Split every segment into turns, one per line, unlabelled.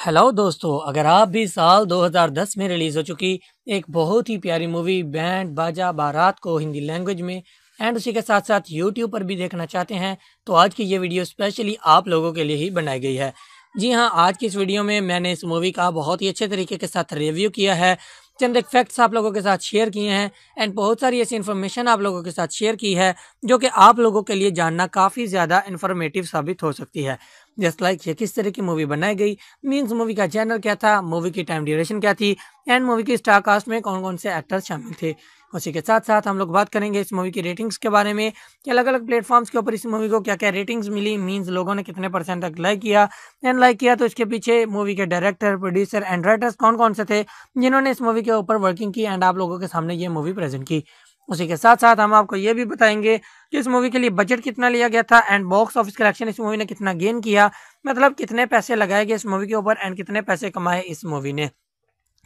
hello दोस्तों अगर आप भी साल 2010 में रिलीज़ हो चुकी एक बहुत ही प्यारी मूवी बैंड बाजा बारात को हिंदी लैंग्वेज में एंड उसी के साथ साथ यूट्यूब पर भी देखना चाहते हैं तो आज की ये वीडियो स्पेशली आप लोगों के लिए ही बनाई गई है जी हाँ आज की इस वीडियो में मैंने इस मूवी का बहुत ही अच्छे तरीके के साथ रिव्यू किया है चंद एक फैक्ट्स आप लोगों के साथ शेयर किए हैं एंड बहुत सारी ऐसी इन्फॉर्मेशन आप लोगों के साथ शेयर की है जो कि आप लोगों के लिए जानना काफ़ी ज़्यादा इन्फॉर्मेटिव साबित हो सकती है जस्ट लाइक ये किस तरह की मूवी बनाई गई मीन्स मूवी का चैनल क्या था मूवी की टाइम ड्यूरेशन क्या थी एंड मूवी के स्टार कास्ट में कौन कौन से एक्टर्स शामिल थे उसी के साथ साथ हम लोग बात करेंगे इस मूवी की रेटिंग्स के बारे में कि अलग अलग प्लेटफॉर्म्स के ऊपर इस मूवी को क्या क्या रेटिंग्स मिली मींस लोगों ने कितने परसेंट तक लाइक किया एंड लाइक किया तो इसके पीछे मूवी के डायरेक्टर प्रोड्यूसर एंड राइटर्स कौन कौन से थे जिन्होंने इस मूवी के ऊपर वर्किंग की एंड आप लोगों के सामने ये मूवी प्रेजेंट की उसी के साथ साथ हम आपको ये भी बताएंगे कि इस मूवी के लिए बजट कितना लिया गया था एंड बॉक्स ऑफिस कलेक्शन इस मूवी ने कितना गेन किया मतलब कितने पैसे लगाए गए इस मूवी के ऊपर एंड कितने पैसे कमाए इस मूवी ने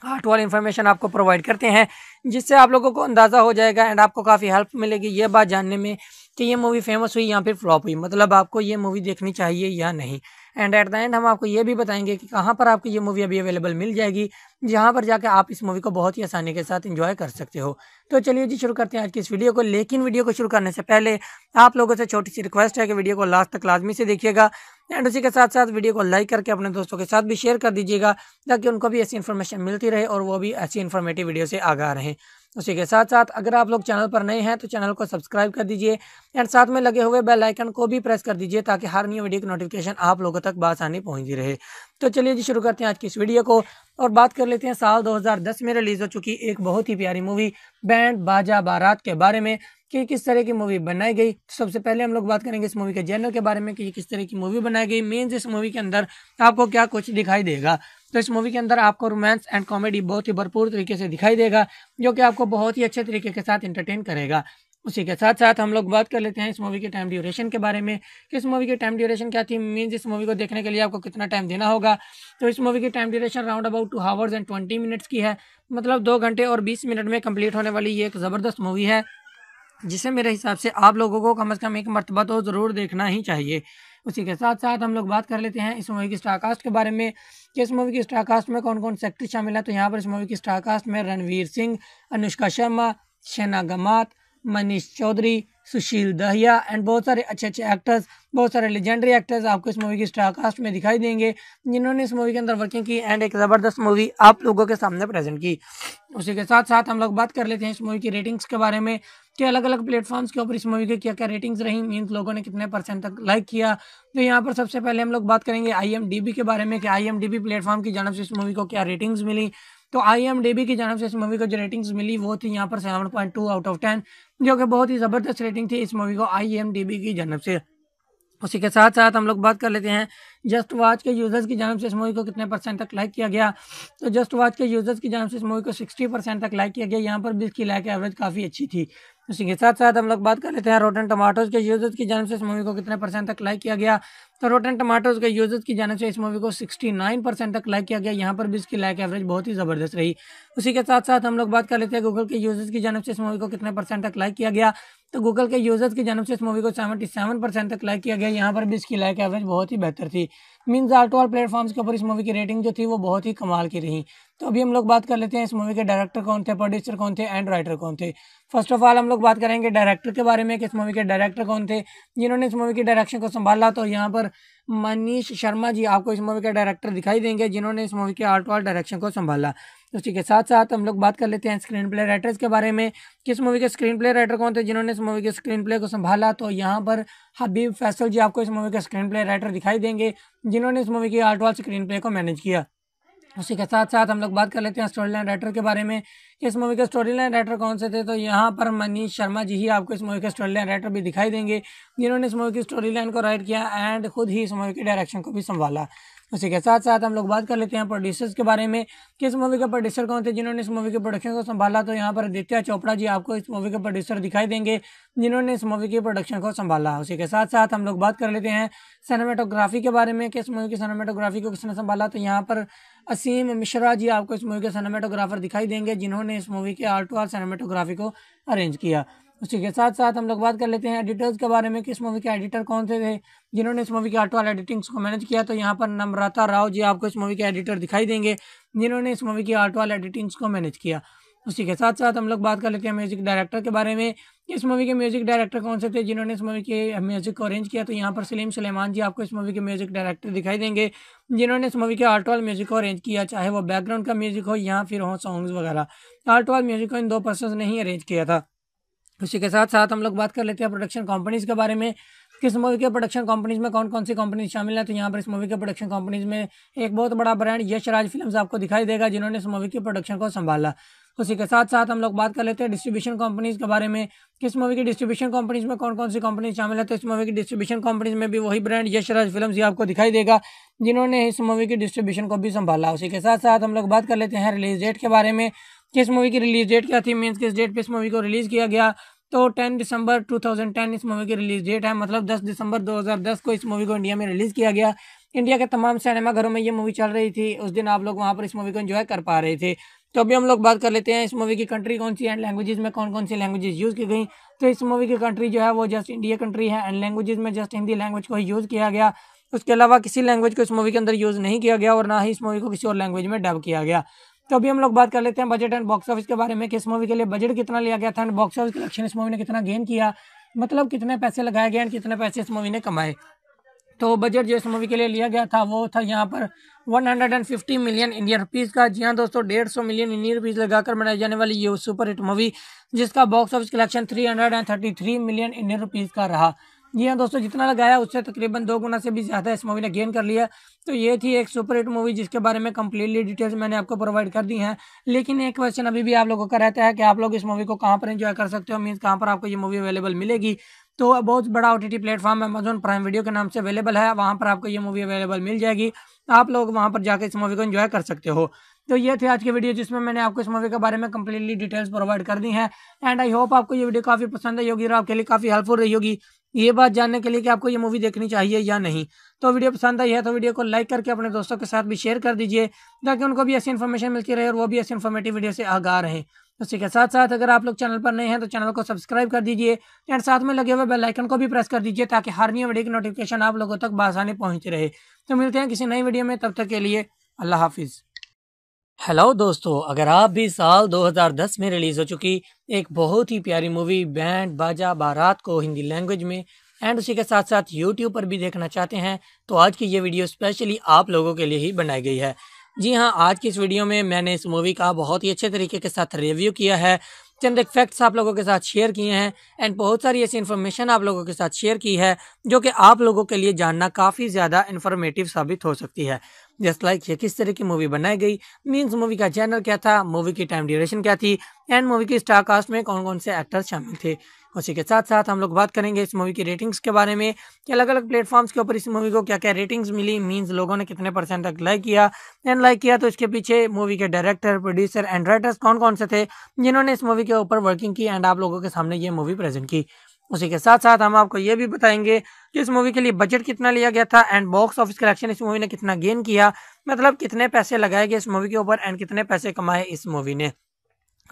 हार्ट वाल इन्फॉर्मेशन आपको प्रोवाइड करते हैं जिससे आप लोगों को अंदाज़ा हो जाएगा एंड आपको काफ़ी हेल्प मिलेगी ये बात जानने में कि ये मूवी फेमस हुई या फिर फ्लॉप हुई मतलब आपको ये मूवी देखनी चाहिए या नहीं एंड एट द एंड हम आपको ये भी बताएंगे कि कहाँ पर आपको ये मूवी अभी अवेलेबल मिल जाएगी जहाँ पर जाकर आप इस मूवी को बहुत ही आसानी के साथ इंजॉय कर सकते हो तो चलिए जी शुरू करते हैं आज की इस वीडियो को लेकिन वीडियो को शुरू करने से पहले आप लोगों से छोटी सी रिक्वेस्ट है कि वीडियो को लास्ट तक लाजमी से देखिएगा एंड उसी के साथ साथ वीडियो को लाइक करके अपने दोस्तों के साथ भी शेयर कर दीजिएगा ताकि उनको भी ऐसी इन्फॉर्मेशन मिलती रहे और वो भी ऐसी इन्फॉर्मेटिव वीडियो से आगा रहें उसी के साथ साथ अगर आप लोग चैनल पर नए हैं तो चैनल को सब्सक्राइब कर दीजिए एंड साथ में लगे हुए बेल आइकन को भी प्रेस कर दीजिए ताकि हर न्यू वीडियो की नोटिफिकेशन आप लोगों तक बासानी पहुंचती रहे तो चलिए जी शुरू करते हैं आज की इस वीडियो को और बात कर लेते हैं साल 2010 में रिलीज़ हो चुकी एक बहुत ही प्यारी मूवी बैंड बाजा बारात के बारे में कि किस तरह की मूवी बनाई गई तो सबसे पहले हम लोग बात करेंगे इस मूवी के जैनर के बारे में कि ये किस तरह की मूवी बनाई गई मीन्स इस मूवी के अंदर आपको क्या कुछ दिखाई देगा तो इस मूवी के अंदर आपको रोमांस एंड कॉमेडी बहुत ही भरपूर तरीके से दिखाई देगा जो कि आपको बहुत ही अच्छे तरीके के साथ इंटरटेन करेगा उसी के साथ साथ हम लोग बात कर लेते हैं इस मूवी के टाइम ड्यूरेशन के बारे में कि इस मूवी के टाइम ड्यूरेशन क्या थी मीन्स इस मूवी को देखने के लिए आपको कितना टाइम देना होगा तो इस मूवी की time duration round about two hours and twenty minutes की है मतलब दो घंटे और बीस मिनट में कंप्लीट होने वाली ये एक ज़बरदस्त मूवी है जिसे मेरे हिसाब से आप लोगों को कम अज़ कम एक मरतबा तो ज़रूर देखना ही चाहिए उसी के साथ साथ हम लोग बात कर लेते हैं इस मूवी की स्टारकास्ट के बारे में कि इस मूवी की स्टारकास्ट में कौन कौन से एक्टर शामिल है तो यहाँ पर इस मूवी की स्टारकास्ट में रणवीर सिंह अनुष्का शर्मा शैना गमात मनीष चौधरी सुशील दहिया एंड बहुत सारे अच्छे अच्छे एक्टर्स बहुत सारे लेजेंडरी एक्टर्स आपको इस मूवी की स्टारकास्ट में दिखाई देंगे जिन्होंने इस मूवी के अंदर वर्किंग की एंड एक ज़बरदस्त मूवी आप लोगों के सामने प्रेजेंट की उसी के साथ साथ हम लोग बात कर लेते हैं इस मूवी की रेटिंग्स के बारे में कि अलग अलग प्लेटफॉर्म्स के ऊपर इस मूवी के क्या क्या रेटिंग्स रही मीन्स लोगों ने कितने परसेंट तक लाइक किया तो यहाँ पर सबसे पहले हम लोग बात करेंगे आई के बारे में कि आई प्लेटफॉर्म की जानब से इस मूवी को क्या रेटिंग्स मिली तो आई की जानव से इस मूवी को जो रेटिंग्स मिली वो थी यहाँ पर seven point two out of ten जो कि बहुत ही ज़बरदस्त रेटिंग थी इस मूवी को आई की जानव से उसी के साथ साथ हम लोग बात कर लेते हैं जस्ट वाच के यूज़र्स की जानव से इस मूवी को कितने परसेंट तक लाइक किया गया तो जस्ट वाच के यूज़र्स की जानव से इस मूवी को 60 परसेंट तक लाइक किया गया यहाँ पर भी इसकी लाइक एवरेज काफ़ी अच्छी थी उसी के साथ साथ हम लोग बात कर लेते हैं रोटन टमाटोज के यूजर्स की जानव से इस मूवी को कितने परसेंट तक लाइक किया गया तो रोटन टमाटोज के यूजर्स की जानब से इस मूवी को 69 परसेंट तक लाइक किया गया यहाँ पर भी इसकी लाइक एवरेज बहुत ही ज़बरदस्त रही उसी के साथ साथ हम लोग बात कर लेते हैं गूगल के यूजर्स की जानब से इस मूवी को कितने परसेंट तक लाइक किया गया तो गूगल के यूजर्स की जानब से इस मूवी को सेवेंटी परसेंट तक लाइक किया गया यहाँ पर भी इसकी लाइक एवरेज बहुत ही बेहतर थी means R to R platforms के ऊपर इस मूवी की रेटिंग जो थी वो बहुत ही कमाल की रही तो अभी हम लोग बात कर लेते हैं इस मूवी के डायरेक्टर कौन थे प्रोड्यूसर कौन थे एंड राइटर कौन थे फर्स्ट ऑफ ऑल हम लोग बात करेंगे डायरेक्टर के बारे में कि इस मूवी के डायरेक्टर कौन थे जिन्होंने इस मूवी की डायरेक्शन को संभाला तो यहाँ पर मनीष शर्मा जी आपको इस मूवी के डायरेक्टर दिखाई देंगे जिन्होंने इस मूवी के आर्ट वाल डायरेक्शन को संभाला उसी के साथ साथ हम लोग बात कर लेते हैं स्क्रीन प्ले राइटर्स के बारे में किस मूवी के स्क्रीन प्ले राइटर कौन थे जिन्होंने इस मूवी के स्क्रीन प्ले को संभाला तो यहाँ पर हबीब फैसल जी आपको इस मूवी के स्क्रीन प्ले राइटर दिखाई देंगे जिन्होंने इस मूवी की आर्ट वाल स्क्रीन प्ले को मैनेज किया उसी के साथ साथ हम लोग बात कर लेते हैं स्टोरी लाइन राइटर के बारे में इस मूवी के स्टोरी लाइन राइटर कौन से थे तो यहाँ पर मनीष शर्मा जी ही आपको इस मूवी के स्टोरी लाइन राइटर भी दिखाई देंगे जिन्होंने इस मूवी की स्टोरी लाइन को राइट किया एंड खुद ही इस मूवी के डायरेक्शन को भी संभाला उसी के साथ साथ हम लोग बात कर लेते हैं प्रोड्यूसर्स के बारे में किस मूवी के प्रोड्यूसर कौन थे जिन्होंने इस मूवी के प्रोडक्शन को संभाला तो यहाँ पर आदित्य चोपड़ा जी आपको इस मूवी के प्रोड्यूसर दिखाई देंगे जिन्होंने इस मूवी के प्रोडक्शन को संभाला उसी के साथ साथ हम लोग बात कर लेते हैं सिनेमाटोग्राफी के बारे में किस मूवी की सिनेमाटोग्राफी को किसने संभाला तो यहाँ पर असीम मिश्रा जी आपको इस मूवी के सिनेमाटोग्राफर दिखाई देंगे जिन्होंने इस मूवी के टू और सिनेमाटोग्राफी को अरेंज किया उसी के साथ साथ हम लोग बात कर लेते हैं एडिटर्स के बारे में किस मूवी के एडिटर कौन से थे जिन्होंने इस मूवी के आर्ट वाले एडिटिंग्स को मैनेज किया तो यहाँ पर नम्रता राव जी आपको इस मूवी के एडिटर दिखाई देंगे जिन्होंने इस मूवी की आर्ट वाले एडिटिंग्स को मैनेज किया उसी के साथ साथ हम लोग बात कर लेते हैं म्यूजिक डायरेक्टर के बारे में इस मूवी के म्यूजिक डायरेक्टर कौन से थे जिन्होंने इस मूवी के म्यूजिक को अरेंज किया तो यहाँ पर सलीम सलेमान जी आपको इस मूवी के म्यूजिक डायरेक्टर दिखाई देंगे जिन्होंने इस मूवी के आर्ट वाल म्यूजिक को अरेंज किया चाहे वो बैकग्राउंड का म्यूजिक हो या फिर हो सॉन्ग्स वगैरह आर्ट वाल म्यूजिक को इन दो पर्सन ने ही अरेंज किया था उसी के साथ साथ हम लोग बात कर लेते हैं प्रोडक्शन कंपनीज के बारे में किस मूवी के प्रोडक्शन कंपनीज में कौन कौन सी कंपनीज शामिल है तो यहाँ पर इस मूवी के प्रोडक्शन कंपनीज में एक बहुत बड़ा ब्रांड यश राज फिल्म आपको दिखाई देगा जिन्होंने इस मूवी के प्रोडक्शन को संभाला उसी के साथ साथ हम लोग बात कर लेते हैं डिस्ट्रीब्यूशन कंपनीज के बारे में किस मूवी की डिस्ट्रीब्यूशन कंपनीज में कौन कौन सी कंपनी शामिल है तो इस मूवी की डिस्ट्रीब्यूशन कंपनीज में भी वही ब्रांड यश राज फिल्म ही आपको दिखाई देगा जिन्होंने इस मूवी की डिस्ट्रीब्यूशन को भी संभाला उसी के साथ साथ हम लोग बात कर लेते हैं रिलीज डेट के बारे में किस मूवी की रिलीज डेट क्या थी मीन्स किस डेट पर इस मूवी को रिलीज़ किया गया तो 10 दिसंबर 2010 इस मूवी की रिलीज डेट है मतलब 10 दिसंबर 2010 को इस मूवी को इंडिया में रिलीज़ किया गया इंडिया के तमाम सिनेमाघरों में ये मूवी चल रही थी उस दिन आप लोग वहाँ पर इस मूवी को एंजॉय कर पा रहे थे तो अभी हम लोग बात कर लेते हैं इस मूवी की कंट्री कौन सी एंड लैंग्वेजेस में कौन कौन सी लैंग्वेजेस यूज़ की गई तो इस मूवी की कंट्री जो है वो जस्ट इंडिया कंट्री है एंड लैंग्वेजेस में जस्ट हिंदी लैंग्वेज को ही यूज़ किया गया उसके अलावा किसी लैंग्वेज को इस मूवी के अंदर यूज़ नहीं किया गया और ना ही इस मूवी को किसी और लैंग्वेज में डब किया गया तो अभी हम लोग बात कर लेते हैं बजट एंड बॉक्स ऑफिस के बारे में किस मूवी के लिए बजट कितना लिया गया था एंड बॉक्स ऑफिस कलेक्शन इस मूवी ने कितना गेन किया मतलब कितने पैसे लगाए गए एंड कितने पैसे इस मूवी ने कमाए तो बजट जो इस मूवी के लिए लिया गया था वो था यहाँ पर 150 मिलियन इंडियन रुपीज़ का जी हाँ दोस्तों डेढ़ सौ मिलियन इंडियन रुपीज़ लगाकर बनाई जाने वाली ये सुपर हिट मूवी जिसका box office collection 333 million Indian rupees का रहा जी हाँ दोस्तों जितना लगाया उससे तकरीबन दो गुना से भी ज़्यादा इस मूवी ने गेन कर लिया तो ये थी एक सुपर हिट मूवी जिसके बारे में कम्प्लीटली डिटेल्स मैंने आपको प्रोवाइड कर दी हैं लेकिन एक क्वेश्चन अभी भी आप लोगों का रहता है कि आप लोग इस मूवी को कहाँ पर इन्जॉय कर सकते हो मीन्स कहाँ पर आपको ये मूवी अवेलेबल मिलेगी तो बहुत बड़ा O T T platform Amazon Prime Video के नाम से अवेलेबल है वहाँ पर आपको ये मूवी अवेलेबल मिल जाएगी आप लोग वहाँ पर जाकर इस मूवी को इन्जॉय कर सकते हो तो ये थे आज की वीडियो जिसमें मैंने आपको इस मूवी के बारे में कम्प्लीटली डिटेल्स प्रोवाइड कर दी हैं एंड आई होप आपको ये वीडियो काफ़ी पसंद आई होगी और आपके लिए काफ़ी हेल्पफुल रही होगी ये बात जानने के लिए कि आपको ये मूवी देखनी चाहिए या नहीं तो वीडियो पसंद आई है तो वीडियो को लाइक करके अपने दोस्तों के साथ भी शेयर कर दीजिए ताकि उनको भी ऐसी इन्फॉर्मेशन मिलती रहे और वो भी ऐसी इन्फॉर्मेटिव वीडियो से आगा रहें उसी के साथ साथ अगर आप लोग चैनल पर नए हैं तो चैनल को सब्सक्राइब कर दीजिए एंड साथ में लगे हुए बेल आइकन को भी प्रेस कर दीजिए ताकि हर नई वीडियो की नोटिफिकेशन आप लोगों तक बासानी पहुंच रहे तो मिलते हैं किसी नई वीडियो में तब तक के लिए अल्लाह हाफिज़ हेलो दोस्तों अगर आप भी साल 2010 में रिलीज़ हो चुकी एक बहुत ही प्यारी मूवी बैंड बाजा बारात को हिंदी लैंग्वेज में एंड उसी के साथ साथ यूट्यूब पर भी देखना चाहते हैं तो आज की ये वीडियो स्पेशली आप लोगों के लिए ही बनाई गई है जी हाँ आज की इस वीडियो में मैंने इस मूवी का बहुत ही अच्छे तरीके के साथ रिव्यू किया है चंद एक फैक्ट्स आप लोगों के साथ शेयर किए हैं एंड बहुत सारी ऐसी इन्फॉर्मेशन आप लोगों के साथ शेयर की है जो कि आप लोगों के लिए जानना काफ़ी ज़्यादा इन्फॉर्मेटिव साबित हो सकती है जस्ट लाइक ये किस तरह की मूवी बनाई गई मीन्स मूवी का चैनल क्या था मूवी की टाइम ड्यूरेशन क्या थी एंड मूवी की स्टार कास्ट में कौन कौन से एक्टर्स शामिल थे उसी के साथ साथ हम लोग बात करेंगे इस मूवी की रेटिंग्स के बारे में कि अलग अलग प्लेटफॉर्म्स के ऊपर इस मूवी को क्या क्या रेटिंग्स मिली मींस लोगों ने कितने परसेंट तक लाइक किया एंड लाइक किया तो इसके पीछे मूवी के डायरेक्टर प्रोड्यूसर एंड राइटर्स कौन कौन से थे जिन्होंने इस मूवी के ऊपर वर्किंग की एंड आप लोगों के सामने ये मूवी प्रेजेंट की उसी के साथ साथ हम आपको ये भी बताएंगे कि इस मूवी के लिए बजट कितना लिया गया था एंड बॉक्स ऑफिस कलेक्शन इस मूवी ने कितना गेन किया मतलब कितने पैसे लगाए गए इस मूवी के ऊपर एंड कितने पैसे कमाए इस मूवी ने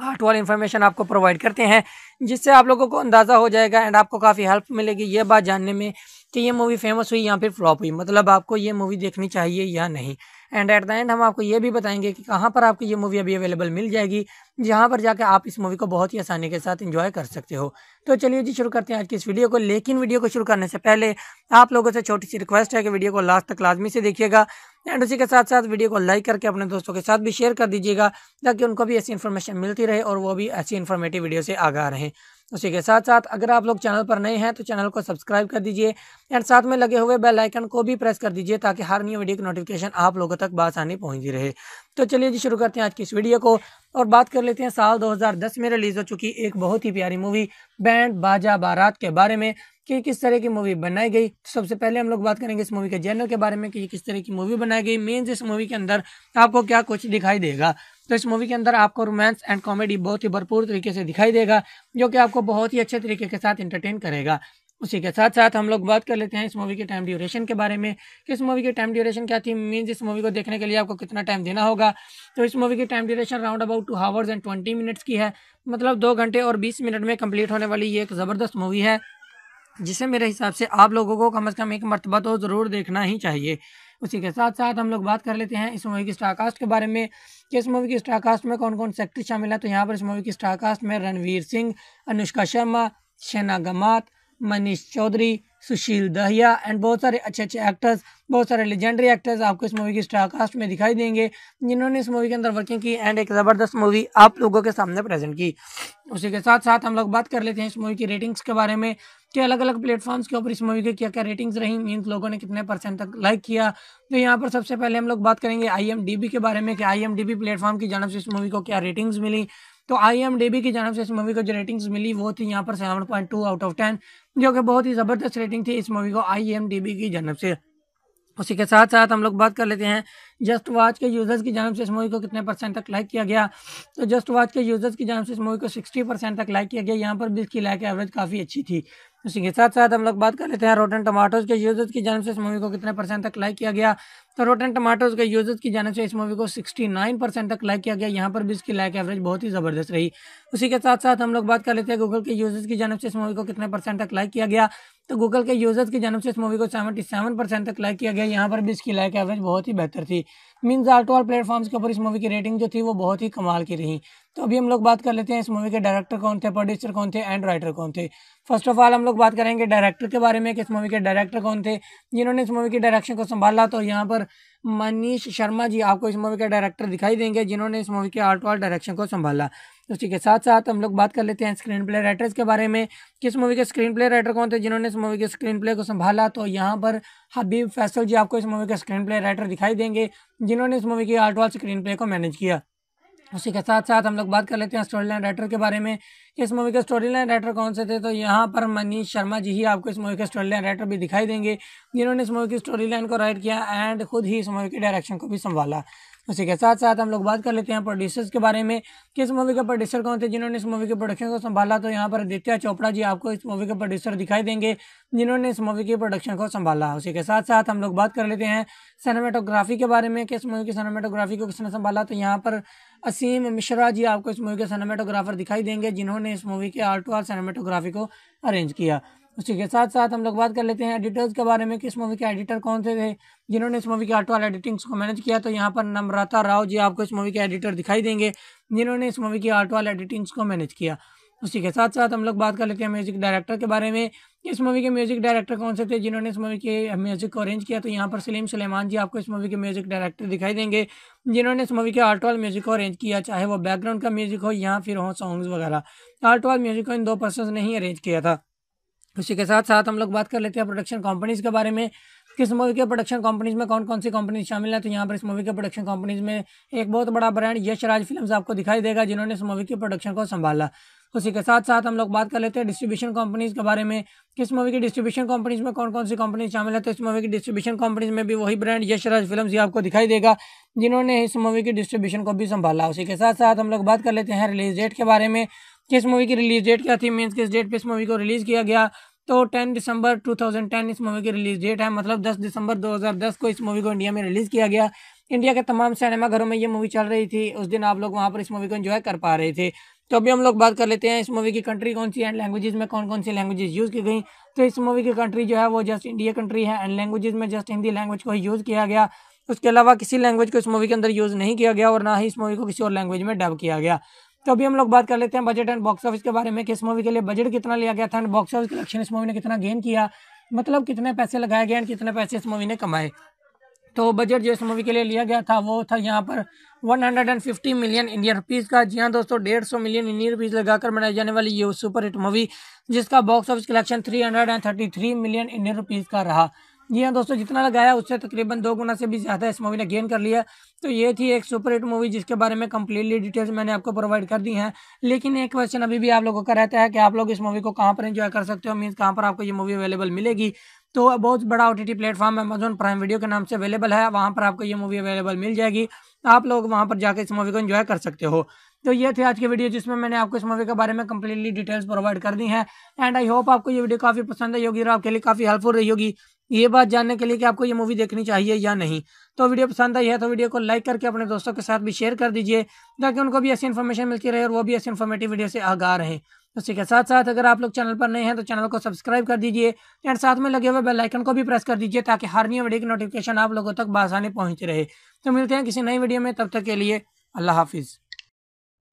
हार्ट वाल इन्फॉर्मेशन आपको प्रोवाइड करते हैं जिससे आप लोगों को अंदाज़ा हो जाएगा एंड आपको काफ़ी हेल्प मिलेगी ये बात जानने में कि ये मूवी फेमस हुई या फिर फ्लॉप हुई मतलब आपको ये मूवी देखनी चाहिए या नहीं एंड एट द एंड हम आपको ये भी बताएंगे कि कहाँ पर आपको ये मूवी अभी अवेलेबल मिल जाएगी जहाँ पर जाकर आप इस मूवी को बहुत ही आसानी के साथ इंजॉय कर सकते हो तो चलिए जी शुरू करते हैं आज की इस वीडियो को लेकिन वीडियो को शुरू करने से पहले आप लोगों से छोटी सी रिक्वेस्ट है कि वीडियो को लास्ट तक लाजमी से देखिएगा एंड उसी के साथ साथ वीडियो को लाइक करके अपने दोस्तों के साथ भी शेयर कर दीजिएगा ताकि उनको भी ऐसी इन्फॉर्मेशन मिलती रहे और वो भी ऐसी इन्फॉर्मेटिव वीडियो से आगा रहें उसी के साथ साथ अगर आप लोग चैनल पर नए हैं तो चैनल को सब्सक्राइब कर दीजिए एंड साथ में लगे हुए बेल आइकन को भी प्रेस कर दीजिए ताकि हर न्यू वीडियो की नोटिफिकेशन आप लोगों तक बासानी पहुंचती रहे तो चलिए जी शुरू करते हैं आज की इस वीडियो को और बात कर लेते हैं साल 2010 में रिलीज़ हो चुकी एक बहुत ही प्यारी मूवी बैंड बाजा बारात के बारे में कि किस तरह की मूवी बनाई गई तो सबसे पहले हम लोग बात करेंगे इस मूवी के जैनर के बारे में कि किस तरह की मूवी बनाई गई मीन्स इस मूवी के अंदर आपको क्या कुछ दिखाई देगा तो इस मूवी के अंदर आपको रोमांस एंड कॉमेडी बहुत ही भरपूर तरीके से दिखाई देगा जो कि आपको बहुत ही अच्छे तरीके के साथ इंटरटेन करेगा उसी के साथ साथ हम लोग बात कर लेते हैं इस मूवी के टाइम ड्यूरेशन के बारे में कि इस मूवी के टाइम ड्यूरेशन क्या थी मीन्स इस मूवी को देखने के लिए आपको कितना टाइम देना होगा तो इस मूवी की time duration round about two hours and twenty minutes की है मतलब दो घंटे और बीस मिनट में कम्प्लीट होने वाली ये एक ज़बरदस्त मूवी है जिसे मेरे हिसाब से आप लोगों को कम अज़ कम एक मरतबा तो ज़रूर देखना ही चाहिए उसी के साथ साथ हम लोग बात कर लेते हैं इस मूवी की स्टारकास्ट के बारे में कि इस मूवी की स्टारकास्ट में कौन कौन से एक्ट्रेस शामिल है तो यहाँ पर इस मूवी की स्टारकास्ट में रणवीर सिंह अनुष्का शर्मा शना गमात मनीष चौधरी सुशील दहिया एंड बहुत सारे अच्छे अच्छे एक्टर्स बहुत सारे लेजेंडरी एक्टर्स आपको इस मूवी की स्टार कास्ट में दिखाई देंगे जिन्होंने इस मूवी के अंदर वर्किंग की एंड एक ज़बरदस्त मूवी आप लोगों के सामने प्रेजेंट की उसी के साथ साथ हम लोग बात कर लेते हैं इस मूवी की रेटिंग्स के बारे में कि अलग अलग प्लेटफॉर्म्स के ऊपर इस मूवी के क्या क्या रेटिंग्स रही मीन्स लोगों ने कितने परसेंट तक लाइक किया तो यहाँ पर सबसे पहले हम लोग बात करेंगे आई के बारे में कि आई प्लेटफॉर्म की जानव से इस मूवी को क्या रेटिंग्स मिली तो आई एम डी बी की जानव से इस मूवी को जो रेटिंग्स मिली वो थी यहाँ पर seven point two out of ten जो कि बहुत ही ज़बरदस्त रेटिंग थी इस मूवी को आई एम डी बी की जानव से उसी के साथ साथ हम लोग बात कर लेते हैं जस्ट वाच के यूज़र्स की जानव से इस मूवी को कितने परसेंट तक लाइक किया गया तो जस्ट वाच के यूज़र्स की जानव से इस मूवी को सिक्सटी परसेंट तक लाइक किया गया यहाँ पर भी इसकी लाइक एवरेज काफ़ी अच्छी थी उसी के साथ साथ हम लोग बात कर लेते हैं रोटन टमाटोज के यूजर्स की जानब से इस मूवी को कितने परसेंट तक लाइक किया गया तो रोटन टमाटोज के यूजर्स की जानब से इस मूवी को 69 परसेंट तक लाइक किया गया यहाँ पर भी इसकी लाइक एवरेज बहुत ही ज़बरदस्त रही उसी के साथ साथ हम लोग बात कर लेते हैं गूगल के यूजर्स की जानब से इस मूवी को कितने परसेंट तक लाइक किया गया तो गूगल के यूजर्स की जानब से इस मूवी को सेवेंटी सेवन परसेंट तक लाइक किया गया यहाँ पर भी इसकी लाइक एवरेज बहुत ही बेहतर थी मीन्स आर्ट और प्लेटफॉर्म्स के ऊपर इस मूवी की रेटिंग जो थी वो बहुत ही कमाल की रही तो अभी हम लोग बात कर लेते हैं इस मूवी के डायरेक्टर कौन थे प्रोड्यूसर कौन थे एंड राइटर कौन थे फर्स्ट ऑफ ऑल हम लोग बात करेंगे डायरेक्टर के बारे में कि इस मूवी के डायरेक्टर कौन थे जिन्होंने इस मूवी की डायरेक्शन को संभाला तो यहाँ पर मनीष शर्मा जी आपको इस मूवी के डायरेक्टर दिखाई देंगे जिन्होंने इस मूवी के आर्ट वाल डायरेक्शन को संभाला उसी के साथ साथ हम लोग बात कर लेते हैं स्क्रीन प्ले राइटर्स के बारे में किस मूवी के स्क्रीन प्ले राइटर कौन थे जिन्होंने इस मूवी के स्क्रीन प्ले को संभाला तो यहाँ पर हबीब फैसल जी आपको इस मूवी के स्क्रीन प्ले राइटर दिखाई देंगे जिन्होंने इस मूवी के आर्ट और स्क्रीन प्ले को मैनेज किया उसी के साथ साथ हम लोग बात कर लेते हैं स्टोरी लाइन राइटर के बारे में कि इस मूवी के स्टोरी लाइन राइटर कौन से थे तो यहाँ पर मनीष शर्मा जी ही आपको इस मूवी के स्टोरी लाइन राइटर भी दिखाई देंगे जिन्होंने इस मूवी की स्टोरी लाइन को राइट किया एंड खुद ही इस मूवी के डायरेक्शन को भी संभाला उसी के साथ साथ हम लोग बात कर लेते हैं प्रोड्यूसर्स के बारे में किस मूवी के प्रोड्यूसर कौन थे जिन्होंने इस मूवी के प्रोडक्शन को संभाला तो यहाँ पर आदित्य चोपड़ा जी आपको इस मूवी के प्रोड्यूसर दिखाई देंगे जिन्होंने इस मूवी के प्रोडक्शन को संभाला उसी के साथ साथ हम लोग बात कर लेते हैं सिनेमाटोग्राफी के बारे में किस मूवी की सिनेमाटोग्राफी को किसने संभाला तो यहाँ पर असीम मिश्रा जी आपको इस मूवी के सिनेमाटोग्राफर दिखाई देंगे जिन्होंने इस मूवी के टू और सिनेमाटोग्राफी को अरेंज किया उसी के साथ साथ हम लोग बात कर लेते हैं एडिटर्स के बारे में कि इस मूवी के एडिटर कौन से थे जिन्होंने इस मूवी के आर्ट वाला एडिटिंग्स को मैनेज किया तो यहाँ पर नम्रता राव जी आपको इस मूवी के एडिटर दिखाई देंगे जिन्होंने इस मूवी की आर्ट वाला एडिटिंग्स को मैनेज किया उसी के साथ साथ हम लोग बात कर लेते हैं म्यूजिक डायरेक्टर के बारे में इस मूवी के म्यूजिक डायरेक्टर कौन से थे जिन्होंने इस मूवी के म्यूजिक को अरेंज किया तो यहाँ पर सलीम सलेमान जी आपको इस मूवी के म्यूजिक डायरेक्टर दिखाई देंगे जिन्होंने इस मूवी के आर्ट वाल म्यूजिक को अरेंज किया चाहे वो बैकग्राउंड का म्यूजिक हो या फिर हो सॉन्ग्स वगैरह आर्ट वाल म्यूजिक को इन दो पर्सन ने ही अरेंज किया था उसी के साथ साथ हम लोग बात कर लेते हैं प्रोडक्शन कंपनीज़ के बारे में किस मूवी के प्रोडक्शन कंपनीज में कौन कौन सी कंपनीज शामिल है तो यहाँ पर इस मूवी के प्रोडक्शन कंपनीज में एक बहुत बड़ा ब्रांड यश राज फिल्म आपको दिखाई देगा जिन्होंने इस मूवी के प्रोडक्शन को संभाला उसी के साथ साथ हम लोग बात कर लेते हैं डिस्ट्रीब्यूशन कंपनीज के बारे में किस मूवी की डिस्ट्रीब्यूशन कंपनीज में कौन कौन सी कंपनी शामिल है तो इस मूवी की डिस्ट्रीब्यूशन कंपनीज में भी वही ब्रांड यश राज फिल्म ही आपको दिखाई देगा जिन्होंने इस मूवी की डिस्ट्रीब्यूशन को भी संभाला उसी के साथ साथ हम लोग बात कर लेते हैं रिलीज डेट के बारे में किस मूवी की रिलीज डेट क्या थी मीन्स किस डेट पे इस मूवी को रिलीज़ किया गया तो 10 दिसंबर 2010 इस मूवी की रिलीज डेट है मतलब 10 दिसंबर 2010 को इस मूवी को इंडिया में रिलीज़ किया गया इंडिया के तमाम सिनेमा घरों में ये मूवी चल रही थी उस दिन आप लोग वहाँ पर इस मूवी को एंजॉय कर पा रहे थे तो अभी हम लोग बात कर लेते हैं इस मूवी की कंट्री कौन सी एंड लैंग्वेजेज में कौन कौन सी लैंग्वेजेज यूज़ की गई तो इस मूवी की कंट्री जो है वो जस्ट इंडिया कंट्री है एंड लैंग्वेजेज में जस्ट हिंदी लैंग्वेज को ही यूज़ किया गया उसके अलावा किसी लैंग्वेज को इस मूवी के अंदर यूज़ नहीं किया गया और ना ही इस मूवी को किसी और लैंग्वेज में डब किया गया तो अभी हम लोग बात कर लेते हैं बजट एंड बॉक्स ऑफिस के बारे में किस मूवी के लिए बजट कितना लिया गया था एंड बॉक्स ऑफिस कलेक्शन इस मूवी ने कितना गेन किया मतलब कितने पैसे लगाए गए एंड कितने पैसे इस मूवी ने कमाए तो बजट जो इस मूवी के लिए लिया गया था वो था यहाँ पर 150 मिलियन इंडियन रुपीज़ का जी हाँ दोस्तों डेढ़ सौ मिलियन इंडियन रुपीज़ लगाकर बनाई जाने वाली ये सुपर हिट मूवी जिसका box office collection three million Indian rupees का रहा जी हाँ दोस्तों जितना लगाया उससे तकरीबन दो गुना से भी ज़्यादा इस मूवी ने गेन कर लिया तो ये थी एक सुपर हिट मूवी जिसके बारे में कम्प्लीटली डिटेल्स मैंने आपको प्रोवाइड कर दी हैं लेकिन एक क्वेश्चन अभी भी आप लोगों का रहता है कि आप लोग इस मूवी को कहाँ पर इन्जॉय कर सकते हो मीन्स कहाँ पर आपको ये मूवी अवेलेबल मिलेगी तो बहुत बड़ा O T T platform Amazon Prime Video के नाम से अवेलेबल है वहाँ पर आपको ये मूवी अवेलेबल मिल जाएगी आप लोग वहाँ पर जाकर इस मूवी को इन्जॉय कर सकते हो तो ये थे आज की वीडियो जिसमें मैंने आपको इस मूवी के बारे में कम्प्लीटली डिटेल्स प्रोवाइड कर दी हैं एंड आई होप आपको ये वीडियो काफ़ी पसंद आई होगी और आपके लिए काफ़ी हेल्पफुल रही होगी ये बात जानने के लिए कि आपको ये मूवी देखनी चाहिए या नहीं तो वीडियो पसंद आई है तो वीडियो को लाइक करके अपने दोस्तों के साथ भी शेयर कर दीजिए ताकि उनको भी ऐसी इन्फॉर्मेशन मिलती रहे और वो भी ऐसी इन्फॉर्मेटिव वीडियो से आगा रहे उसी के साथ साथ अगर आप लोग चैनल पर नए हैं तो चैनल को सब्सक्राइब कर दीजिए एंड साथ में लगे हुए बेल आइकन को भी प्रेस कर दीजिए ताकि हर न्यू वीडियो की नोटिफिकेशन आप लोगों तक बासानी पहुँच रहे तो मिलते हैं किसी नई वीडियो में तब तक के लिए अल्लाह हाफिज़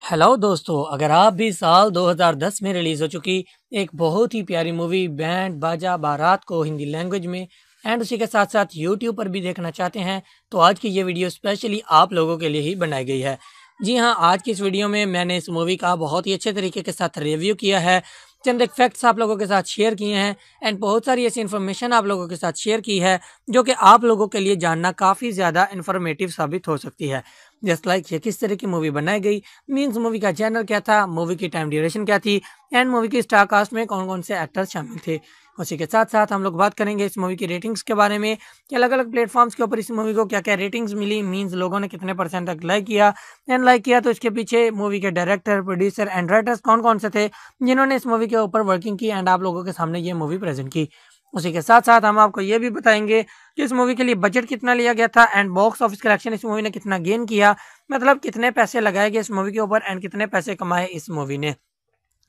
हेलो दोस्तों अगर आप भी साल 2010 में रिलीज़ हो चुकी एक बहुत ही प्यारी मूवी बैंड बाजा बारात को हिंदी लैंग्वेज में एंड उसी के साथ साथ यूट्यूब पर भी देखना चाहते हैं तो आज की ये वीडियो स्पेशली आप लोगों के लिए ही बनाई गई है जी हाँ आज की इस वीडियो में मैंने इस मूवी का बहुत ही अच्छे तरीके के साथ रिव्यू किया है चंद एक फैक्ट्स आप लोगों के साथ शेयर किए हैं एंड बहुत सारी ऐसी इन्फॉर्मेशन आप लोगों के साथ शेयर की है जो कि आप लोगों के लिए जानना काफ़ी ज़्यादा इन्फॉर्मेटिव साबित हो सकती है जस्ट लाइक ये किस तरह की मूवी बनाई गई मीन्स मूवी का चैनल क्या था मूवी की टाइम ड्यूरेशन क्या थी एंड मूवी की स्टार कास्ट में कौन कौन से एक्टर्स शामिल थे उसी के साथ साथ हम लोग बात करेंगे इस मूवी की रेटिंग्स के बारे में कि अलग अलग प्लेटफॉर्म्स के ऊपर इस मूवी को क्या क्या रेटिंग्स मिली मीन्स लोगों ने कितने परसेंट तक लाइक किया एंड लाइक किया तो इसके पीछे मूवी के डायरेक्टर प्रोड्यूसर एंड राइटर्स कौन कौन से थे जिन्होंने इस मूवी के ऊपर वर्किंग की एंड आप लोगों के सामने ये मूवी प्रेजेंट की उसी के साथ साथ हम आपको ये भी बताएंगे कि इस मूवी के लिए बजट कितना लिया गया था एंड बॉक्स ऑफिस कलेक्शन इस मूवी ने कितना गेन किया मतलब कितने पैसे लगाए गए इस मूवी के ऊपर एंड कितने पैसे कमाए इस मूवी ने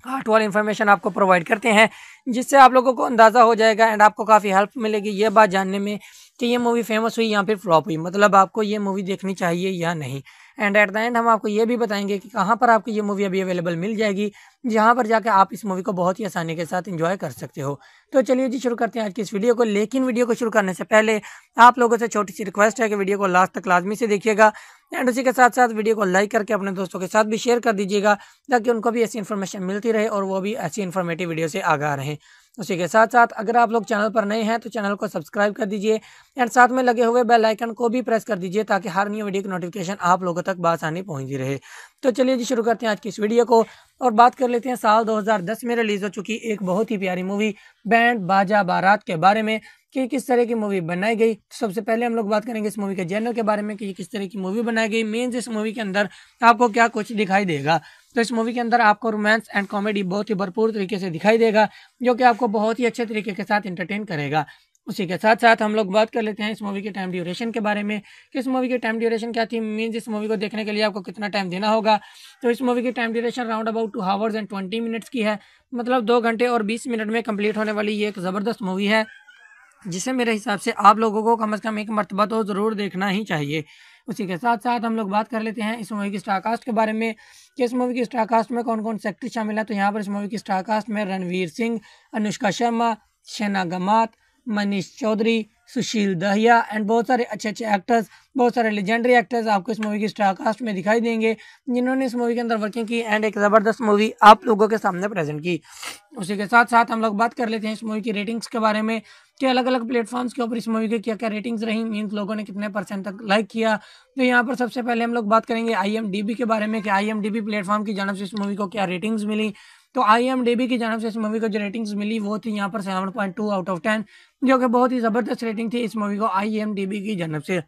हार्ट वाली इन्फॉर्मेशन आपको प्रोवाइड करते हैं जिससे आप लोगों को अंदाज़ा हो जाएगा एंड आपको काफ़ी हेल्प मिलेगी ये बात जानने में कि ये मूवी फेमस हुई या फिर फ्लॉप हुई मतलब आपको ये मूवी देखनी चाहिए या नहीं एंड एट द एंड हम आपको ये भी बताएंगे कि कहाँ पर आपको ये मूवी अभी अवेलेबल मिल जाएगी जहाँ पर जाकर आप इस मूवी को बहुत ही आसानी के साथ इंजॉय कर सकते हो तो चलिए जी शुरू करते हैं आज की इस वीडियो को लेकिन वीडियो को शुरू करने से पहले आप लोगों से छोटी सी रिक्वेस्ट है कि वीडियो को लास्ट तक लाजमी से देखिएगा एंड उसी के साथ साथ वीडियो को लाइक करके अपने दोस्तों के साथ भी शेयर कर दीजिएगा ताकि उनको भी ऐसी इन्फॉर्मेशन मिलती रहे और वो भी ऐसी इन्फॉर्मेटिव वीडियो से आगा रहे उसी के साथ साथ अगर आप लोग चैनल पर नए हैं तो चैनल को सब्सक्राइब कर दीजिए एंड साथ में लगे हुए बेल आइकन को भी प्रेस कर दीजिए ताकि हर न्यू वीडियो की नोटिफिकेशन आप लोगों तक बासानी पहुंचती रहे तो चलिए जी शुरू करते हैं आज की इस वीडियो को और बात कर लेते हैं साल 2010 में रिलीज़ हो चुकी एक बहुत ही प्यारी मूवी बैंड बाजा बारात के बारे में कि किस तरह की मूवी बनाई गई तो सबसे पहले हम लोग बात करेंगे इस मूवी के जैनर के बारे में कि ये किस तरह की मूवी बनाई गई मीन्स इस मूवी के अंदर आपको क्या कुछ दिखाई देगा तो इस मूवी के अंदर आपको रोमांस एंड कॉमेडी बहुत ही भरपूर तरीके से दिखाई देगा जो कि आपको बहुत ही अच्छे तरीके के साथ इंटरटेन करेगा उसी के साथ साथ हम लोग बात कर लेते हैं इस मूवी के टाइम ड्यूरेशन के बारे में कि इस मूवी के टाइम ड्यूरेशन क्या थी मीन्स इस मूवी को देखने के लिए आपको कितना टाइम देना होगा तो इस मूवी की time duration round about two hours and twenty minutes की है मतलब दो घंटे और बीस मिनट में कंप्लीट होने वाली ये एक ज़बरदस्त मूवी है जिसे मेरे हिसाब से आप लोगों को कम अज़ कम एक मरतबा तो ज़रूर देखना ही चाहिए उसी के साथ साथ हम लोग बात कर लेते हैं इस मूवी की स्टारकास्ट के बारे में कि इस मूवी की स्टारकास्ट में कौन कौन से एक्टर शामिल है तो यहाँ पर इस मूवी की स्टारकास्ट में रणवीर सिंह अनुष्का शर्मा शैना गमात मनीष चौधरी सुशील दहिया एंड बहुत सारे अच्छे अच्छे एक्टर्स बहुत सारे लेजेंडरी एक्टर्स आपको इस मूवी की स्टारकास्ट में दिखाई देंगे जिन्होंने इस मूवी के अंदर वर्किंग की एंड एक ज़बरदस्त मूवी आप लोगों के सामने प्रेजेंट की उसी के साथ साथ हम लोग बात कर लेते हैं इस मूवी की रेटिंग्स के बारे में कि अलग अलग प्लेटफॉर्म्स के ऊपर इस मूवी के क्या क्या रेटिंग्स रही मीन लोगों ने कितने परसेंट तक लाइक किया तो यहाँ पर सबसे पहले हम लोग बात करेंगे आई के बारे में कि आई प्लेटफॉर्म की जानव से इस मूवी को क्या रेटिंग्स मिली तो आई एम डी बी की जानव से इस मूवी को जो रेटिंग्स मिली वो थी यहाँ पर seven point two out of ten जो कि बहुत ही ज़बरदस्त रेटिंग थी इस मूवी को आई एम डी बी की जानव से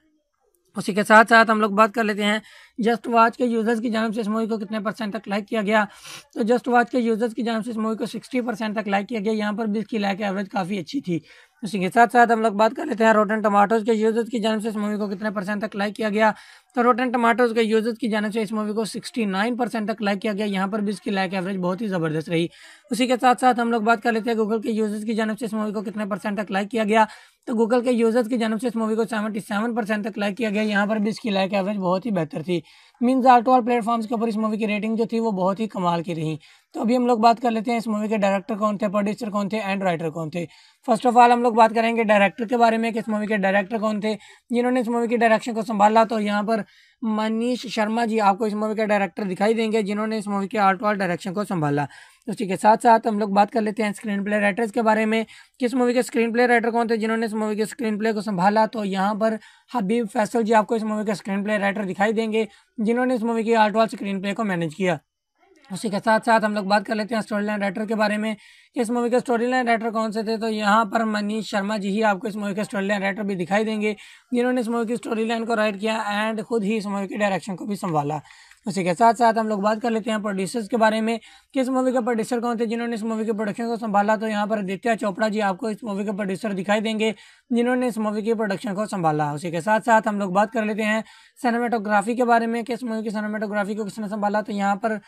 उसी के साथ साथ हम लोग बात कर लेते हैं जस्ट वाच के यूज़र्स की जानब से इस मूवी को कितने परसेंट तक लाइक किया गया तो जस्ट वाच के यूज़र्स की जानव से इस मूवी को सिक्सटी परसेंट तक लाइक किया गया यहाँ पर भी इसकी लाइक एवरेज काफ़ी अच्छी थी उसी के साथ साथ हम लोग बात कर लेते हैं रोटन टमाटोज के यूजर्स की जानव से इस मूवी को कितने परसेंट तक लाइक किया गया तो रोटन टमाटोज के यूजर्स की जानव से इस मूवी को 69 परसेंट तक लाइक किया गया यहाँ पर भी इसकी लाइक एवरेज बहुत ही ज़बरदस्त रही उसी के साथ साथ हम लोग बात कर लेते हैं गूगल के यूजर्स की जानब से इस मूवी को कितने परसेंट तक लाइक किया गया तो गूगल के यूजर्स की जानब से इस मूवी को सेवेंटी सेवन परसेंट तक लाइक किया गया यहाँ पर भी इसकी लाइक एवरेज बहुत ही बेहतर थी means art to R platforms के ऊपर इस मूवी की रेटिंग जो थी वो बहुत ही कमाल की रही तो अभी हम लोग बात कर लेते हैं इस मूवी के डायरेक्टर कौन थे प्रोड्यूसर कौन थे एंड राइटर कौन थे फर्स्ट ऑफ ऑल हम लोग बात करेंगे डायरेक्टर के बारे में कि इस मूवी के डायरेक्टर कौन थे जिन्होंने इस मूवी के डायरेक्शन को संभाला तो यहाँ पर मनीष शर्मा जी आपको इस मूवी के डायरेक्टर दिखाई देंगे जिन्होंने इस मूवी के आर्ट और डायरेक्शन को संभाला उसी के साथ साथ हम लोग बात कर लेते हैं स्क्रीन प्ले राइटर्स के बारे में किस मूवी के स्क्रीन प्ले राइटर कौन थे जिन्होंने इस मूवी के स्क्रीन प्ले को संभाला तो यहाँ पर हबीब फैसल जी आपको इस मूवी के स्क्रीन प्ले राइटर दिखाई देंगे जिन्होंने इस मूवी की आर्ट वाल स्क्रीन प्ले को मैनेज किया उसी के साथ साथ हम लोग बात कर लेते हैं स्टोरी लाइन राइटर के बारे में इस मूवी के स्टोरी लाइन राइटर कौन से थे तो यहाँ पर मनीष शर्मा जी ही आपको इस मूवी के स्टोरी लाइन राइटर भी दिखाई देंगे जिन्होंने इस मूवी की स्टोरी लाइन को राइट किया एंड खुद ही इस मूवी के डायरेक्शन को भी संभाला उसी के साथ साथ हम लोग बात कर लेते हैं प्रोड्यूसर्स के बारे में किस मूवी के प्रोड्यूसर कौन थे जिन्होंने इस मूवी के प्रोडक्शन को संभाला तो यहाँ पर आदित्य चोपड़ा जी आपको इस मूवी के प्रोड्यूसर दिखाई देंगे जिन्होंने इस मूवी के प्रोडक्शन को संभाला उसी के साथ साथ हम लोग बात कर लेते हैं सिनेमाटोग्राफी के बारे में किस मूवी की सिनेमाटोग्राफी को किसने संभाला तो यहाँ पर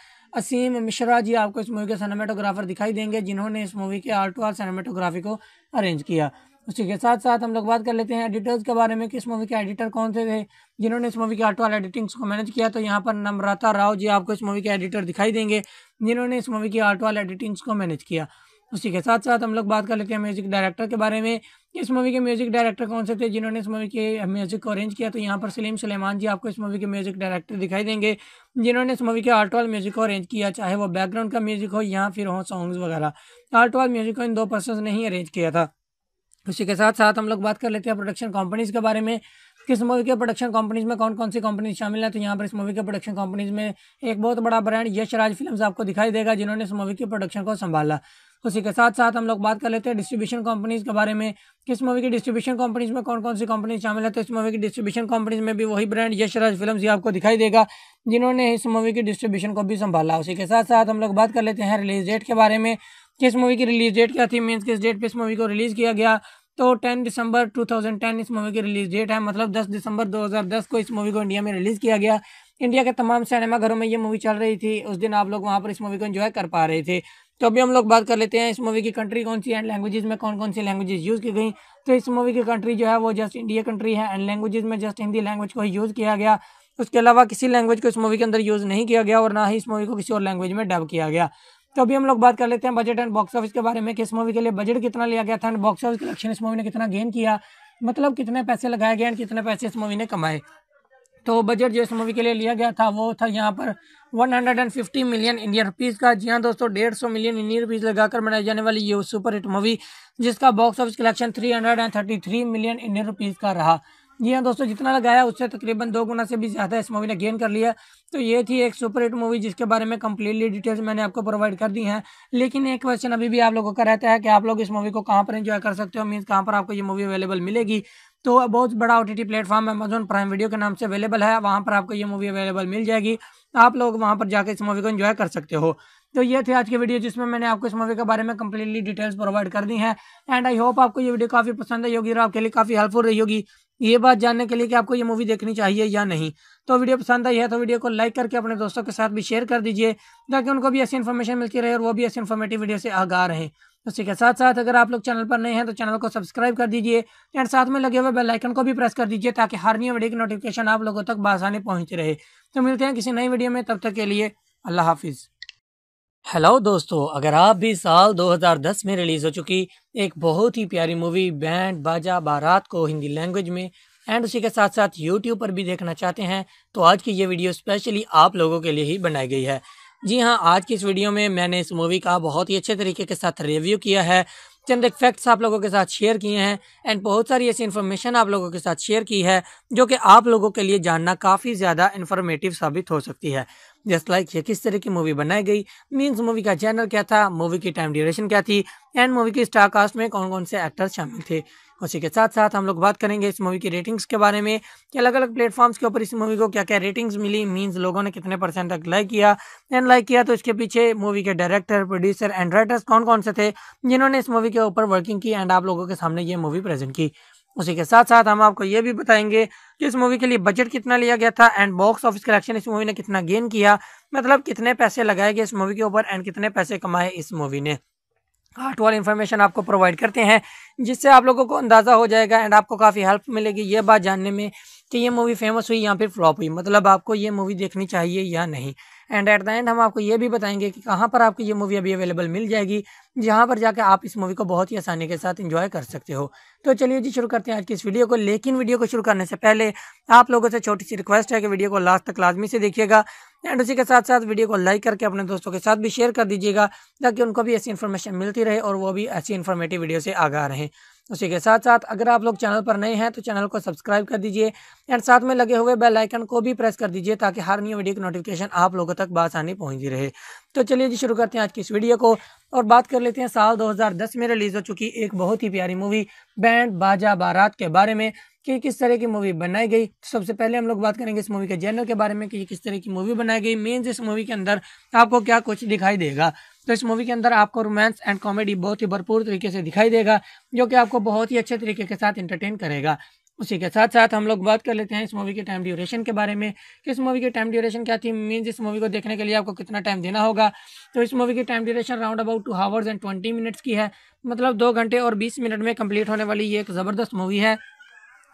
असीम मिश्रा जी आपको इस मूवी के सिनेमाटोग्राफर दिखाई देंगे जिन्होंने इस मूवी के आर्ट और सिनेमाटोग्राफी को अरेंज किया उसी के साथ साथ हम लोग बात कर लेते हैं एडिटर्स के बारे में किस मूवी के एडिटर कौन से थे जिन्होंने इस मूवी के आर्ट वाला एडिटिंग्स को मैनेज किया तो यहाँ पर नम्रता राव जी आपको इस मूवी के एडिटर दिखाई देंगे जिन्होंने इस मूवी की आर्ट वाला एडिटिंग्स को मैनेज किया उसी के साथ साथ हम लोग बात कर लेते हैं म्यूजिक डायरेक्टर के बारे में इस मूवी के म्यूजिक डायरेक्टर कौन से थे जिन्होंने इस मूवी के म्यूजिक को अरेंज किया तो यहाँ पर सलीम सलेमान जी आपको इस मूवी के म्यूजिक डायरेक्टर दिखाई देंगे जिन्होंने इस मूवी के आर्ट वाल म्यूजिक को अरेंज किया चाहे वो बैकग्राउंड का म्यूजिक हो या फिर हो सॉन्ग्स वगैरह आर्ट वाल म्यूजिक को इन दो पर्सन ने ही अरेंज किया था उसी के साथ साथ हम लोग बात कर लेते हैं प्रोडक्शन कंपनीज के बारे में कि इस मूवी के प्रोडक्शन कंपनीज में कौन कौन सी कंपनी शामिल है तो यहाँ पर इस मूवी के प्रोडक्शन कंपनीज में एक बहुत बड़ा ब्रांड यश राज फिल्म आपको दिखाई देगा जिन्होंने इस मूवी के प्रोडक्शन को संभाला उसी के साथ साथ हम लोग बात कर लेते हैं डिस्ट्रीब्यूशन कंपनीज के बारे में किस मूवी की डिस्ट्रीब्यूशन कंपनीज में कौन कौन सी कंपनी शामिल है तो इस मूवी की डिस्ट्रीब्यूशन कंपनीज में भी वही ब्रांड यश राज फिल्म ही आपको दिखाई देगा जिन्होंने इस मूवी की डिस्ट्रीब्यूशन को भी संभाला उसी के साथ साथ हम लोग बात कर लेते हैं रिलीज डेट के बारे में किस मूवी की रिलीज डेट क्या थी मीन्स किस डेट पर इस मूवी को रिलीज़ किया गया तो 10 दिसंबर 2010 इस मूवी की रिलीज डेट है मतलब 10 दिसंबर 2010 को इस मूवी को इंडिया में रिलीज़ किया गया इंडिया के तमाम सिनेमा घरों में ये मूवी चल रही थी उस दिन आप लोग वहाँ पर इस मूवी को इन्जॉय कर पा रहे थे तो अभी हम लोग बात कर लेते हैं इस मूवी की कंट्री कौन सी एंड लैंग्वेजेज में कौन कौन सी लैंग्वेज यूज़ की गई तो इस मूवी की कंट्री जो है वो जस्ट इंडिया कंट्री है एंड लैंग्वेजेज में जस्ट हिंदी लैंग्वेज को यूज़ किया गया उसके अलावा किसी लैंग्वेज को इस मूवी के अंदर यूज़ नहीं किया गया और ना ही इस मूवी को किसी और लैंग्वेज में डब किया गया तो अभी हम लोग बात कर लेते हैं बजट एंड बॉक्स ऑफिस के बारे में किस मूवी के लिए बजट कितना लिया गया था एंड बॉक्स ऑफिस कलेक्शन इस मूवी ने कितना गेन किया मतलब कितने पैसे लगाए गए एंड कितने पैसे इस मूवी ने कमाए तो बजट जो इस मूवी के लिए लिया गया था वो था यहाँ पर 150 मिलियन इंडियन रुपीज़ का जी हाँ दोस्तों डेढ़ सौ मिलियन इंडियन रुपीज़ लगाकर बनाई जाने वाली ये सुपर हिट मूवी जिसका box office collection 333 million Indian rupees का रहा जी हाँ दोस्तों जितना लगाया उससे तकरीबन दो गुना से भी ज़्यादा इस मूवी ने गेन कर लिया तो ये थी एक सुपर हिट मूवी जिसके बारे में कम्प्लीटली डिटेल्स मैंने आपको प्रोवाइड कर दी हैं लेकिन एक क्वेश्चन अभी भी आप लोगों का रहता है कि आप लोग इस मूवी को कहाँ पर इन्जॉय कर सकते हो मीन कहाँ पर आपको ये मूवी अवेलेबल मिलेगी तो बहुत बड़ा O T T platform Amazon Prime Video के नाम से अवेलेबल है वहाँ पर आपको ये मूवी अवेलेबल मिल जाएगी आप लोग वहाँ पर जाकर इस मूवी को इन्जॉय कर सकते हो तो ये थे आज की वीडियो जिसमें मैंने आपको इस मूवी के बारे में कम्प्लीटली डिटेल्स प्रोवाइड कर दी हैं एंड आई होप आपको ये वीडियो काफ़ी पसंद आई होगी और आपके लिए काफ़ी हेल्पफुल रही होगी ये बात जानने के लिए कि आपको ये मूवी देखनी चाहिए या नहीं तो वीडियो पसंद आई है तो वीडियो को लाइक करके अपने दोस्तों के साथ भी शेयर कर दीजिए ताकि उनको भी ऐसी इन्फॉर्मेशन मिलती रहे और वो भी ऐसी इन्फॉर्मेटिव वीडियो से आगा रहे उसी के साथ साथ अगर आप लोग चैनल पर नए हैं तो चैनल को सब्सक्राइब कर दीजिए एंड साथ में लगे हुए बेल आइकन को भी प्रेस कर दीजिए ताकि हर नई वीडियो की नोटिफिकेशन आप लोगों तक बासानी पहुँच रहे तो मिलते हैं किसी नई वीडियो में तब तक के लिए अल्लाह हाफिज़ हेलो दोस्तों अगर आप भी साल 2010 में रिलीज़ हो चुकी एक बहुत ही प्यारी मूवी बैंड बाजा बारात को हिंदी लैंग्वेज में एंड उसी के साथ साथ यूट्यूब पर भी देखना चाहते हैं तो आज की ये वीडियो स्पेशली आप लोगों के लिए ही बनाई गई है जी हाँ आज की इस वीडियो में मैंने इस मूवी का बहुत ही अच्छे तरीके के साथ रिव्यू किया है चंद एक फैक्ट्स आप लोगों के साथ शेयर किए हैं एंड बहुत सारी ऐसी इन्फॉर्मेशन आप लोगों के साथ शेयर की है जो कि आप लोगों के लिए जानना काफ़ी ज़्यादा इन्फॉर्मेटिव साबित हो सकती है जस्ट लाइक ये किस तरह की मूवी बनाई गई मीन्स मूवी का चैनल क्या था मूवी की टाइम ड्यूरेशन क्या थी एंड मूवी की स्टार कास्ट में कौन कौन से एक्टर्स शामिल थे उसी के साथ साथ हम लोग बात करेंगे इस मूवी की रेटिंग्स के बारे में कि अलग अलग प्लेटफॉर्म्स के ऊपर इस मूवी को क्या क्या रेटिंग्स मिली मींस लोगों ने कितने परसेंट तक लाइक किया एंड लाइक किया तो इसके पीछे मूवी के डायरेक्टर प्रोड्यूसर एंड राइटर्स कौन कौन से थे जिन्होंने इस मूवी के ऊपर वर्किंग की एंड आप लोगों के सामने ये मूवी प्रेजेंट की उसी के साथ साथ हम आपको ये भी बताएंगे कि इस मूवी के लिए बजट कितना लिया गया था एंड बॉक्स ऑफिस कलेक्शन इस मूवी ने कितना गेन किया मतलब कितने पैसे लगाए गए इस मूवी के ऊपर एंड कितने पैसे कमाए इस मूवी ने हार्ट वाल इन्फॉर्मेशन आपको प्रोवाइड करते हैं जिससे आप लोगों को अंदाज़ा हो जाएगा एंड आपको काफ़ी हेल्प मिलेगी ये बात जानने में कि ये मूवी फेमस हुई या फिर फ्लॉप हुई मतलब आपको ये मूवी देखनी चाहिए या नहीं एंड एट द एंड हम आपको ये भी बताएंगे कि कहाँ पर आपको ये मूवी अभी अवेलेबल मिल जाएगी जहाँ पर जाकर आप इस मूवी को बहुत ही आसानी के साथ इन्जॉय कर सकते हो तो चलिए जी शुरू करते हैं आज की इस वीडियो को लेकिन वीडियो को शुरू करने से पहले आप लोगों से छोटी सी रिक्वेस्ट है कि वीडियो को लास्ट तक लाजमी से देखिएगा एंड उसी के साथ साथ वीडियो को लाइक करके अपने दोस्तों के साथ भी शेयर कर दीजिएगा ताकि उनको भी ऐसी इन्फॉर्मेशन मिलती रहे और वो भी ऐसी इन्फॉर्मेटिव वीडियो से आगा रहें उसी के साथ साथ अगर आप लोग चैनल पर नए हैं तो चैनल को सब्सक्राइब कर दीजिए एंड साथ में लगे हुए बेल आइकन को भी प्रेस कर दीजिए ताकि हर न्यू वीडियो की नोटिफिकेशन आप लोगों तक बासानी पहुंचती रहे तो चलिए जी शुरू करते हैं आज की इस वीडियो को और बात कर लेते हैं साल 2010 में रिलीज़ हो चुकी एक बहुत ही प्यारी मूवी बैंड बाजा बारात के बारे में कि किस तरह की मूवी बनाई गई तो सबसे पहले हम लोग बात करेंगे इस मूवी के जैनर के बारे में कि किस तरह की मूवी बनाई गई मीन्स इस मूवी के अंदर आपको क्या कुछ दिखाई देगा तो इस मूवी के अंदर आपको रोमांस एंड कॉमेडी बहुत ही भरपूर तरीके से दिखाई देगा जो कि आपको बहुत ही अच्छे तरीके के साथ इंटरटेन करेगा उसी के साथ साथ हम लोग बात कर लेते हैं इस मूवी के टाइम ड्यूरेशन के बारे में कि इस मूवी के टाइम ड्यूरेशन क्या थी मीन्स इस मूवी को देखने के लिए आपको कितना टाइम देना होगा तो इस मूवी की time duration round about two hours and twenty minutes की है मतलब दो घंटे और बीस मिनट में कम्प्लीट होने वाली ये एक ज़बरदस्त मूवी है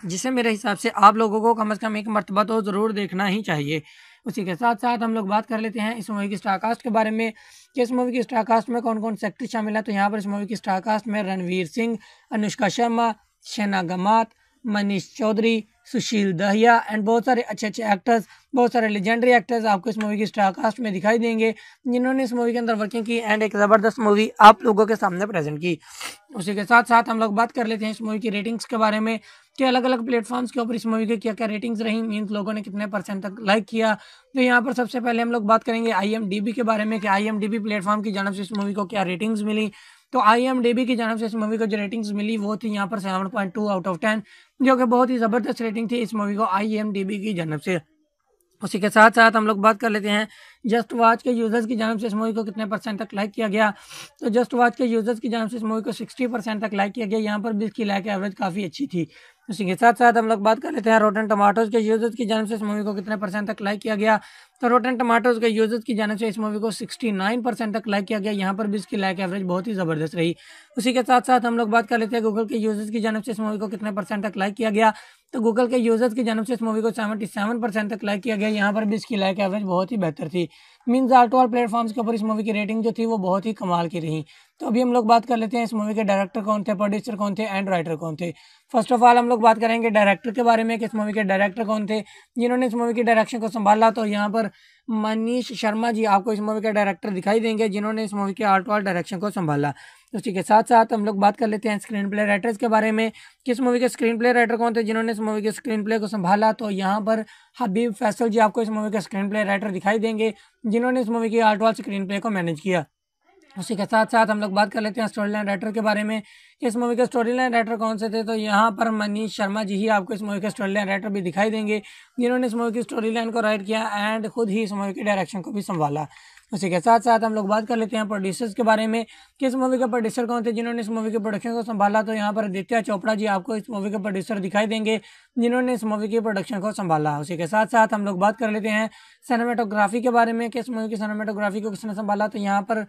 जिसे मेरे हिसाब से आप लोगों को कम अज़ कम एक मरतबा तो ज़रूर देखना ही चाहिए उसी के साथ साथ हम लोग बात कर लेते हैं इस मूवी की स्टारकास्ट के बारे में कि इस मूवी की स्टारकास्ट में कौन कौन से शामिल है तो यहाँ पर इस मूवी की स्टारकास्ट में रणवीर सिंह अनुष्का शर्मा शैना गमात मनीष चौधरी सुशील दहिया एंड बहुत सारे अच्छे अच्छे एक्टर्स बहुत सारे लेजेंडरी एक्टर्स आपको इस मूवी की स्टार कास्ट में दिखाई देंगे जिन्होंने इस मूवी के अंदर वर्किंग की एंड एक ज़बरदस्त मूवी आप लोगों के सामने प्रेजेंट की उसी के साथ साथ हम लोग बात कर लेते हैं इस मूवी की रेटिंग्स के बारे में कि अलग अलग प्लेटफॉर्म्स के ऊपर इस मूवी की क्या क्या रेटिंग्स रही मीन्स लोगों ने कितने परसेंट तक लाइक किया तो यहाँ पर सबसे पहले हम लोग बात करेंगे आई के बारे में कि आई प्लेटफॉर्म की जानव से इस मूवी को क्या रेटिंग्स मिली तो आई एम डी बी की जानव से इस मूवी को जो रेटिंग्स मिली वो थी यहाँ पर seven point two out of ten जो कि बहुत ही ज़बरदस्त रेटिंग थी इस मूवी को आई एम डी बी की जानव से उसी के साथ साथ हम लोग बात कर लेते हैं जस्ट वाच के यूज़र्स की जानव से इस मूवी को कितने परसेंट तक लाइक किया गया तो जस्ट वाच के यूज़र्स की जानव से इस मूवी को सिक्सटी परसेंट तक लाइक किया गया यहाँ पर भी इसकी लाइक एवरेज काफ़ी अच्छी थी उसी के साथ साथ हम लोग बात कर लेते हैं रोटन टमाटोज के यूज़र्स की जानव से इस मूवी को कितने परसेंट तक लाइक किया गया तो रोटन टमाटोज के यूजर्स की जाने से इस मूवी को 69 परसेंट तक लाइक किया गया यहाँ पर भी इसकी लाइक एवरेज बहुत ही ज़बरदस्त रही उसी के साथ साथ हम लोग बात कर लेते हैं गूगल के यूजर्स की जानब से इस मूवी को कितने परसेंट तक लाइक किया गया तो गूगल के यूजर्स की जानब से इस मूवी को सेवेंटी सेवन परसेंट तक लाइक किया गया यहाँ पर भी इसकी लाइक एवरेज बहुत ही बेहतर थी मीन आल्टो और प्लेटफॉर्म्स के ऊपर इस मूवी की रेटिंग जो थी वो बहुत ही कमाल की रही तो अभी हम लोग बात कर लेते हैं इस मूवी के डायरेक्टर कौन थे प्रोड्यूसर कौन थे एंड राइटर कौन थे फर्स्ट ऑफ ऑल हम लोग बात करेंगे डायरेक्टर के बारे में कि इस मूवी के डायरेक्टर कौन थे जिन्होंने इस मूवी की डायरेक्शन को संभाला तो यहाँ पर मनीष शर्मा जी आपको इस मूवी के डायरेक्टर दिखाई देंगे जिन्होंने इस मूवी के आर्ट वाल डायरेक्शन को संभाला उसी के साथ साथ हम लोग बात कर लेते हैं स्क्रीन प्ले राइटर्स के बारे में किस मूवी के स्क्रीन प्ले राइटर कौन थे जिन्होंने इस मूवी के स्क्रीन प्ले को संभाला तो यहाँ पर हबीब फैसल जी आपको इस मूवी के स्क्रीन प्ले राइटर दिखाई देंगे जिन्होंने इस मूवी के आर्ट वाल स्क्रीन प्ले को मैनेज किया उसी के साथ साथ हम लोग बात कर लेते हैं स्टोरी लाइन राइटर के बारे में कि इस मूवी के स्टोरी लाइन राइटर कौन से थे तो यहाँ पर मनीष शर्मा जी ही आपको इस मूवी के स्टोरी लाइन राइटर भी दिखाई देंगे जिन्होंने इस मूवी की स्टोरी लाइन को राइट किया एंड खुद ही इस मूवी के डायरेक्शन को भी संभाला उसी के साथ साथ हम लोग बात कर लेते हैं प्रोड्यूसर्स के बारे में किस मूवी के प्रोड्यूसर कौन थे जिन्होंने इस मूवी के प्रोडक्शन को संभाला तो यहाँ पर आदित्य चोपड़ा जी आपको इस मूवी के प्रोड्यूसर दिखाई देंगे जिन्होंने इस मूवी के प्रोडक्शन को संभाला उसी के साथ साथ हम लोग बात कर लेते हैं सिनेमाटोग्राफी के बारे में किस मूवी की सिनेमाटोग्राफी को किसने संभाला तो यहाँ पर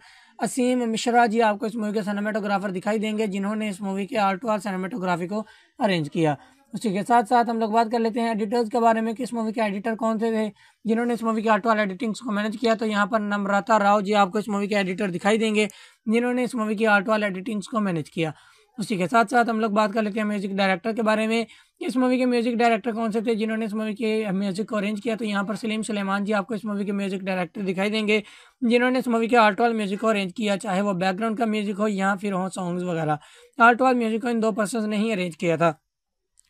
असीम मिश्रा जी आपको इस मूवी के सिनेमाटोग्राफर दिखाई देंगे जिन्होंने इस मूवी के आर्ट और सिनेमाटोग्राफी को अरेंज किया उसी के साथ साथ हम लोग बात कर लेते हैं एडिटर्स के बारे में कि इस मूवी के एडिटर कौन से थे जिन्होंने इस मूवी के आर्ट वाल एडिटिंग्स को मैनेज किया तो यहाँ पर नम्रता राव जी आपको इस मूवी के एडिटर दिखाई देंगे जिन्होंने इस मूवी की आर्ट वाल एडिटिंग्स को मैनेज किया उसी के साथ साथ हम लोग बात कर लेते हैं म्यूजिक डायरेक्टर के बारे में इस मूवी के म्यूजिक डायरेक्टर कौन से थे जिन्होंने इस मूवी के म्यूजिक को अरेंज किया तो यहाँ पर सलीम सलेमान जी आपको इस मूवी के म्यूजिक डायरेक्टर दिखाई देंगे जिन्होंने इस मूवी के आर्ट वाल म्यूजिक को अरेंज किया चाहे वो बैकग्राउंड का म्यूजिक हो या फिर हो सॉन्ग्स वगैरह आर्ट वाल म्यूजिक को इन दो पर्सन ने ही अरेंज किया था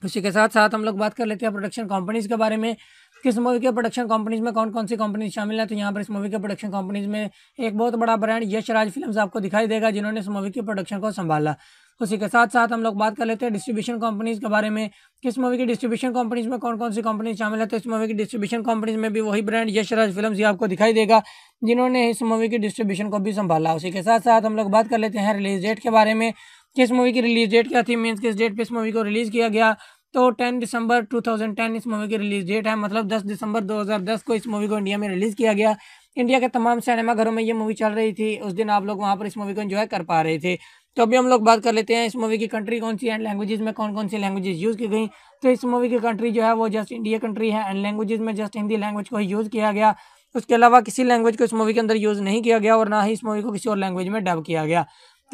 उसी के साथ साथ हम लोग बात कर लेते हैं प्रोडक्शन कंपनीज़ के बारे में किस मूवी के प्रोडक्शन कंपनीज में कौन कौन सी कंपनीज शामिल है तो यहाँ पर इस मूवी के प्रोडक्शन कंपनीज में एक बहुत बड़ा ब्रांड यश राज फिल्म आपको दिखाई देगा जिन्होंने इस मूवी के प्रोडक्शन को संभाला उसी के साथ साथ हम लोग बात कर लेते हैं डिस्ट्रीब्यूशन कंपनीज के बारे में किस मूवी की डिस्ट्रीब्यूशन कंपनीज में कौन कौन सी कंपनी शामिल है तो इस मूवी की डिस्ट्रीब्यूशन कंपनीज में भी वही ब्रांड यश राज फिल्म ही आपको दिखाई देगा जिन्होंने इस मूवी की डिस्ट्रीब्यूशन को भी संभाला उसी के साथ साथ हम लोग बात कर लेते हैं रिलीज डेट के बारे में किस मूवी की रिलीज डेट क्या थी मीन्स किस डेट पे इस मूवी को रिलीज़ किया गया तो 10 दिसंबर 2010 इस मूवी की रिलीज डेट है मतलब 10 दिसंबर 2010 को इस मूवी को इंडिया में रिलीज़ किया गया इंडिया के तमाम सिनेमा घरों में ये मूवी चल रही थी उस दिन आप लोग वहाँ पर इस मूवी को इन्जॉय कर पा रहे थे तो अभी हम लोग बात कर लेते हैं इस मूवी की कंट्री कौन सी एंड लैंग्वेजेज में कौन कौन सी लैंग्वेज यूज़ की गई तो इस मूवी की कंट्री जो है वो जस्ट इंडिया कंट्री है एंड लैंग्वेजेज में जस्ट हिंदी लैंग्वेज को यूज़ किया गया उसके अलावा किसी लैंग्वेज को इस मूवी के अंदर यूज़ नहीं किया गया और ना ही इस मूवी को किसी और लैंग्वेज में डब किया गया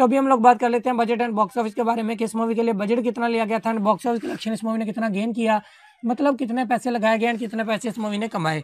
तो अभी हम लोग बात कर लेते हैं बजट एंड बॉक्स ऑफिस के बारे में किस मूवी के लिए बजट कितना लिया गया था एंड बॉक्स ऑफिस कलेक्शन इस मूवी ने कितना गेन किया मतलब कितने पैसे लगाए गए एंड कितने पैसे इस मूवी ने कमाए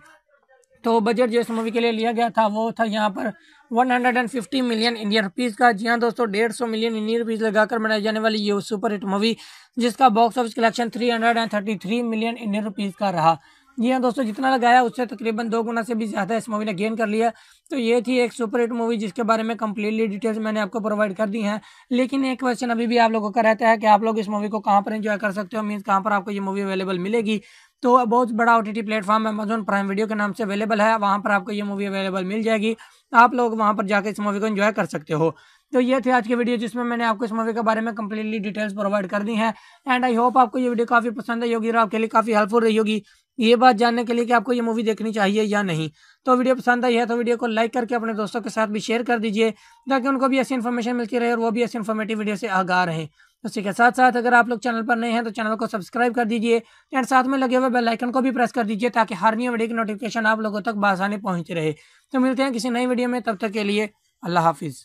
तो बजट जो इस मूवी के लिए लिया गया था वो था यहाँ पर 150 मिलियन इंडियन रुपीज़ का जी हाँ दोस्तों डेढ़ सौ मिलियन इंडियन रुपीज़ लगाकर बनाई जाने वाली ये सुपर हिट मूवी जिसका box office collection 333 million Indian rupees का रहा जी हाँ दोस्तों जितना लगाया उससे तकरीबन दो गुना से भी ज़्यादा इस मूवी ने गेन कर लिया तो ये थी एक सुपर हिट मूवी जिसके बारे में कम्प्लीटली डिटेल्स मैंने आपको प्रोवाइड कर दी हैं लेकिन एक क्वेश्चन अभी भी आप लोगों का रहता है कि आप लोग इस मूवी को कहाँ पर इन्जॉय कर सकते हो मीन्स कहाँ पर आपको ये मूवी अवेलेबल मिलेगी तो बहुत बड़ा O T platform Amazon Prime Video के नाम से अवेलेबल है वहाँ पर आपको ये मूवी अवेलेबल मिल जाएगी आप लोग वहाँ पर जाकर इस मूवी को इन्जॉय कर सकते हो तो ये थे आज की वीडियो जिसमें मैंने आपको इस मूवी के बारे में कम्प्लीटली डिटेल्स प्रोवाइड कर दी हैं एंड आई होप आपको ये वीडियो काफ़ी पसंद आई होगी और आपके लिए काफ़ी हेल्पफुल रही होगी ये बात जानने के लिए कि आपको ये मूवी देखनी चाहिए या नहीं तो वीडियो पसंद आई है तो वीडियो को लाइक करके अपने दोस्तों के साथ भी शेयर कर दीजिए ताकि उनको भी ऐसी इन्फॉर्मेशन मिलती रहे और वो भी ऐसी इन्फॉर्मेटिव वीडियो से आगा रहे उसी तो के साथ साथ अगर आप लोग चैनल पर नए हैं तो चैनल को सब्सक्राइब कर दीजिए एंड साथ में लगे हुए बेल आइकन को भी प्रेस कर दीजिए ताकि हर नई वीडियो की नोटिफिकेशन आप लोगों तक बासानी पहुंच रहे तो मिलते हैं किसी नई वीडियो में तब तक के लिए अल्लाह हाफिज़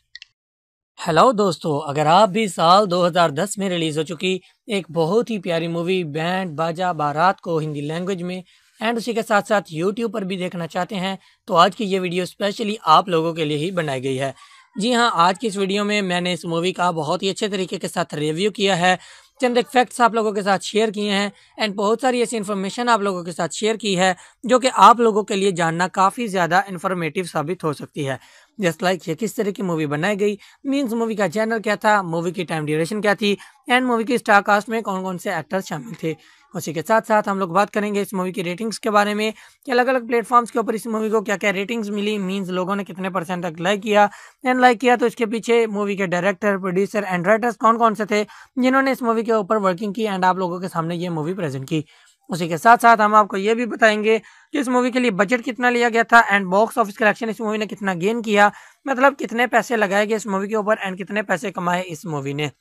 हेलो दोस्तों अगर आप भी साल 2010 में रिलीज़ हो चुकी एक बहुत ही प्यारी मूवी बैंड बाजा बारात को हिंदी लैंग्वेज में एंड उसी के साथ साथ यूट्यूब पर भी देखना चाहते हैं तो आज की ये वीडियो स्पेशली आप लोगों के लिए ही बनाई गई है जी हाँ आज की इस वीडियो में मैंने इस मूवी का बहुत ही अच्छे तरीके के साथ रिव्यू किया है चंद एक फैक्ट्स आप लोगों के साथ शेयर किए हैं एंड बहुत सारी ऐसी इन्फॉर्मेशन आप लोगों के साथ शेयर की है जो कि आप लोगों के लिए जानना काफ़ी ज़्यादा इन्फॉर्मेटिव साबित हो सकती है जस्ट लाइक ये किस तरह की मूवी बनाई गई मीन्स मूवी का चैनल क्या था मूवी की टाइम ड्यूरेशन क्या थी एंड मूवी के स्टार कास्ट में कौन कौन से एक्टर्स शामिल थे उसी के साथ साथ हम लोग बात करेंगे इस मूवी की रेटिंग्स के बारे में कि अलग अलग प्लेटफॉर्म्स के ऊपर इस मूवी को क्या क्या रेटिंग्स मिली मीन्स लोगों ने कितने परसेंट तक लाइक किया एंड लाइक किया तो इसके पीछे मूवी के डायरेक्टर प्रोड्यूसर एंड राइटर्स कौन कौन से थे जिन्होंने इस मूवी के ऊपर वर्किंग की एंड आप लोगों के सामने ये मूवी प्रेजेंट की उसी के साथ साथ हम आपको ये भी बताएंगे कि इस मूवी के लिए बजट कितना लिया गया था एंड बॉक्स ऑफिस कलेक्शन इस मूवी ने कितना गेन किया मतलब कितने पैसे लगाए गए इस मूवी के ऊपर एंड कितने पैसे कमाए इस मूवी ने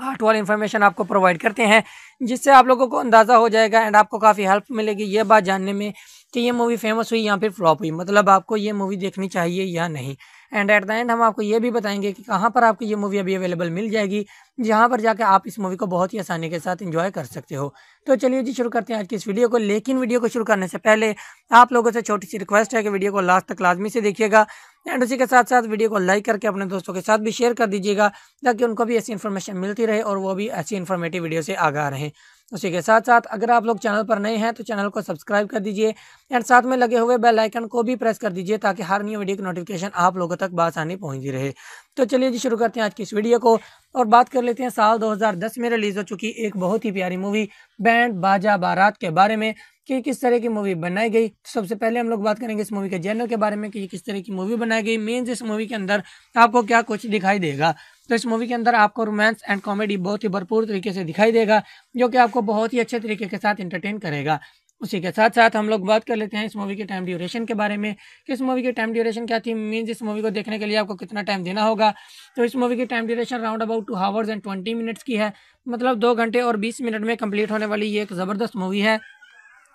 हार्ट वाल इन्फॉर्मेशन आपको प्रोवाइड करते हैं जिससे आप लोगों को अंदाज़ा हो जाएगा एंड आपको काफ़ी हेल्प मिलेगी ये बात जानने में कि ये मूवी फेमस हुई या फिर फ्लॉप हुई मतलब आपको ये मूवी देखनी चाहिए या नहीं एंड एट द एंड हम आपको ये भी बताएंगे कि कहाँ पर आपको ये मूवी अभी अवेलेबल मिल जाएगी जहाँ पर जाकर आप इस मूवी को बहुत ही आसानी के साथ इंजॉय कर सकते हो तो चलिए जी शुरू करते हैं आज की इस वीडियो को लेकिन वीडियो को शुरू करने से पहले आप लोगों से छोटी सी रिक्वेस्ट है कि वीडियो को लास्ट तक लाजमी से देखिएगा एंड उसी के साथ साथ वीडियो को लाइक करके अपने दोस्तों के साथ भी शेयर कर दीजिएगा ताकि उनको भी ऐसी इन्फॉर्मेशन मिलती रहे और वो भी ऐसी इन्फॉर्मेटिव वीडियो से आगा रहें उसी के साथ साथ अगर आप लोग चैनल पर नए हैं तो चैनल को सब्सक्राइब कर दीजिए एंड साथ में लगे हुए बेल आइकन को भी प्रेस कर दीजिए ताकि हर न्यू वीडियो की नोटिफिकेशन आप लोगों तक बासानी पहुंचती रहे तो चलिए जी शुरू करते हैं आज की इस वीडियो को और बात कर लेते हैं साल 2010 में रिलीज़ हो चुकी एक बहुत ही प्यारी मूवी बैंड बाजा बारात के बारे में कि किस तरह की मूवी बनाई गई तो सबसे पहले हम लोग बात करेंगे इस मूवी के जैनर के बारे में कि ये किस तरह की मूवी बनाई गई मीन्स इस मूवी के अंदर आपको क्या कुछ दिखाई देगा तो इस मूवी के अंदर आपको रोमांस एंड कॉमेडी बहुत ही भरपूर तरीके से दिखाई देगा जो कि आपको बहुत ही अच्छे तरीके के साथ इंटरटेन करेगा उसी के साथ साथ हम लोग बात कर लेते हैं इस मूवी के टाइम ड्यूरेशन के बारे में कि इस मूवी की टाइम ड्यूरेशन क्या थी मीन्स इस मूवी को देखने के लिए आपको कितना टाइम देना होगा तो इस मूवी की time duration round about two hours and twenty minutes की है मतलब दो घंटे और बीस मिनट में कंप्लीट होने वाली ये एक ज़बरदस्त मूवी है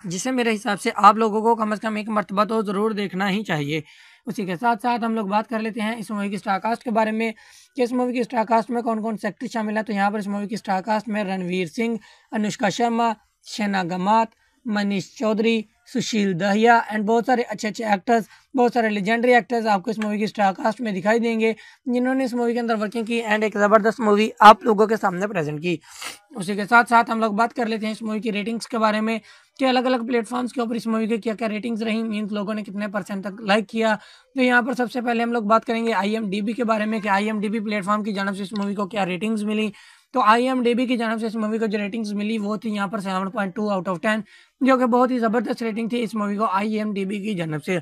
जिसे मेरे हिसाब से आप लोगों को कम अज़ कम एक मरतबा तो ज़रूर देखना ही चाहिए उसी के साथ साथ हम लोग बात कर लेते हैं इस मूवी की स्टारकास्ट के बारे में कि इस मूवी की स्टारकास्ट में कौन कौन से शामिल है तो यहाँ पर इस मूवी की स्टारकास्ट में रणवीर सिंह अनुष्का शर्मा शना गमात मनीष चौधरी सुशील दहिया एंड बहुत सारे अच्छे अच्छे एक्टर्स बहुत सारे लेजेंडरी एक्टर्स आपको इस मूवी की स्टारकास्ट में दिखाई देंगे जिन्होंने इस मूवी के अंदर वर्किंग की एंड एक ज़बरदस्त मूवी आप लोगों के सामने प्रेजेंट की उसी के साथ साथ हम लोग बात कर लेते हैं इस मूवी की रेटिंग्स के बारे में कि अलग अलग प्लेटफॉर्म्स के ऊपर इस मूवी के क्या क्या रेटिंग्स रही मीन्स लोगों ने कितने परसेंट तक लाइक किया तो यहाँ पर सबसे पहले हम लोग बात करेंगे आई के बारे में कि आई प्लेटफॉर्म की जानब से इस मूवी को क्या रेटिंग्स मिली तो आई एम डी की जानव से इस मूवी को जो रेटिंग्स मिली वो थी यहाँ पर seven point two out of ten जो कि बहुत ही ज़बरदस्त रेटिंग थी इस मूवी को आई एम डी बी की जानव से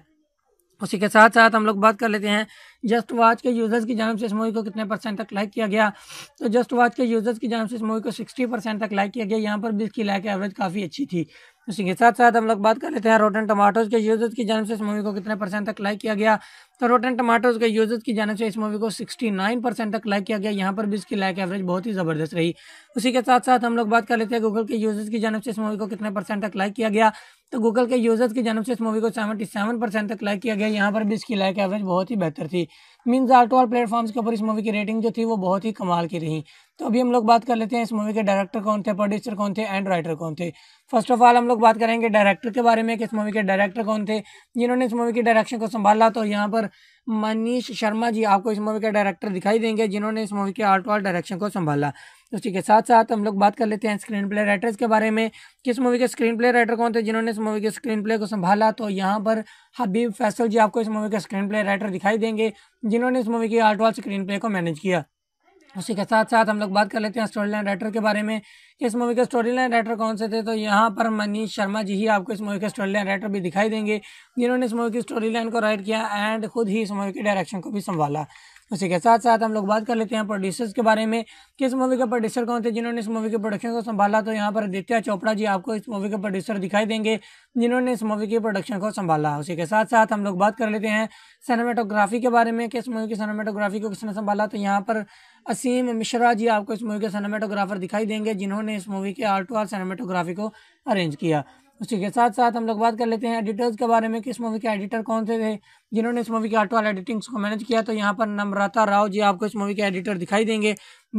उसी के साथ साथ हम लोग बात कर लेते हैं जस्ट वॉच के यूज़र्स की जानब से इस मूवी को कितने परसेंट तक लाइक किया गया तो जस्ट वॉच के यूज़र्स की जानब से इस मूवी को 60 परसेंट तक लाइक किया गया यहाँ पर भी इसकी लाइक एवरेज काफ़ी अच्छी थी उसी के साथ साथ हम लोग बात कर लेते हैं रोटन टमाटोज के यूजर्स की जानव से इस मूवी को कितने परसेंट तक लाइक किया गया तो रोटन टमाटोज के यूजर्स की जानब से इस मूवी को 69 परसेंट तक लाइक किया गया यहाँ पर भी इसकी लाइक एवरेज बहुत ही ज़बरदस्त रही उसी के साथ साथ हम लोग बात कर लेते हैं गूगल के यूजर्स की जानब से इस मूवी को कितने परसेंट तक लाइक किया गया तो गूगल के यूजर्स की जानब से इस मूवी को सेवेंटी परसेंट तक लाइक किया गया यहाँ पर भी इसकी लाइक एवरेज बहुत ही बेहतर थी means R to R platforms के ऊपर इस मूवी की रेटिंग जो थी वो बहुत ही कमाल की रही तो अभी हम लोग बात कर लेते हैं इस मूवी के डायरेक्टर कौन थे प्रोड्यूसर कौन थे एंड राइटर कौन थे फर्स्ट ऑफ ऑल हम लोग बात करेंगे डायरेक्टर के बारे में कि इस मूवी के डायरेक्टर कौन थे जिन्होंने इस मूवी की डायरेक्शन को संभाला तो यहाँ पर मनीष शर्मा जी आपको इस मूवी के डायरेक्टर दिखाई देंगे जिन्होंने इस मूवी के आर्ट वाल डायरेक्शन को संभाला उसी के साथ साथ हम लोग बात कर लेते हैं स्क्रीन प्ले राइटर्स के बारे में किस मूवी के स्क्रीन प्ले राइटर कौन थे जिन्होंने इस मूवी के स्क्रीन प्ले को संभाला तो यहाँ पर हबीब फैसल जी आपको इस मूवी के स्क्रीन प्ले राइटर दिखाई देंगे जिन्होंने इस मूवी के आर्ट वाल स्क्रीन प्ले को मैनेज किया उसी के साथ साथ हम लोग बात कर लेते हैं स्टोरी लाइन राइटर के बारे में इस मूवी के स्टोरी लाइन राइटर कौन से थे तो यहाँ पर मनीष शर्मा जी ही आपको इस मूवी के स्टोरी लाइन राइटर भी दिखाई देंगे जिन्होंने इस मूवी की स्टोरी लाइन को राइट किया एंड खुद ही इस मूवी के डायरेक्शन को भी संभाला उसी के साथ साथ हम लोग बात कर लेते हैं प्रोड्यूसर्स के बारे में किस मूवी के प्रोड्यूसर कौन थे जिन्होंने इस मूवी के प्रोडक्शन को संभाला तो यहाँ पर आदित्य चोपड़ा जी आपको इस मूवी के प्रोड्यूसर दिखाई देंगे जिन्होंने इस मूवी के प्रोडक्शन को संभाला उसी के साथ साथ हम लोग बात कर लेते हैं सिनेमाटोग्राफी के बारे में किस मूवी की सिनेमाटोग्राफी को किसने संभाला तो यहाँ पर असीम मिश्रा जी आपको इस मूवी के सिनेमाटोग्राफर दिखाई देंगे जिन्होंने इस मूवी के आर्ट और आर सिनेमाटोग्राफी को अरेंज किया उसी के साथ साथ हम लोग बात कर लेते हैं एडिटर्स के बारे में कि इस मूवी के एडिटर कौन से थे जिन्होंने इस मूवी के आर्ट वाले एडिटिंग्स को मैनेज किया तो यहाँ पर नम्रता राव जी आपको इस मूवी के एडिटर दिखाई देंगे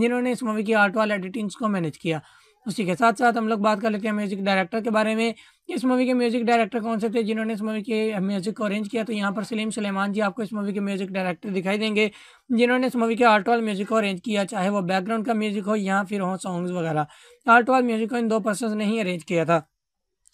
जिन्होंने इस मूवी के आर्ट वाले एडिटिंग्स को मैनेज किया उसी के साथ साथ हम लोग बात कर लेते हैं म्यूजिक डायरेक्टर के बारे में इस मूवी के म्यूजिक डायरेक्टर कौन से थे जिन्होंने इस मूवी के म्यूजिक को अरेंज किया तो यहाँ पर सलीम सलेमान जी आपको इस मूवी के म्यूजिक डायरेक्टर दिखाई देंगे जिन्होंने इस मूवी के आर्ट वाल म्यूजिक को अरेंज किया चाहे वो बैकग्राउंड का म्यूजिक हो या फिर हो सॉन्ग्स वगैरह आर्ट वाल म्यूजिक को इन दो पर्सन ने ही अरेंज किया था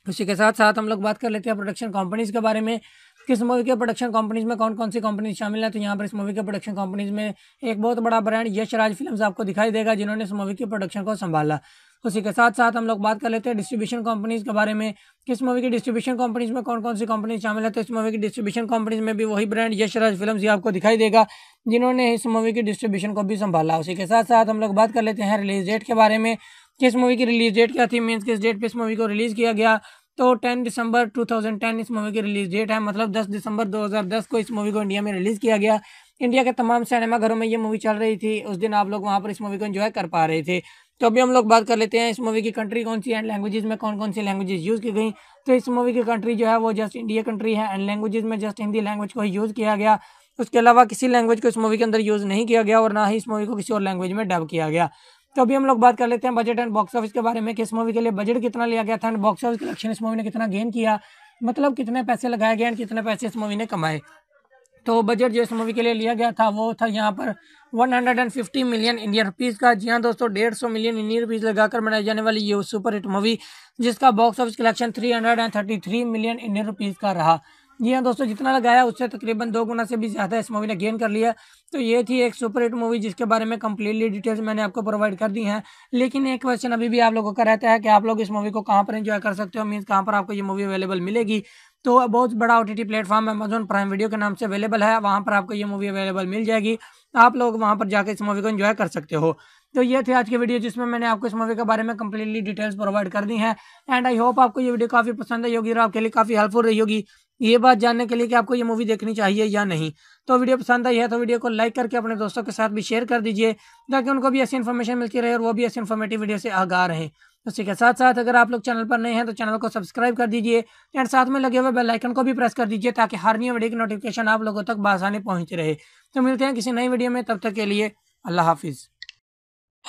उसी के साथ साथ हम लोग बात कर लेते हैं प्रोडक्शन कंपनीज के बारे में किस मूवी के प्रोडक्शन कंपनीज में कौन कौन सी कंपनीज शामिल है तो यहाँ पर इस मूवी के प्रोडक्शन कंपनीज में एक बहुत बड़ा ब्रांड यशराज फिल्म्स फिल्म आपको दिखाई देगा जिन्होंने इस मूवी के प्रोडक्शन को संभाला उसी के साथ साथ हम लोग बात कर लेते हैं डिस्ट्रीब्यूशन कंपनीज़ के बारे में किस मूवी की डिस्ट्रीब्यूशन कंपनीज में कौन कौन सी कंपनी शामिल है तो इस मूवी की डिस्ट्रीब्यूशन कंपनीज में भी वही ब्रांड यशराज फिल्म ही आपको दिखाई देगा जिन्होंने इस मूवी की डिस्ट्रीब्यूशन को भी संभाला उसी के साथ साथ हम लोग बात कर लेते हैं रिलीज डेट के बारे में किस मूवी की रिलीज डेट क्या थी मीन्स किस डेट पर इस मूवी को रिलीज़ किया गया तो 10 दिसंबर 2010 इस मूवी की रिलीज डेट है मतलब 10 दिसंबर 2010 को इस मूवी को इंडिया में रिलीज़ किया गया इंडिया के तमाम सिनेमाघरों में ये मूवी चल रही थी उस दिन आप लोग वहाँ पर इस मूवी को एंजॉय कर पा रहे थे तो अभी हम लोग बात कर लेते हैं इस मूवी की कंट्री कौन सी है एंड लैंग्वेजेज में कौन कौन सी लैंग्वेज यूज़ की गई तो इस मूवी की कंट्री जो है वो जस्ट इंडिया कंट्री है एंड लैंग्वेज में जस्ट हिंदी लैंग्वेज को यूज़ किया गया उसके अलावा किसी लैंग्वेज को इस मूवी के अंदर यूज़ नहीं किया गया और ना ही इस मूवी को किसी और लैंग्वेज में डब किया गया तो अभी हम लोग बात कर लेते हैं बजट एंड बॉक्स ऑफिस के बारे में कि इस मूवी के लिए बजट कितना लिया गया था एंड बॉक्स ऑफिस कलेक्शन इस मूवी ने कितना गेन किया मतलब कितने पैसे लगाए गए एंड कितने पैसे इस मूवी ने कमाए तो बजट जो इस मूवी के लिए लिया गया था वो था यहाँ पर 150 मिलियन इंडियन रुपीज़ का जी हाँ दोस्तों डेढ़ सौ मिलियन इंडियन रुपीज़ लगाकर बनाई जाने वाली ये सुपर हिट मूवी जिसका box office collection 333 million Indian rupees का रहा जी हाँ दोस्तों जितना लगाया उससे तकरीबन दो गुना से भी ज़्यादा इस मूवी ने गेन कर लिया तो ये थी एक सुपर हिट मूवी जिसके बारे में कम्प्लीटली डिटेल्स मैंने आपको प्रोवाइड कर दी हैं लेकिन एक क्वेश्चन अभी भी आप लोगों का रहता है कि आप लोग इस मूवी को कहाँ पर इन्जॉय कर सकते हो मीन्स कहाँ पर आपको ये मूवी अवेलेबल मिलेगी तो बहुत बड़ा O T T platform Amazon Prime Video के नाम से अवेलेबल है वहाँ पर आपको ये मूवी अवेलेबल मिल जाएगी आप लोग वहाँ पर जाकर इस मूवी को इन्जॉय कर सकते हो तो ये थे आज की वीडियो जिसमें मैंने आपको इस मूवी के बारे में कम्प्लीटली डिटेल्स प्रोवाइड कर दी है एंड आई होप आपको ये वीडियो काफ़ी पसंद आई होगी और आपके लिए काफ़ी हेल्पफुल रही होगी ये बात जानने के लिए कि आपको ये मूवी देखनी चाहिए या नहीं तो वीडियो पसंद आई है तो वीडियो को लाइक करके अपने दोस्तों के साथ भी शेयर कर दीजिए ताकि उनको भी ऐसी इन्फॉर्मेशन मिलती रहे और वो भी ऐसी इन्फॉर्मेटिव वीडियो से आगा रहे उसी के साथ साथ अगर आप लोग चैनल पर नए हैं तो चैनल को सब्सक्राइब कर दीजिए एंड साथ में लगे हुए बेल आइकन को भी प्रेस कर दीजिए ताकि हर नई वीडियो की नोटिफिकेशन आप लोगों तक बासानी पहुंच रहे तो मिलते हैं किसी नई वीडियो में तब तक के लिए अल्लाह हाफिज़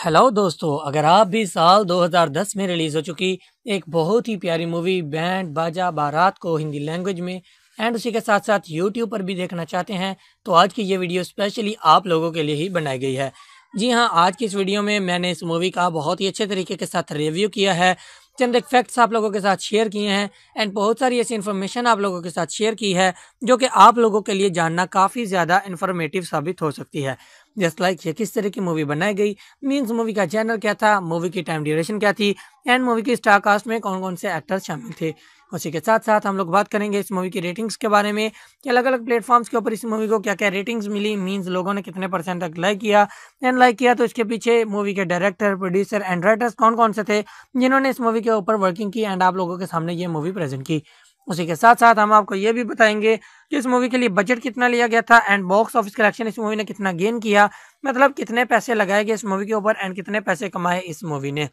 हेलो दोस्तों अगर आप भी साल 2010 में रिलीज़ हो चुकी एक बहुत ही प्यारी मूवी बैंड बाजा बारात को हिंदी लैंग्वेज में एंड उसी के साथ साथ यूट्यूब पर भी देखना चाहते हैं तो आज की ये वीडियो स्पेशली आप लोगों के लिए ही बनाई गई है जी हाँ आज की इस वीडियो में मैंने इस मूवी का बहुत ही अच्छे तरीके के साथ रिव्यू किया है चंद एक फैक्ट्स आप लोगों के साथ शेयर किए हैं एंड बहुत सारी ऐसी इन्फॉर्मेशन आप लोगों के साथ शेयर की है जो कि आप लोगों के लिए जानना काफ़ी ज़्यादा इन्फॉर्मेटिव साबित हो सकती है जस्ट लाइक ये किस तरह की मूवी बनाई गई मीन्स मूवी का जैनर क्या था मूवी की टाइम ड्यूरेशन क्या थी एंड मूवी की स्टार कास्ट में कौन कौन से एक्टर्स शामिल थे उसी के साथ साथ हम लोग बात करेंगे इस मूवी की रेटिंग्स के बारे में कि अलग अलग प्लेटफॉर्म्स के ऊपर इस मूवी को क्या क्या रेटिंग्स मिली मींस लोगों ने कितने परसेंट तक लाइक किया एंड लाइक किया तो इसके पीछे मूवी के डायरेक्टर प्रोड्यूसर एंड राइटर्स कौन कौन से थे जिन्होंने इस मूवी के ऊपर वर्किंग की एंड आप लोगों के सामने ये मूवी प्रेजेंट की उसी के साथ साथ हम आपको ये भी बताएंगे कि इस मूवी के लिए बजट कितना लिया गया था एंड बॉक्स ऑफिस कलेक्शन इस मूवी ने कितना गेन किया मतलब कितने पैसे लगाए गए इस मूवी के ऊपर एंड कितने पैसे कमाए इस मूवी ने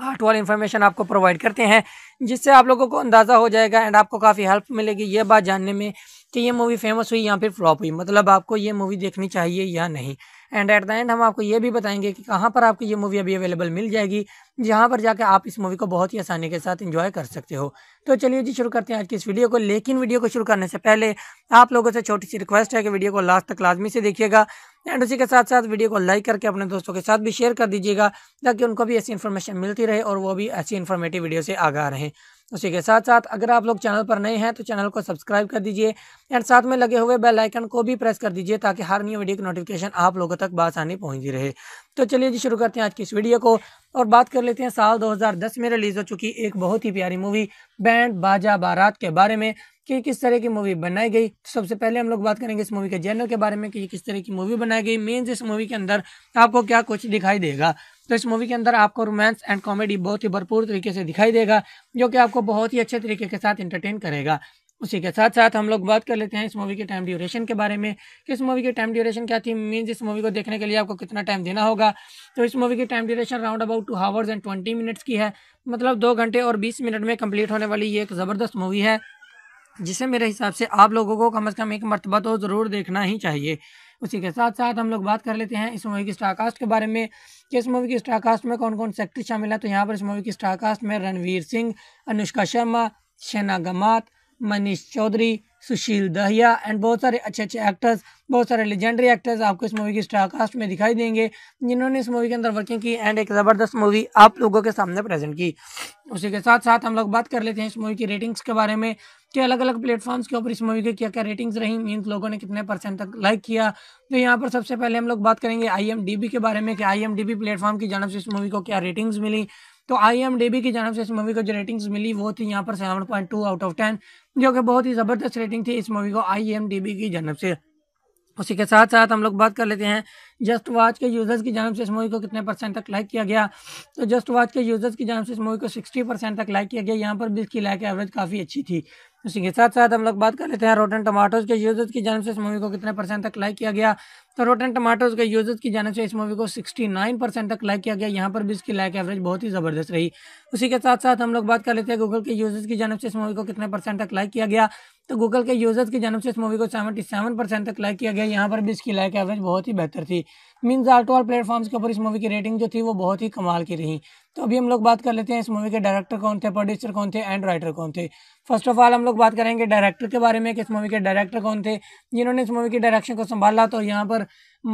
वाल हाँ, इन्फॉर्मेशन तो आपको प्रोवाइड करते हैं जिससे आप लोगों को अंदाज़ा हो जाएगा एंड आपको काफ़ी हेल्प मिलेगी ये बात जानने में कि ये मूवी फेमस हुई या फिर फ्लॉप हुई मतलब आपको ये मूवी देखनी चाहिए या नहीं एंड एट द एंड हम आपको ये भी बताएंगे कि कहाँ पर आपको ये मूवी अभी अवेलेबल मिल जाएगी जहाँ पर जाकर आप इस मूवी को बहुत ही आसानी के साथ इंजॉय कर सकते हो तो चलिए जी शुरू करते हैं आज की इस वीडियो को लेकिन वीडियो को शुरू करने से पहले आप लोगों से छोटी सी रिक्वेस्ट है कि वीडियो को लास्ट तक लाजमी से देखिएगा एंड उसी के साथ साथ वीडियो को लाइक करके अपने दोस्तों के साथ भी शेयर कर दीजिएगा ताकि उनको भी ऐसी इन्फॉर्मेशन मिलती रहे और वो भी ऐसी इन्फॉर्मेटिव वीडियो से आगा रहें उसी के साथ साथ अगर आप लोग चैनल पर नए हैं तो चैनल को सब्सक्राइब कर दीजिए एंड साथ में लगे हुए बेल आइकन को भी प्रेस कर दीजिए ताकि हर न्यू वीडियो की नोटिफिकेशन आप लोगों तक बासानी पहुंचती रहे तो चलिए जी शुरू करते हैं आज की इस वीडियो को और बात कर लेते हैं साल 2010 में रिलीज़ हो चुकी एक बहुत ही प्यारी मूवी बैंड बाजा बारात के बारे में कि किस तरह की मूवी बनाई गई तो सबसे पहले हम लोग बात करेंगे इस मूवी के जनरल के बारे में कि किस तरह की मूवी बनाई गई मीन्स इस मूवी के अंदर आपको क्या कुछ दिखाई देगा तो इस मूवी के अंदर आपको रोमांस एंड कॉमेडी बहुत ही भरपूर तरीके से दिखाई देगा जो कि आपको बहुत ही अच्छे तरीके के साथ इंटरटेन करेगा उसी के साथ साथ हम लोग बात कर लेते हैं इस मूवी के टाइम ड्यूरेशन के बारे में कि इस मूवी के टाइम ड्यूरेशन क्या थी मीन्स इस मूवी को देखने के लिए आपको कितना टाइम देना होगा तो इस मूवी की time duration round about two hours and twenty minutes की है मतलब दो घंटे और बीस मिनट में कम्प्लीट होने वाली ये एक ज़बरदस्त मूवी है जिसे मेरे हिसाब से आप लोगों को कम अज़ कम एक मरतबा तो ज़रूर देखना ही चाहिए उसी के साथ साथ हम लोग बात कर लेते हैं इस मूवी की स्टारकास्ट के बारे में कि इस मूवी की स्टारकास्ट में कौन कौन से शामिल है तो यहाँ पर इस मूवी की स्टारकास्ट में रणवीर सिंह अनुष्का शर्मा शैना गमात मनीष चौधरी सुशील दहिया एंड बहुत सारे अच्छे अच्छे एक्टर्स बहुत सारे लेजेंडरी एक्टर्स आपको इस मूवी की स्टार कास्ट में दिखाई देंगे जिन्होंने इस मूवी के अंदर वर्किंग की एंड एक ज़बरदस्त मूवी आप लोगों के सामने प्रेजेंट की उसी के साथ साथ हम लोग बात कर लेते हैं इस मूवी की रेटिंग्स के बारे में कि अलग अलग प्लेटफॉर्म्स के ऊपर इस मूवी की क्या क्या रेटिंग्स रही मीन्स लोगों ने कितने परसेंट तक लाइक किया तो यहाँ पर सबसे पहले हम लोग बात करेंगे आई के बारे में कि आई प्लेटफॉर्म की जानव से इस मूवी को क्या रेटिंग्स मिली तो आई की जानव से इस मूवी को जो रेटिंग्स मिली वो थी यहाँ पर seven point two out of ten जो कि बहुत ही ज़बरदस्त रेटिंग थी इस मूवी को आई की जानव से उसी के साथ साथ हम लोग बात कर लेते हैं जस्ट वाच के यूज़र्स की जानव से इस मूवी को कितने परसेंट तक लाइक किया गया तो जस्ट वाच के यूज़र्स की जानव से इस मूवी को 60 परसेंट तक लाइक किया गया यहाँ पर भी इसकी लाइक एवरेज काफ़ी अच्छी थी उसी के साथ साथ हम लोग बात कर लेते हैं रोटन टमाटोज के यूजर्स की जानब से इस मूवी को कितने परसेंट तक लाइक किया गया तो रोटन टमाटोज के यूजर्स की जानब से इस मूवी को 69 परसेंट तक लाइक किया गया यहाँ पर भी इसकी लाइक एवरेज बहुत ही ज़बरदस्त रही उसी के साथ साथ हम लोग बात कर लेते हैं गूगल के यूजर्स की जानब से इस मूवी को कितने परसेंट तक लाइक किया गया तो गूगल के यूजर्स की जानब से इस मूवी को सेवेंटी सेवन परसेंट तक लाइक किया गया यहाँ पर भी इसकी लाइक एवरेज बहुत ही बेहतर थी मीन्स आर्ट आल प्लेटफॉर्म्स के ऊपर इस मूवी की रेटिंग जो थी वो बहुत ही कमाल की रही तो अभी हम लोग बात कर लेते हैं इस मूवी के डायरेक्टर कौन थे प्रोड्यूसर कौन थे एंड राइटर कौन थे फर्स्ट ऑफ ऑल हम लोग बात करेंगे डायरेक्टर के बारे में कि इस मूवी के डायरेक्टर कौन थे जिन्होंने इस मूवी की डायरेक्शन को संभाला तो यहाँ पर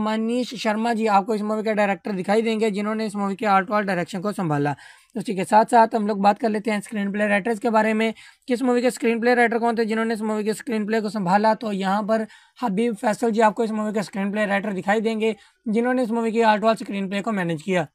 मनीष शर्मा जी आपको इस मूवी के डायरेक्टर दिखाई देंगे जिन्होंने इस मूवी के आर्ट वाल डायरेक्शन को संभाला उसी के साथ साथ हम लोग बात कर लेते हैं स्क्रीन प्ले राइटर्स के बारे में किस मूवी के स्क्रीन प्ले राइटर कौन थे जिन्होंने इस मूवी के स्क्रीन प्ले को संभाला तो यहाँ पर हबीब फैसल जी आपको इस मूवी के स्क्रीन प्ले राइटर दिखाई देंगे जिन्होंने इस मूवी के आर्ट और स्क्रीन प्ले को मैनेज किया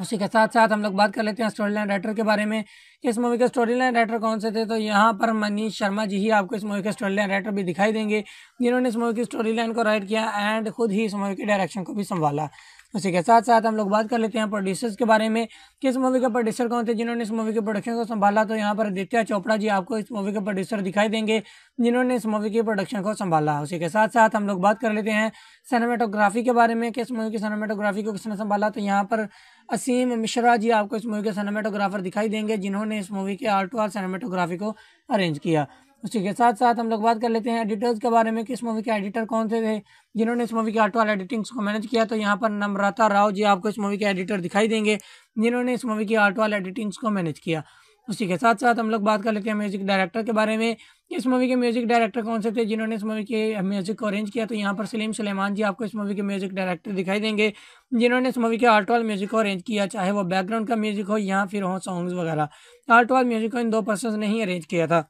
उसी के साथ साथ हम लोग बात कर लेते हैं स्टोरी लाइन राइटर के बारे में इस मूवी के स्टोरी लाइन राइटर कौन से थे तो यहाँ पर मनीष शर्मा जी ही आपको इस मूवी के स्टोरी लाइन राइटर भी दिखाई देंगे जिन्होंने इस मूवी की स्टोरी लाइन को राइट किया एंड खुद ही इस मूवी के डायरेक्शन को भी संभाला उसी के साथ साथ हम लोग बात कर लेते हैं प्रोड्यूसर्स के बारे में किस मूवी के प्रोड्यूसर कौन थे जिन्होंने इस मूवी के प्रोडक्शन को संभाला तो यहाँ पर आदित्य चोपड़ा जी आपको इस मूवी के प्रोड्यूसर दिखाई देंगे जिन्होंने इस मूवी के प्रोडक्शन को संभाला उसी के साथ साथ हम लोग बात कर लेते हैं सिनेमाटोग्राफी के बारे में किस मूवी की सिनेमाटोग्राफी को किसने संभाला तो यहाँ पर असीम मिश्रा जी आपको इस मूवी के सिनेमाटोग्राफर दिखाई देंगे जिन्होंने इस मूवी के आर्ट और सिनेमाटोग्राफी को अरेंज किया उसी के साथ साथ हम लोग बात कर लेते हैं एडिटर्स के बारे में कि इस मूवी के एडिटर कौन से थे जिन्होंने इस मूवी के आटो वाले एडिटिंग्स को मैनेज किया तो यहाँ पर नम्रता राव जी आपको इस मूवी के एडिटर दिखाई देंगे जिन्होंने इस मूवी की आटो वाले एडिटिंग्स को मैनेज किया उसी के साथ साथ हम लोग बात कर लेते हैं म्यूजिक डायरेक्टर के बारे में इस मूवी के म्यूजिक डायरेक्टर कौन से थे जिन्होंने इस मूवी के म्यूजिक को अरेंज किया तो यहाँ पर सलीम सलेमान जी आपको इस मूवी के म्यूजिक डायरेक्टर दिखाई देंगे जिन्होंने इस मूवी के आर्ट वाल म्यूजिक को अरेंज किया चाहे वो बैकग्राउंड का म्यूजिक हो या फिर हो सॉन्ग्स वगैरह आर्ट वाल म्यूजिक को इन दो पर्सन ने ही अरेंज किया था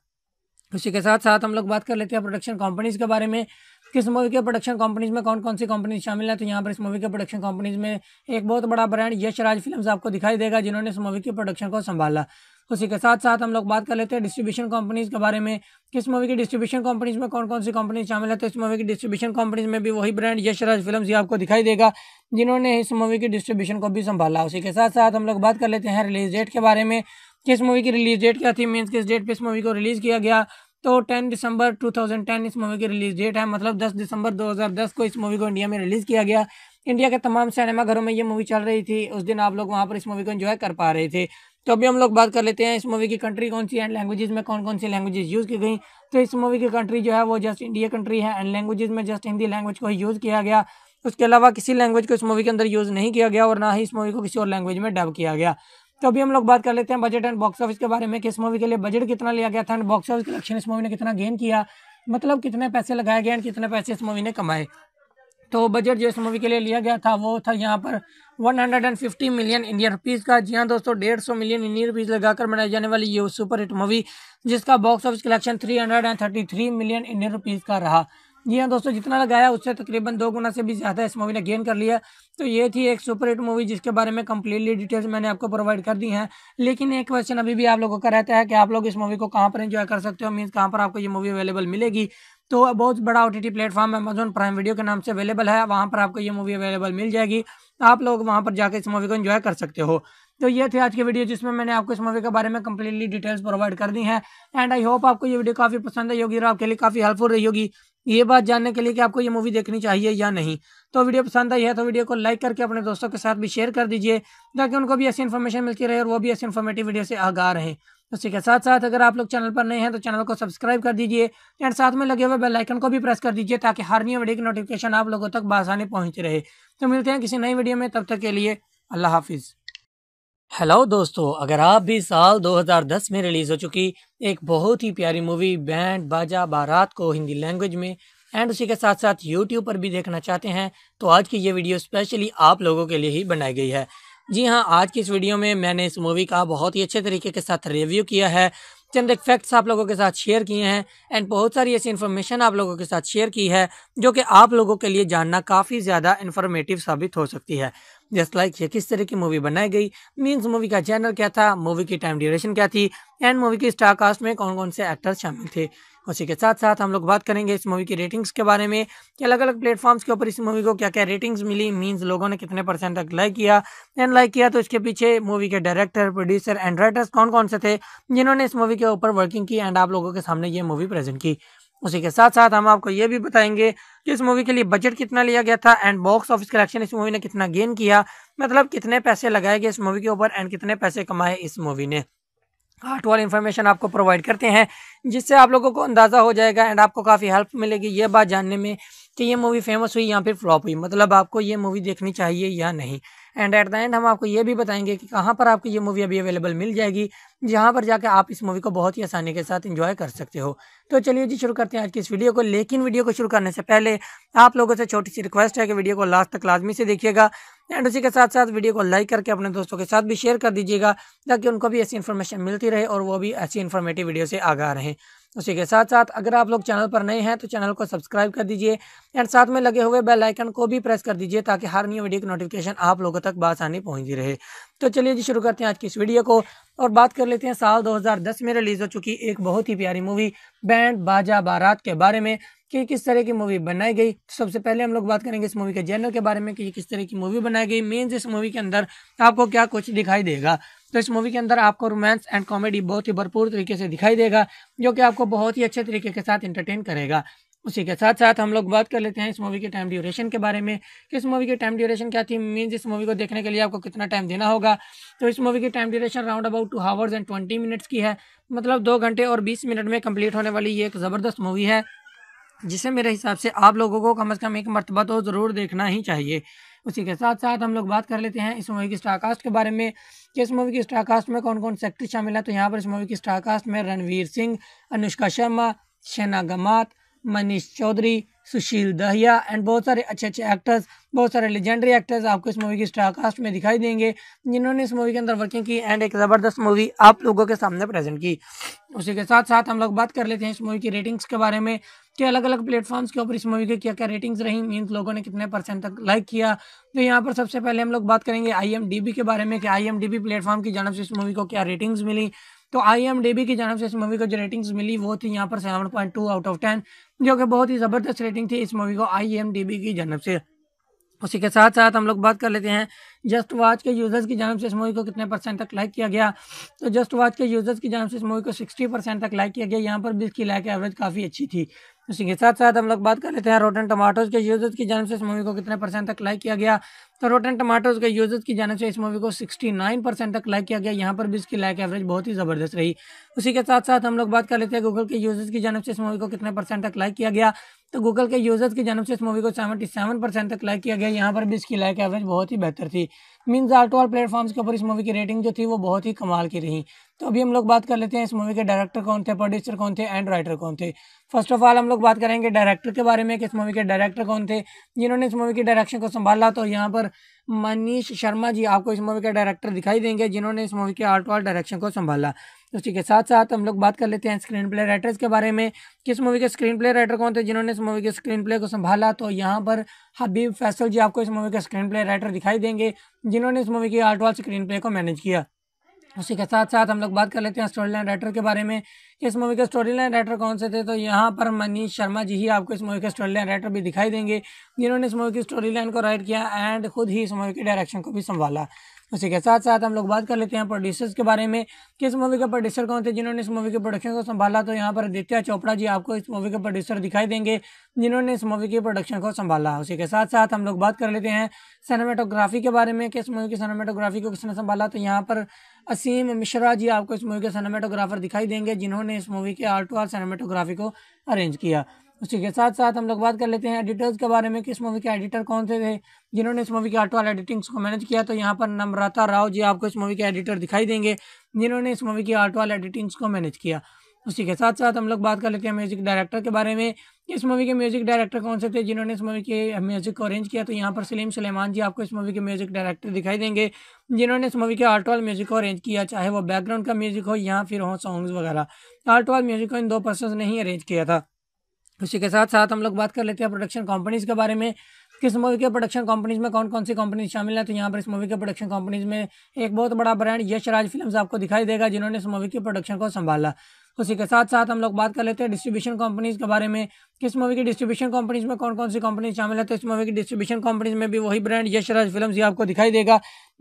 उसी के साथ साथ हम लोग बात कर लेते हैं प्रोडक्शन कंपनीज़ के बारे में किस मूवी के प्रोडक्शन कंपनीज में कौन कौन सी कंपनीज शामिल है तो यहाँ पर इस मूवी के प्रोडक्शन कंपनीज में एक बहुत बड़ा ब्रांड यश राज फिल्म आपको दिखाई देगा जिन्होंने इस मूवी के प्रोडक्शन को संभाला उसी के साथ साथ हम लोग बात कर लेते हैं डिस्ट्रीब्यूशन कंपनीज के बारे में किस मूवी की डिस्ट्रीब्यूशन कंपनीज में कौन कौन सी कंपनी शामिल है तो इस मूवी की डिस्ट्रीब्यूशन कंपनीज में भी वही ब्रांड यश राज फिल्म ही आपको दिखाई देगा जिन्होंने इस मूवी की डिस्ट्रीब्यूशन को भी संभाला उसी के साथ साथ हम लोग बात कर लेते हैं रिलीज डेट के बारे में किस मूवी की रिलीज डेट क्या थी मीन्स किस डेट पे इस मूवी को रिलीज़ किया गया तो 10 दिसंबर 2010 इस मूवी की रिलीज डेट है मतलब 10 दिसंबर 2010 को इस मूवी को इंडिया में रिलीज़ किया गया इंडिया के तमाम सिनेमाघरों में ये मूवी चल रही थी उस दिन आप लोग वहाँ पर इस मूवी को इन्जॉय कर पा रहे थे तो अभी हम लोग बात कर लेते हैं इस मूवी की कंट्री कौन सी एंड लैंग्वेजेस में कौन कौन सी लैंग्वेजेस यूज़ की गई तो इस मूवी की कंट्री जो है वो जस्ट इंडिया कंट्री है एंड लैंग्वेजेस में जस्ट हिंदी लैंग्वेज को यूज़ किया गया उसके अलावा किसी लैंग्वेज को इस मूवी के अंदर यूज़ नहीं किया गया और ना ही इस मूवी को किसी और लैंग्वेज में डब किया गया तो अभी हम लोग बात कर लेते हैं बजट एंड बॉक्स ऑफिस के बारे में किस मूवी के लिए बजट कितना लिया गया था एंड बॉक्स ऑफिस कलेक्शन इस मूवी ने कितना गेन किया मतलब कितने पैसे लगाए गए एंड कितने पैसे इस मूवी ने कमाए तो बजट जो इस मूवी के लिए लिया गया था वो था यहाँ पर 150 मिलियन इंडियन रुपीज़ का जी हाँ दोस्तों डेढ़ सौ मिलियन इंडियन रुपीज़ लगाकर बनाई जाने वाली ये सुपर हिट मूवी जिसका box office collection 333 million Indian rupees का रहा जी हाँ दोस्तों जितना लगाया उससे तकरीबन दो गुना से भी ज़्यादा इस मूवी ने गेन कर लिया तो ये थी एक सुपर हिट मूवी जिसके बारे में कम्प्लीटली डिटेल्स मैंने आपको प्रोवाइड कर दी हैं लेकिन एक क्वेश्चन अभी भी आप लोगों का रहता है कि आप लोग इस मूवी को कहाँ पर इन्जॉय कर सकते हो मीन्स कहाँ पर आपको ये मूवी अवेलेबल मिलेगी तो बहुत बड़ा O T T platform Amazon Prime Video के नाम से अवेलेबल है वहाँ पर आपको ये मूवी अवेलेबल मिल जाएगी आप लोग वहाँ पर जाकर इस मूवी को इन्जॉय कर सकते हो तो ये थे आज की वीडियो जिसमें मैंने आपको इस मूवी के बारे में कम्प्लीटली डिटेल्स प्रोवाइड कर दी हैं एंड आई होप आपको ये वीडियो काफ़ी पसंद आई होगी और आपके लिए काफ़ी हेल्पफुल रही होगी ये बात जानने के लिए कि आपको ये मूवी देखनी चाहिए या नहीं तो वीडियो पसंद आई है तो वीडियो को लाइक करके अपने दोस्तों के साथ भी शेयर कर दीजिए ताकि उनको भी ऐसी इन्फॉर्मेशन मिलती रहे और वो भी ऐसी इन्फॉर्मेटिव वीडियो से आगा रहे उसी के साथ साथ अगर आप लोग चैनल पर नए हैं तो चैनल को सब्सक्राइब कर दीजिए एंड साथ में लगे हुए बेल आइकन को भी प्रेस कर दीजिए ताकि हर नई वीडियो की नोटिफिकेशन आप लोगों तक बासानी पहुंच रहे तो मिलते हैं किसी नई वीडियो में तब तक के लिए अल्लाह हाफिज़ हेलो दोस्तों अगर आप भी साल 2010 में रिलीज़ हो चुकी एक बहुत ही प्यारी मूवी बैंड बाजा बारात को हिंदी लैंग्वेज में एंड उसी के साथ साथ यूट्यूब पर भी देखना चाहते हैं तो आज की ये वीडियो स्पेशली आप लोगों के लिए ही बनाई गई है जी हाँ आज की इस वीडियो में मैंने इस मूवी का बहुत ही अच्छे तरीके के साथ रिव्यू किया है चंद एक फैक्ट्स आप लोगों के साथ शेयर किए हैं एंड बहुत सारी ऐसी इन्फॉर्मेशन आप लोगों के साथ शेयर की है जो कि आप लोगों के लिए जानना काफ़ी ज़्यादा इन्फॉर्मेटिव साबित हो सकती है जस्ट लाइक ये किस तरह की मूवी बनाई गई मीन्स मूवी का चैनल क्या था मूवी की टाइम ड्यूरेशन क्या थी एंड मूवी के स्टार कास्ट में कौन कौन से एक्टर्स शामिल थे उसी के साथ साथ हम लोग बात करेंगे इस मूवी की रेटिंग्स के बारे में कि अलग अलग प्लेटफॉर्म्स के ऊपर इस मूवी को क्या क्या रेटिंग्स मिली मींस लोगों ने कितने परसेंट तक लाइक किया एंड लाइक किया तो इसके पीछे मूवी के डायरेक्टर प्रोड्यूसर एंड राइटर्स कौन कौन से थे जिन्होंने इस मूवी के ऊपर वर्किंग की एंड आप लोगों के सामने ये मूवी प्रेजेंट की उसी के साथ साथ हम आपको ये भी बताएंगे कि इस मूवी के लिए बजट कितना लिया गया था एंड बॉक्स ऑफिस कलेक्शन इस मूवी ने कितना गेन किया मतलब कितने पैसे लगाए गए इस मूवी के ऊपर एंड कितने पैसे कमाए इस मूवी ने हार्ट वाल इन्फॉर्मेशन आपको प्रोवाइड करते हैं जिससे आप लोगों को अंदाज़ा हो जाएगा एंड आपको काफ़ी हेल्प मिलेगी ये बात जानने में कि ये मूवी फेमस हुई या फिर फ्लॉप हुई मतलब आपको ये मूवी देखनी चाहिए या नहीं एंड एट द एंड हम आपको ये भी बताएंगे कि कहाँ पर आपको ये मूवी अभी अवेलेबल मिल जाएगी जहाँ पर जाकर आप इस मूवी को बहुत ही आसानी के साथ इंजॉय कर सकते हो तो चलिए जी शुरू करते हैं आज की इस वीडियो को लेकिन वीडियो को शुरू करने से पहले आप लोगों से छोटी सी रिक्वेस्ट है कि वीडियो को लास्ट तक लाजमी से देखिएगा एंड उसी के साथ साथ वीडियो को लाइक करके अपने दोस्तों के साथ भी शेयर कर दीजिएगा ताकि उनको भी ऐसी इन्फॉर्मेशन मिलती रहे और वो भी ऐसी इन्फॉर्मेटिव वीडियो से आगा रहें उसी के साथ साथ अगर आप लोग चैनल पर नए हैं तो चैनल को सब्सक्राइब कर दीजिए एंड साथ में लगे हुए बेल आइकन को भी प्रेस कर दीजिए ताकि हर न्यू वीडियो की नोटिफिकेशन आप लोगों तक बासानी पहुंचती रहे तो चलिए जी शुरू करते हैं आज की इस वीडियो को और बात कर लेते हैं साल 2010 में रिलीज़ हो चुकी एक बहुत ही प्यारी मूवी बैंड बाजा बारात के बारे में कि किस तरह की मूवी बनाई गई तो सबसे पहले हम लोग बात करेंगे इस मूवी के जनरल के बारे में कि ये किस तरह की मूवी बनाई गई मीन्स इस मूवी के अंदर आपको क्या कुछ दिखाई देगा तो इस मूवी के अंदर आपको रोमांस एंड कॉमेडी बहुत ही भरपूर तरीके से दिखाई देगा जो कि आपको बहुत ही अच्छे तरीके के साथ इंटरटेन करेगा उसी के साथ साथ हम लोग बात कर लेते हैं इस मूवी के टाइम ड्यूरेशन के बारे में कि इस मूवी के टाइम ड्यूरेशन क्या थी मीन्स इस मूवी को देखने के लिए आपको कितना टाइम देना होगा तो इस मूवी की time duration round about two hours and twenty minutes की है मतलब दो घंटे और बीस मिनट में कंप्लीट होने वाली ये एक ज़बरदस्त मूवी है जिसे मेरे हिसाब से आप लोगों को कम अज़ कम एक मरतबा तो ज़रूर देखना ही चाहिए उसी के साथ साथ हम लोग बात कर लेते हैं इस मूवी की स्टारकास्ट के बारे में कि इस मूवी की स्टारकास्ट में कौन कौन से एक्टर शामिल है तो यहाँ पर इस मूवी की स्टारकास्ट में रणवीर सिंह अनुष्का शर्मा शना गमात मनीष चौधरी सुशील दहिया एंड बहुत सारे अच्छे अच्छे एक्टर्स बहुत सारे लेजेंडरी एक्टर्स आपको इस मूवी की स्टारकास्ट में दिखाई देंगे जिन्होंने इस मूवी के अंदर वर्किंग की एंड एक ज़बरदस्त मूवी आप लोगों के सामने प्रेजेंट की उसी के साथ साथ हम लोग बात कर लेते हैं इस मूवी की रेटिंग्स के बारे में कि अलग अलग प्लेटफॉर्म्स के ऊपर इस मूवी के क्या क्या रेटिंग्स रही मीन्स लोगों ने कितने परसेंट तक लाइक किया तो यहाँ पर सबसे पहले हम लोग बात करेंगे आई के बारे में कि आई प्लेटफॉर्म की जानव से इस मूवी को क्या रेटिंग्स मिली तो आई एम डी बी की जानव से इस मूवी को जो रेटिंग्स मिली वो थी यहाँ पर seven point two out of ten जो कि बहुत ही ज़बरदस्त रेटिंग थी इस मूवी को आई एम डी बी की जानव से उसी के साथ साथ हम लोग बात कर लेते हैं जस्ट वाच के यूज़र्स की जानव से इस मूवी को कितने परसेंट तक लाइक किया गया तो जस्ट वाच के यूज़र्स की जानव से इस मूवी को सिक्सटी परसेंट तक लाइक किया गया यहाँ पर भी इसकी लाइक एवरेज काफ़ी अच्छी थी उसी के साथ साथ हम लोग बात कर लेते हैं रोटन टमाटोज के यूजर्स की जानब से इस मूवी को कितने परसेंट तक लाइक किया गया तो रोटन टमाटोज के यूजर्स की जानब से इस मूवी को 69 परसेंट तक लाइक किया गया यहाँ पर भी इसकी लाइक एवरेज बहुत ही ज़बरदस्त रही उसी के साथ साथ हम लोग बात कर लेते हैं गूगल के यूजर्स की जानब से इस मूवी को कितने परसेंट तक लाइक किया गया तो गूगल के यूजर्स की जानब से इस मूवी को सेवेंटी सेवन परसेंट तक लाइक किया गया यहाँ पर भी इसकी लाइक एवरेज बहुत ही बेहतर थी means R to R platforms के ऊपर इस मूवी की रेटिंग जो थी वो बहुत ही कमाल की रही तो अभी हम लोग बात कर लेते हैं इस मूवी के डायरेक्टर कौन थे प्रोड्यूसर कौन थे एंड राइटर कौन थे फर्स्ट ऑफ ऑल हम लोग बात करेंगे डायरेक्टर के बारे में कि इस मूवी के डायरेक्टर कौन थे जिन्होंने इस मूवी की डायरेक्शन को संभाला तो यहाँ पर मनीष शर्मा जी आपको इस मूवी के डायरेक्टर दिखाई देंगे जिन्होंने इस मूवी के आर्ट वाल डायरेक्शन को संभाला उसी तो के साथ साथ हम लोग बात कर लेते हैं स्क्रीन प्ले राइटर्स के बारे में किस मूवी के स्क्रीन प्ले राइटर कौन थे जिन्होंने इस मूवी के स्क्रीन प्ले को संभाला तो यहाँ पर हबीब फैसल जी आपको इस मूवी के स्क्रीन प्ले राइटर दिखाई देंगे जिन्होंने इस मूवी की आर्ट वाल स्क्रीन प्ले को मैनेज किया उसी के साथ साथ हम लोग बात कर लेते हैं स्टोरी लाइन राइटर के बारे में कि इस मूवी के स्टोरी लाइन राइटर कौन से थे तो यहाँ पर मनीष शर्मा जी ही आपको इस मूवी के स्टोरी लाइन राइटर भी दिखाई देंगे जिन्होंने इस मूवी की स्टोरी लाइन को राइट किया एंड खुद ही इस मूवी के डायरेक्शन को भी संभाला उसी के साथ साथ हम लोग बात कर लेते हैं प्रोड्यूसर्स के बारे में किस मूवी के प्रोड्यूसर कौन थे जिन्होंने इस मूवी के प्रोडक्शन को संभाला तो यहाँ पर आदित्य चोपड़ा जी आपको इस मूवी के प्रोड्यूसर दिखाई देंगे जिन्होंने इस मूवी के प्रोडक्शन को संभाला उसी के साथ साथ हम लोग बात कर लेते हैं सिनेमाटोग्राफी के बारे में किस मूवी की सिनेमाटोग्राफी को किसने संभाला तो यहाँ पर असीम मिश्रा जी आपको इस मूवी के सिनेमाटोग्राफर दिखाई देंगे जिन्होंने इस मूवी के टू आल सिनेमाटोग्राफी को अरेंज किया उसी के साथ साथ हम लोग बात कर लेते हैं एडिटर्स के बारे में कि इस मूवी के एडिटर कौन से थे जिन्होंने इस मूवी के आर्ट वाला एडिटिंग्स को मैनेज किया तो यहाँ पर नम्रता राव जी आपको इस मूवी के एडिटर दिखाई देंगे जिन्होंने इस मूवी की आर्ट वाला एडिटिंग्स को मैनेज किया उसी के साथ साथ हम लोग बात कर लेते हैं म्यूजिक डायरेक्टर के बारे में इस मूवी के म्यूजिक डायरेक्टर कौन से थे जिन्होंने इस मूवी के म्यूजिक को अरेंज किया तो यहाँ पर सलीम सलेमान जी आपको इस मूवी के म्यूजिक डायरेक्टर दिखाई देंगे जिन्होंने इस मूवी के आर्ट वाल म्यूजिक को अरेंज किया चाहे वो बैकग्राउंड का म्यूजिक हो या फिर हो सॉन्ग्स वगैरह आर्ट वाल म्यूजिक को इन दो पर्सन ने ही अरेंज किया था उसी के साथ साथ हम लोग बात कर लेते हैं प्रोडक्शन कंपनीज़ के बारे में किस मूवी के प्रोडक्शन कंपनीज में कौन कौन सी कंपनीज शामिल है तो यहाँ पर इस मूवी के प्रोडक्शन कंपनीज में एक बहुत बड़ा ब्रांड यश राज फिल्म आपको दिखाई देगा जिन्होंने इस मूवी के प्रोडक्शन को संभाला उसी के साथ साथ हम लोग बात कर लेते हैं डिस्ट्रीब्यूशन कंपनीज के बारे में किस मूवी की डिस्ट्रीब्यूशन कंपनीज में कौन कौन सी कंपनी शामिल है तो इस मूवी की डिस्ट्रीब्यूशन कंपनीज में भी वही ब्रांड यश राज फिल्म ही आपको दिखाई देगा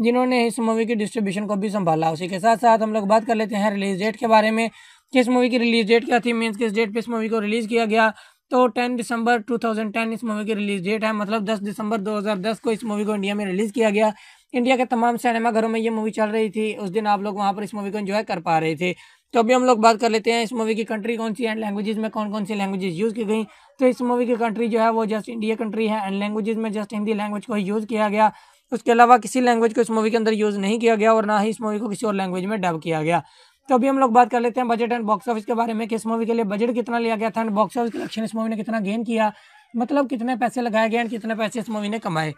जिन्होंने इस मूवी की डिस्ट्रीब्यूशन को भी संभाला उसी के साथ साथ हम लोग बात कर लेते हैं रिलीज डेट के बारे में किस मूवी की रिलीज डेट क्या थी मीन्स किस डेट पे इस मूवी को रिलीज़ किया गया तो 10 दिसंबर 2010 इस मूवी की रिलीज डेट है मतलब 10 दिसंबर 2010 को इस मूवी को इंडिया में रिलीज़ किया गया इंडिया के तमाम सिनेमा घरों में ये मूवी चल रही थी उस दिन आप लोग वहाँ पर इस मूवी को एंजॉय कर पा रहे थे तो अभी हम लोग बात कर लेते हैं इस मूवी की कंट्री कौन सी एंड लैंग्वेजेज में कौन कौन सी लैंग्वेजेज यूज़ की गई तो इस मूवी की कंट्री जो है वो जस्ट इंडिया कंट्री है एंड लैंग्वेजेज में जस्ट हिंदी लैंग्वेज को ही यूज़ किया गया उसके अलावा किसी लैंग्वेज को इस मूवी के अंदर यूज़ नहीं किया गया और ना ही इस मूवी को किसी और लैंग्वेज में डब किया गया तो अभी हम लोग बात कर लेते हैं बजट एंड बॉक्स ऑफिस के बारे में किस मूवी के लिए बजट कितना लिया गया था एंड बॉक्स ऑफिस कलेक्शन इस मूवी ने कितना गेन किया मतलब कितने पैसे लगाए गए एंड कितने पैसे इस मूवी ने कमाए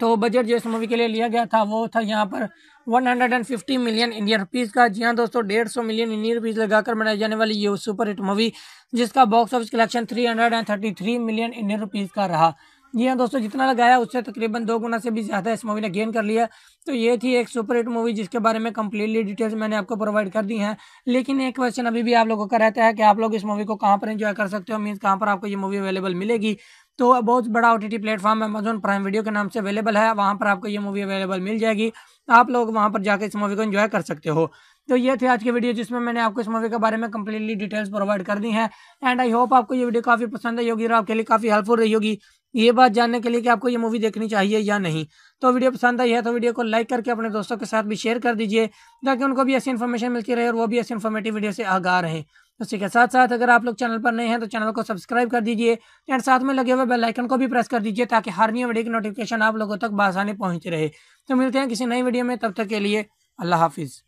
तो बजट जो इस मूवी के लिए लिया गया था वो था यहाँ पर 150 मिलियन इंडियन रुपीज़ का जी हाँ दोस्तों डेढ़ सौ मिलियन इंडियन रुपीज़ लगाकर बनाई जाने वाली ये सुपर हिट मूवी जिसका box office collection three million Indian rupees का रहा जी हाँ दोस्तों जितना लगाया उससे तकरीबन दो गुना से भी ज़्यादा इस मूवी ने गेन कर लिया तो ये थी एक सुपर हिट मूवी जिसके बारे में कम्प्लीटली डिटेल्स मैंने आपको प्रोवाइड कर दी हैं लेकिन एक क्वेश्चन अभी भी आप लोगों का रहता है कि आप लोग इस मूवी को कहाँ पर इन्जॉय कर सकते हो मीन्स कहाँ पर आपको ये मूवी अवेलेबल मिलेगी तो बहुत बड़ा O T T platform Amazon Prime Video के नाम से अवेलेबल है वहाँ पर आपको ये मूवी अवेलेबल मिल जाएगी आप लोग वहाँ पर जाकर इस मूवी को इन्जॉय कर सकते हो तो ये थे आज की वीडियो जिसमें मैंने आपको इस मूवी के बारे में कम्प्लीटली डिटेल्स प्रोवाइड कर दी हैं एंड आई होप आपको ये वीडियो काफ़ी पसंद आई होगी और आपके लिए काफ़ी हेल्पफुल रही होगी ये बात जानने के लिए कि आपको ये मूवी देखनी चाहिए या नहीं तो वीडियो पसंद आई है तो वीडियो को लाइक करके अपने दोस्तों के साथ भी शेयर कर दीजिए ताकि उनको भी ऐसी इन्फॉर्मेशन मिलती रहे और वो भी ऐसी इन्फॉर्मेटिव वीडियो से आगा रहे उसी के साथ साथ अगर आप लोग चैनल पर नए हैं तो चैनल को सब्सक्राइब कर दीजिए एंड साथ में लगे हुए बेल आइकन को भी प्रेस कर दीजिए ताकि हर न्यू वीडियो की नोटिफिकेशन आप लोगों तक बासानी पहुँच रहे तो मिलते हैं किसी नई वीडियो में तब तक के लिए अल्लाह हाफिज़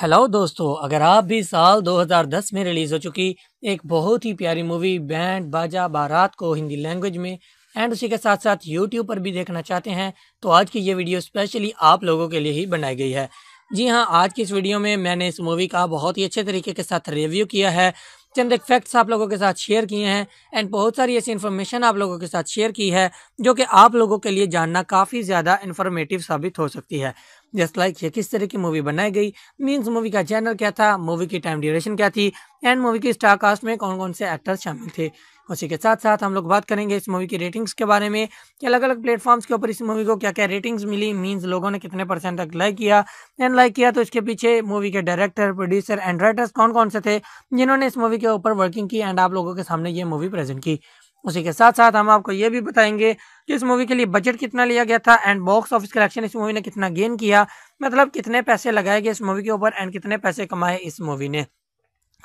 हेलो दोस्तों अगर आप भी साल 2010 में रिलीज़ हो चुकी एक बहुत ही प्यारी मूवी बैंड बाजा बारात को हिंदी लैंग्वेज में एंड उसी के साथ साथ यूट्यूब पर भी देखना चाहते हैं तो आज की ये वीडियो स्पेशली आप लोगों के लिए ही बनाई गई है जी हाँ आज की इस वीडियो में मैंने इस मूवी का बहुत ही अच्छे तरीके के साथ रिव्यू किया है चंद एक फैक्ट्स आप लोगों के साथ शेयर किए हैं एंड बहुत सारी ऐसी इन्फॉर्मेशन आप लोगों के साथ शेयर की है जो कि आप लोगों के लिए जानना काफ़ी ज़्यादा इन्फॉर्मेटिव साबित हो सकती है जस्ट लाइक ये किस तरह की मूवी बनाई गई मीन्स मूवी का चैनल क्या था मूवी की टाइम ड्यूरेशन क्या थी एंड मूवी की स्टार कास्ट में कौन कौन से एक्टर्स शामिल थे उसी के साथ साथ हम लोग बात करेंगे इस मूवी की रेटिंग्स के बारे में कि अलग अलग प्लेटफॉर्म्स के ऊपर इस मूवी को क्या क्या रेटिंग्स मिली मीन्स लोगों ने कितने परसेंट तक लाइक किया एंड लाइक किया तो इसके पीछे मूवी के डायरेक्टर प्रोड्यूसर एंड राइटर्स कौन कौन से थे जिन्होंने इस मूवी के ऊपर वर्किंग की एंड आप लोगों के सामने ये मूवी प्रेजेंट की उसी के साथ साथ हम आपको ये भी बताएंगे कि इस मूवी के लिए बजट कितना लिया गया था एंड बॉक्स ऑफिस कलेक्शन इस मूवी ने कितना गेन किया मतलब कितने पैसे लगाए गए इस मूवी के ऊपर एंड कितने पैसे कमाए इस मूवी ने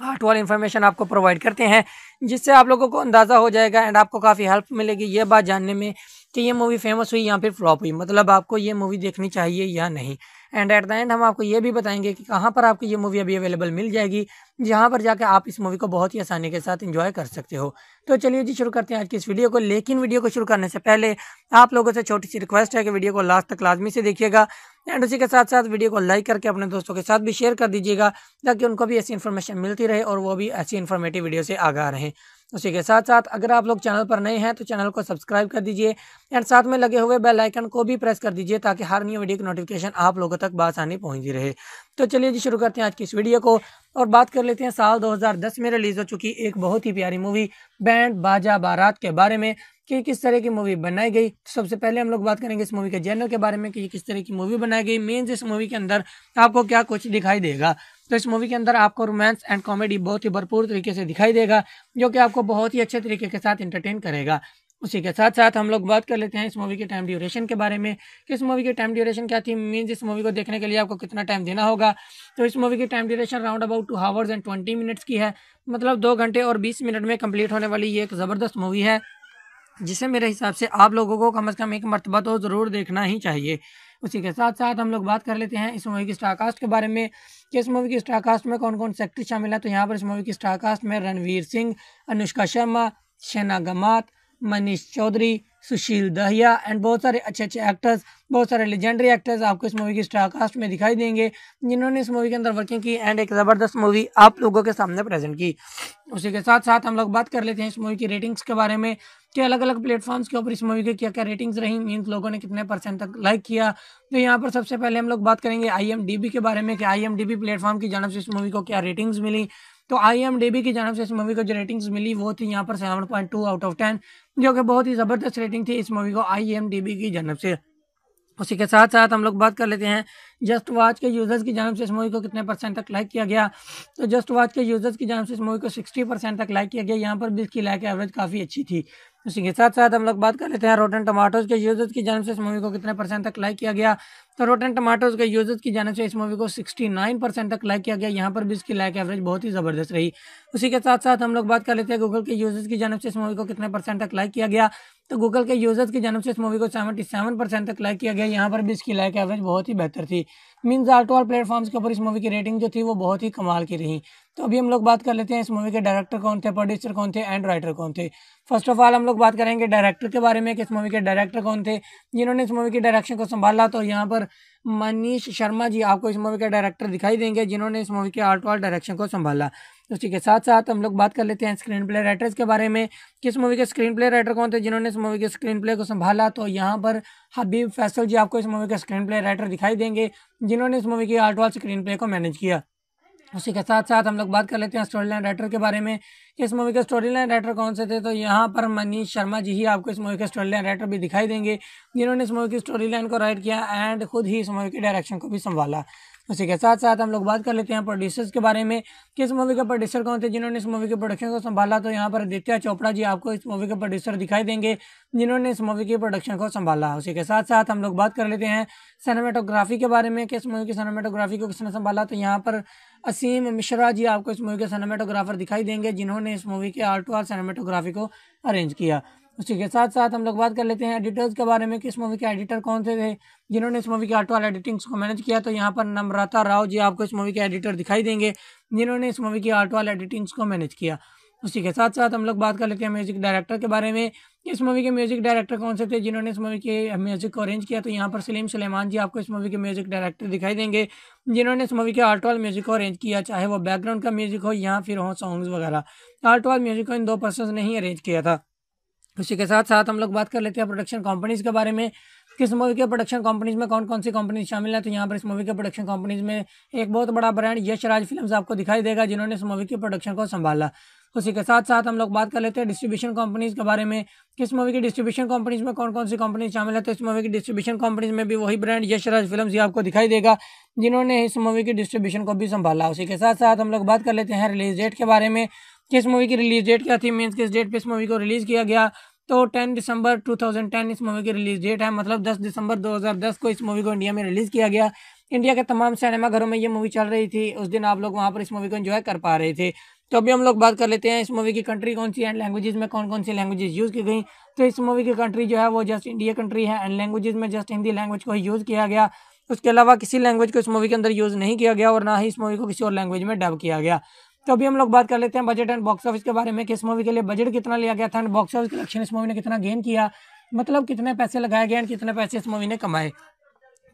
हार्ट वाली इन्फॉर्मेशन आपको प्रोवाइड करते हैं जिससे आप लोगों को अंदाज़ा हो जाएगा एंड आपको काफ़ी हेल्प मिलेगी ये बात जानने में कि ये मूवी फेमस हुई या फिर फ्लॉप हुई मतलब आपको ये मूवी देखनी चाहिए या नहीं एंड एट द एंड हम आपको ये भी बताएंगे कि कहाँ पर आपको ये मूवी अभी अवेलेबल मिल जाएगी जहाँ पर जाकर आप इस मूवी को बहुत ही आसानी के साथ इंजॉय कर सकते हो तो चलिए जी शुरू करते हैं आज की इस वीडियो को लेकिन वीडियो को शुरू करने से पहले आप लोगों से छोटी सी रिक्वेस्ट है कि वीडियो को लास्ट तक लाजमी से देखिएगा एंड उसी के साथ साथ वीडियो को लाइक करके अपने दोस्तों के साथ भी शेयर कर दीजिएगा ताकि उनको भी ऐसी इन्फॉर्मेशन मिलती रहे और वो भी ऐसी इन्फॉर्मेटिव वीडियो से आगा रहे उसी के साथ साथ अगर आप लोग चैनल पर नए हैं तो चैनल को सब्सक्राइब कर दीजिए एंड साथ में लगे हुए बेल आइकन को भी प्रेस कर दीजिए ताकि हर न्यू वीडियो की नोटिफिकेशन आप लोगों तक बासानी पहुंचती रहे तो चलिए जी शुरू करते हैं आज की इस वीडियो को और बात कर लेते हैं साल 2010 में रिलीज़ हो चुकी एक बहुत ही प्यारी मूवी बैंड बाजा बारात के बारे में कि किस तरह की मूवी बनाई गई तो सबसे पहले हम लोग बात करेंगे इस मूवी के जेनर के बारे में कि किस तरह की मूवी बनाई गई मेन्स इस मूवी के अंदर आपको क्या कुछ दिखाई देगा तो इस मूवी के अंदर आपको रोमांस एंड कॉमेडी बहुत ही भरपूर तरीके से दिखाई देगा जो कि आपको बहुत ही अच्छे तरीके के साथ इंटरटेन करेगा उसी के साथ साथ हम लोग बात कर लेते हैं इस मूवी के टाइम ड्यूरेशन के बारे में कि इस मूवी की टाइम ड्यूरेशन क्या थी मीन्स इस मूवी को देखने के लिए आपको कितना टाइम देना होगा तो इस मूवी की time duration round about two hours and twenty minutes की है मतलब दो घंटे और बीस मिनट में कम्प्लीट होने वाली ये एक ज़बरदस्त मूवी है जिसे मेरे हिसाब से आप लोगों को कम अज़ कम एक मरतबा तो ज़रूर देखना ही चाहिए उसी के साथ साथ हम लोग बात कर लेते हैं इस मूवी की स्टारकास्ट के बारे में कि इस मूवी की स्टारकास्ट में कौन कौन से शामिल है तो यहाँ पर इस मूवी की स्टारकास्ट में रणवीर सिंह अनुष्का शर्मा शना गमात मनीष चौधरी सुशील दहिया एंड बहुत सारे अच्छे अच्छे एक्टर्स बहुत सारे लेजेंडरी एक्टर्स आपको इस मूवी की स्टार कास्ट में दिखाई देंगे जिन्होंने इस मूवी के अंदर वर्किंग की एंड एक ज़बरदस्त मूवी आप लोगों के सामने प्रेजेंट की उसी के साथ साथ हम लोग बात कर लेते हैं इस मूवी की रेटिंग्स के बारे में कि अलग अलग प्लेटफॉर्म्स के ऊपर इस मूवी की क्या क्या रेटिंग्स रही मीन लोगों ने कितने परसेंट तक लाइक किया तो यहाँ पर सबसे पहले हम लोग बात करेंगे आई के बारे में कि आई प्लेटफॉर्म की जानव से इस मूवी को क्या रेटिंग्स मिली तो आई एम डी बी की जानव से इस मूवी को जो रेटिंग्स मिली वो थी यहाँ पर seven point two out of ten जो कि बहुत ही ज़बरदस्त रेटिंग थी इस मूवी को आई एम डी बी की जानव से उसी के साथ साथ हम लोग बात कर लेते हैं जस्ट वाच के यूज़र्स की जानव से इस मूवी को कितने परसेंट तक लाइक किया गया तो जस्ट वाच के यूज़र्स की जानव से इस मूवी को सिक्सटी परसेंट तक लाइक किया गया यहाँ पर भी इसकी लाइक एवरेज काफ़ी अच्छी थी उसी के साथ साथ हम लोग बात कर लेते हैं रोटन टमाटोज के यूजर्स की जानव से इस मूवी को कितने परसेंट तक लाइक किया गया तो रोटन टमाटोज के यूजर्स की जानव से इस मूवी को 69 परसेंट तक लाइक किया गया यहाँ पर भी इसकी लाइक एवरेज बहुत ही ज़बरदस्त रही उसी के साथ साथ हम लोग बात कर लेते हैं गूगल के यूजर्स की जानब से इस मूवी को कितने परसेंट तक लाइक किया गया तो गूगल के यूजर्स की जानव से इस मूवी को सेवेंटी सेवन परसेंट तक लाइक किया गया यहाँ पर भी इसकी लाइक एवरेज बहुत ही बेहतर थी मीन्स आल्टो और प्लेटफॉर्म्स के ऊपर इस मूवी की रेटिंग जो थी वो बहुत ही कमाल की रही तो अभी हम लोग बात कर लेते हैं इस मूवी के डायरेक्टर कौन थे प्रोड्यूसर कौन थे एंड राइटर कौन थे फर्स्ट ऑफ ऑल हम लोग बात करेंगे डायरेक्टर के बारे में कि इस मूवी के डायरेक्टर कौन थे जिन्होंने इस मूवी के डायरेक्शन को संभाला तो यहाँ पर मनीष शर्मा जी आपको इस मूवी के डायरेक्टर दिखाई देंगे जिन्होंने इस मूवी के आर्ट वाल डायरेक्शन को संभाला उसी के साथ साथ हम लोग बात कर लेते हैं स्क्रीन प्ले राइटर्स के बारे में किस मूवी के स्क्रीन प्ले राइटर कौन थे जिन्होंने इस मूवी के स्क्रीन प्ले को संभाला तो यहाँ पर हबीब फैसल जी आपको इस मूवी के स्क्रीन प्ले राइटर दिखाई देंगे जिन्होंने इस मूवी के आर्ट वाल स्क्रीन प्ले को मैनेज किया उसी के साथ साथ हम लोग बात कर लेते हैं स्टोरी लाइन राइटर के बारे में कि इस मूवी के स्टोरी लाइन राइटर कौन से थे तो यहाँ पर मनीष शर्मा जी ही आपको इस मूवी के स्टोरी लाइन राइटर भी दिखाई देंगे जिन्होंने इस मूवी की स्टोरी लाइन को राइट किया एंड खुद ही इस मूवी के डायरेक्शन को भी संभाला उसी के साथ साथ हम लोग बात कर लेते हैं प्रोड्यूसर्स के बारे में किस मूवी के प्रोड्यूसर कौन थे जिन्होंने इस मूवी के प्रोडक्शन को संभाला तो यहाँ पर आदित्य चोपड़ा जी आपको इस मूवी के प्रोड्यूसर दिखाई देंगे जिन्होंने इस मूवी के प्रोडक्शन को संभाला उसी के साथ साथ हम लोग बात कर लेते हैं सिनेमाटोग्राफी के बारे में किस मूवी की सिनेमाटोग्राफी को किसने संभाला तो यहाँ पर असीम मिश्रा जी आपको इस मूवी के सिनेमाटोग्राफर दिखाई देंगे जिन्होंने इस मूवी के आर्ट और सिनेमाटोग्राफी को अरेंज किया उसी के साथ साथ हम लोग बात कर लेते हैं एडिटर्स के बारे में कि इस मूवी के एडिटर कौन से थे जिन्होंने इस मूवी के आर्ट वाला एडिटिंग्स को मैनेज किया तो यहाँ पर नम्रता राव जी आपको इस मूवी के एडिटर दिखाई देंगे जिन्होंने इस मूवी की आर्ट वाला एडिटिंग्स को मैनेज किया उसी के साथ साथ हम लोग बात कर लेते हैं म्यूजिक डायरेक्टर के बारे में इस मूवी के म्यूजिक डायरेक्टर कौन से थे जिन्होंने इस मूवी के म्यूजिक को अरेंज किया तो यहाँ पर सलीम सलेमान जी आपको इस मूवी के म्यूजिक डायरेक्टर दिखाई देंगे जिन्होंने इस मूवी के आर्ट वाल म्यूजिक को अरेंज किया चाहे वो बैकग्राउंड का म्यूजिक हो या फिर हो सॉन्ग्स वगैरह आर्ट वाल म्यूजिक को इन दो पर्सन ने ही अरेंज किया था उसी के साथ साथ हम लोग बात कर लेते हैं प्रोडक्शन कंपनीज़ के बारे में किस मूवी के प्रोडक्शन कंपनीज में कौन कौन सी कंपनीज शामिल है तो यहाँ पर इस मूवी के प्रोडक्शन कंपनीज में एक बहुत बड़ा ब्रांड यश राज फिल्म आपको दिखाई देगा जिन्होंने इस मूवी की प्रोडक्शन को संभाला उसी के साथ साथ हम लोग बात कर लेते हैं डिस्ट्रीब्यूशन कंपनीज के बारे में किस मूवी की डिस्ट्रीब्यूशन कंपनीज में कौन कौन सी कंपनी शामिल है तो इस मूवी की डिस्ट्रीब्यूशन कंपनीज में भी वही ब्रांड यश राज फिल्म ही आपको दिखाई देगा जिन्होंने इस मूवी की डिस्ट्रीब्यूशन को भी संभाला उसी के साथ साथ हम लोग बात कर लेते हैं रिलीज डेट के बारे में कि इस मूवी की रिलीज डेट क्या थी मीन्स किस डेट पे इस मूवी को रिलीज़ किया गया तो 10 दिसंबर 2010 इस मूवी की रिलीज डेट है मतलब 10 दिसंबर 2010 को इस मूवी को इंडिया में रिलीज़ किया गया इंडिया के तमाम सिनेमा घरों में ये मूवी चल रही थी उस दिन आप लोग वहाँ पर इस मूवी को इन्जॉय कर पा रहे थे तो अभी हम लोग बात कर लेते हैं इस मूवी की कंट्री कौन सी एंड लैंग्वेजेज में कौन कौन सी लैंग्वेज यूज़ की गई तो इस मूवी की कंट्री जो है वो जस्ट इंडिया कंट्री है एंड लैंग्वेजेज में जस्ट हिंदी लैंग्वेज को यूज़ किया गया उसके अलावा किसी लैंग्वेज को इस मूवी के अंदर यूज़ नहीं किया गया और ना ही इस मूवी को किसी और लैंग्वेज में डब किया गया तो अभी हम लोग बात कर लेते हैं बजट एंड बॉक्स ऑफिस के बारे में किस मूवी के लिए बजट कितना लिया गया था एंड बॉक्स ऑफिस कलेक्शन इस मूवी ने कितना गेन किया मतलब कितने पैसे लगाए गए एंड कितने पैसे इस मूवी ने कमाए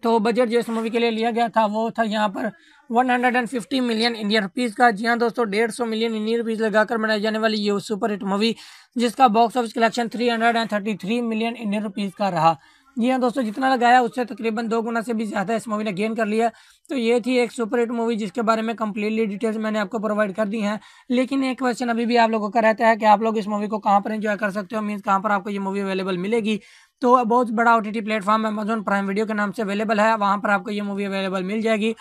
तो बजट जो इस मूवी के लिए लिया गया था वो था यहाँ पर 150 मिलियन इंडियन रुपीज़ का जी हाँ दोस्तों डेढ़ सौ मिलियन इंडियन रुपीज़ लगाकर बनाई जाने वाली ये सुपर हिट मूवी जिसका box office collection 333 million Indian rupees का रहा जी हाँ दोस्तों जितना लगाया उससे तकरीबन दो गुना से भी ज़्यादा इस मूवी ने गेन कर लिया तो ये थी एक सुपर हिट मूवी जिसके बारे में कम्प्लीटली डिटेल्स मैंने आपको प्रोवाइड कर दी हैं लेकिन एक क्वेश्चन अभी भी आप लोगों का रहता है कि आप लोग इस मूवी को कहाँ पर इन्जॉय कर सकते हो मीन कहाँ पर आपको ये मूवी अवेलेबल मिलेगी तो बहुत बड़ा O T T platform Amazon Prime Video के नाम से अवेलेबल है वहाँ पर आपको ये मूवी अवेलेबल मिल जाएगी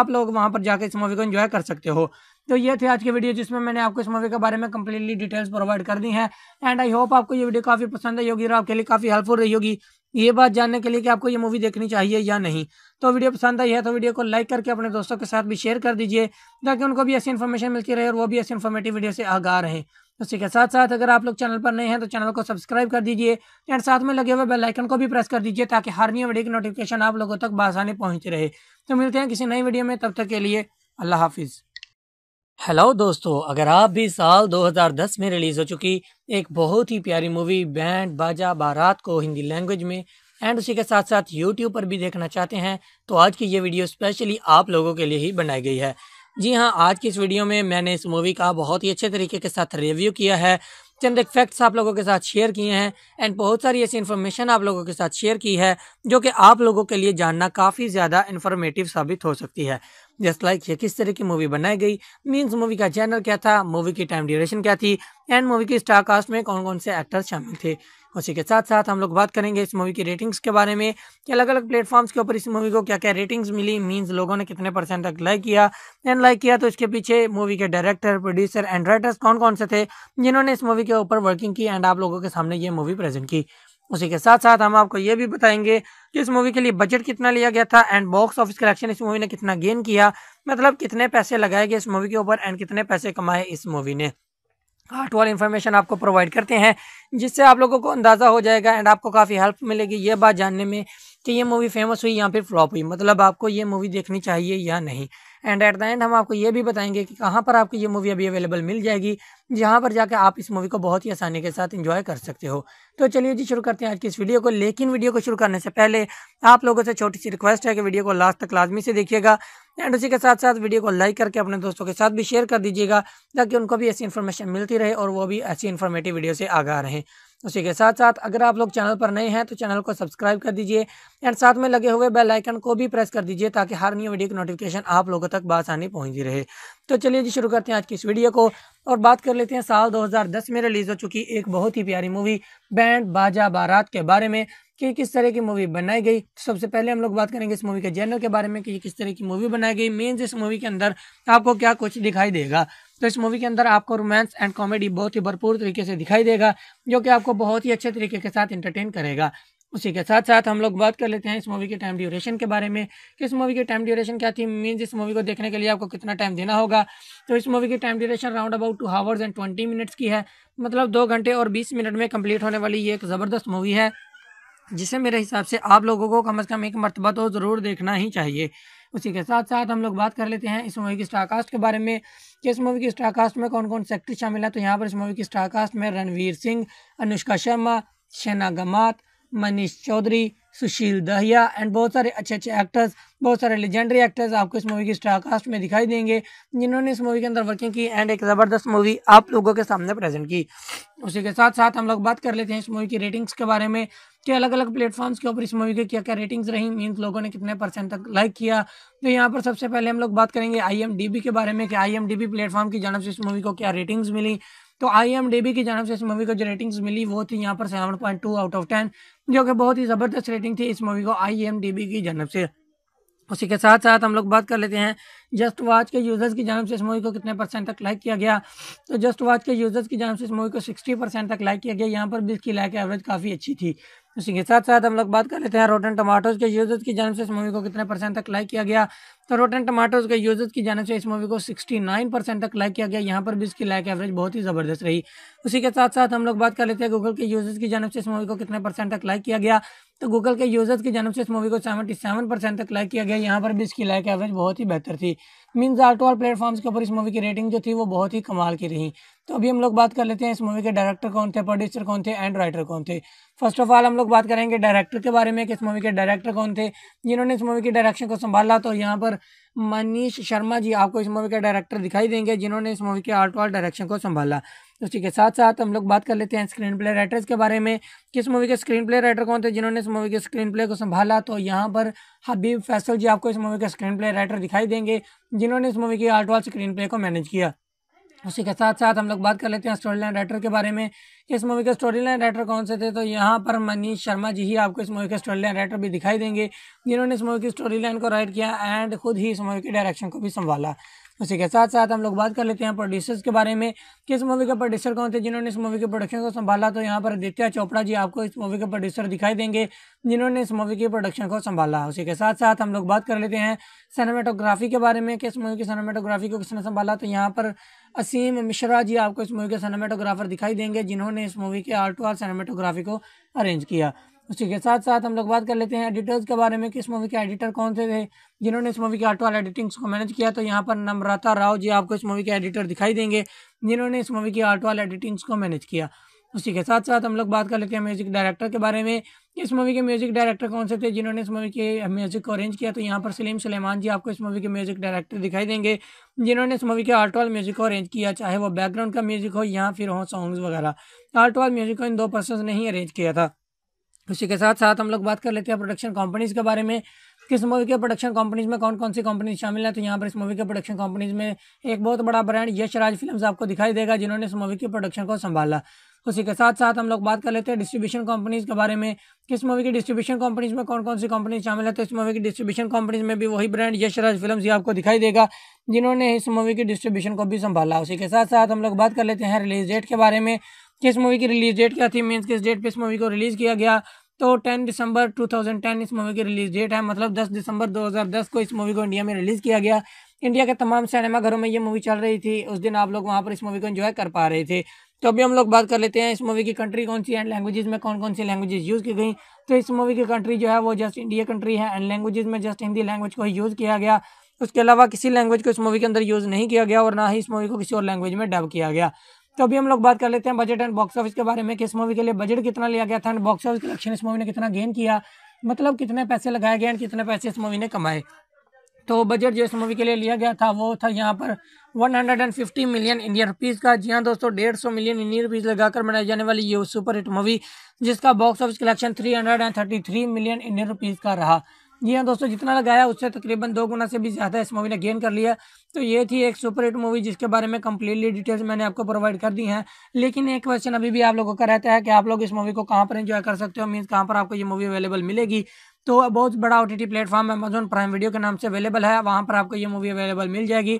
आप लोग वहाँ पर जाकर इस मूवी को इन्जॉय कर सकते हो तो ये थे आज की वीडियो जिसमें मैंने आपको इस मूवी के बारे में कम्प्लीटली डिटेल्स प्रोवाइड कर दी हैं एंड आई होप आपको ये वीडियो काफ़ी पसंद आई होगी और आपके लिए काफ़ी हेल्पफुल रही होगी ये बात जानने के लिए कि आपको ये मूवी देखनी चाहिए या नहीं तो वीडियो पसंद आई है तो वीडियो को लाइक करके अपने दोस्तों के साथ भी शेयर कर दीजिए ताकि उनको भी ऐसी इन्फॉर्मेशन मिलती रहे और वो भी ऐसी इन्फॉर्मेटिव वीडियो से आगा रहे उसी के साथ साथ अगर आप लोग चैनल पर नए हैं तो चैनल को सब्सक्राइब कर दीजिए एंड साथ में लगे हुए बेल आइकन को भी प्रेस कर दीजिए ताकि हर नई वीडियो की नोटिफिकेशन आप लोगों तक बासानी पहुंच रहे तो मिलते हैं किसी नई वीडियो में तब तक के लिए अल्लाह हाफिज़ हेलो दोस्तों अगर आप भी साल 2010 में रिलीज़ हो चुकी एक बहुत ही प्यारी मूवी बैंड बाजा बारात को हिंदी लैंग्वेज में एंड उसी के साथ साथ यूट्यूब पर भी देखना चाहते हैं तो आज की ये वीडियो स्पेशली आप लोगों के लिए ही बनाई गई है जी हाँ आज की इस वीडियो में मैंने इस मूवी का बहुत ही अच्छे तरीके के साथ रिव्यू किया है चंद एक फैक्ट्स आप लोगों के साथ शेयर किए हैं एंड बहुत सारी ऐसी इन्फॉर्मेशन आप लोगों के साथ शेयर की है जो कि आप लोगों के लिए जानना काफ़ी ज़्यादा इन्फॉर्मेटिव साबित हो सकती है जस्ट लाइक ये किस तरह की मूवी बनाई गई मीन्स मूवी का चैनल क्या था मूवी की टाइम ड्यूरेशन क्या थी एंड मूवी की स्टार कास्ट में कौन कौन से एक्टर्स शामिल थे उसी के साथ साथ हम लोग बात करेंगे इस मूवी की रेटिंग्स के बारे में कि अलग अलग प्लेटफॉर्म्स के ऊपर इस मूवी को क्या क्या रेटिंग्स मिली मींस लोगों ने कितने परसेंट तक लाइक किया एंड लाइक किया तो इसके पीछे मूवी के डायरेक्टर प्रोड्यूसर एंड राइटर्स कौन कौन से थे जिन्होंने इस मूवी के ऊपर वर्किंग की एंड आप लोगों के सामने ये मूवी प्रेजेंट की उसी के साथ साथ हम आपको ये भी बताएंगे कि इस मूवी के लिए बजट कितना लिया गया था एंड बॉक्स ऑफिस कलेक्शन इस मूवी ने कितना गेन किया मतलब कितने पैसे लगाए गए इस मूवी के ऊपर एंड कितने पैसे कमाए इस मूवी ने वाली इन्फॉर्मेशन आपको प्रोवाइड करते हैं जिससे आप लोगों को अंदाज़ा हो जाएगा एंड आपको काफ़ी हेल्प मिलेगी ये बात जानने में कि ये मूवी फेमस हुई या फिर फ्लॉप हुई मतलब आपको ये मूवी देखनी चाहिए या नहीं एंड एट द एंड हम आपको ये भी बताएंगे कि कहाँ पर आपको ये मूवी अभी अवेलेबल मिल जाएगी जहाँ पर जाकर आप इस मूवी को बहुत ही आसानी के साथ इंजॉय कर सकते हो तो चलिए जी शुरू करते हैं आज की इस वीडियो को लेकिन वीडियो को शुरू करने से पहले आप लोगों से छोटी सी रिक्वेस्ट है कि वीडियो को लास्ट तक लाजमी से देखिएगा एंड उसी के साथ साथ वीडियो को लाइक करके अपने दोस्तों के साथ भी शेयर कर दीजिएगा ताकि उनको भी ऐसी इन्फॉर्मेशन मिलती रहे और वो भी ऐसी इन्फॉर्मेटिव वीडियो से आगा रहें उसी के साथ साथ अगर आप लोग चैनल पर नए हैं तो चैनल को सब्सक्राइब कर दीजिए एंड साथ में लगे हुए बेल आइकन को भी प्रेस कर दीजिए ताकि हर न्यू वीडियो की नोटिफिकेशन आप लोगों तक बासानी पहुंचती रहे तो चलिए जी शुरू करते हैं आज की इस वीडियो को और बात कर लेते हैं साल 2010 में रिलीज़ हो चुकी एक बहुत ही प्यारी मूवी बैंड बाजा बारात के बारे में कि किस तरह की मूवी बनाई गई तो सबसे पहले हम लोग बात करेंगे इस मूवी के जैनर के बारे में कि किस तरह की मूवी बनाई गई मेन इस मूवी के अंदर आपको क्या कुछ दिखाई देगा तो इस मूवी के अंदर आपको रोमांस एंड कॉमेडी बहुत ही भरपूर तरीके से दिखाई देगा जो कि आपको बहुत ही अच्छे तरीके के साथ इंटरटेन करेगा उसी के साथ साथ हम लोग बात कर लेते हैं इस मूवी के टाइम ड्यूरेशन के बारे में कि इस मूवी के टाइम ड्यूरेशन क्या थी मीन्स इस मूवी को देखने के लिए आपको कितना टाइम देना होगा तो इस मूवी की time duration round about two hours and twenty minutes की है मतलब दो घंटे और बीस मिनट में कम्प्लीट होने वाली ये एक ज़बरदस्त मूवी है जिसे मेरे हिसाब से आप लोगों को कम अज़ कम एक मरतबा तो ज़रूर देखना ही चाहिए उसी के साथ साथ हम लोग बात कर लेते हैं इस मूवी की स्टारकास्ट के बारे में कि इस मूवी की स्टारकास्ट में कौन कौन से एक्टर शामिल है तो यहाँ पर इस मूवी की स्टारकास्ट में रणवीर सिंह अनुष्का शर्मा शैना गमात मनीष चौधरी सुशील दहिया एंड बहुत सारे अच्छे अच्छे एक्टर्स बहुत सारे लेजेंडरी एक्टर्स आपको इस मूवी की स्टारकास्ट में दिखाई देंगे जिन्होंने इस मूवी के अंदर वर्किंग की एंड एक ज़बरदस्त मूवी आप लोगों के सामने प्रेजेंट की उसी के साथ साथ हम लोग बात कर लेते हैं इस मूवी की रेटिंग्स के बारे में कि अलग अलग प्लेटफॉर्म्स के ऊपर इस मूवी के क्या क्या रेटिंग्स रही मीन्स लोगों ने कितने परसेंट तक लाइक किया तो यहाँ पर सबसे पहले हम लोग बात करेंगे आई के बारे में कि आई प्लेटफॉर्म की जानब से इस मूवी को क्या रेटिंग्स मिली तो आई एम डी बी की जानव से इस मूवी को जो रेटिंग्स मिली वो थी यहाँ पर seven point two out of ten जो कि बहुत ही ज़बरदस्त रेटिंग थी इस मूवी को आई एम डी बी की जानव से उसी के साथ साथ हम लोग बात कर लेते हैं जस्ट वाच के यूज़र्स की जानब से इस मूवी को कितने परसेंट तक लाइक किया गया तो जस्ट वाच के यूज़र्स की जानव से इस मूवी को सिक्सटी परसेंट तक लाइक किया गया यहाँ पर भी इसकी लाइक एवरेज काफ़ी अच्छी थी उसी के साथ साथ हम लोग बात कर लेते हैं रोटन टमाटोज के यूजर्स की जानव से इस मूवी को कितने परसेंट तक लाइक किया गया तो रोटन टमाटोज के यूजर्स की जानव से इस मूवी को 69 परसेंट तक लाइक किया गया यहाँ पर भी इसकी लाइक एवरेज बहुत ही ज़बरदस्त रही उसी के साथ साथ हम लोग बात कर लेते हैं गूगल के यूजर्स की जानब से इस मूवी को कितने परसेंट तक लाइक किया गया तो गूगल के यूजर्स की जानब से इस मूवी को सेवेंटी परसेंट तक लाइक किया गया यहाँ पर भी इसकी लाइक एवरेज बहुत ही बेहतर थी mean art to platform platforms के ऊपर इस मूवी की रेटिंग जो थी वो बहुत ही कमाल की रही तो अभी हम लोग बात कर लेते हैं इस मूवी के डायरेक्टर कौन थे प्रोड्यूसर कौन थे एंड राइटर कौन थे फर्स्ट ऑफ ऑल हम लोग बात करेंगे डायरेक्टर के बारे में कि इस मूवी के डायरेक्टर कौन थे जिन्होंने इस मूवी की डायरेक्शन को संभाला तो यहाँ पर मनीष शर्मा जी आपको इस मूवी के डायरेक्टर दिखाई देंगे जिन्होंने इस मूवी के आर्ट और डायरेक्शन को संभाला उसी के साथ साथ हम लोग बात कर लेते हैं स्क्रीन प्ले राइटर्स के बारे में किस मूवी के स्क्रीन प्ले राइटर कौन थे जिन्होंने इस मूवी के स्क्रीन प्ले को संभाला तो यहाँ पर हबीब फैसल जी आपको इस मूवी के स्क्रीन प्ले राइटर दिखाई देंगे जिन्होंने इस मूवी के आर्ट और स्क्रीन प्ले को मैनेज किया उसी के साथ साथ हम लोग बात कर लेते हैं स्टोरी लाइन राइटर के बारे में कि इस मूवी के स्टोरी लाइन राइटर कौन से थे तो यहाँ पर मनीष शर्मा जी ही आपको इस मूवी के स्टोरी लाइन राइटर भी दिखाई देंगे जिन्होंने इस मूवी की स्टोरी लाइन को राइट किया एंड खुद ही इस मूवी के डायरेक्शन को भी संभाला उसी के साथ साथ हम लोग बात कर लेते हैं प्रोड्यूसर्स के बारे में किस मूवी के प्रोड्यूसर कौन थे जिन्होंने इस मूवी के प्रोडक्शन को संभाला तो यहाँ पर आदित्य चोपड़ा जी आपको इस मूवी के प्रोड्यूसर दिखाई देंगे जिन्होंने इस मूवी के प्रोडक्शन को संभाला उसी के साथ साथ हम लोग बात कर लेते हैं सिनेमाटोग्राफी के बारे में किस मूवी की सिनेमाटोग्राफी को किसने संभाला तो यहाँ पर असीम मिश्रा जी आपको इस मूवी के सिनेमाटोग्राफर दिखाई देंगे जिन्होंने इस मूवी के आर्ट और सिनेमाटोग्राफी को अरेंज किया उसी के साथ साथ हम लोग बात कर लेते हैं एडिटर्स के बारे में कि इस मूवी के एडिटर कौन से थे जिन्होंने इस मूवी के आर्ट वाल एडिटिंग्स को मैनेज किया तो यहाँ पर नम्रता राव जी आपको इस मूवी के एडिटर दिखाई देंगे जिन्होंने इस मूवी की आर्ट वाल एडिटिंग्स को मैनेज किया उसी के साथ साथ हम लोग बात कर लेते हैं म्यूजिक डायरेक्टर के बारे में इस मूवी के म्यूजिक डायरेक्टर कौन से थे जिन्होंने इस मूवी के म्यूजिक को अरेंज किया तो यहाँ पर सलीम सलेमान जी आपको इस मूवी के म्यूजिक डायरेक्टर दिखाई देंगे जिन्होंने इस मूवी के आर्ट वाल म्यूजिक को अरेंज किया चाहे वो बैकग्राउंड का म्यूजिक हो या फिर हो सॉन्ग्स वगैरह आर्ट वाल म्यूजिक को इन दो पर्सन ने ही अरेंज किया था उसी के साथ साथ हम लोग बात कर लेते हैं प्रोडक्शन कंपनीज़ के बारे में किस मूवी के प्रोडक्शन कंपनीज में कौन कौन सी कंपनीज शामिल है तो यहाँ पर इस मूवी के प्रोडक्शन कंपनीज में एक बहुत बड़ा ब्रांड यश राज फिल्म आपको दिखाई देगा जिन्होंने इस मूवी के प्रोडक्शन को संभाला उसी के साथ साथ हम लोग बात कर लेते हैं डिस्ट्रीब्यूशन कंपनीज के बारे में किस मूवी की डिस्ट्रीब्यूशन कंपनीज में कौन कौन सी कंपनी शामिल है तो इस मूवी की डिस्ट्रीब्यूशन कंपनीज में भी वही ब्रांड यश राज फिल्म ही आपको दिखाई देगा जिन्होंने इस मूवी की डिस्ट्रीब्यूशन को भी संभाला उसी के साथ साथ हम लोग बात कर लेते हैं रिलीज डेट के बारे में किस मूवी की रिलीज डेट क्या थी मीन्स किस डेट पर इस मूवी को रिलीज़ किया गया तो 10 दिसंबर 2010 इस मूवी की रिलीज डेट है मतलब 10 दिसंबर 2010 को इस मूवी को इंडिया में रिलीज़ किया गया इंडिया के तमाम सिनेमा घरों में ये मूवी चल रही थी उस दिन आप लोग वहाँ पर इस मूवी को एंजॉय कर पा रहे थे तो अभी हम लोग बात कर लेते हैं इस मूवी की कंट्री कौन सी एंड लैंग्वेजेज में कौन कौन सी लैंग्वेज यूज़ की गई तो इस मूवी की कंट्री जो है वो जस्ट इंडिया कंट्री है एंड लैंग्वेज में जस्ट हिंदी लैंग्वेज को ही यूज़ किया गया उसके अलावा किसी लैंग्वेज को इस मूवी के अंदर यूज़ नहीं किया गया और ना ही इस मूवी को किसी और लैंग्वेज में डब किया गया तो अभी हम लोग बात कर लेते हैं बजट एंड बॉक्स ऑफिस के बारे में किस मूवी के लिए बजट कितना लिया गया था एंड बॉक्स ऑफिस कलेक्शन इस मूवी ने कितना गेन किया मतलब कितने पैसे लगाए गए एंड कितने पैसे इस मूवी ने कमाए तो बजट जो इस मूवी के लिए लिया गया था वो था यहाँ पर 150 मिलियन इंडियन रुपीज़ का जी हाँ दोस्तों डेढ़ सौ मिलियन इंडियन रुपीज़ लगाकर बनाई जाने वाली ये सुपर हिट मूवी जिसका box office collection 333 million Indian rupees का रहा जी हाँ दोस्तों जितना लगाया उससे तकरीबन दो गुना से भी ज़्यादा इस मूवी ने गेन कर लिया तो ये थी एक सुपर हिट मूवी जिसके बारे में कम्प्लीटली डिटेल्स मैंने आपको प्रोवाइड कर दी हैं लेकिन एक क्वेश्चन अभी भी आप लोगों का रहता है कि आप लोग इस मूवी को कहाँ पर इन्जॉय कर सकते हो मीन्स कहाँ पर आपको ये मूवी अवेलेबल मिलेगी तो बहुत बड़ा O T platform Amazon Prime Video के नाम से अवेलेबल है वहाँ पर आपको ये मूवी अवेलेबल मिल जाएगी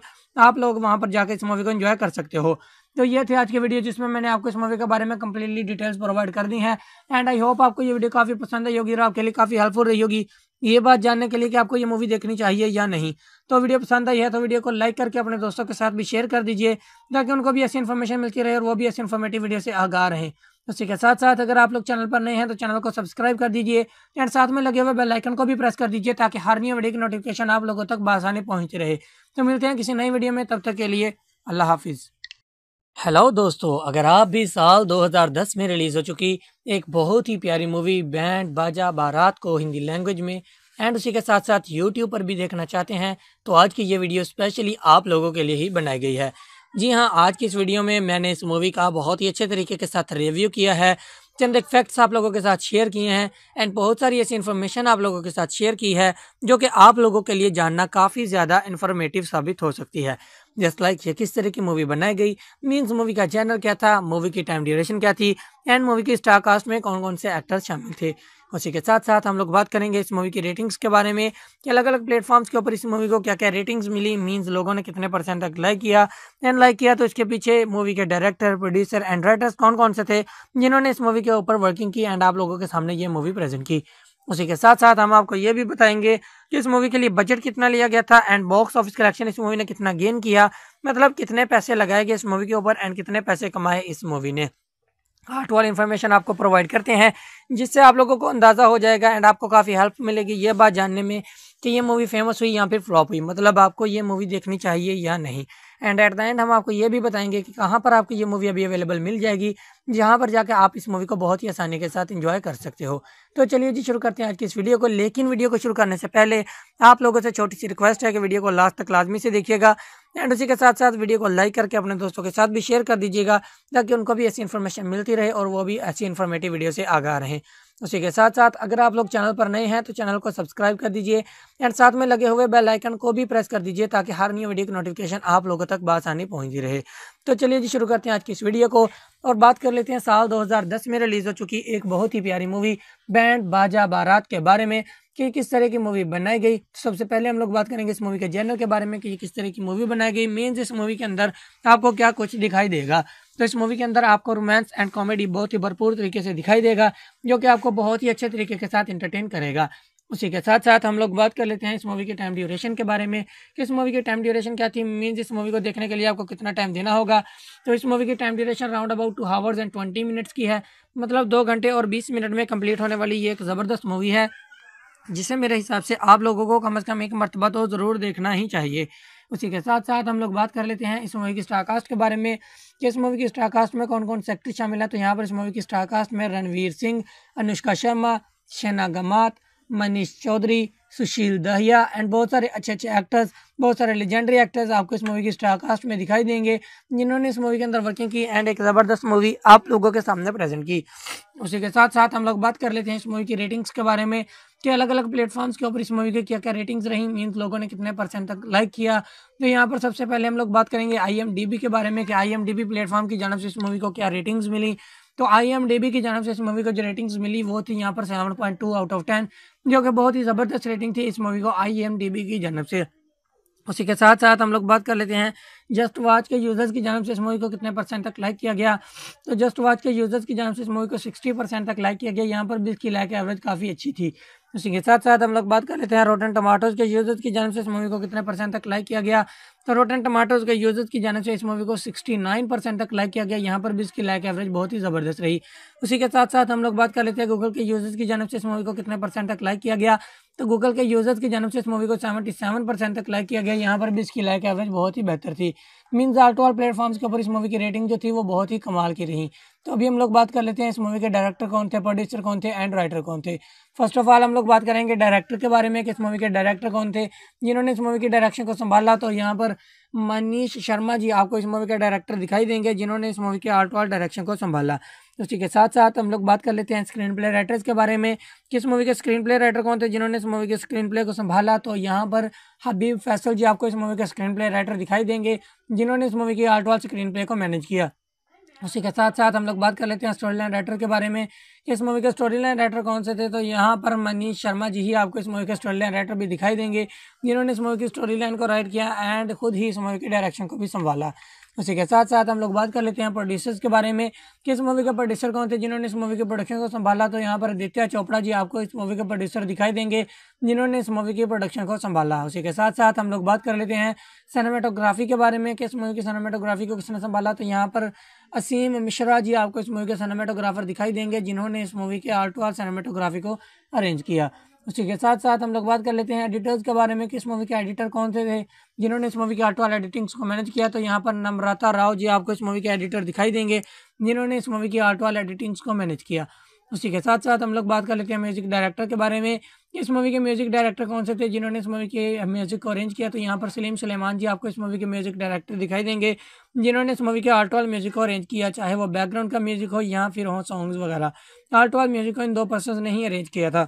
आप लोग वहाँ पर जाकर इस मूवी को इन्जॉय कर सकते हो तो ये थे आज की वीडियो जिसमें मैंने आपको इस मूवी के बारे में कम्प्लीटली डिटेल्स प्रोवाइड कर दी हैं एंड आई होप आपको ये वीडियो काफ़ी पसंद आई होगी और आपके लिए काफ़ी हेल्पफुल रही होगी ये बात जानने के लिए कि आपको ये मूवी देखनी चाहिए या नहीं तो वीडियो पसंद आई है तो वीडियो को लाइक करके अपने दोस्तों के साथ भी शेयर कर दीजिए ताकि उनको भी ऐसी इन्फॉर्मेशन मिलती रहे और वो भी ऐसी इन्फॉर्मेटिव वीडियो से आगा रहे उसी तो के साथ साथ अगर आप लोग चैनल पर नए हैं तो चैनल को सब्सक्राइब कर दीजिए एंड साथ में लगे हुए बेल आइकन को भी प्रेस कर दीजिए ताकि हर नई वीडियो की नोटिफिकेशन आप लोगों तक बासानी पहुंच रहे तो मिलते हैं किसी नई वीडियो में तब तक के लिए अल्लाह हाफिज़ हेलो दोस्तों अगर आप भी साल 2010 में रिलीज़ हो चुकी एक बहुत ही प्यारी मूवी बैंड बाजा बारात को हिंदी लैंग्वेज में एंड उसी के साथ साथ यूट्यूब पर भी देखना चाहते हैं तो आज की ये वीडियो स्पेशली आप लोगों के लिए ही बनाई गई है जी हाँ आज की इस वीडियो में मैंने इस मूवी का बहुत ही अच्छे तरीके के साथ रिव्यू किया है चंद एक फैक्ट्स आप लोगों के साथ शेयर किए हैं एंड बहुत सारी ऐसी इन्फॉर्मेशन आप लोगों के साथ शेयर की है जो कि आप लोगों के लिए जानना काफ़ी ज़्यादा इन्फॉर्मेटिव साबित हो सकती है जस्ट लाइक ये किस तरह की मूवी बनाई गई मीन्स मूवी का चैनल क्या था मूवी की टाइम ड्यूरेशन क्या थी एंड मूवी के स्टार कास्ट में कौन कौन से एक्टर्स शामिल थे उसी के साथ साथ हम लोग बात करेंगे इस मूवी की रेटिंग्स के बारे में कि अलग अलग प्लेटफॉर्म्स के ऊपर इस मूवी को क्या क्या रेटिंग्स मिली मींस लोगों ने कितने परसेंट तक लाइक किया एंड लाइक किया तो इसके पीछे मूवी के डायरेक्टर प्रोड्यूसर एंड राइटर्स कौन कौन से थे जिन्होंने इस मूवी के ऊपर वर्किंग की एंड आप लोगों के सामने ये मूवी प्रेजेंट की उसी के साथ साथ हम आपको ये भी बताएंगे कि इस मूवी के लिए बजट कितना लिया गया था एंड बॉक्स ऑफिस कलेक्शन इस मूवी ने कितना गेन किया मतलब कितने पैसे लगाए गए इस मूवी के ऊपर एंड कितने पैसे कमाए इस मूवी ने हार्ट वाली इन्फॉर्मेशन आपको प्रोवाइड करते हैं जिससे आप लोगों को अंदाज़ा हो जाएगा एंड आपको काफ़ी हेल्प मिलेगी ये बात जानने में कि ये मूवी फेमस हुई या फिर फ्लॉप हुई मतलब आपको ये मूवी देखनी चाहिए या नहीं एंड एट द एंड हम आपको ये भी बताएंगे कि कहाँ पर आपको ये मूवी अभी अवेलेबल मिल जाएगी जहाँ पर जाकर आप इस मूवी को बहुत ही आसानी के साथ इंजॉय कर सकते हो तो चलिए जी शुरू करते हैं आज की इस वीडियो को लेकिन वीडियो को शुरू करने से पहले आप लोगों से छोटी सी रिक्वेस्ट है कि वीडियो को लास्ट तक लाजमी से देखिएगा एंड उसी के साथ साथ वीडियो को लाइक करके अपने दोस्तों के साथ भी शेयर कर दीजिएगा ताकि उनको भी ऐसी इन्फॉर्मेशन मिलती रहे और वो भी ऐसी इन्फॉर्मेटिव वीडियो से आगा हैं उसी के साथ साथ अगर आप लोग चैनल पर नए हैं तो चैनल को सब्सक्राइब कर दीजिए एंड साथ में लगे हुए बेल आइकन को भी प्रेस कर दीजिए ताकि हर न्यू वीडियो की नोटिफिकेशन आप लोगों तक बासानी पहुंचती रहे तो चलिए जी शुरू करते हैं आज की इस वीडियो को और बात कर लेते हैं साल 2010 में रिलीज़ हो चुकी एक बहुत ही प्यारी मूवी बैंड बाजा बारात के बारे में कि किस तरह की मूवी बनाई गई तो सबसे पहले हम लोग बात करेंगे इस मूवी के जनरल के बारे में कि ये किस तरह की मूवी बनाई गई मीन्स इस मूवी के अंदर आपको क्या कुछ दिखाई देगा तो इस मूवी के अंदर आपको रोमांस एंड कॉमेडी बहुत ही भरपूर तरीके से दिखाई देगा जो कि आपको बहुत ही अच्छे तरीके के साथ इंटरटेन करेगा उसी के साथ साथ हम लोग बात कर लेते हैं इस मूवी के टाइम ड्यूरेशन के बारे में कि इस मूवी के टाइम ड्यूरेशन क्या थी मीन्स इस मूवी को देखने के लिए आपको कितना टाइम देना होगा तो इस मूवी की time duration round about two hours and twenty minutes की है मतलब दो घंटे और बीस मिनट में कंप्लीट होने वाली ये एक ज़बरदस्त मूवी है जिसे मेरे हिसाब से आप लोगों को कम अज़ कम एक मरतबा तो ज़रूर देखना ही चाहिए उसी के साथ साथ हम लोग बात कर लेते हैं इस मूवी की स्टारकास्ट के बारे में कि इस मूवी की स्टारकास्ट में कौन कौन से एक्टर शामिल हैं तो यहाँ पर इस मूवी की स्टारकास्ट में रणवीर सिंह अनुष्का शर्मा शना गमात मनीष चौधरी सुशील दहिया एंड बहुत सारे अच्छे अच्छे एक्टर्स बहुत सारे लेजेंडरी एक्टर्स आपको इस मूवी की स्टारकास्ट में दिखाई देंगे जिन्होंने इस मूवी के अंदर वर्किंग की एंड एक ज़बरदस्त मूवी आप लोगों के सामने प्रेजेंट की उसी के साथ साथ हम लोग बात कर लेते हैं इस मूवी की रेटिंग्स के बारे में कि अलग अलग प्लेटफॉर्म्स के ऊपर इस मूवी के क्या क्या रेटिंग्स रही मीन्स लोगों ने कितने परसेंट तक लाइक किया तो यहाँ पर सबसे पहले हम लोग बात करेंगे आई के बारे में कि आई प्लेटफॉर्म की जानब से इस मूवी को क्या रेटिंग्स मिली तो आई की जानव से इस मूवी को जो रेटिंग्स मिली वो थी यहाँ पर seven point two out of ten जो कि बहुत ही ज़बरदस्त रेटिंग थी इस मूवी को आई की जानव से उसी के साथ साथ हम लोग बात कर लेते हैं जस्ट वाच के यूज़र्स की जानब से इस मूवी को कितने परसेंट तक लाइक किया गया तो जस्ट वाच के यूज़र्स की जानब से इस मूवी को 60 परसेंट तक लाइक किया गया यहाँ पर भी इसकी लाइक एवरेज काफ़ी अच्छी थी उसी के साथ साथ हम लोग बात कर लेते हैं रोटन टमाटोज के यूजर्स की जानब से इस मूवी को कितने परसेंट तक लाइक किया गया तो रोटन टमाटोज के यूजर्स की जानब से इस मूवी को 69 परसेंट तक लाइक किया गया यहाँ पर भी इसकी लाइक एवरेज बहुत ही ज़बरदस्त रही उसी के साथ साथ हम लोग बात कर लेते हैं गूगल के यूजर्स की जानब से इस मूवी को कितने परसेंट तक लाइक किया गया तो गूगल के यूजर्स की जानब से इस मूवी को सेवेंटी सेवन परसेंट तक लाइक किया गया यहाँ पर भी इसकी लाइक एवरेज बहुत ही बेहतर थी मीन्स आल्टो और प्लेटफॉर्म्स के ऊपर इस मूवी की रेटिंग जो थी वो बहुत ही कमाल की रही तो अभी हम लोग बात कर लेते हैं इस मूवी के डायरेक्टर कौन थे प्रोड्यूसर कौन थे एंड राइटर कौन थे फर्स्ट ऑफ ऑल हम लोग बात करेंगे डायरेक्टर के बारे में कि इस मूवी के डायरेक्टर कौन थे जिन्होंने इस मूवी की डायरेक्शन को संभाला तो यहाँ पर मनीष शर्मा जी आपको इस मूवी के डायरेक्टर दिखाई देंगे जिन्होंने इस मूवी के आर्ट वाल डायरेक्शन को संभाला उसी के साथ साथ हम लोग बात कर लेते हैं स्क्रीन प्ले राइटर्स के बारे में किस मूवी के स्क्रीन प्ले राइटर कौन थे जिन्होंने इस मूवी के स्क्रीन प्ले को संभाला तो यहाँ पर हबीब फैसल जी आपको इस मूवी के स्क्रीन प्ले राइटर दिखाई देंगे जिन्होंने इस मूवी के आर्ट और स्क्रीन प्ले को मैनेज किया उसी के साथ साथ हम लोग बात कर लेते हैं स्टोरी लाइन राइटर के बारे में इस मूवी के स्टोरी लाइन राइटर कौन से थे तो यहाँ पर मनीष शर्मा जी ही आपको इस मूवी के स्टोरी लाइन राइटर भी दिखाई देंगे जिन्होंने इस मूवी की स्टोरी लाइन को राइट किया एंड खुद ही इस मूवी के डायरेक्शन को भी संभाला उसी के साथ साथ हम लोग बात कर लेते हैं प्रोड्यूसर्स के बारे में किस मूवी के प्रोड्यूसर कौन थे जिन्होंने इस मूवी के प्रोडक्शन को संभाला तो यहाँ पर आदित्य चोपड़ा जी आपको इस मूवी के प्रोड्यूसर दिखाई देंगे जिन्होंने इस मूवी के प्रोडक्शन को संभाला उसी के साथ साथ हम लोग बात कर लेते हैं सिनेमाटोग्राफी के बारे में किस मूवी की सिनेमाटोग्राफी को किसने संभाला तो यहाँ पर असीम मिश्रा जी आपको इस मूवी के सिनेमाटोग्राफर दिखाई देंगे जिन्होंने इस मूवी के आर टू आर सिनेमाटोग्राफी को अरेंज किया उसी के साथ साथ हम लोग बात कर लेते हैं एडिटर्स के बारे में कि इस मूवी के एडिटर कौन से थे जिन्होंने इस मूवी के आर्ट वाले एडिटिंग्स को मैनेज किया तो यहाँ पर नम्रता राव जी आपको इस मूवी के एडिटर दिखाई देंगे जिन्होंने इस मूवी की आर्ट वाले एडिटिंग्स को मैनेज किया उसी के साथ साथ हम लोग बात कर लेते हैं म्यूज़िक डायरेक्टर के बारे में इस मूवी के म्यूज़िक डायरेक्टर कौन से थे जिन्होंने इस मूवी के म्यूज़िक को अरेंज किया तो यहाँ पर सलीम सलेमान जी आपको इस मूवी के म्यूज़िक डायरेक्टर दिखाई देंगे जिन्होंने इस मूवी के आर्ट वाल म्यूज़िक को अरेंज किया चाहे वो बैकग्राउंड का म्यूज़िक हो या फिर हो सॉन्ग्स वगैरह आर्ट वाल म्यूज़िक को इन दो पर्सन ने ही अरेंज किया था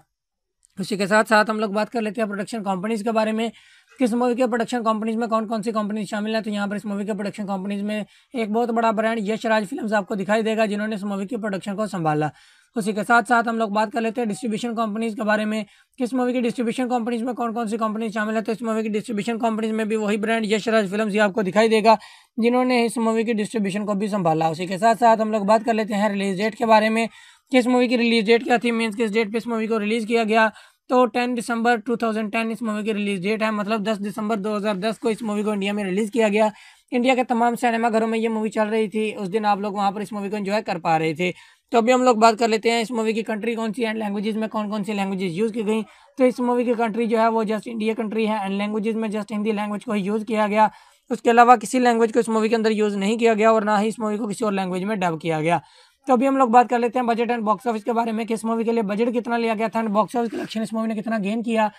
उसी के साथ साथ हम लोग बात कर लेते हैं प्रोडक्शन कंपनीज़ के बारे में किस मूवी के प्रोडक्शन कंपनीज में कौन कौन सी कंपनीज शामिल है तो यहाँ पर इस मूवी के प्रोडक्शन कंपनीज में एक बहुत बड़ा ब्रांड यश राज फिल्म आपको दिखाई देगा जिन्होंने इस मूवी के प्रोडक्शन को संभाला तो उसी के साथ साथ हम लोग बात कर लेते हैं डिस्ट्रीब्यूशन कंपनीज़ के बारे में किस मूवी की डिस्ट्रीब्यूशन कंपनीज में कौन कौन सी कंपनी शामिल है तो इस मूवी की डिस्ट्रीब्यूशन कंपनीज में भी वही ब्रांड यशराज फिल्म ही आपको दिखाई देगा जिन्होंने इस मूवी की डिस्ट्रीब्यूशन को भी संभाला उसी के साथ साथ हम लोग बात कर लेते हैं रिलीज डेट के बारे में किस मूवी की रिलीज डेट क्या थी मीन्स किस डेट पर इस मूवी को रिलीज़ किया गया तो 10 दिसंबर 2010 इस मूवी की रिलीज डेट है मतलब 10 दिसंबर 2010 को इस मूवी को इंडिया में रिलीज़ किया गया इंडिया के तमाम सिनेमाघरों में ये मूवी चल रही थी उस दिन आप लोग वहाँ पर इस मूवी को एंजॉय कर पा रहे थे तो अभी हम लोग बात कर लेते हैं इस मूवी की कंट्री कौन सी एंड लैंग्वेजेस में कौन कौन सी लैंग्वेजेस यूज़ की गई तो इस मूवी की कंट्री जो है वो जस्ट इंडिया कंट्री है एंड लैंग्वेजेस में जस्ट हिंदी लैंग्वेज को यूज़ किया गया उसके अलावा किसी लैंग्वेज को इस मूवी के अंदर यूज़ नहीं किया गया और ना ही इस मूवी को किसी और लैंग्वेज में डब किया गया तो अभी हम लोग बात कर लेते हैं बजट एंड बॉक्स ऑफिस के बारे में कि इस मूवी के लिए बजट कितना लिया गया था एंड बॉक्स ऑफिस कलेक्शन इस मूवी ने कितना गेन किया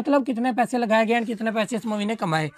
मतलब कितने पैसे लगाए गए एंड कितने पैसे इस मूवी ने कमाए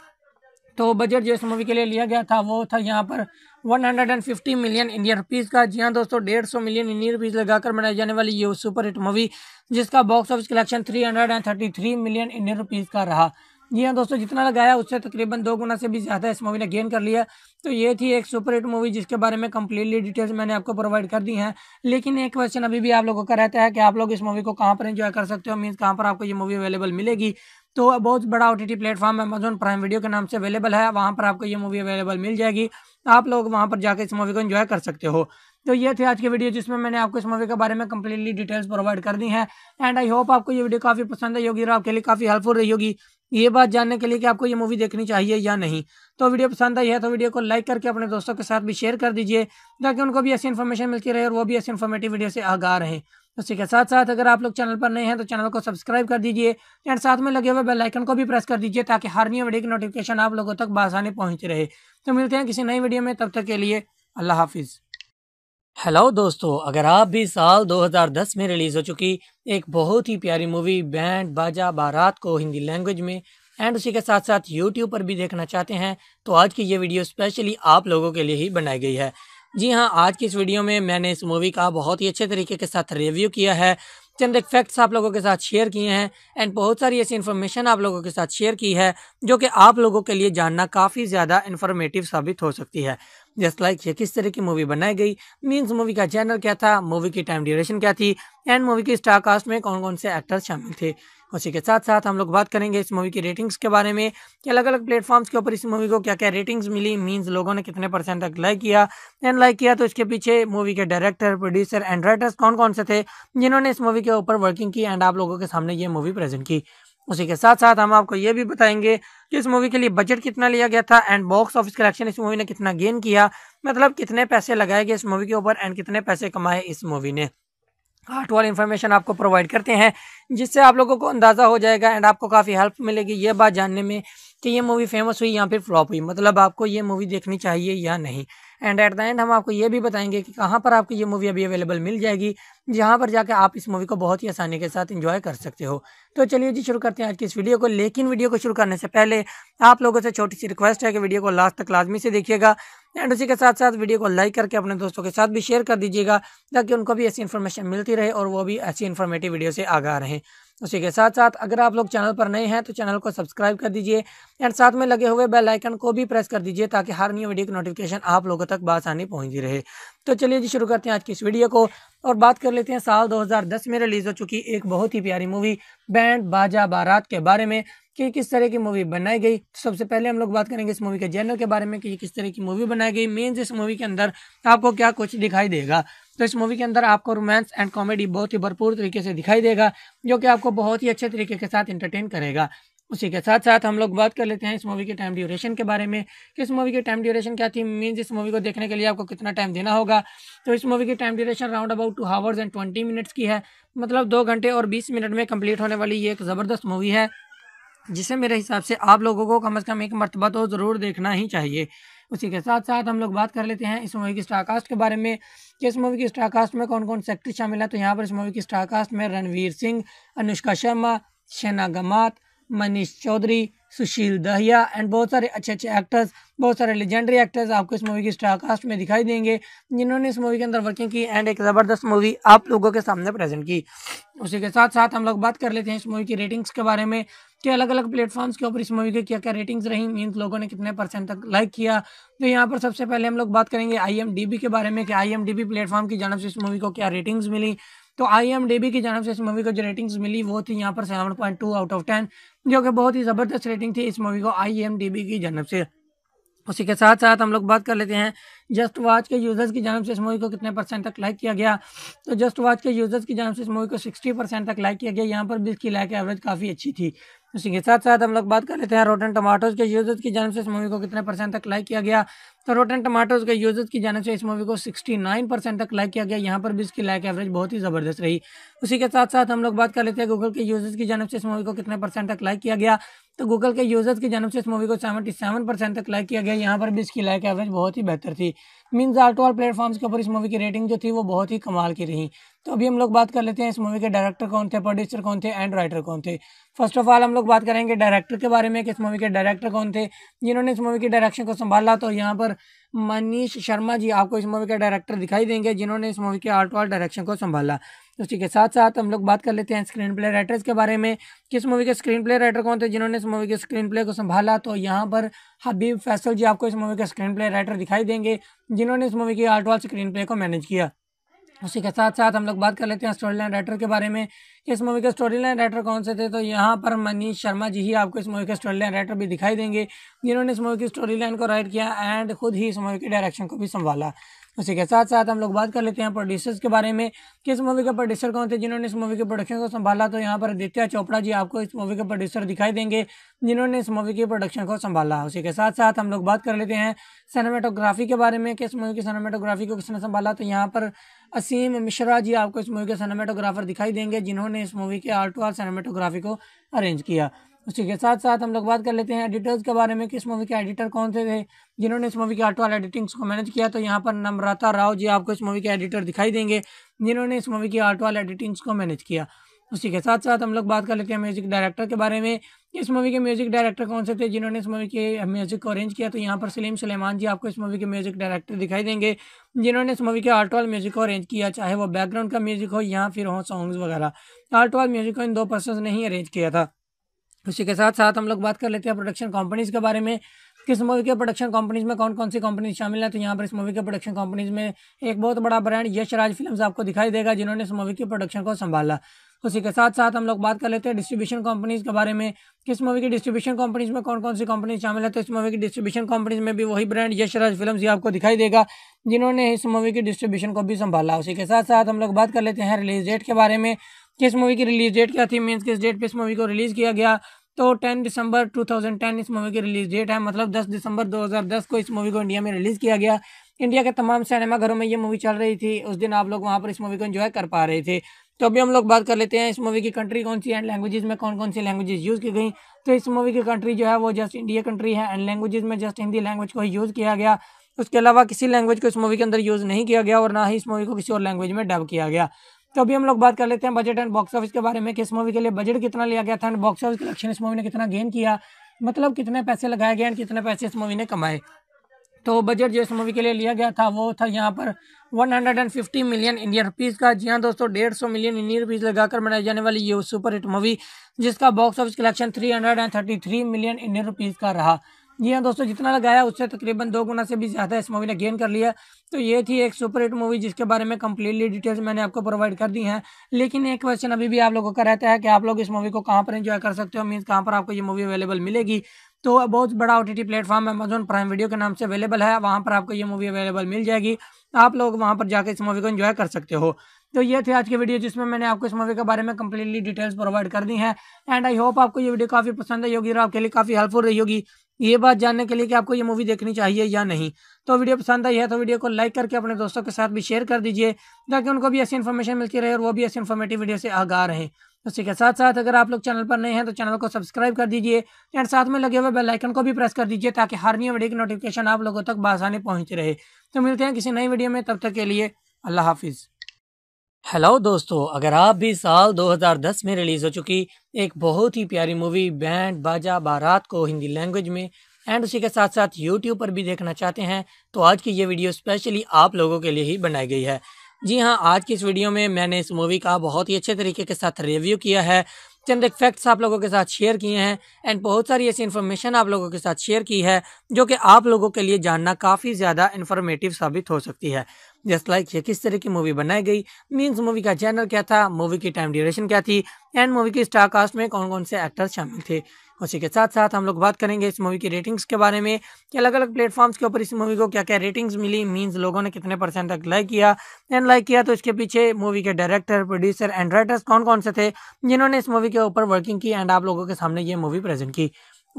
तो बजट जो इस मूवी के लिए लिया गया था वो था यहाँ पर 150 मिलियन इंडियन रुपीज़ का जी हाँ दोस्तों डेढ़ सौ मिलियन इंडियन रुपीज़ लगाकर बनाई जाने वाली ये सुपर हिट मूवी जिसका box office collection 333 million Indian rupees का रहा जी हाँ दोस्तों जितना लगाया उससे तकरीबन दो गुना से भी ज़्यादा इस मूवी ने गेन कर लिया तो ये थी एक सुपर हिट मूवी जिसके बारे में कंप्लीटली डिटेल्स मैंने आपको प्रोवाइड कर दी हैं लेकिन एक क्वेश्चन अभी भी आप लोगों का रहता है कि आप लोग इस मूवी को कहाँ पर इन्जॉय कर सकते हो मीन्स कहाँ पर आपको ये मूवी अवेलेबल मिलेगी तो बहुत बड़ा O T platform Amazon Prime Video के नाम से अवेलेबल है वहाँ पर आपको ये मूवी अवेलेबल मिल जाएगी आप लोग वहाँ पर जाकर इस मूवी को इन्जॉय कर सकते हो तो ये थे आज की वीडियो जिसमें मैंने आपको इस मूवी के बारे में कम्प्लीटली डिटेल्स प्रोवाइड कर दी है एंड आई होप आपको ये वीडियो काफ़ी पसंद आई होगी और आपके लिए काफ़ी हेल्पफुल रही होगी ये बात जानने के लिए कि आपको ये मूवी देखनी चाहिए या नहीं तो वीडियो पसंद आई है तो वीडियो को लाइक करके अपने दोस्तों के साथ भी शेयर कर दीजिए ताकि उनको भी ऐसी इन्फॉर्मेशन मिलती रहे और वो भी ऐसी इन्फॉर्मेटिव वीडियो से आगा हैं उसी के साथ साथ अगर आप लोग चैनल पर नए हैं तो चैनल को सब्सक्राइब कर दीजिए एंड साथ में लगे हुए बेल आइकन को भी प्रेस कर दीजिए ताकि हर नई वीडियो की नोटिफिकेशन आप लोगों तक बासानी पहुंच रहे तो मिलते हैं किसी नई वीडियो में तब तक के लिए अल्लाह हाफिज़ हेलो दोस्तों अगर आप भी साल 2010 में रिलीज़ हो चुकी एक बहुत ही प्यारी मूवी बैंड बाजा बारात को हिंदी लैंग्वेज में एंड उसी के साथ साथ यूट्यूब पर भी देखना चाहते हैं तो आज की ये वीडियो स्पेशली आप लोगों के लिए ही बनाई गई है जी हाँ आज की इस वीडियो में मैंने इस मूवी का बहुत ही अच्छे तरीके के साथ रिव्यू किया है चंद एक फैक्ट्स आप लोगों के साथ शेयर किए हैं एंड बहुत सारी ऐसी इन्फॉर्मेशन आप लोगों के साथ शेयर की है जो कि आप लोगों के लिए जानना काफ़ी ज़्यादा इन्फॉर्मेटिव साबित हो सकती है जस्ट लाइक like ये किस तरह की मूवी बनाई गई मीन्स मूवी का चैनल क्या था मूवी की टाइम ड्यूरेशन क्या थी एंड मूवी की स्टार कास्ट में कौन कौन से एक्टर्स शामिल थे उसी के साथ साथ हम लोग बात करेंगे इस मूवी की रेटिंग्स के बारे में कि अलग अलग प्लेटफॉर्म्स के ऊपर इस मूवी को क्या क्या रेटिंग्स मिली मींस लोगों ने कितने परसेंट तक लाइक किया एंड लाइक किया तो इसके पीछे मूवी के डायरेक्टर प्रोड्यूसर एंड राइटर्स कौन कौन से थे जिन्होंने इस मूवी के ऊपर वर्किंग की एंड आप लोगों के सामने ये मूवी प्रेजेंट की उसी के साथ साथ हम आपको ये भी बताएंगे कि इस मूवी के लिए बजट कितना लिया गया था एंड बॉक्स ऑफिस कलेक्शन इस मूवी ने कितना गेन किया मतलब कितने पैसे लगाए गए इस मूवी के ऊपर एंड कितने पैसे कमाए इस मूवी ने वाली इन्फॉर्मेशन आपको प्रोवाइड करते हैं जिससे आप लोगों को अंदाज़ा हो जाएगा एंड आपको काफ़ी हेल्प मिलेगी ये बात जानने में कि ये मूवी फेमस हुई या फिर फ्लॉप हुई मतलब आपको ये मूवी देखनी चाहिए या नहीं एंड एट द एंड हम आपको ये भी बताएंगे कि कहाँ पर आपको ये मूवी अभी अवेलेबल मिल जाएगी जहाँ पर जाकर आप इस मूवी को बहुत ही आसानी के साथ इंजॉय कर सकते हो तो चलिए जी शुरू करते हैं आज की इस वीडियो को लेकिन वीडियो को शुरू करने से पहले आप लोगों से छोटी सी रिक्वेस्ट है कि वीडियो को लास्ट तक लाजमी से देखिएगा एंड उसी के साथ साथ वीडियो को लाइक करके अपने दोस्तों के साथ भी शेयर कर दीजिएगा ताकि उनको भी ऐसी इन्फॉर्मेशन मिलती रहे और वो भी ऐसी इन्फॉर्मेटिव वीडियो से आगा रहें उसी के साथ साथ अगर आप लोग चैनल पर नए हैं तो चैनल को सब्सक्राइब कर दीजिए एंड साथ में लगे हुए बेल आइकन को भी प्रेस कर दीजिए ताकि हर न्यू वीडियो की नोटिफिकेशन आप लोगों तक बसानी पहुंची रहे तो चलिए जी शुरू करते हैं आज की इस वीडियो को और बात कर लेते हैं साल 2010 में रिलीज़ हो चुकी एक बहुत ही प्यारी मूवी बैंड बाजा बारात के बारे में कि किस तरह की मूवी बनाई गई तो सबसे पहले हम लोग बात करेंगे इस मूवी के जर्नल के बारे में कि किस तरह की मूवी बनाई गई मीन्स इस मूवी के अंदर आपको क्या कुछ दिखाई देगा तो इस मूवी के अंदर आपको रोमांस एंड कॉमेडी बहुत ही भरपूर तरीके से दिखाई देगा जो कि आपको बहुत ही अच्छे तरीके के साथ इंटरटेन करेगा उसी के साथ साथ हम लोग बात कर लेते हैं इस मूवी के टाइम ड्यूरेशन के बारे में कि इस मूवी के टाइम ड्यूरेशन क्या थी मीन्स इस मूवी को देखने के लिए आपको कितना टाइम देना होगा तो इस मूवी की time duration round about two hours and twenty minutes की है मतलब दो घंटे और बीस मिनट में कम्प्लीट होने वाली ये एक ज़बरदस्त मूवी है जिसे मेरे हिसाब से आप लोगों को कम अज़ कम एक मरतबा तो ज़रूर देखना ही चाहिए उसी के साथ साथ हम लोग बात कर लेते हैं इस मूवी की स्टारकास्ट के बारे में कि इस मूवी की स्टारकास्ट में कौन कौन से शामिल हैं तो यहाँ पर इस मूवी की स्टारकास्ट में रणवीर सिंह अनुष्का शर्मा शेना गमात मनीष चौधरी सुशील दहिया एंड बहुत सारे अच्छे अच्छे एक्टर्स बहुत सारे लेजेंडरी एक्टर्स आपको इस मूवी की स्टार कास्ट में दिखाई देंगे जिन्होंने इस मूवी के अंदर वर्किंग की एंड एक ज़बरदस्त मूवी आप लोगों के सामने प्रेजेंट की उसी के साथ साथ हम लोग बात कर लेते हैं इस मूवी की रेटिंग्स के बारे में कि अलग अलग प्लेटफॉर्म्स के ऊपर इस मूवी की क्या क्या रेटिंग्स रही मीन्स लोगों ने कितने परसेंट तक लाइक किया तो यहाँ पर सबसे पहले हम लोग बात करेंगे आई के बारे में कि आई प्लेटफॉर्म की जानव से इस मूवी को क्या रेटिंग्स मिली तो आई की जानव से इस मूवी को जो रेटिंग्स मिली वो थी यहाँ पर seven point two out of ten जो कि बहुत ही ज़बरदस्त रेटिंग थी इस मूवी को आई की जानव से उसी के साथ साथ हम लोग बात कर लेते हैं जस्ट वाच के यूज़र्स की जानब से इस मूवी को कितने परसेंट तक लाइक किया गया तो जस्ट वाच के यूज़र्स की जानव से इस मूवी को सिक्सटी परसेंट तक लाइक किया गया यहाँ पर भी इसकी लाइक एवरेज काफ़ी अच्छी थी उसी के साथ साथ हम लोग बात कर लेते हैं रोटन टमाटोज के यूज़र्स की जानव से इस मूवी को कितने परसेंट तक लाइक किया गया तो रोटन टमाटोज के यूजर्स की जाने से इस मूवी को 69 परसेंट तक लाइक किया गया यहाँ पर भी इसकी लाइक एवरेज बहुत ही ज़बरदस्त रही उसी के साथ साथ हम लोग बात कर लेते हैं गूगल के यूजर्स की जानब से इस मूवी को कितने परसेंट तक लाइक किया गया तो गूगल के यूजर्स की जानब से इस मूवी को सेवेंटी सेवन परसेंट तक लाइक किया गया यहाँ पर भी इसकी लाइक एवरेज बहुत ही बेहतर थी मीन्स टू ऑल प्लेटफॉर्म्स के ऊपर इस मूवी की रेटिंग जो थी वो बहुत ही कमाल की रही तो अभी हम लोग बात कर लेते हैं इस मूवी के डायरेक्टर कौन थे प्रोड्यूसर कौन थे एंड राइटर कौन थे फर्स्ट ऑफ ऑल हम लोग बात करेंगे डायरेक्टर के बारे में कि इस मूवी के डायरेक्टर कौन थे जिन्होंने इस मूवी की डायरेक्शन को संभाला तो यहाँ पर मनीष शर्मा जी आपको इस मूवी के डायरेक्टर दिखाई देंगे जिन्होंने इस मूवी के आर्ट वाल डायरेक्शन को संभाला तो उसी के साथ साथ हम लोग बात कर लेते हैं स्क्रीन प्ले राइटर्स के बारे में किस मूवी के स्क्रीन प्ले राइटर कौन थे जिन्होंने इस मूवी के स्क्रीन प्ले को संभाला तो यहाँ पर हबीब फैसल जी आपको इस मूवी के स्क्रीन प्ले राइटर दिखाई देंगे जिन्होंने इस मूवी के आर्ट वाल स्क्रीन प्ले को मैनेज किया उसी के साथ साथ हम लोग बात कर लेते हैं स्टोरी लाइन राइटर के बारे में इस मूवी के स्टोरी लाइन राइटर कौन से थे तो यहाँ पर मनीष शर्मा जी ही आपको इस मूवी के स्टोरी लाइन राइटर भी दिखाई देंगे जिन्होंने इस मूवी की स्टोरी लाइन को राइट किया एंड खुद ही इस मूवी के डायरेक्शन को भी संभाला उसी के साथ साथ हम लोग बात कर लेते हैं प्रोड्यूसर्स के बारे में किस मूवी के प्रोड्यूसर कौन थे जिन्होंने इस मूवी के प्रोडक्शन को संभाला तो यहाँ पर आदित्य चोपड़ा जी आपको इस मूवी के प्रोड्यूसर दिखाई देंगे जिन्होंने इस मूवी के प्रोडक्शन को संभाला उसी के साथ साथ हम लोग बात कर लेते हैं सिनेमाटोग्राफी के बारे में किस मूवी की सिनेमाटोग्राफी को किसने संभाला तो यहाँ पर असीम मिश्रा जी आपको इस मूवी के सिनेमाटोग्राफर दिखाई देंगे जिन्होंने इस मूवी के आर्ट आर सिनेमाटोग्राफी को अरेंज किया उसी के साथ साथ हम लोग बात कर लेते हैं एडिटर्स के बारे में कि इस मूवी के एडिटर कौन से थे जिन्होंने इस मूवी के आर्ट वाले एडिटिंग्स को मैनेज किया तो यहाँ पर नम्रता राव जी आपको इस मूवी के एडिटर दिखाई देंगे जिन्होंने इस मूवी की आर्ट वाले एडिटिंग्स को मैनेज किया उसी के साथ साथ हम लोग बात कर लेते हैं म्यूजिक डायरेक्टर के बारे में इस मूवी के म्यूजिक डायरेक्टर कौन से थे जिन्होंने इस मूवी के म्यूजिक को अरेंज किया तो यहाँ पर सलीम सलेमान जी आपको इस मूवी के म्यूजिक डायरेक्टर दिखाई देंगे जिन्होंने इस मूवी के आर्ट वाल म्यूजिक को अरेंज किया चाहे वो बैकग्राउंड का म्यूजिक हो या फिर हो सॉन्ग्स वगैरह आर्ट वाल म्यूजिक को इन दो पर्सन ने ही अरेंज किया था उसी के साथ साथ हम लोग बात कर लेते हैं प्रोडक्शन कंपनीज़ के बारे में किस मूवी के प्रोडक्शन कंपनीज में कौन कौन सी कंपनीज शामिल है तो यहाँ पर इस मूवी के प्रोडक्शन कंपनीज में एक बहुत बड़ा ब्रांड यश राज फिल्म आपको दिखाई देगा जिन्होंने इस मूवी के प्रोडक्शन को संभाला उसी के साथ साथ हम लोग बात कर लेते हैं डिस्ट्रीब्यूशन कंपनीज के बारे में किस मूवी की डिस्ट्रीब्यूशन कंपनीज में कौन कौन सी कंपनी शामिल है तो इस मूवी की डिस्ट्रीब्यूशन कंपनीज में भी वही ब्रांड यश राज फिल्म ही आपको दिखाई देगा जिन्होंने इस मूवी की डिस्ट्रीब्यूशन को भी संभाला उसी के साथ साथ हम लोग बात कर लेते हैं रिलीज डेट के बारे में किस मूवी की रिलीज डेट क्या थी मीन्स किस डेट पर इस मूवी को रिलीज़ किया गया तो 10 दिसंबर 2010 इस मूवी की रिलीज डेट है मतलब 10 दिसंबर 2010 को इस मूवी को इंडिया में रिलीज़ किया गया इंडिया के तमाम सिनेमाघरों में ये मूवी चल रही थी उस दिन आप लोग वहाँ पर इस मूवी को इन्जॉय कर पा रहे थे तो अभी हम लोग बात कर लेते हैं इस मूवी की कंट्री कौन सी एंड लैंग्वेजेज में कौन कौन सी लैंग्वेज यूज़ की गई तो इस मूवी की कंट्री जो है वो जस्ट इंडिया कंट्री है एंड लैंग्वेज में जस्ट हिंदी लैंग्वेज को यूज़ किया गया उसके अलावा किसी लैंग्वेज को इस मूवी के अंदर यूज़ नहीं किया गया और ना ही इस मूवी को किसी और लैंग्वेज में डब किया गया तो अभी हम लोग बात कर लेते हैं बजट एंड बॉक्स ऑफिस के बारे में किस मूवी के लिए बजट कितना लिया गया था एंड बॉक्स ऑफिस कलेक्शन इस मूवी ने कितना गेन किया मतलब कितने पैसे लगाए गए एंड कितने पैसे इस मूवी ने कमाए तो बजट जो इस मूवी के लिए लिया गया था वो था यहाँ पर 150 मिलियन इंडियन रुपीज़ का जी हाँ दोस्तों डेढ़ सौ मिलियन इंडियन रुपीज़ लगाकर बनाई जाने वाली ये सुपर हिट मूवी जिसका box office collection 333 million Indian rupees का रहा जी हाँ दोस्तों जितना लगाया उससे तकरीबन दो गुना से भी ज़्यादा इस मूवी ने गेन कर लिया तो ये थी एक सुपर हिट मूवी जिसके बारे में कम्प्लीटली डिटेल्स मैंने आपको प्रोवाइड कर दी हैं लेकिन एक क्वेश्चन अभी भी आप लोगों का रहता है कि आप लोग इस मूवी को कहाँ पर इन्जॉय कर सकते हो मीन्स कहाँ पर आपको ये मूवी अवेलेबल मिलेगी तो बहुत बड़ा O T T platform Amazon Prime Video के नाम से अवेलेबल है वहाँ पर आपको ये मूवी अवेलेबल मिल जाएगी आप लोग वहाँ पर जाकर इस मूवी को इन्जॉय कर सकते हो तो ये थे आज की वीडियो जिसमें मैंने आपको इस मूवी के बारे में कम्प्लीटली डिटेल्स प्रोवाइड कर दी हैं एंड आई होप आपको ये वीडियो काफ़ी पसंद आई होगी और आपके लिए काफ़ी हेल्पफुल रही होगी ये बात जानने के लिए कि आपको ये मूवी देखनी चाहिए या नहीं तो वीडियो पसंद आई है तो वीडियो को लाइक करके अपने दोस्तों के साथ भी शेयर कर दीजिए ताकि उनको भी ऐसी इन्फॉर्मेशन मिलती रहे और वो भी ऐसी इन्फॉर्मेटिव वीडियो से आगा रहे उसी के साथ साथ अगर आप लोग चैनल पर नए हैं तो चैनल को सब्सक्राइब कर दीजिए एंड साथ में लगे हुए बेल आइकन को भी प्रेस कर दीजिए ताकि हर नई वीडियो की नोटिफिकेशन आप लोगों तक बासानी पहुंच रहे तो मिलते हैं किसी नई वीडियो में तब तक के लिए अल्लाह हाफिज़ हेलो दोस्तों अगर आप भी साल 2010 में रिलीज़ हो चुकी एक बहुत ही प्यारी मूवी बैंड बाजा बारात को हिंदी लैंग्वेज में एंड उसी के साथ साथ यूट्यूब पर भी देखना चाहते हैं तो आज की ये वीडियो स्पेशली आप लोगों के लिए ही बनाई गई है जी हाँ आज की इस वीडियो में मैंने इस मूवी का बहुत ही अच्छे तरीके के साथ रिव्यू किया है चंद एक फैक्ट्स आप लोगों के साथ शेयर किए हैं एंड बहुत सारी ऐसी इन्फॉर्मेशन आप लोगों के साथ शेयर की है जो कि आप लोगों के लिए जानना काफ़ी ज़्यादा इन्फॉर्मेटिव साबित हो सकती है जस्ट लाइक ये किस तरह की मूवी बनाई गई मीन्स मूवी का जैनल क्या था मूवी की टाइम ड्यूरेशन क्या थी एंड मूवी के स्टार कास्ट में कौन कौन से एक्टर्स शामिल थे उसी के साथ साथ हम लोग बात करेंगे इस मूवी की रेटिंग्स के बारे में कि अलग अलग प्लेटफॉर्म्स के ऊपर इस मूवी को क्या क्या रेटिंग्स मिली मीन्स लोगों ने कितने परसेंट तक लाइक किया एंड लाइक किया तो इसके पीछे मूवी के डायरेक्टर प्रोड्यूसर एंड राइटर्स कौन कौन से थे जिन्होंने इस मूवी के ऊपर वर्किंग की एंड आप लोगों के सामने ये मूवी प्रेजेंट की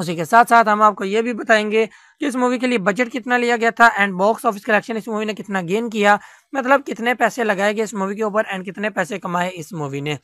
उसी के साथ साथ हम आपको ये भी बताएंगे कि इस मूवी के लिए बजट कितना लिया गया था एंड बॉक्स ऑफिस कलेक्शन इस मूवी ने कितना गेन किया मतलब कितने पैसे लगाए गए इस मूवी के ऊपर एंड कितने पैसे कमाए इस मूवी ने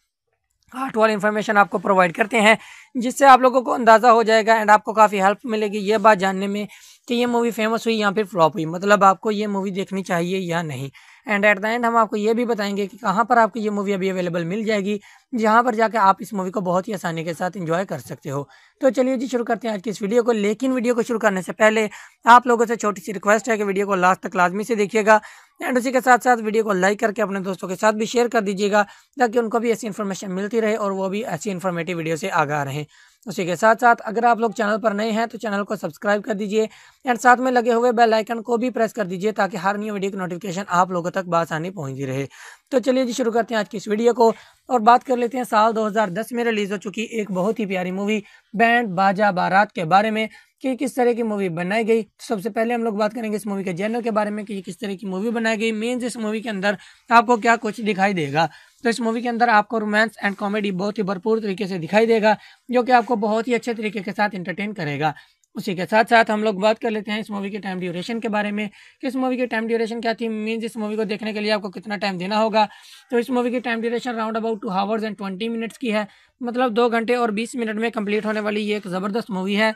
हार्ट वाली इन्फॉर्मेशन आपको प्रोवाइड करते हैं जिससे आप लोगों को अंदाज़ा हो जाएगा एंड आपको काफ़ी हेल्प मिलेगी ये बात जानने में कि ये मूवी फेमस हुई या फिर फ्लॉप हुई मतलब आपको ये मूवी देखनी चाहिए या नहीं एंड एट द एंड हम आपको ये भी बताएंगे कि कहाँ पर आपको ये मूवी अभी अवेलेबल मिल जाएगी जहाँ पर जाकर आप इस मूवी को बहुत ही आसानी के साथ इंजॉय कर सकते हो तो चलिए जी शुरू करते हैं आज की इस वीडियो को लेकिन वीडियो को शुरू करने से पहले आप लोगों से छोटी सी रिक्वेस्ट है कि वीडियो को लास्ट तक लाजमी से देखिएगा एंड उसी के साथ साथ वीडियो को लाइक करके अपने दोस्तों के साथ भी शेयर कर दीजिएगा ताकि उनको भी ऐसी इन्फॉर्मेशन मिलती रहे और वो भी ऐसी इन्फॉर्मेटिव वीडियो से आगा रहें उसी के साथ साथ अगर आप लोग चैनल पर नए हैं तो चैनल को सब्सक्राइब कर दीजिए एंड साथ में लगे हुए बेल आइकन को भी प्रेस कर दीजिए ताकि हर न्यू वीडियो की नोटिफिकेशन आप लोगों तक बासानी पहुंचती रहे तो चलिए जी शुरू करते हैं आज की इस वीडियो को और बात कर लेते हैं साल 2010 में रिलीज़ हो चुकी एक बहुत ही प्यारी मूवी बैंड बाजा बारात के बारे में कि किस तरह की मूवी बनाई गई तो सबसे पहले हम लोग बात करेंगे इस मूवी के जनरल के बारे में कि ये किस तरह की मूवी बनाई गई मीन्स इस मूवी के अंदर आपको क्या कुछ दिखाई देगा तो इस मूवी के अंदर आपको रोमांस एंड कॉमेडी बहुत ही भरपूर तरीके से दिखाई देगा जो कि आपको बहुत ही अच्छे तरीके के साथ इंटरटेन करेगा उसी के साथ साथ हम लोग बात कर लेते हैं इस मूवी के टाइम ड्यूरेशन के बारे में कि इस मूवी के टाइम ड्यूरेशन क्या थी मीन इस मूवी को देखने के लिए आपको कितना टाइम देना होगा तो इस मूवी की time duration round about two hours and twenty minutes की है मतलब दो घंटे और बीस मिनट में कंप्लीट होने वाली ये एक ज़बरदस्त मूवी है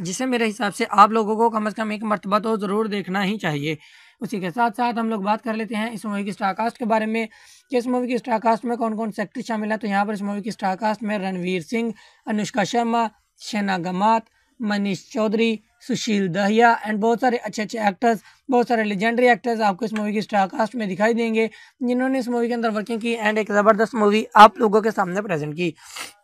जिसे मेरे हिसाब से आप लोगों को कम अज़ कम एक मरतबा तो ज़रूर देखना ही चाहिए उसी के साथ साथ हम लोग बात कर लेते हैं इस मूवी की स्टारकास्ट के बारे में कि इस मूवी की स्टारकास्ट में कौन कौन से एक्टर शामिल हैं तो यहाँ पर इस मूवी की स्टारकास्ट में रणवीर सिंह अनुष्का शर्मा शना गमात मनीष चौधरी सुशील दहिया एंड बहुत सारे अच्छे अच्छे एक्टर्स बहुत सारे लेजेंडरी एक्टर्स आपको इस मूवी की स्टारकास्ट में दिखाई देंगे जिन्होंने इस मूवी के अंदर वर्किंग की एंड एक ज़बरदस्त मूवी आप लोगों के सामने प्रेजेंट की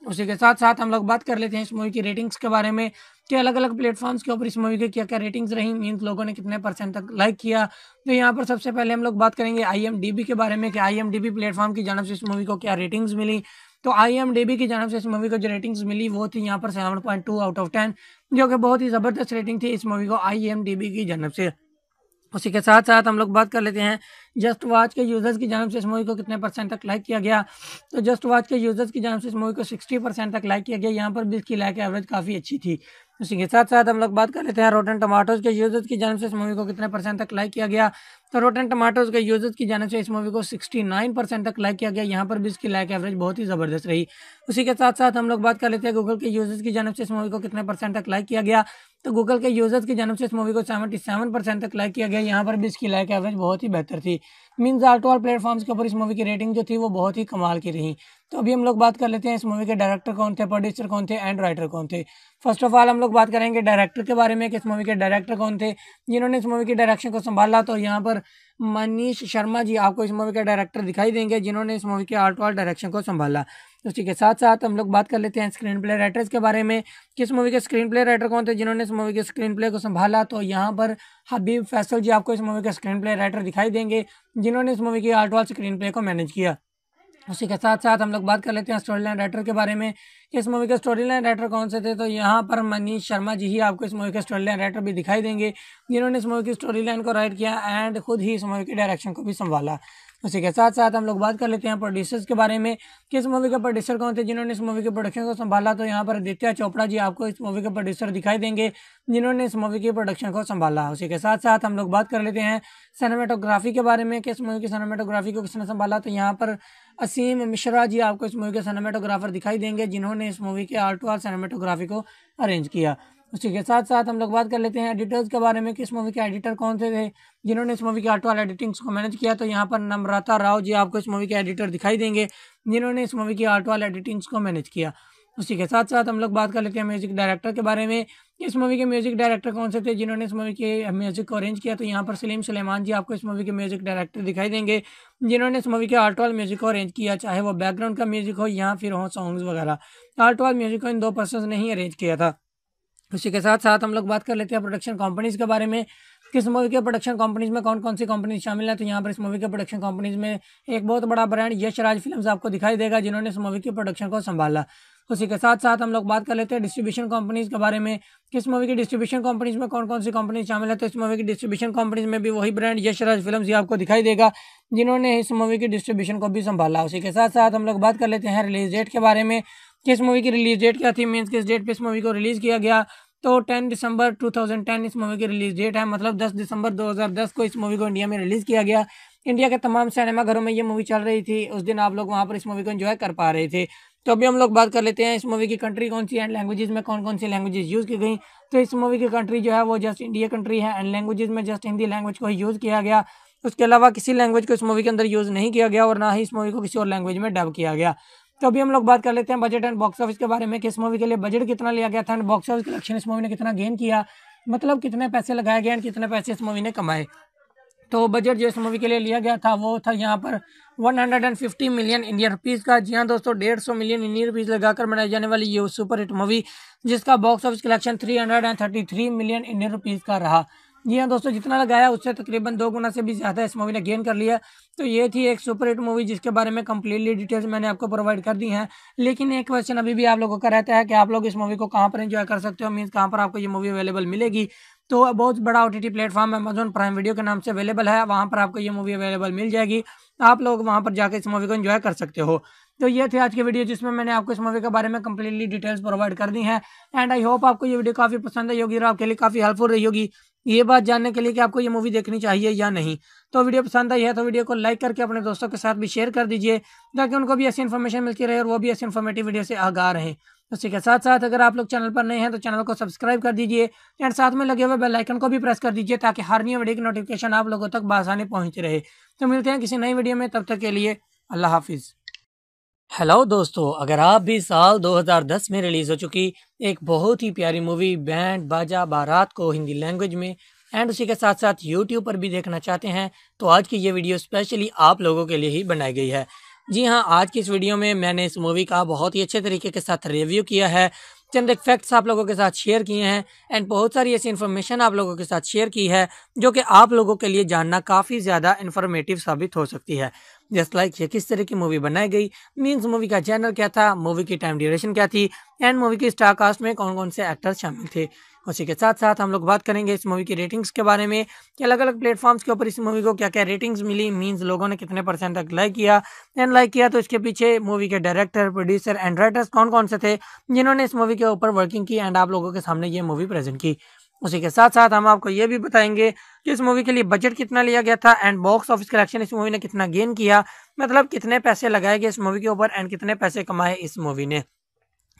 उसी के साथ साथ हम लोग बात कर लेते हैं इस मूवी की रेटिंग्स के बारे में कि अलग अलग प्लेटफॉर्म्स के ऊपर इस मूवी के क्या क्या रेटिंग्स रही मीन्स लोगों ने कितने परसेंट तक लाइक किया तो यहाँ पर सबसे पहले हम लोग बात करेंगे आई के बारे में कि आई प्लेटफॉर्म की जानव से इस मूवी को क्या रेटिंग्स मिली तो आई एम डी बी की जानव से इस मूवी को जो रेटिंग्स मिली वो थी यहाँ पर seven point two out of ten जो कि बहुत ही ज़बरदस्त रेटिंग थी इस मूवी को आई एम डी बी की जानव से उसी के साथ साथ हम लोग बात कर लेते हैं जस्ट वाच के यूज़र्स की जानब से इस मूवी को कितने परसेंट तक लाइक किया गया तो जस्ट वाच के यूज़र्स की जानव से इस मूवी को सिक्सटी परसेंट तक लाइक किया गया यहाँ पर भी इसकी लाइक एवरेज काफ़ी अच्छी थी उसी के साथ साथ हम लोग बात कर लेते हैं रोटन टमाटोज़ के यूजर्स की जानब से इस मूवी को कितने परसेंट तक लाइक किया गया तो रोटन टमाटोज़ के यूजर्स की जानब से इस मूवी को 69 परसेंट तक लाइक किया गया यहाँ पर भी इसकी लाइक एवरेज बहुत ही ज़बरदस्त रही उसी के साथ साथ हम लोग बात कर लेते हैं गूगल के यूजर्स की जानब से इस मूवी को कितने परसेंट तक लाइक किया गया तो गूगल के यूजर्स की जानब से इस मूवी को सेवेंटी सेवन परसेंट तक लाइक किया गया यहाँ पर भी इसकी लाइक एवरेज बहुत ही बेहतर थी मीन्स आर्ट वाल प्लेटफॉर्म्स के ऊपर इस मूवी की रेटिंग जो थी वो बहुत ही कमाल की रही तो अभी हम लोग बात कर लेते हैं इस मूवी के डायरेक्टर कौन थे प्रोड्यूसर कौन थे एंड राइटर कौन थे फर्स्ट ऑफ ऑल हम लोग बात करेंगे डायरेक्टर के बारे में कि इस मूवी के डायरेक्टर कौन थे जिन्होंने इस मूवी की डायरेक्शन को संभाला तो यहाँ पर मनीष शर्मा जी आपको इस मूवी के डायरेक्टर दिखाई देंगे जिन्होंने इस मूवी के आर्ट वाल डायरेक्शन को संभाला उसी तो के साथ साथ हम लोग बात कर लेते हैं स्क्रीन प्ले राइटर्स के बारे में किस मूवी के स्क्रीन प्ले राइटर कौन थे जिन्होंने इस मूवी के स्क्रीन प्ले को संभाला तो यहाँ पर हबीब फैसल जी आपको इस मूवी के स्क्रीन प्ले राइटर दिखाई देंगे जिन्होंने इस मूवी की आर्ट वाल स्क्रीन प्ले को मैनेज किया उसी तो के साथ साथ हम लोग बात कर लेते हैं स्टोरी लाइन राइटर के बारे में कि इस मूवी के स्टोरी लाइन राइटर कौन से थे तो यहाँ पर मनीष शर्मा जी ही आपको इस मूवी के स्टोरी लाइन राइटर भी दिखाई देंगे जिन्होंने इस मूवी की स्टोरी लाइन को राइट किया एंड खुद ही इस मूवी के डायरेक्शन को भी संभाला उसी के साथ साथ हम लोग बात कर लेते हैं प्रोड्यूसर्स के बारे में किस मूवी के प्रोड्यूसर कौन थे जिन्होंने इस मूवी के प्रोडक्शन को संभाला तो यहाँ पर आदित्य चोपड़ा जी आपको इस मूवी के प्रोड्यूसर दिखाई देंगे जिन्होंने इस मूवी के प्रोडक्शन को संभाला उसी के साथ साथ हम लोग बात कर लेते हैं सिनेमाटोग्राफी के बारे में किस मूवी की सिनेमाटोग्राफी को किसने संभाला तो यहाँ पर असीम मिश्रा जी आपको इस मूवी के सिनेमाटोग्राफर दिखाई देंगे जिन्होंने इस मूवी के टू आर सिनेमाटोग्राफी को अरेंज किया उसी के साथ साथ हम लोग बात कर लेते हैं एडिटर्स के बारे में कि इस मूवी के एडिटर कौन से थे जिन्होंने इस मूवी के आर्ट वाला एडिटिंग्स को मैनेज किया तो यहाँ पर नम्रता राव जी आपको इस मूवी के एडिटर दिखाई देंगे जिन्होंने इस मूवी की आर्ट वाला एडिटिंग्स को मैनेज किया उसी के साथ साथ हम लोग बात कर लेते हैं म्यूजिक डायरेक्टर के बारे में इस मूवी के म्यूजिक डायरेक्टर कौन से थे जिन्होंने इस मूवी के म्यूजिक को अरेंज किया तो यहाँ पर सलीम सलेमान जी आपको इस मूवी के म्यूजिक डायरेक्टर दिखाई देंगे जिन्होंने इस मूवी के आर्ट वाल म्यूजिक को अरेंज किया चाहे वो बैकग्राउंड का म्यूजिक हो या फिर हो सॉन्ग्स वगैरह आर्ट वाल म्यूजिक को इन दो पर्सन ने ही अरेंज किया था उसी के साथ साथ हम लोग बात कर लेते हैं प्रोडक्शन कंपनीज़ के बारे में किस मूवी के प्रोडक्शन कंपनीज में कौन कौन सी कंपनीज शामिल है तो यहाँ पर इस मूवी के प्रोडक्शन कंपनीज में एक बहुत बड़ा ब्रांड यश राज फिल्म आपको दिखाई देगा जिन्होंने इस मूवी के प्रोडक्शन को संभाला उसी के साथ साथ हम लोग बात कर लेते हैं डिस्ट्रीब्यूशन कंपनीज के बारे में किस मूवी की डिस्ट्रीब्यूशन कंपनीज में कौन कौन सी कंपनी शामिल है तो इस मूवी की डिस्ट्रीब्यूशन कंपनीज में भी वही ब्रांड यश राज फिल्म ही आपको दिखाई देगा जिन्होंने इस मूवी की डिस्ट्रीब्यूशन को भी संभाला उसी के साथ साथ हम लोग बात कर लेते हैं रिलीज डेट के बारे में कि इस मूवी की रिलीज डेट क्या थी मीन्स किस डेट पे इस मूवी को रिलीज़ किया गया तो 10 दिसंबर 2010 इस मूवी की रिलीज डेट है मतलब 10 दिसंबर 2010 को इस मूवी को इंडिया में रिलीज़ किया गया इंडिया के तमाम सिनेमा घरों में ये मूवी चल रही थी उस दिन आप लोग वहाँ पर इस मूवी को इन्जॉय कर पा रहे थे तो अभी हम लोग बात कर लेते हैं इस मूवी की कंट्री कौन सी एंड लैंग्वेजेज में कौन कौन सी लैंग्वेजेज यूज़ की गई तो इस मूवी की कंट्री जो है वो जस्ट इंडिया कंट्री है एंड लैंग्वेजेज में जस्ट हिंदी लैंग्वेज को ही यूज़ किया गया उसके अलावा किसी लैंग्वेज को इस मूवी के अंदर यूज़ नहीं किया गया और ना ही इस मूवी को किसी और लैंग्वेज में डब किया गया तो अभी हम लोग बात कर लेते हैं बजट एंड बॉक्स ऑफिस के बारे में किस मूवी के लिए बजट कितना लिया गया था एंड बॉक्स ऑफिस कलेक्शन इस मूवी ने कितना गेन किया मतलब कितने पैसे लगाए गए एंड कितने पैसे इस मूवी ने कमाए तो बजट जो इस मूवी के लिए लिया गया था वो था यहाँ पर 150 मिलियन इंडियन रुपीज़ का जी हाँ दोस्तों डेढ़ सौ मिलियन इंडियन रुपीज़ लगाकर बनाई जाने वाली ये सुपर हिट मूवी जिसका box office collection 333 million Indian rupees का रहा जी हाँ दोस्तों जितना लगाया उससे तकरीबन दो गुना से भी ज़्यादा इस मूवी ने गेन कर लिया तो ये थी एक सुपर हिट मूवी जिसके बारे में कम्प्लीटली डिटेल्स मैंने आपको प्रोवाइड कर दी हैं लेकिन एक क्वेश्चन अभी भी आप लोगों का रहता है कि आप लोग इस मूवी को कहाँ पर इन्जॉय कर सकते हो मीन्स कहाँ पर आपको ये मूवी अवेलेबल मिलेगी तो बहुत बड़ा O T T platform Amazon Prime Video के नाम से अवेलेबल है वहाँ पर आपको ये मूवी अवेलेबल मिल जाएगी आप लोग वहाँ पर जाकर इस मूवी को इन्जॉय कर सकते हो तो ये थे आज की वीडियो जिसमें मैंने आपको इस मूवी के बारे में कम्प्लीटली डिटेल्स प्रोवाइड कर दी हैं एंड आई होप आपको ये वीडियो काफ़ी पसंद आई होगी और आपके लिए काफ़ी हेल्पफुल रही होगी ये बात जानने के लिए कि आपको ये मूवी देखनी चाहिए या नहीं तो वीडियो पसंद आई है तो वीडियो को लाइक करके अपने दोस्तों के साथ भी शेयर कर दीजिए ताकि उनको भी ऐसी इन्फॉर्मेशन मिलती रहे और वो भी ऐसी इन्फॉर्मेटिव वीडियो से आगा रहे उसी के साथ साथ अगर आप लोग चैनल पर नए हैं तो चैनल को सब्सक्राइब कर दीजिए एंड साथ में लगे हुए बेल आइकन को भी प्रेस कर दीजिए ताकि हर नई वीडियो की नोटिफिकेशन आप लोगों तक बासानी पहुँच रहे तो मिलते हैं किसी नई वीडियो में तब तक के लिए अल्लाह हाफिज़ हेलो दोस्तों अगर आप भी साल 2010 में रिलीज़ हो चुकी एक बहुत ही प्यारी मूवी बैंड बाजा बारात को हिंदी लैंग्वेज में एंड उसी के साथ साथ यूट्यूब पर भी देखना चाहते हैं तो आज की ये वीडियो स्पेशली आप लोगों के लिए ही बनाई गई है जी हाँ आज की इस वीडियो में मैंने इस मूवी का बहुत ही अच्छे तरीके के साथ रिव्यू किया है चंद एक फैक्ट्स आप लोगों के साथ शेयर किए हैं एंड बहुत सारी ऐसी इन्फॉर्मेशन आप लोगों के साथ शेयर की है जो कि आप लोगों के लिए जानना काफ़ी ज़्यादा इन्फॉर्मेटिव साबित हो सकती है जस्ट लाइक like ये किस तरह की मूवी बनाई गई मीन्स मूवी का चैनल क्या था मूवी की टाइम ड्यूरेशन क्या थी एंड मूवी की स्टार कास्ट में कौन कौन से एक्टर्स शामिल थे उसी के साथ साथ हम लोग बात करेंगे इस मूवी की रेटिंग्स के बारे में कि अलग अलग प्लेटफॉर्म्स के ऊपर इस मूवी को क्या क्या रेटिंग्स मिली मींस लोगों ने कितने परसेंट तक लाइक किया एंड लाइक किया तो इसके पीछे मूवी के डायरेक्टर प्रोड्यूसर एंड राइटर्स कौन कौन से थे जिन्होंने इस मूवी के ऊपर वर्किंग की एंड आप लोगों के सामने ये मूवी प्रेजेंट की उसी के साथ साथ हम आपको ये भी बताएंगे कि इस मूवी के लिए बजट कितना लिया गया था एंड बॉक्स ऑफिस कलेक्शन इस मूवी ने कितना गेन किया मतलब कितने पैसे लगाए गए इस मूवी के ऊपर एंड कितने पैसे कमाए इस मूवी ने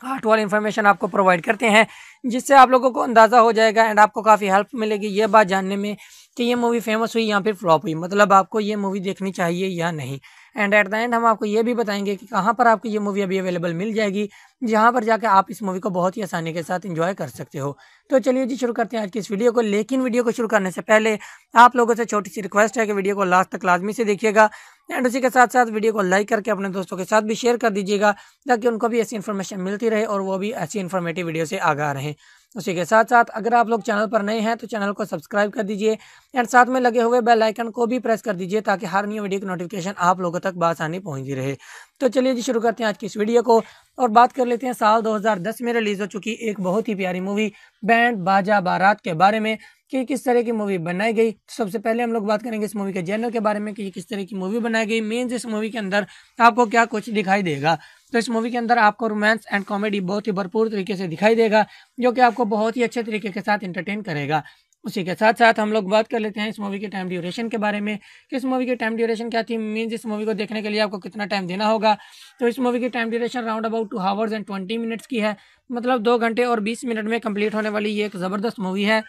आर्ट वाली इन्फॉर्मेशन आपको प्रोवाइड करते हैं जिससे आप लोगों को अंदाज़ा हो जाएगा एंड आपको काफ़ी हेल्प मिलेगी ये बात जानने में कि ये मूवी फेमस हुई या फिर फ्लॉप हुई मतलब आपको ये मूवी देखनी चाहिए या नहीं एंड एट द एंड हम आपको ये भी बताएंगे कि कहाँ पर आपको ये मूवी अभी अवेलेबल मिल जाएगी जहाँ पर जाकर आप इस मूवी को बहुत ही आसानी के साथ इंजॉय कर सकते हो तो चलिए जी शुरू करते हैं आज की इस वीडियो को लेकिन वीडियो को शुरू करने से पहले आप लोगों से छोटी सी रिक्वेस्ट है कि वीडियो को लास्ट तक लाजमी से देखिएगा एंड उसी के साथ साथ वीडियो को लाइक करके अपने दोस्तों के साथ भी शेयर कर दीजिएगा ताकि उनको भी ऐसी इन्फॉर्मेशन मिलती रहे और वो भी ऐसी इन्फॉर्मेटिव वीडियो से आगा हैं उसी के साथ साथ अगर आप लोग चैनल पर नए हैं तो चैनल को सब्सक्राइब कर दीजिए एंड साथ में लगे हुए बेल आइकन को भी प्रेस कर दीजिए ताकि हर न्यू वीडियो की नोटिफिकेशन आप लोगों तक बासानी पहुंचती रहे तो चलिए जी शुरू करते हैं आज की इस वीडियो को और बात कर लेते हैं साल 2010 में रिलीज़ हो चुकी एक बहुत ही प्यारी मूवी बैंड बाजा बारात के बारे में कि किस तरह की मूवी बनाई गई तो सबसे पहले हम लोग बात करेंगे इस मूवी के जैनर के बारे में कि किस तरह की मूवी बनाई गई मीन्स इस मूवी के अंदर आपको क्या कुछ दिखाई देगा तो इस मूवी के अंदर आपको रोमांस एंड कॉमेडी बहुत ही भरपूर तरीके से दिखाई देगा जो कि आपको बहुत ही अच्छे तरीके के साथ इंटरटेन करेगा उसी के साथ साथ हम लोग बात कर लेते हैं इस मूवी के टाइम ड्यूरेशन के बारे में कि इस मूवी के टाइम ड्यूरेशन क्या थी मीन्स इस मूवी को देखने के लिए आपको कितना टाइम देना होगा तो इस मूवी की time duration round about two hours and twenty minutes की है मतलब दो घंटे और बीस मिनट में कम्प्लीट होने वाली ये एक ज़बरदस्त मूवी है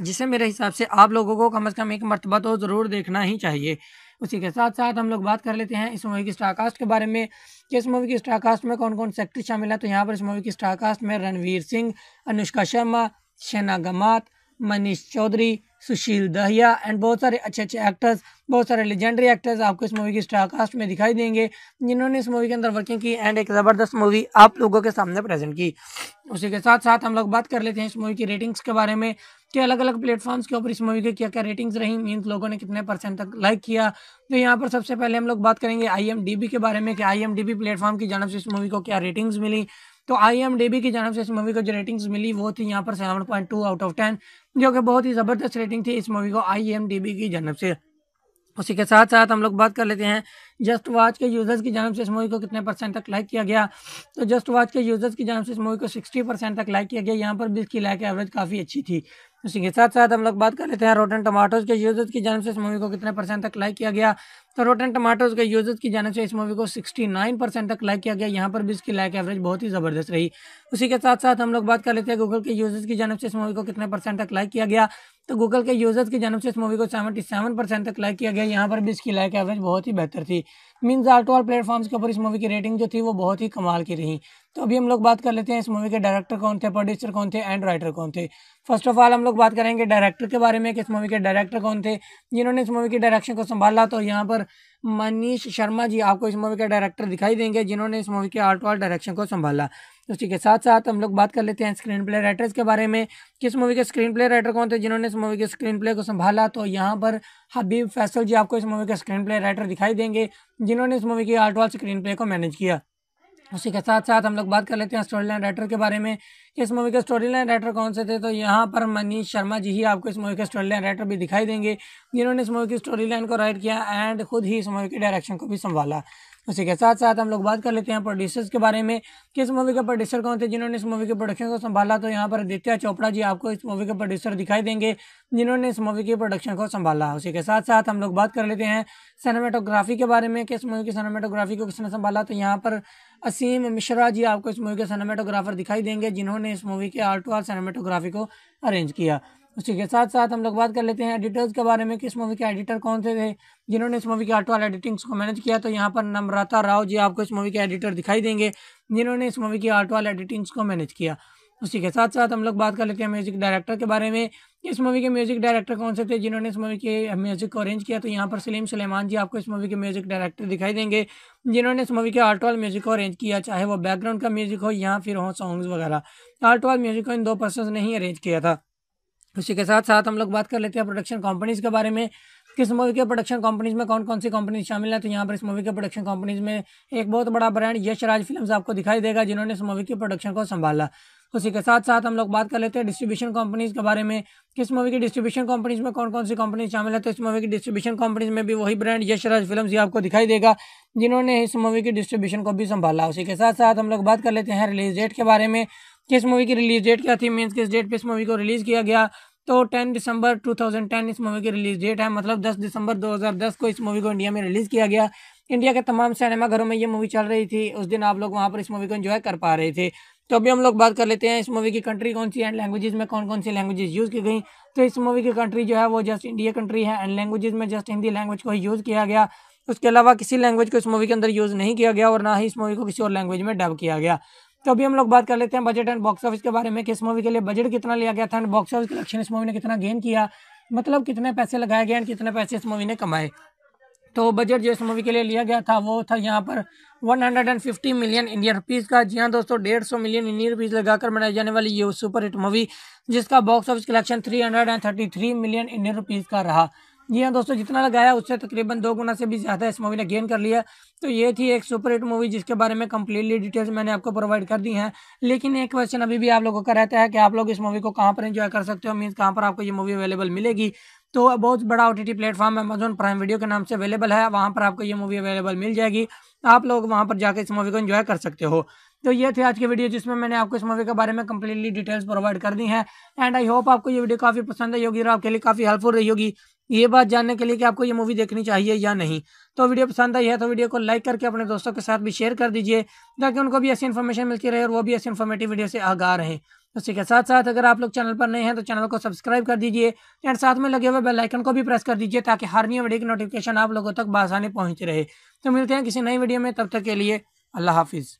जिसे मेरे हिसाब से आप लोगों को कम अज़ कम एक मरतबा तो ज़रूर देखना ही चाहिए उसी के साथ साथ हम लोग बात कर लेते हैं इस मूवी की स्टारकास्ट के बारे में कि इस मूवी की स्टारकास्ट में कौन कौन से एक्ट्रेस शामिल है तो यहाँ पर इस मूवी की स्टारकास्ट में रणवीर सिंह अनुष्का शर्मा शेना गमात मनीष चौधरी सुशील दहिया एंड बहुत सारे अच्छे अच्छे एक्टर्स बहुत सारे लेजेंडरी एक्टर्स आपको इस मूवी की स्टार कास्ट में दिखाई देंगे जिन्होंने इस मूवी के अंदर वर्किंग की एंड एक ज़बरदस्त मूवी आप लोगों के सामने प्रेजेंट की उसी के साथ साथ हम लोग बात कर लेते हैं इस मूवी की रेटिंग्स के बारे में कि अलग अलग प्लेटफॉर्म्स के ऊपर इस मूवी के क्या क्या रेटिंग्स रही मीन लोगों ने कितने परसेंट तक लाइक किया तो यहाँ पर सबसे पहले हम लोग बात करेंगे आई के बारे में कि आई प्लेटफॉर्म की जानव से इस मूवी को क्या रेटिंग्स मिली तो आई एम डी बी की जानव से इस मूवी को जो रेटिंग्स मिली वो थी यहाँ पर seven point two out of ten जो कि बहुत ही ज़बरदस्त रेटिंग थी इस मूवी को आई एम डी बी की जानव से उसी के साथ साथ हम लोग बात कर लेते हैं जस्ट वाच के यूज़र्स की जानव से इस मूवी को कितने परसेंट तक लाइक किया गया तो जस्ट वाच के यूज़र्स की जानब से इस मूवी को सिक्सटी परसेंट तक लाइक तो किया गया यहाँ पर भी इसकी लाइक एवरेज काफ़ी अच्छी थी उसी के साथ साथ हम लोग बात कर लेते हैं रोटन टमाटोज के यूज़र्स की जानव से इस मूवी को कितने परसेंट तक लाइक किया गया तो रोटन टमाटोज के यूजर्स की जाने से इस मूवी को 69 परसेंट तक लाइक किया गया यहाँ पर भी इसकी लाइक एवरेज बहुत ही ज़बरदस्त रही उसी के साथ साथ हम लोग बात कर लेते हैं गूगल के यूजर्स की जानब से इस मूवी को कितने परसेंट तक लाइक किया गया तो गूगल के यूजर्स की जानब से इस मूवी को सेवेंटी सेवन परसेंट तक लाइक किया गया यहाँ पर भी इसकी लाइक एवरेज बहुत ही बेहतर थी मीन्स आल ऑल प्लेटफॉर्म्स के ऊपर इस मूवी की रेटिंग जो थी वो बहुत ही कमाल की रही तो अभी हम लोग बात कर लेते हैं इस मूवी के डायरेक्टर कौन थे प्रोड्यूसर कौन थे एंड राइटर कौन थे फर्स्ट ऑफ ऑल हम लोग बात करेंगे डायरेक्टर के बारे में कि इस मूवी के डायरेक्टर कौन थे जिन्होंने इस मूवी की डायरेक्शन को संभाला तो यहाँ पर मनीष शर्मा जी आपको इस मूवी के डायरेक्टर दिखाई देंगे जिन्होंने इस मूवी के आर्ट वाल डायरेक्शन को संभाला तो उसी के साथ साथ हम लोग बात कर लेते हैं स्क्रीन प्ले राइटर्स के बारे में किस मूवी के स्क्रीन प्ले राइटर कौन थे जिन्होंने इस मूवी के स्क्रीन प्ले को संभाला तो यहाँ पर हबीब फैसल जी आपको इस मूवी के स्क्रीन प्ले राइटर दिखाई देंगे जिन्होंने इस मूवी के आर्ट वाल स्क्रीन प्ले को मैनेज किया उसी के साथ साथ हम लोग बात कर लेते हैं स्टोरी लाइन राइटर के बारे में कि इस मूवी के स्टोरी लाइन राइटर कौन से थे तो यहाँ पर मनीष शर्मा जी ही आपको इस मूवी के स्टोरी लाइन राइटर भी दिखाई देंगे जिन्होंने इस मूवी की स्टोरी लाइन को राइट किया एंड खुद ही इस मूवी के डायरेक्शन को भी संभाला उसी के साथ साथ हम लोग बात कर लेते हैं प्रोड्यूसर्स के बारे में किस मूवी के प्रोड्यूसर कौन थे जिन्होंने इस मूवी के प्रोडक्शन को संभाला तो यहाँ पर आदित्य चोपड़ा जी आपको इस मूवी के प्रोड्यूसर दिखाई देंगे जिन्होंने इस मूवी के प्रोडक्शन को संभाला उसी के साथ साथ हम लोग बात कर लेते हैं सिनेमाटोग्राफी के बारे में किस मूवी की सिनेमाटोग्राफी को किसने संभाला तो यहाँ पर असीम मिश्रा जी आपको इस मूवी के सिनेमाटोग्राफर दिखाई देंगे जिन्होंने इस मूवी के आर्ट टू आर्ट सिनेमाटोग्राफी को अरेंज किया उसी के साथ साथ हम लोग बात कर लेते हैं एडिटर्स के बारे में किस मूवी के एडिटर कौन से थे जिन्होंने इस मूवी के आर्ट वाले एडिटिंग्स को मैनेज किया तो यहाँ पर नम्रता राव जी आपको इस मूवी के एडिटर दिखाई देंगे जिन्होंने इस मूवी की आर्ट वाल एडिटिंग्स को मैनेज किया उसी के साथ साथ हम लोग बात कर लेते हैं म्यूजिक डायरेक्टर के बारे में इस मूवी के म्यूजिक डायरेक्टर कौन से थे जिन्होंने इस मूवी के म्यूजिक को अरेंज किया तो यहाँ पर सलीम सलेमान जी आपको इस मूवी के म्यूजिक डायरेक्टर दिखाई देंगे जिन्होंने इस मूवी के आर्ट वाल म्यूजिक को अरेंज किया चाहे वो बैकग्राउंड का म्यूजिक हो या फिर हो सॉन्ग्स वगैरह आर्ट वाल म्यूजिक को इन दो पर्सन ने ही अरेंज किया था उसी के साथ साथ हम लोग बात कर लेते हैं प्रोडक्शन कंपनीज़ के बारे में किस मूवी के प्रोडक्शन कंपनीज में कौन कौन सी कंपनीज शामिल है तो यहाँ पर इस मूवी के प्रोडक्शन कंपनीज में एक बहुत बड़ा ब्रांड यश राज फिल्म आपको दिखाई देगा जिन्होंने इस मूवी के प्रोडक्शन को संभाला उसी के साथ साथ हम लोग बात कर लेते हैं डिस्ट्रीब्यूशन कंपनीज के बारे में किस मूवी की डिस्ट्रीब्यूशन कंपनीज में कौन कौन सी कंपनी शामिल है तो इस मूवी की डिस्ट्रीब्यूशन कंपनीज में भी वही ब्रांड यश राज फिल्म ही आपको दिखाई देगा जिन्होंने इस मूवी की डिस्ट्रीब्यूशन को भी संभाला उसी के साथ साथ हम लोग बात कर लेते हैं रिलीज डेट के बारे में कि इस मूवी की रिलीज डेट क्या थी मीन्स किस डेट पे इस मूवी को रिलीज़ किया गया तो 10 दिसंबर 2010 इस मूवी की रिलीज डेट है मतलब 10 दिसंबर 2010 को इस मूवी को इंडिया में रिलीज़ किया गया इंडिया के तमाम सिनेमा घरों में ये मूवी चल रही थी उस दिन आप लोग वहाँ पर इस मूवी को इन्जॉय कर पा रहे थे तो अभी हम लोग बात कर लेते हैं इस मूवी की कंट्री कौन सी एंड लैंग्वेजेज में कौन कौन सी लैंग्वेज यूज़ की गई तो इस मूवी की कंट्री जो है वो जस्ट इंडिया कंट्री है एंड लैंग्वेजेज में जस्ट हिंदी लैंग्वेज को यूज़ किया गया उसके अलावा किसी लैंग्वेज को इस मूवी के अंदर यूज़ नहीं किया गया और ना ही इस मूवी को किसी और लैंग्वेज में डब किया गया तो अभी हम लोग बात कर लेते हैं बजट एंड बॉक्स ऑफिस के बारे में किस मूवी के लिए बजट कितना लिया गया था एंड बॉक्स ऑफिस कलेक्शन इस मूवी ने कितना गेन किया मतलब कितने पैसे लगाए गए एंड कितने पैसे इस मूवी ने कमाए तो बजट जो इस मूवी के लिए लिया गया था वो था यहाँ पर 150 मिलियन इंडियन रुपीज़ का जी हाँ दोस्तों डेढ़ सौ मिलियन इंडियन रुपीज़ लगाकर बनाई जाने वाली ये सुपर हिट मूवी जिसका box office collection 333 million Indian rupees का रहा जी हाँ दोस्तों जितना लगाया उससे तकरीबन दो गुना से भी ज़्यादा इस मूवी ने गेन कर लिया तो ये थी एक सुपर हिट मूवी जिसके बारे में कम्प्लीटली डिटेल्स मैंने आपको प्रोवाइड कर दी हैं लेकिन एक क्वेश्चन अभी भी आप लोगों का रहता है कि आप लोग इस मूवी को कहाँ पर एंजॉय कर सकते हो मीन्स कहाँ पर आपको ये मूवी अवेलेबल मिलेगी तो बहुत बड़ा O T platform Amazon Prime Video के नाम से अवेलेबल है वहाँ पर आपको ये मूवी अवेलेबल मिल जाएगी आप लोग वहाँ पर जाकर इस मूवी को इन्जॉय कर सकते हो तो ये थे आज की वीडियो जिसमें मैंने आपको इस मूवी के बारे में कम्प्लीटली डिटेल्स प्रोवाइड कर दी हैं एंड आई होप आपको ये वीडियो काफ़ी पसंद आई होगी और आपके लिए काफ़ी हेल्पफुल रही होगी ये बात जानने के लिए कि आपको ये मूवी देखनी चाहिए या नहीं तो वीडियो पसंद आई है तो वीडियो को लाइक करके अपने दोस्तों के साथ भी शेयर कर दीजिए ताकि उनको भी ऐसी इन्फॉर्मेशन मिलती रहे और वो भी ऐसी इन्फॉर्मेटिव वीडियो से आगा रहे उसी के साथ साथ अगर आप लोग चैनल पर नए हैं तो चैनल को सब्सक्राइब कर दीजिए एंड साथ में लगे हुए बेलाइकन को भी प्रेस कर दीजिए ताकि हर नई वीडियो की नोटिफिकेशन आप लोगों तक बासानी पहुँच रहे तो मिलते हैं किसी नई वीडियो में तब तक के लिए अल्लाह हाफिज़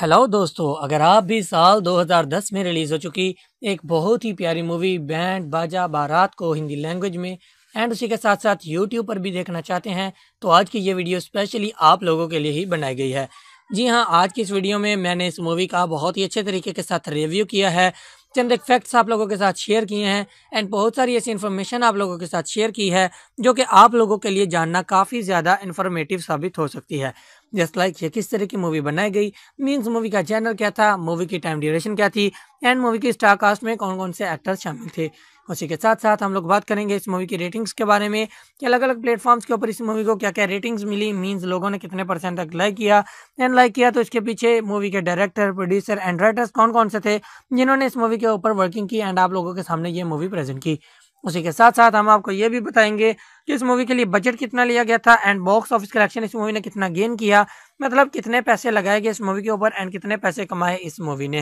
हेलो दोस्तों अगर आप भी साल 2010 में रिलीज़ हो चुकी एक बहुत ही प्यारी मूवी बैंड बाजा बारात को हिंदी लैंग्वेज में एंड उसी के साथ साथ यूट्यूब पर भी देखना चाहते हैं तो आज की ये वीडियो स्पेशली आप लोगों के लिए ही बनाई गई है जी हाँ आज की इस वीडियो में मैंने इस मूवी का बहुत ही अच्छे तरीके के साथ रिव्यू किया है चंद एक फैक्ट्स आप लोगों के साथ शेयर किए हैं एंड बहुत सारी ऐसी इन्फॉर्मेशन आप लोगों के साथ शेयर की है जो कि आप लोगों के लिए जानना काफ़ी ज़्यादा इन्फॉर्मेटिव साबित हो सकती है जस्ट लाइक ये किस तरह की मूवी बनाई गई मीन्स मूवी का चैनल क्या था मूवी की टाइम ड्यूरेशन क्या थी एंड मूवी के स्टार कास्ट में कौन कौन से एक्टर्स शामिल थे उसी के साथ साथ हम लोग बात करेंगे इस मूवी की रेटिंग्स के बारे में कि अलग अलग प्लेटफॉर्म्स के ऊपर इस मूवी को क्या क्या रेटिंग्स मिली मींस लोगों ने कितने परसेंट तक लाइक किया एंड लाइक किया तो इसके पीछे मूवी के डायरेक्टर प्रोड्यूसर एंड राइटर्स कौन कौन से थे जिन्होंने इस मूवी के ऊपर वर्किंग की एंड आप लोगों के सामने ये मूवी प्रेजेंट की उसी के साथ साथ हम आपको ये भी बताएंगे कि इस मूवी के लिए बजट कितना लिया गया था एंड बॉक्स ऑफिस कलेक्शन इस मूवी ने कितना गेन किया मतलब कितने पैसे लगाए गए इस मूवी के ऊपर एंड कितने पैसे कमाए इस मूवी ने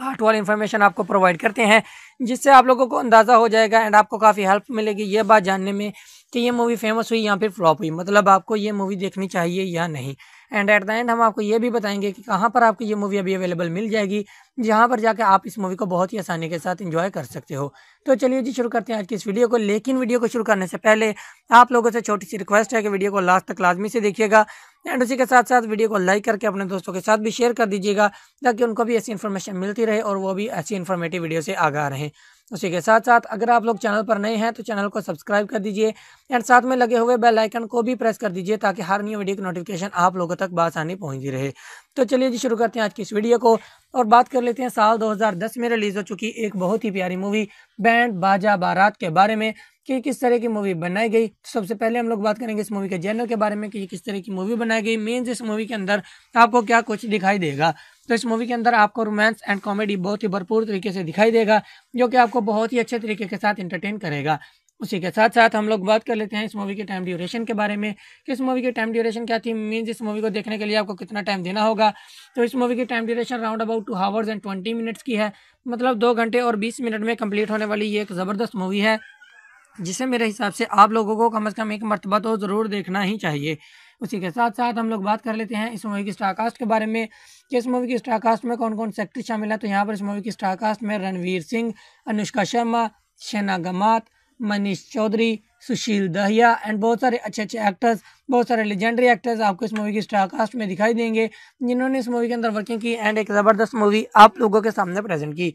हार्ट वाली इन्फॉर्मेशन आपको प्रोवाइड करते हैं जिससे आप लोगों को अंदाज़ा हो जाएगा एंड आपको काफ़ी हेल्प मिलेगी ये बात जानने में कि ये मूवी फेमस हुई या फिर फ्लॉप हुई मतलब आपको ये मूवी देखनी चाहिए या नहीं एंड एट द एंड हम आपको ये भी बताएंगे कि कहाँ पर आपको ये मूवी अभी अवेलेबल मिल जाएगी जहाँ पर जाकर आप इस मूवी को बहुत ही आसानी के साथ इंजॉय कर सकते हो तो चलिए जी शुरू करते हैं आज की इस वीडियो को लेकिन वीडियो को शुरू करने से पहले आप लोगों से छोटी सी रिक्वेस्ट है कि वीडियो को लास्ट तक लाजमी से देखिएगा एंड उसी के साथ साथ वीडियो को लाइक करके अपने दोस्तों के साथ भी शेयर कर दीजिएगा ताकि उनको भी ऐसी इन्फॉर्मेशन मिलती रहे और वो भी ऐसी इन्फॉर्मेटिव वीडियो से आगा रहें उसी के साथ साथ अगर आप लोग चैनल पर नए हैं तो चैनल को सब्सक्राइब कर दीजिए एंड साथ में लगे हुए बेल आइकन को भी प्रेस कर दीजिए ताकि हर न्यू वीडियो की नोटिफिकेशन आप लोगों तक बासानी पहुंची रहे तो चलिए जी शुरू करते हैं आज की इस वीडियो को और बात कर लेते हैं साल 2010 में रिलीज़ हो चुकी एक बहुत ही प्यारी मूवी बैंड बाजा बारात के बारे में कि किस तरह की मूवी बनाई गई तो सबसे पहले हम लोग बात करेंगे इस मूवी के जैनर के बारे में कि किस तरह की मूवी बनाई गई मीन्स इस मूवी के अंदर आपको क्या कुछ दिखाई देगा तो इस मूवी के अंदर आपको रोमांस एंड कॉमेडी बहुत ही भरपूर तरीके से दिखाई देगा जो कि आपको बहुत ही अच्छे तरीके के साथ इंटरटेन करेगा उसी के साथ साथ हम लोग बात कर लेते हैं इस मूवी के टाइम ड्यूरेशन के बारे में कि इस मूवी के टाइम ड्यूरेशन क्या थी मीन्स इस मूवी को देखने के लिए आपको कितना टाइम देना होगा तो इस मूवी की time duration round about two hours and twenty minutes की है मतलब दो घंटे और बीस मिनट में कंप्लीट होने वाली ये एक ज़बरदस्त मूवी है जिसे मेरे हिसाब से आप लोगों को कम अज़ कम एक मरतबा तो ज़रूर देखना ही चाहिए उसी के साथ साथ हम लोग बात कर लेते हैं इस मूवी की स्टारकास्ट के बारे में कि इस मूवी की स्टारकास्ट में कौन कौन से शामिल हैं तो यहाँ पर इस मूवी की स्टारकास्ट में रणवीर सिंह अनुष्का शर्मा शना गमात मनीष चौधरी सुशील दहिया एंड बहुत सारे अच्छे अच्छे एक्टर्स बहुत सारे लेजेंडरी एक्टर्स आपको इस मूवी की स्टारकास्ट में दिखाई देंगे जिन्होंने इस मूवी के अंदर वर्किंग की एंड एक ज़बरदस्त मूवी आप लोगों के सामने प्रेजेंट की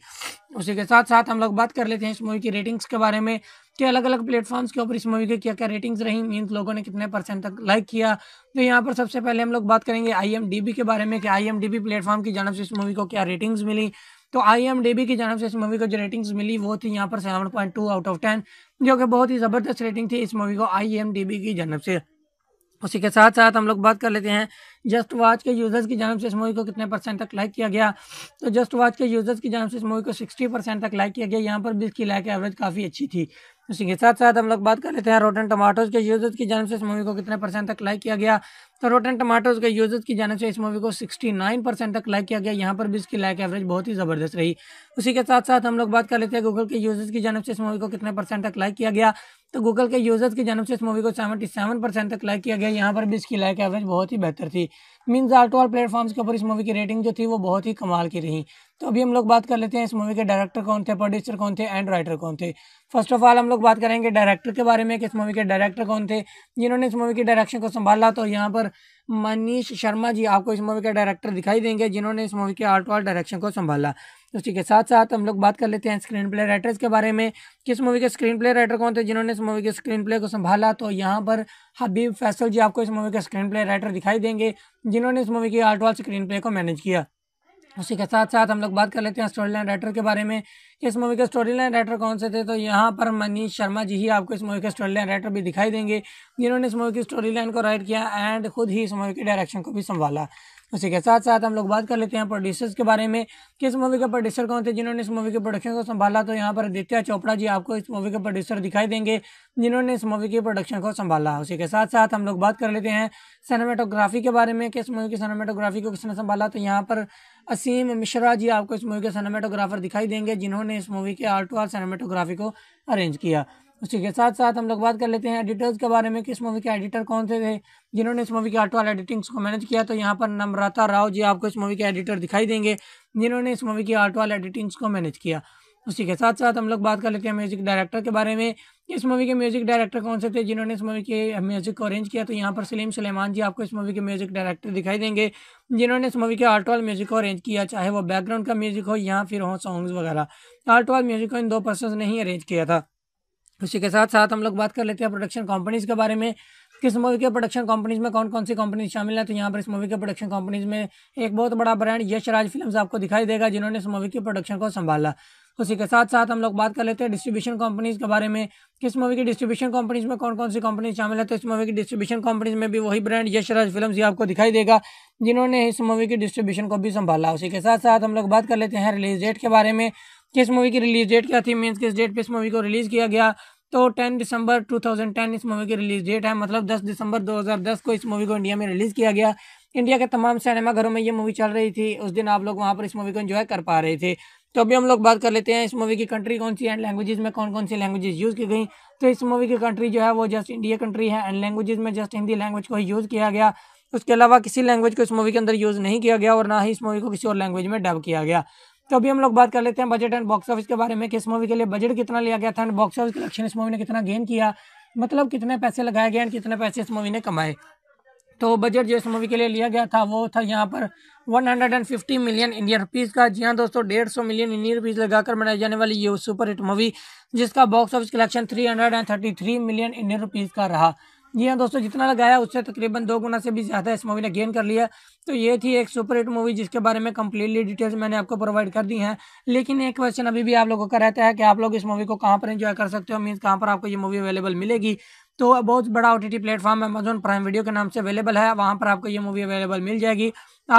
उसी के साथ साथ हम लोग बात कर लेते हैं इस मूवी की रेटिंग्स के बारे में कि अलग अलग प्लेटफॉर्म्स के ऊपर इस मूवी के क्या क्या रेटिंग्स रही मीन लोगों ने कितने परसेंट तक लाइक किया तो यहाँ पर सबसे पहले हम लोग बात करेंगे आई के बारे में कि आई प्लेटफॉर्म की जानब से इस मूवी को क्या रेटिंग्स मिली तो आई एम डी बी की जानब से इस मूवी को जो रेटिंग्स मिली वो थी यहाँ पर seven point two out of ten जो कि बहुत ही ज़बरदस्त रेटिंग थी इस मूवी को आई एम डी बी की जानव से उसी के साथ साथ हम लोग बात कर लेते हैं जस्ट वाच के यूज़र्स की जानब से इस मूवी को कितने परसेंट तक लाइक किया गया तो जस्ट वाच के यूज़र्स की जानब से इस मूवी को सिक्सटी परसेंट तक लाइक किया गया यहाँ पर भी इसकी लाइक एवरेज काफ़ी अच्छी थी उसी के साथ साथ हम लोग बात कर लेते हैं रोटन टमाटोज के यूजर्स की जानब से इस मूवी को कितने परसेंट तक लाइक किया गया तो रोटन टमाटोज के यूजर्स की जानब से इस मूवी को 69 परसेंट तक लाइक किया गया यहाँ पर भी इसकी लाइक एवरेज बहुत ही ज़बरदस्त रही उसी के साथ साथ हम लोग बात कर लेते हैं गूगल के यूजर्स की जानब से इस मूवी को कितने परसेंट तक लाइक किया गया तो गूगल के यूजर्स की जानब से इस मूवी को सेवेंटी परसेंट तक लाइक किया गया यहाँ पर भी इसकी लाइक एवरेज बहुत ही बेहतर थी means art all platform platforms के ऊपर इस मूवी की रेटिंग जो थी वो बहुत ही कमाल की रही तो अभी हम लोग बात कर लेते हैं इस मूवी के डायरेक्टर कौन थे प्रोड्यूसर कौन थे एंड राइटर कौन थे फर्स्ट ऑफ ऑल हम लोग बात करेंगे डायरेक्टर के बारे में कि इस मूवी के डायरेक्टर कौन थे जिन्होंने इस मूवी की डायरेक्शन को संभाला तो यहाँ पर मनीष शर्मा जी आपको इस मूवी के डायरेक्टर दिखाई देंगे जिन्होंने इस मूवी के आर्ट वाल डायरेक्शन को संभाला उसी के साथ साथ हम लोग बात कर लेते हैं स्क्रीन प्ले राइटर्स के बारे में किस मूवी के स्क्रीन प्ले राइटर कौन थे जिन्होंने इस मूवी के स्क्रीन प्ले को संभाला तो यहाँ पर हबीब फैसल जी आपको इस मूवी के स्क्रीन प्ले राइटर दिखाई देंगे जिन्होंने इस मूवी की आर्ट वाल स्क्रीन प्ले को मैनेज किया उसी के साथ साथ हम लोग बात कर लेते हैं स्टोरी लाइन राइटर के बारे में कि इस मूवी के स्टोरी लाइन राइटर कौन से थे तो यहाँ पर मनीष शर्मा जी ही आपको इस मूवी के स्टोरी लाइन राइटर भी दिखाई देंगे जिन्होंने इस मूवी की स्टोरी लाइन को राइट किया एंड खुद ही इस मूवी के डायरेक्शन को भी संभाला उसी के साथ साथ हम लोग बात कर लेते हैं प्रोड्यूसर्स के बारे में किस मूवी के प्रोड्यूसर कौन थे जिन्होंने इस मूवी के प्रोडक्शन को संभाला तो यहाँ पर आदित्य चोपड़ा जी आपको इस मूवी के प्रोड्यूसर दिखाई देंगे जिन्होंने इस मूवी के प्रोडक्शन को संभाला उसी के साथ साथ हम लोग बात कर लेते हैं सिनेमाटोग्राफी के बारे में किस मूवी की सिनेमाटोग्राफी को किसने संभाला तो यहाँ पर असीम मिश्रा जी आपको इस मूवी के सिनेमाटोग्राफर दिखाई देंगे जिन्होंने इस मूवी के आर्ट और सिनेमाटोग्राफी को अरेंज किया उसी के साथ साथ हम लोग बात कर लेते हैं एडिटर्स के बारे में कि इस मूवी के एडिटर कौन से थे जिन्होंने इस मूवी के आर्ट वाल एडिटिंग्स को मैनेज किया तो यहाँ पर नम्रता राव जी आपको इस मूवी के एडिटर दिखाई देंगे जिन्होंने इस मूवी की आर्ट वाल एडिटिंग्स को मैनेज किया उसी के साथ साथ हम लोग बात कर लेते हैं म्यूजिक डायरेक्टर के बारे में इस मूवी के म्यूजिक डायरेक्टर कौन से थे जिन्होंने इस मूवी के म्यूजिक को अरेंज किया तो यहाँ पर सलीम सलेमान जी आपको इस मूवी के म्यूजिक डायरेक्टर दिखाई देंगे जिन्होंने इस मूवी के आर्ट वाल म्यूजिक को अरेंज किया चाहे वो बैकग्राउंड का म्यूजिक हो या फिर हो सॉन्ग्स वगैरह आर्ट वाल म्यूजिक को इन दो पर्सन ने ही अरेंज किया था उसी के साथ साथ हम लोग बात कर लेते हैं प्रोडक्शन कंपनीज़ के बारे में किस मूवी के प्रोडक्शन कंपनीज में कौन कौन सी कंपनीज शामिल है तो यहाँ पर इस मूवी के प्रोडक्शन कंपनीज में एक बहुत बड़ा ब्रांड यश राज फिल्म आपको दिखाई देगा जिन्होंने इस मूवी के प्रोडक्शन को संभाला उसी के साथ साथ हम लोग बात कर लेते हैं डिस्ट्रीब्यूशन कंपनीज के बारे में किस मूवी की डिस्ट्रीब्यूशन कंपनीज में कौन कौन सी कंपनीज शामिल है तो इस मूवी की डिस्ट्रीब्यूशन कंपनीज में भी वही ब्रांड यश राज फिल्म आपको दिखाई देगा जिन्होंने इस मूवी की डिस्ट्रीब्यूशन को भी संभाला उसी के साथ साथ हम लोग बात कर लेते हैं रिलीज डेट के बारे में कि इस मूवी की रिलीज डेट क्या थी मीन्स किस डेट पे इस मूवी को रिलीज़ किया गया तो 10 दिसंबर 2010 इस मूवी की रिलीज डेट है मतलब 10 दिसंबर 2010 को इस मूवी को इंडिया में रिलीज़ किया गया इंडिया के तमाम सिनेमा घरों में ये मूवी चल रही थी उस दिन आप लोग वहाँ पर इस मूवी को एंजॉय कर पा रहे थे तो अभी हम लोग बात कर लेते हैं इस मूवी की कंट्री कौन सी एंड लैंग्वेजेस में कौन कौन सी लैंग्वेजेस यूज़ की गई तो इस मूवी की कंट्री जो है वो जस्ट इंडिया कंट्री है एंड लैंग्वेजेस में जस्ट हिंदी लैंग्वेज को यूज़ किया गया उसके अलावा किसी लैंग्वेज को इस मूवी के अंदर यूज़ नहीं किया गया और ना ही इस मूवी को किसी और लैंग्वेज में डब किया गया तो अभी हम लोग बात कर लेते हैं बजट एंड बॉक्स ऑफिस के बारे में किस मूवी के लिए बजट कितना लिया गया था एंड बॉक्स ऑफिस कलेक्शन इस मूवी ने कितना गेन किया मतलब कितने पैसे लगाए गए एंड कितने पैसे इस मूवी ने कमाए तो बजट जो इस मूवी के लिए लिया गया था वो था यहाँ पर 150 मिलियन इंडियन रुपीज़ का जी हाँ दोस्तों डेढ़ सौ मिलियन इंडियन रुपीज़ लगाकर बनाई जाने वाली ये सुपर हिट मूवी जिसका box office collection 333 million Indian rupees का रहा जी हाँ दोस्तों जितना लगाया उससे तकरीबन दो गुना से भी ज़्यादा इस मूवी ने गेन कर लिया तो ये थी एक सुपर हिट मूवी जिसके बारे में कम्प्लीटली डिटेल्स मैंने आपको प्रोवाइड कर दी हैं लेकिन एक क्वेश्चन अभी भी आप लोगों का रहता है कि आप लोग इस मूवी को कहाँ पर इन्जॉय कर सकते हो मीन्स कहाँ पर आपको ये मूवी अवेलेबल मिलेगी तो बहुत बड़ा O T T platform Amazon Prime Video के नाम से अवेलेबल है वहाँ पर आपको ये मूवी अवेलेबल मिल जाएगी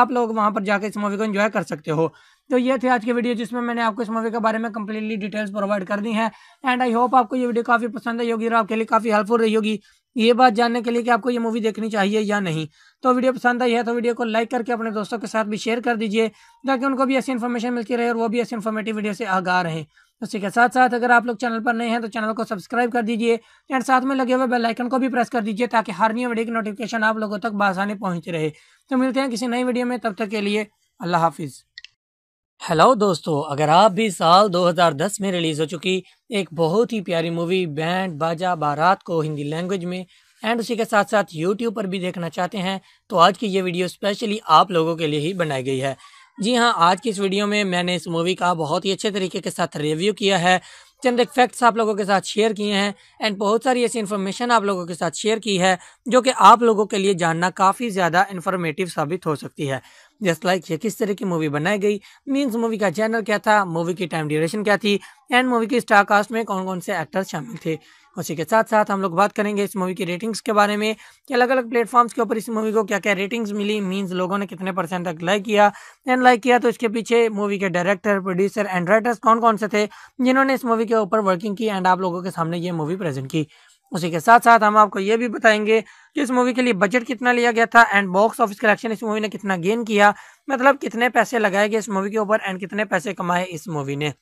आप लोग वहाँ पर जाकर इस मूवी को एंजॉय कर सकते हो तो ये थे आज की वीडियो जिसमें मैंने आपको इस मूवी के बारे में कम्प्लीटली डिटेल्स प्रोवाइड कर दी हैं एंड आई होप आपको ये वीडियो काफ़ी पसंद आई होगी और आपके लिए काफ़ी हेल्पफुल रही होगी ये बात जानने के लिए कि आपको ये मूवी देखनी चाहिए या नहीं तो वीडियो पसंद आई है तो वीडियो को लाइक करके अपने दोस्तों के साथ भी शेयर कर दीजिए ताकि उनको भी ऐसी इन्फॉर्मेशन मिलती रहे और वो भी ऐसी इन्फॉर्मेटिव वीडियो से आगा रहे उसी के साथ साथ अगर आप लोग चैनल पर नए हैं तो चैनल को सब्सक्राइब कर दीजिए एंड साथ में लगे हुए बेल आइकन को भी प्रेस कर दीजिए ताकि हर नई वीडियो की नोटिफिकेशन आप लोगों तक बासानी पहुंच रहे तो मिलते हैं किसी नई वीडियो में तब तक के लिए अल्लाह हाफिज़ हेलो दोस्तों अगर आप भी साल 2010 में रिलीज़ हो चुकी एक बहुत ही प्यारी मूवी बैंड बाजा बारात को हिंदी लैंग्वेज में एंड उसी के साथ साथ यूट्यूब पर भी देखना चाहते हैं तो आज की ये वीडियो स्पेशली आप लोगों के लिए ही बनाई गई है जी हाँ आज की इस वीडियो में मैंने इस मूवी का बहुत ही अच्छे तरीके के साथ रिव्यू किया है चंद एक फैक्ट्स आप लोगों के साथ शेयर किए हैं एंड बहुत सारी ऐसी इन्फॉर्मेशन आप लोगों के साथ शेयर की है जो कि आप लोगों के लिए जानना काफ़ी ज़्यादा इन्फॉर्मेटिव साबित हो सकती है जैसे लाइक ये किस तरह की मूवी बनाई गई मीन्स मूवी का जैनर क्या था मूवी की टाइम ड्यूरेशन क्या थी एंड मूवी की स्टार कास्ट में कौन कौन से एक्टर्स शामिल थे उसी के साथ साथ हम लोग बात करेंगे इस मूवी की रेटिंग्स के बारे में कि अलग अलग प्लेटफॉर्म्स के ऊपर इस मूवी को क्या क्या रेटिंग्स मिली मींस लोगों ने कितने परसेंट तक लाइक किया एंड लाइक किया तो इसके पीछे मूवी के डायरेक्टर प्रोड्यूसर एंड राइटर्स कौन कौन से थे जिन्होंने इस मूवी के ऊपर वर्किंग की एंड आप लोगों के सामने ये मूवी प्रेजेंट की उसी के साथ साथ हम आपको ये भी बताएंगे कि इस मूवी के लिए बजट कितना लिया गया था एंड बॉक्स ऑफिस कलेक्शन इस मूवी ने कितना गेन किया मतलब कितने पैसे लगाए गए इस मूवी के ऊपर एंड कितने पैसे कमाए इस मूवी ने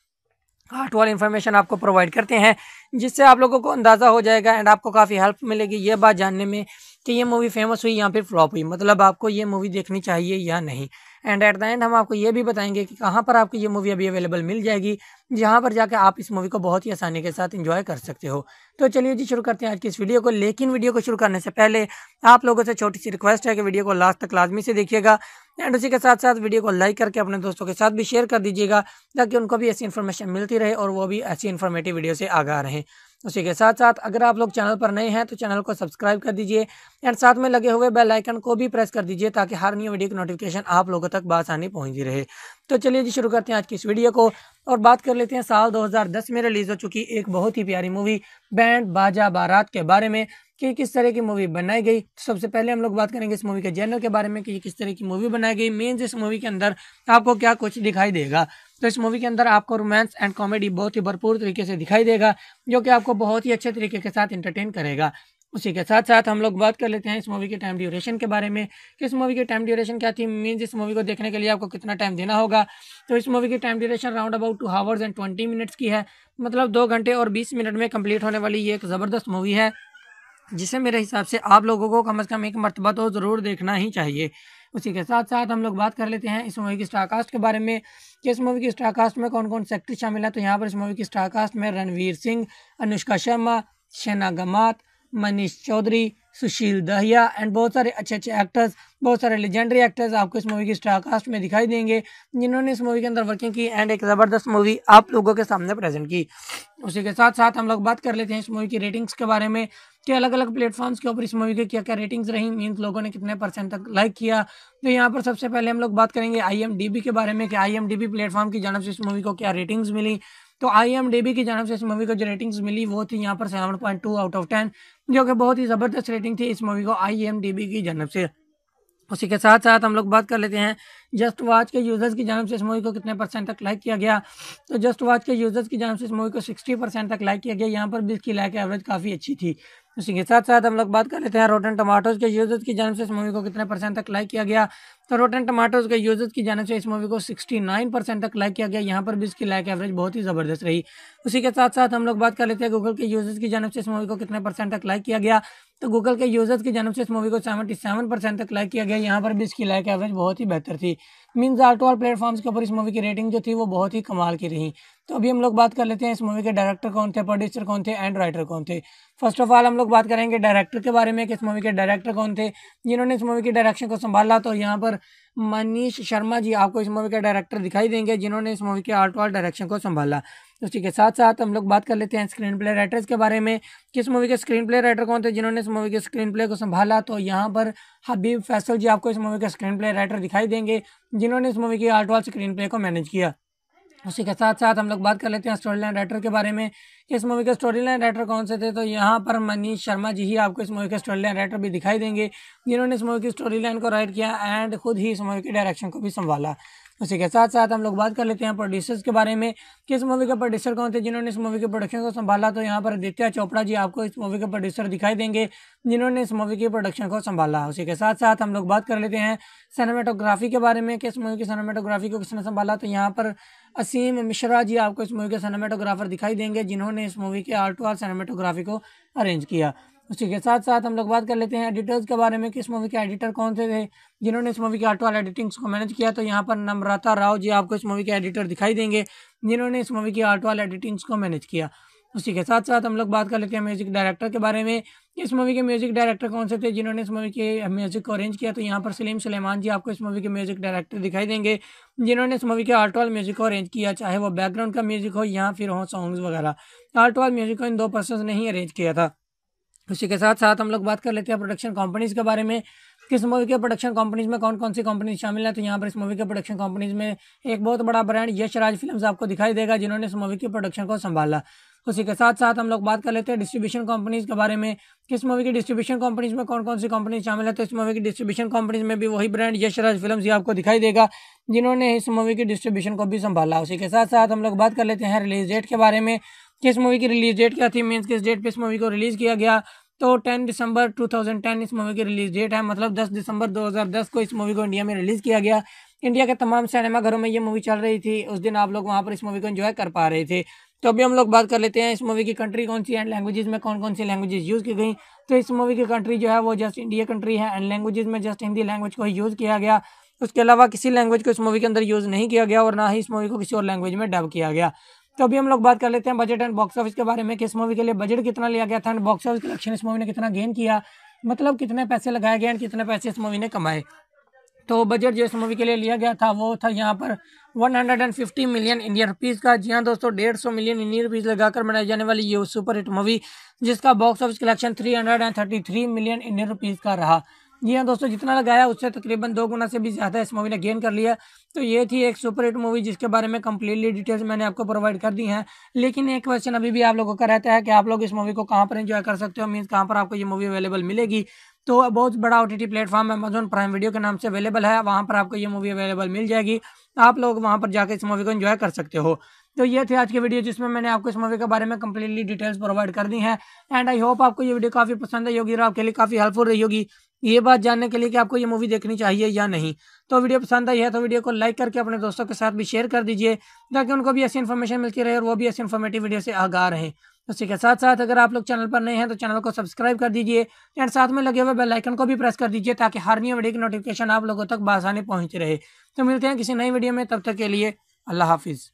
हार्ट वाली इन्फॉर्मेशन आपको प्रोवाइड करते हैं जिससे आप लोगों को अंदाज़ा हो जाएगा एंड आपको काफ़ी हेल्प मिलेगी ये बात जानने में कि ये मूवी फेमस हुई या फिर फ्लॉप हुई मतलब आपको ये मूवी देखनी चाहिए या नहीं एंड एट द एंड हम आपको ये भी बताएंगे कि कहाँ पर आपको ये मूवी अभी अवेलेबल मिल जाएगी जहाँ पर जाके आप इस मूवी को बहुत ही आसानी के साथ इंजॉय कर सकते हो तो चलिए जी शुरू करते हैं आज की इस वीडियो को लेकिन वीडियो को शुरू करने से पहले आप लोगों से छोटी सी रिक्वेस्ट है कि वीडियो को लास्ट तक लाजमी से देखिएगा एंड उसी के साथ साथ वीडियो को लाइक करके अपने दोस्तों के साथ भी शेयर कर दीजिएगा ताकि उनको भी ऐसी इन्फॉर्मेशन मिलती रहे और वो भी ऐसी इन्फॉर्मेटिव वीडियो से आगा रहे उसी के साथ साथ अगर आप लोग चैनल पर नए हैं तो चैनल को सब्सक्राइब कर दीजिए एंड साथ में लगे हुए बेल आइकन को भी प्रेस कर दीजिए ताकि हर न्यू वीडियो की नोटिफिकेशन आप लोगों तक बासानी पहुंची रहे तो चलिए जी शुरू करते हैं आज की इस वीडियो को और बात कर लेते हैं साल 2010 में रिलीज़ हो चुकी एक बहुत ही प्यारी मूवी बैंड बाजा बारात के बारे में कि किस तरह की मूवी बनाई गई तो सबसे पहले हम लोग बात करेंगे इस मूवी के जनरल के बारे में कि ये किस तरह की मूवी बनाई गई मीन्स इस मूवी के अंदर आपको क्या कुछ दिखाई देगा तो इस मूवी के अंदर आपको रोमांस एंड कॉमेडी बहुत ही भरपूर तरीके से दिखाई देगा जो कि आपको बहुत ही अच्छे तरीके के साथ इंटरटेन करेगा उसी के साथ साथ हम लोग बात कर लेते हैं इस मूवी के टाइम ड्यूरेशन के बारे में कि इस मूवी के टाइम ड्यूरेशन क्या थी मीन्स इस मूवी को देखने के लिए आपको कितना टाइम देना होगा तो इस मूवी की time duration round about two hours and twenty minutes की है मतलब दो घंटे और बीस मिनट में कम्प्लीट होने वाली ये एक ज़बरदस्त मूवी है जिसे मेरे हिसाब से आप लोगों को कम अज़ कम एक मरतबा तो ज़रूर देखना ही चाहिए उसी के साथ साथ हम लोग बात कर लेते हैं इस मूवी की स्टारकास्ट के बारे में कि इस मूवी की स्टारकास्ट में कौन कौन से एक्टर शामिल है तो यहाँ पर इस मूवी की स्टारकास्ट में रणवीर सिंह अनुष्का शर्मा शेना गमात मनीष चौधरी सुशील दहिया एंड बहुत सारे अच्छे अच्छे एक्टर्स बहुत सारे लेजेंडरी एक्टर्स आपको इस मूवी की स्टार कास्ट में दिखाई देंगे जिन्होंने इस मूवी के अंदर वर्किंग की एंड एक ज़बरदस्त मूवी आप लोगों के सामने प्रेजेंट की उसी के साथ साथ हम लोग बात कर लेते हैं इस मूवी की रेटिंग्स के बारे में कि अलग अलग प्लेटफॉर्म्स के ऊपर इस मूवी की क्या क्या रेटिंग्स रही मीन्स लोगों ने कितने परसेंट तक लाइक किया तो यहाँ पर सबसे पहले हम लोग बात करेंगे आई के बारे में कि आई प्लेटफॉर्म की जानव से इस मूवी को क्या रेटिंग्स मिली तो आई एम की जानव से इस मूवी को जो रेटिंग्स मिली वो थी यहाँ पर seven point two out of ten जो कि बहुत ही ज़बरदस्त रेटिंग थी इस मूवी को आई एम की जानव से उसी के साथ साथ हम लोग बात कर लेते हैं जस्ट वाच के यूज़र्स की जानब से इस मूवी को कितने परसेंट तक लाइक किया गया तो जस्ट वाच के यूज़र्स की जानव से इस मूवी को सिक्सटी परसेंट तक लाइक किया गया यहाँ पर भी इसकी लाइक एवरेज काफ़ी अच्छी थी उसी के साथ साथ हम लोग बात कर लेते हैं रोटन टमाटोज के यूज़र्स की जानव से इस मूवी को कितने परसेंट तक लाइक किया गया तो रोटन टमाटोज के यूजर्स की जाने से इस मूवी को 69 परसेंट तक लाइक किया गया यहाँ पर भी इसकी लाइक एवरेज बहुत ही ज़बरदस्त रही उसी के साथ साथ हम लोग बात कर लेते हैं गूगल के यूजर्स की जानब से इस मूवी को कितने परसेंट तक लाइक किया गया तो गूगल के यूजर्स की जानब से इस मूवी को सेवेंटी सेवन परसेंट तक लाइक किया गया यहाँ पर भी इसकी लाइक एवरेज बहुत ही बेहतर थी मीन्स आल्टो आल प्लेटफॉर्म्स के ऊपर इस मूवी की रेटिंग जो थी वो बहुत ही कमाल की रही तो अभी हम लोग बात कर लेते हैं इस मूवी के डायरेक्टर कौन थे प्रोड्यूसर कौन थे एंड राइटर कौन थे फर्स्ट ऑफ ऑल हम लोग बात करेंगे डायरेक्टर के बारे में कि इस मूवी के डायरेक्टर कौन थे जिन्होंने इस मूवी की डायरेक्शन को संभाला तो यहाँ पर और मनीष शर्मा जी आपको इस मूवी के डायरेक्टर दिखाई देंगे जिन्होंने इस मूवी के आर्ट वाल डायरेक्शन को संभाला उसी के साथ साथ हम लोग बात कर लेते हैं स्क्रीन प्ले राइटर्स के बारे में किस मूवी के स्क्रीन प्ले राइटर कौन थे जिन्होंने इस मूवी के स्क्रीन प्ले को संभाला तो यहाँ पर हबीब फैसल जी आपको इस मूवी के स्क्रीन प्ले राइटर दिखाई देंगे जिन्होंने इस मूवी के आर्ट वाल स्क्रीन प्ले को मैनेज किया उसी के साथ साथ हम लोग बात कर लेते हैं स्टोरी लाइन राइटर के बारे में इस मूवी के स्टोरी लाइन राइटर कौन से थे तो यहाँ पर मनीष शर्मा जी ही आपको इस मूवी के स्टोरी लाइन राइटर भी दिखाई देंगे जिन्होंने इस मूवी की स्टोरी लाइन को राइट किया एंड खुद ही इस मूवी के डायरेक्शन को भी संभाला उसी के साथ साथ हम लोग बात कर लेते हैं प्रोड्यूसर्स के बारे में किस मूवी के प्रोड्यूसर कौन थे जिन्होंने इस मूवी के प्रोडक्शन को संभाला तो यहाँ पर आदित्य चोपड़ा जी आपको इस मूवी के प्रोड्यूसर दिखाई देंगे जिन्होंने इस मूवी के प्रोडक्शन को संभाला उसी के साथ साथ हम लोग बात कर लेते हैं सिनेमाटोग्राफी के बारे में किस मूवी की सिनेमाटोग्राफी को किसने संभाला तो यहाँ पर असीम मिश्रा जी आपको इस मूवी के सिनेमाटोग्राफर दिखाई देंगे जिन्होंने इस मूवी के आर्ट और सिनेमाटोग्राफी को अरेंज किया उसी के साथ साथ हम लोग बात कर लेते हैं एडिटर्स के बारे में किस मूवी के एडिटर कौन से थे जिन्होंने इस मूवी के ऑटो वाल एडिटिंग्स को मैनेज किया तो यहाँ पर नम्रता राव जी आपको इस मूवी के एडिटर दिखाई देंगे जिन्होंने इस मूवी की ऑटो वाल एडिटिंग्स को मैनेज किया उसी के साथ साथ हम लोग बात कर लेते हैं म्यूजिक डायरेक्टर के बारे में इस मूवी के म्यूजिक डायरेक्टर कौन से थे जिन्होंने इस मूवी के म्यूजिक को अरेंज किया तो यहाँ पर सलीम सलेमान जी आपको इस मूवी के म्यूजिक डायरेक्टर दिखाई देंगे जिन्होंने इस मूवी के आर्ट वाल म्यूजिक को अरेंज किया चाहे वो बैकग्राउंड का म्यूजिक हो या फिर हो सॉन्ग्स वगैरह आर्ट वाल म्यूजिक को इन दो पर्सन ने ही अरेंज किया था उसी के साथ साथ हम लोग बात कर लेते हैं प्रोडक्शन कंपनीज़ के बारे में किस मूवी के प्रोडक्शन कंपनीज में कौन कौन सी कंपनीज शामिल है तो यहाँ पर इस मूवी के प्रोडक्शन कंपनीज में एक बहुत बड़ा ब्रांड यश राज फिल्म आपको दिखाई देगा जिन्होंने इस मूवी के प्रोडक्शन को संभाला उसी के साथ साथ हम लोग बात कर लेते हैं डिस्ट्रीब्यूशन कंपनीज के बारे में किस मूवी की डिस्ट्रीब्यूशन कंपनीज में कौन कौन सी कंपनीज शामिल है तो इस मूवी की डिस्ट्रीब्यूशन कंपनीज में भी वही ब्रांड यश राज फिल्म ही आपको दिखाई देगा जिन्होंने इस मूवी की डिस्ट्रीब्यूशन को भी संभाला उसी के साथ साथ हम लोग बात कर लेते हैं रिलीज डेट के बारे में किस मूवी की रिलीज डेट क्या थी मीन्स किस डेट पे इस मूवी को रिलीज़ किया गया तो 10 दिसंबर 2010 इस मूवी की रिलीज डेट है मतलब 10 दिसंबर 2010 को इस मूवी को इंडिया में रिलीज़ किया गया इंडिया के तमाम सिनेमाघरों में ये मूवी चल रही थी उस दिन आप लोग वहाँ पर इस मूवी को इन्जॉय कर पा रहे थे तो अभी हम लोग बात कर लेते हैं इस मूवी की कंट्री कौन सी एंड लैंग्वेजेस में कौन कौन सी लैंग्वेजेस यूज़ की गई तो इस मूवी की कंट्री जो है वो जस्ट इंडिया कंट्री है एंड लैंग्वेजेस में जस्ट हिंदी लैंग्वेज को यूज़ किया गया उसके अलावा किसी लैंग्वेज को इस मूवी के अंदर यूज़ नहीं किया गया और ना ही इस मूवी को किसी और लैंग्वेज में डब किया गया तो अभी हम लोग बात कर लेते हैं बजट एंड बॉक्स ऑफिस के बारे में किस मूवी के लिए बजट कितना लिया गया था एंड बॉक्स ऑफिस कलेक्शन इस मूवी ने कितना गेन किया मतलब कितने पैसे लगाए गए एंड कितने पैसे इस मूवी ने कमाए तो बजट जो इस मूवी के लिए लिया गया था वो था यहाँ पर 150 मिलियन इंडियन रुपीज़ का जी हाँ दोस्तों डेढ़ सौ मिलियन इंडियन रुपीज़ लगाकर बनाई जाने वाली ये सुपर हिट मूवी जिसका box office collection 333 million Indian rupees का रहा जी हाँ दोस्तों जितना लगाया उससे तकरीबन दो गुना से भी ज़्यादा इस मूवी ने गेन कर लिया तो ये थी एक सुपर हिट मूवी जिसके बारे में कम्प्लीटली डिटेल्स मैंने आपको प्रोवाइड कर दी हैं लेकिन एक क्वेश्चन अभी भी आप लोगों का रहता है कि आप लोग इस मूवी को कहाँ पर इन्जॉय कर सकते हो मीन्स कहाँ पर आपको ये मूवी अवेलेबल मिलेगी तो बहुत बड़ा O T platform Amazon Prime Video के नाम से अवेलेबल है वहाँ पर आपको ये मूवी अवेलेबल मिल जाएगी आप लोग वहाँ पर जाकर इस मूवी को इन्जॉय कर सकते हो तो ये थे आज की वीडियो जिसमें मैंने आपको इस मूवी के बारे में कम्प्लीटली डिटेल्स प्रोवाइड कर दी हैं एंड आई होप आपको ये वीडियो काफ़ी पसंद आई होगी और आपके लिए काफ़ी हेल्पफुल रही होगी ये बात जानने के लिए कि आपको ये मूवी देखनी चाहिए या नहीं तो वीडियो पसंद आई है तो वीडियो को लाइक करके अपने दोस्तों के साथ भी शेयर कर दीजिए ताकि उनको भी ऐसी इन्फॉर्मेशन मिलती रहे और वो भी ऐसी इन्फॉर्मेटिव वीडियो से आगा रहे उसी के साथ साथ अगर आप लोग चैनल पर नए हैं तो चैनल को सब्सक्राइब कर दीजिए एंड साथ में लगे हुए बेलाइकन को भी प्रेस कर दीजिए ताकि हर नई वीडियो की नोटिफिकेशन आप लोगों तक बासानी पहुंच रहे तो मिलते हैं किसी नई वीडियो में तब तक के लिए अल्लाह हाफिज़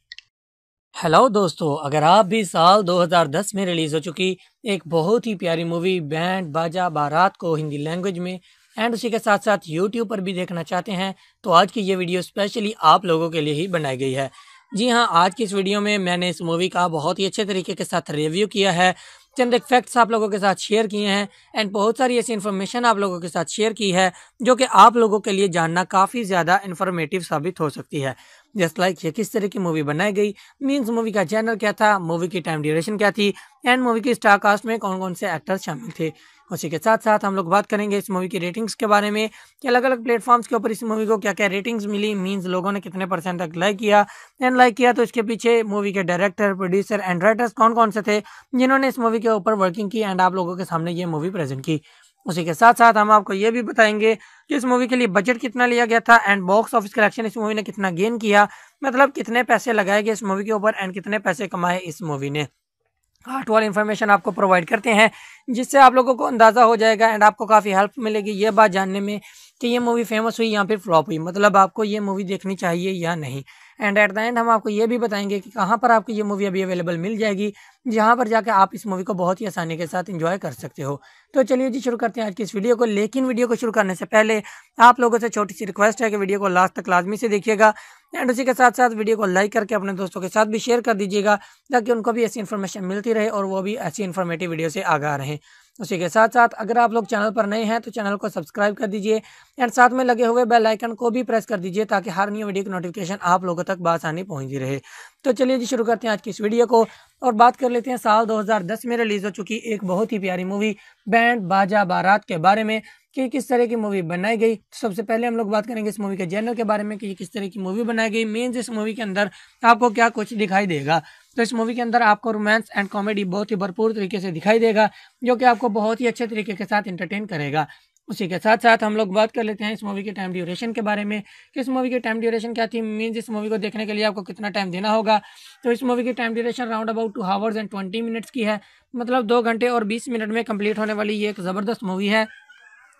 हेलो दोस्तों अगर आप भी साल 2010 में रिलीज़ हो चुकी एक बहुत ही प्यारी मूवी बैंड बाजा बारात को हिंदी लैंग्वेज में एंड उसी के साथ साथ यूट्यूब पर भी देखना चाहते हैं तो आज की ये वीडियो स्पेशली आप लोगों के लिए ही बनाई गई है जी हाँ आज की इस वीडियो में मैंने इस मूवी का बहुत ही अच्छे तरीके के साथ रिव्यू किया है चंद एक फैक्ट्स आप लोगों के साथ शेयर किए हैं एंड बहुत सारी ऐसी इन्फॉर्मेशन आप लोगों के साथ शेयर की है जो कि आप लोगों के लिए जानना काफ़ी ज़्यादा इन्फॉर्मेटिव साबित हो सकती है जस्ट लाइक ये किस तरह की मूवी बनाई गई मीन्स मूवी का चैनल क्या था मूवी की टाइम ड्यूरेशन क्या थी एंड मूवी की स्टार कास्ट में कौन कौन से एक्टर्स शामिल थे उसी के साथ साथ हम लोग बात करेंगे इस मूवी की रेटिंग्स के बारे में कि अलग अलग प्लेटफॉर्म्स के ऊपर इस मूवी को क्या क्या रेटिंग्स मिली मींस लोगों ने कितने परसेंट तक लाइक किया एंड लाइक किया तो इसके पीछे मूवी के डायरेक्टर प्रोड्यूसर एंड राइटर्स कौन कौन से थे जिन्होंने इस मूवी के ऊपर वर्किंग की एंड आप लोगों के सामने ये मूवी प्रेजेंट की उसी के साथ साथ हम आपको ये भी बताएंगे कि इस मूवी के लिए बजट कितना लिया गया था एंड बॉक्स ऑफिस कलेक्शन इस मूवी ने कितना गेन किया मतलब कितने पैसे लगाए गए इस मूवी के ऊपर एंड कितने पैसे कमाए इस मूवी ने हार्ट वाल इन्फॉर्मेशन आपको प्रोवाइड करते हैं जिससे आप लोगों को अंदाज़ा हो जाएगा एंड आपको काफ़ी हेल्प मिलेगी ये बात जानने में कि ये मूवी फेमस हुई या फिर फ्लॉप हुई मतलब आपको ये मूवी देखनी चाहिए या नहीं एंड एट द एंड हम आपको ये भी बताएंगे कि कहाँ पर आपको ये मूवी अभी अवेलेबल मिल जाएगी जहाँ पर जाकर आप इस मूवी को बहुत ही आसानी के साथ इंजॉय कर सकते हो तो चलिए जी शुरू करते हैं आज की इस वीडियो को लेकिन वीडियो को शुरू करने से पहले आप लोगों से छोटी सी रिक्वेस्ट है कि वीडियो को लास्ट तक लाजमी से देखिएगा एंड उसी के साथ साथ वीडियो को लाइक करके अपने दोस्तों के साथ भी शेयर कर दीजिएगा ताकि उनको भी ऐसी इन्फॉर्मेशन मिलती रहे और वो भी ऐसी इन्फॉर्मेटिव वीडियो से आगा रहें उसी के साथ साथ अगर आप लोग चैनल पर नए हैं तो चैनल को सब्सक्राइब कर दीजिए एंड साथ में लगे हुए बेल आइकन को भी प्रेस कर दीजिए ताकि हर न्यू वीडियो की नोटिफिकेशन आप लोगों तक बसानी पहुंची रहे तो चलिए जी शुरू करते हैं आज की इस वीडियो को और बात कर लेते हैं साल 2010 में रिलीज़ हो चुकी एक बहुत ही प्यारी मूवी बैंड बाजा बारात के बारे में कि किस तरह की मूवी बनाई गई तो सबसे पहले हम लोग बात करेंगे इस मूवी के जनरल के बारे में कि किस तरह की मूवी बनाई गई मीन्स इस मूवी के अंदर आपको क्या कुछ दिखाई देगा तो इस मूवी के अंदर आपको रोमांस एंड कॉमेडी बहुत ही भरपूर तरीके से दिखाई देगा जो कि आपको बहुत ही अच्छे तरीके के साथ इंटरटेन करेगा उसी के साथ साथ हम लोग बात कर लेते हैं इस मूवी के टाइम ड्यूरेशन के बारे में कि इस मूवी के टाइम ड्यूरेशन क्या थी मीन्स इस मूवी को देखने के लिए आपको कितना टाइम देना होगा तो इस मूवी की time duration round about two hours and twenty minutes की है मतलब दो घंटे और बीस मिनट में कंप्लीट होने वाली ये एक ज़बरदस्त मूवी है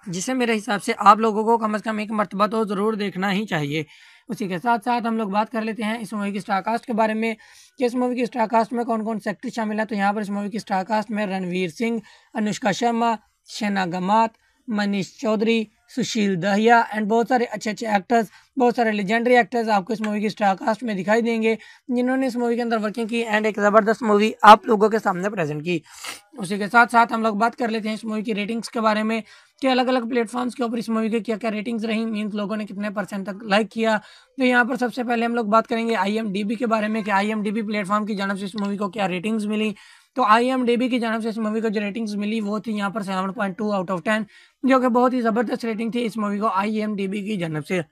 जिसे मेरे हिसाब से आप लोगों को कम अज़ कम एक मरतबा तो ज़रूर देखना ही चाहिए उसी के साथ साथ हम लोग बात कर लेते हैं इस मूवी की स्टारकास्ट के बारे में कि इस मूवी की स्टारकास्ट में कौन कौन से एक्टर शामिल हैं तो यहाँ पर इस मूवी की स्टारकास्ट में रणवीर सिंह अनुष्का शर्मा शना गमात मनीष चौधरी सुशील दहिया एंड बहुत सारे अच्छे अच्छे एक्टर्स बहुत सारे लेजेंडरी एक्टर्स आपको इस मूवी की स्टारकास्ट में दिखाई देंगे जिन्होंने इस मूवी के अंदर वर्किंग की एंड एक ज़बरदस्त मूवी आप लोगों के सामने प्रेजेंट की उसी के साथ साथ हम लोग बात कर लेते हैं इस मूवी की रेटिंग्स के बारे में कि अलग अलग प्लेटफॉर्म्स के ऊपर इस मूवी के क्या क्या रेटिंग्स रही मीन्स लोगों ने कितने परसेंट तक लाइक किया तो यहाँ पर सबसे पहले हम लोग बात करेंगे आई के बारे में कि आई प्लेटफॉर्म की जानब से इस मूवी को क्या रेटिंग्स मिली तो आई की जानव से इस मूवी को जो रेटिंग्स मिली वो थी यहाँ पर seven point two out of ten जो कि बहुत ही ज़बरदस्त रेटिंग थी इस मूवी को आई की जानव से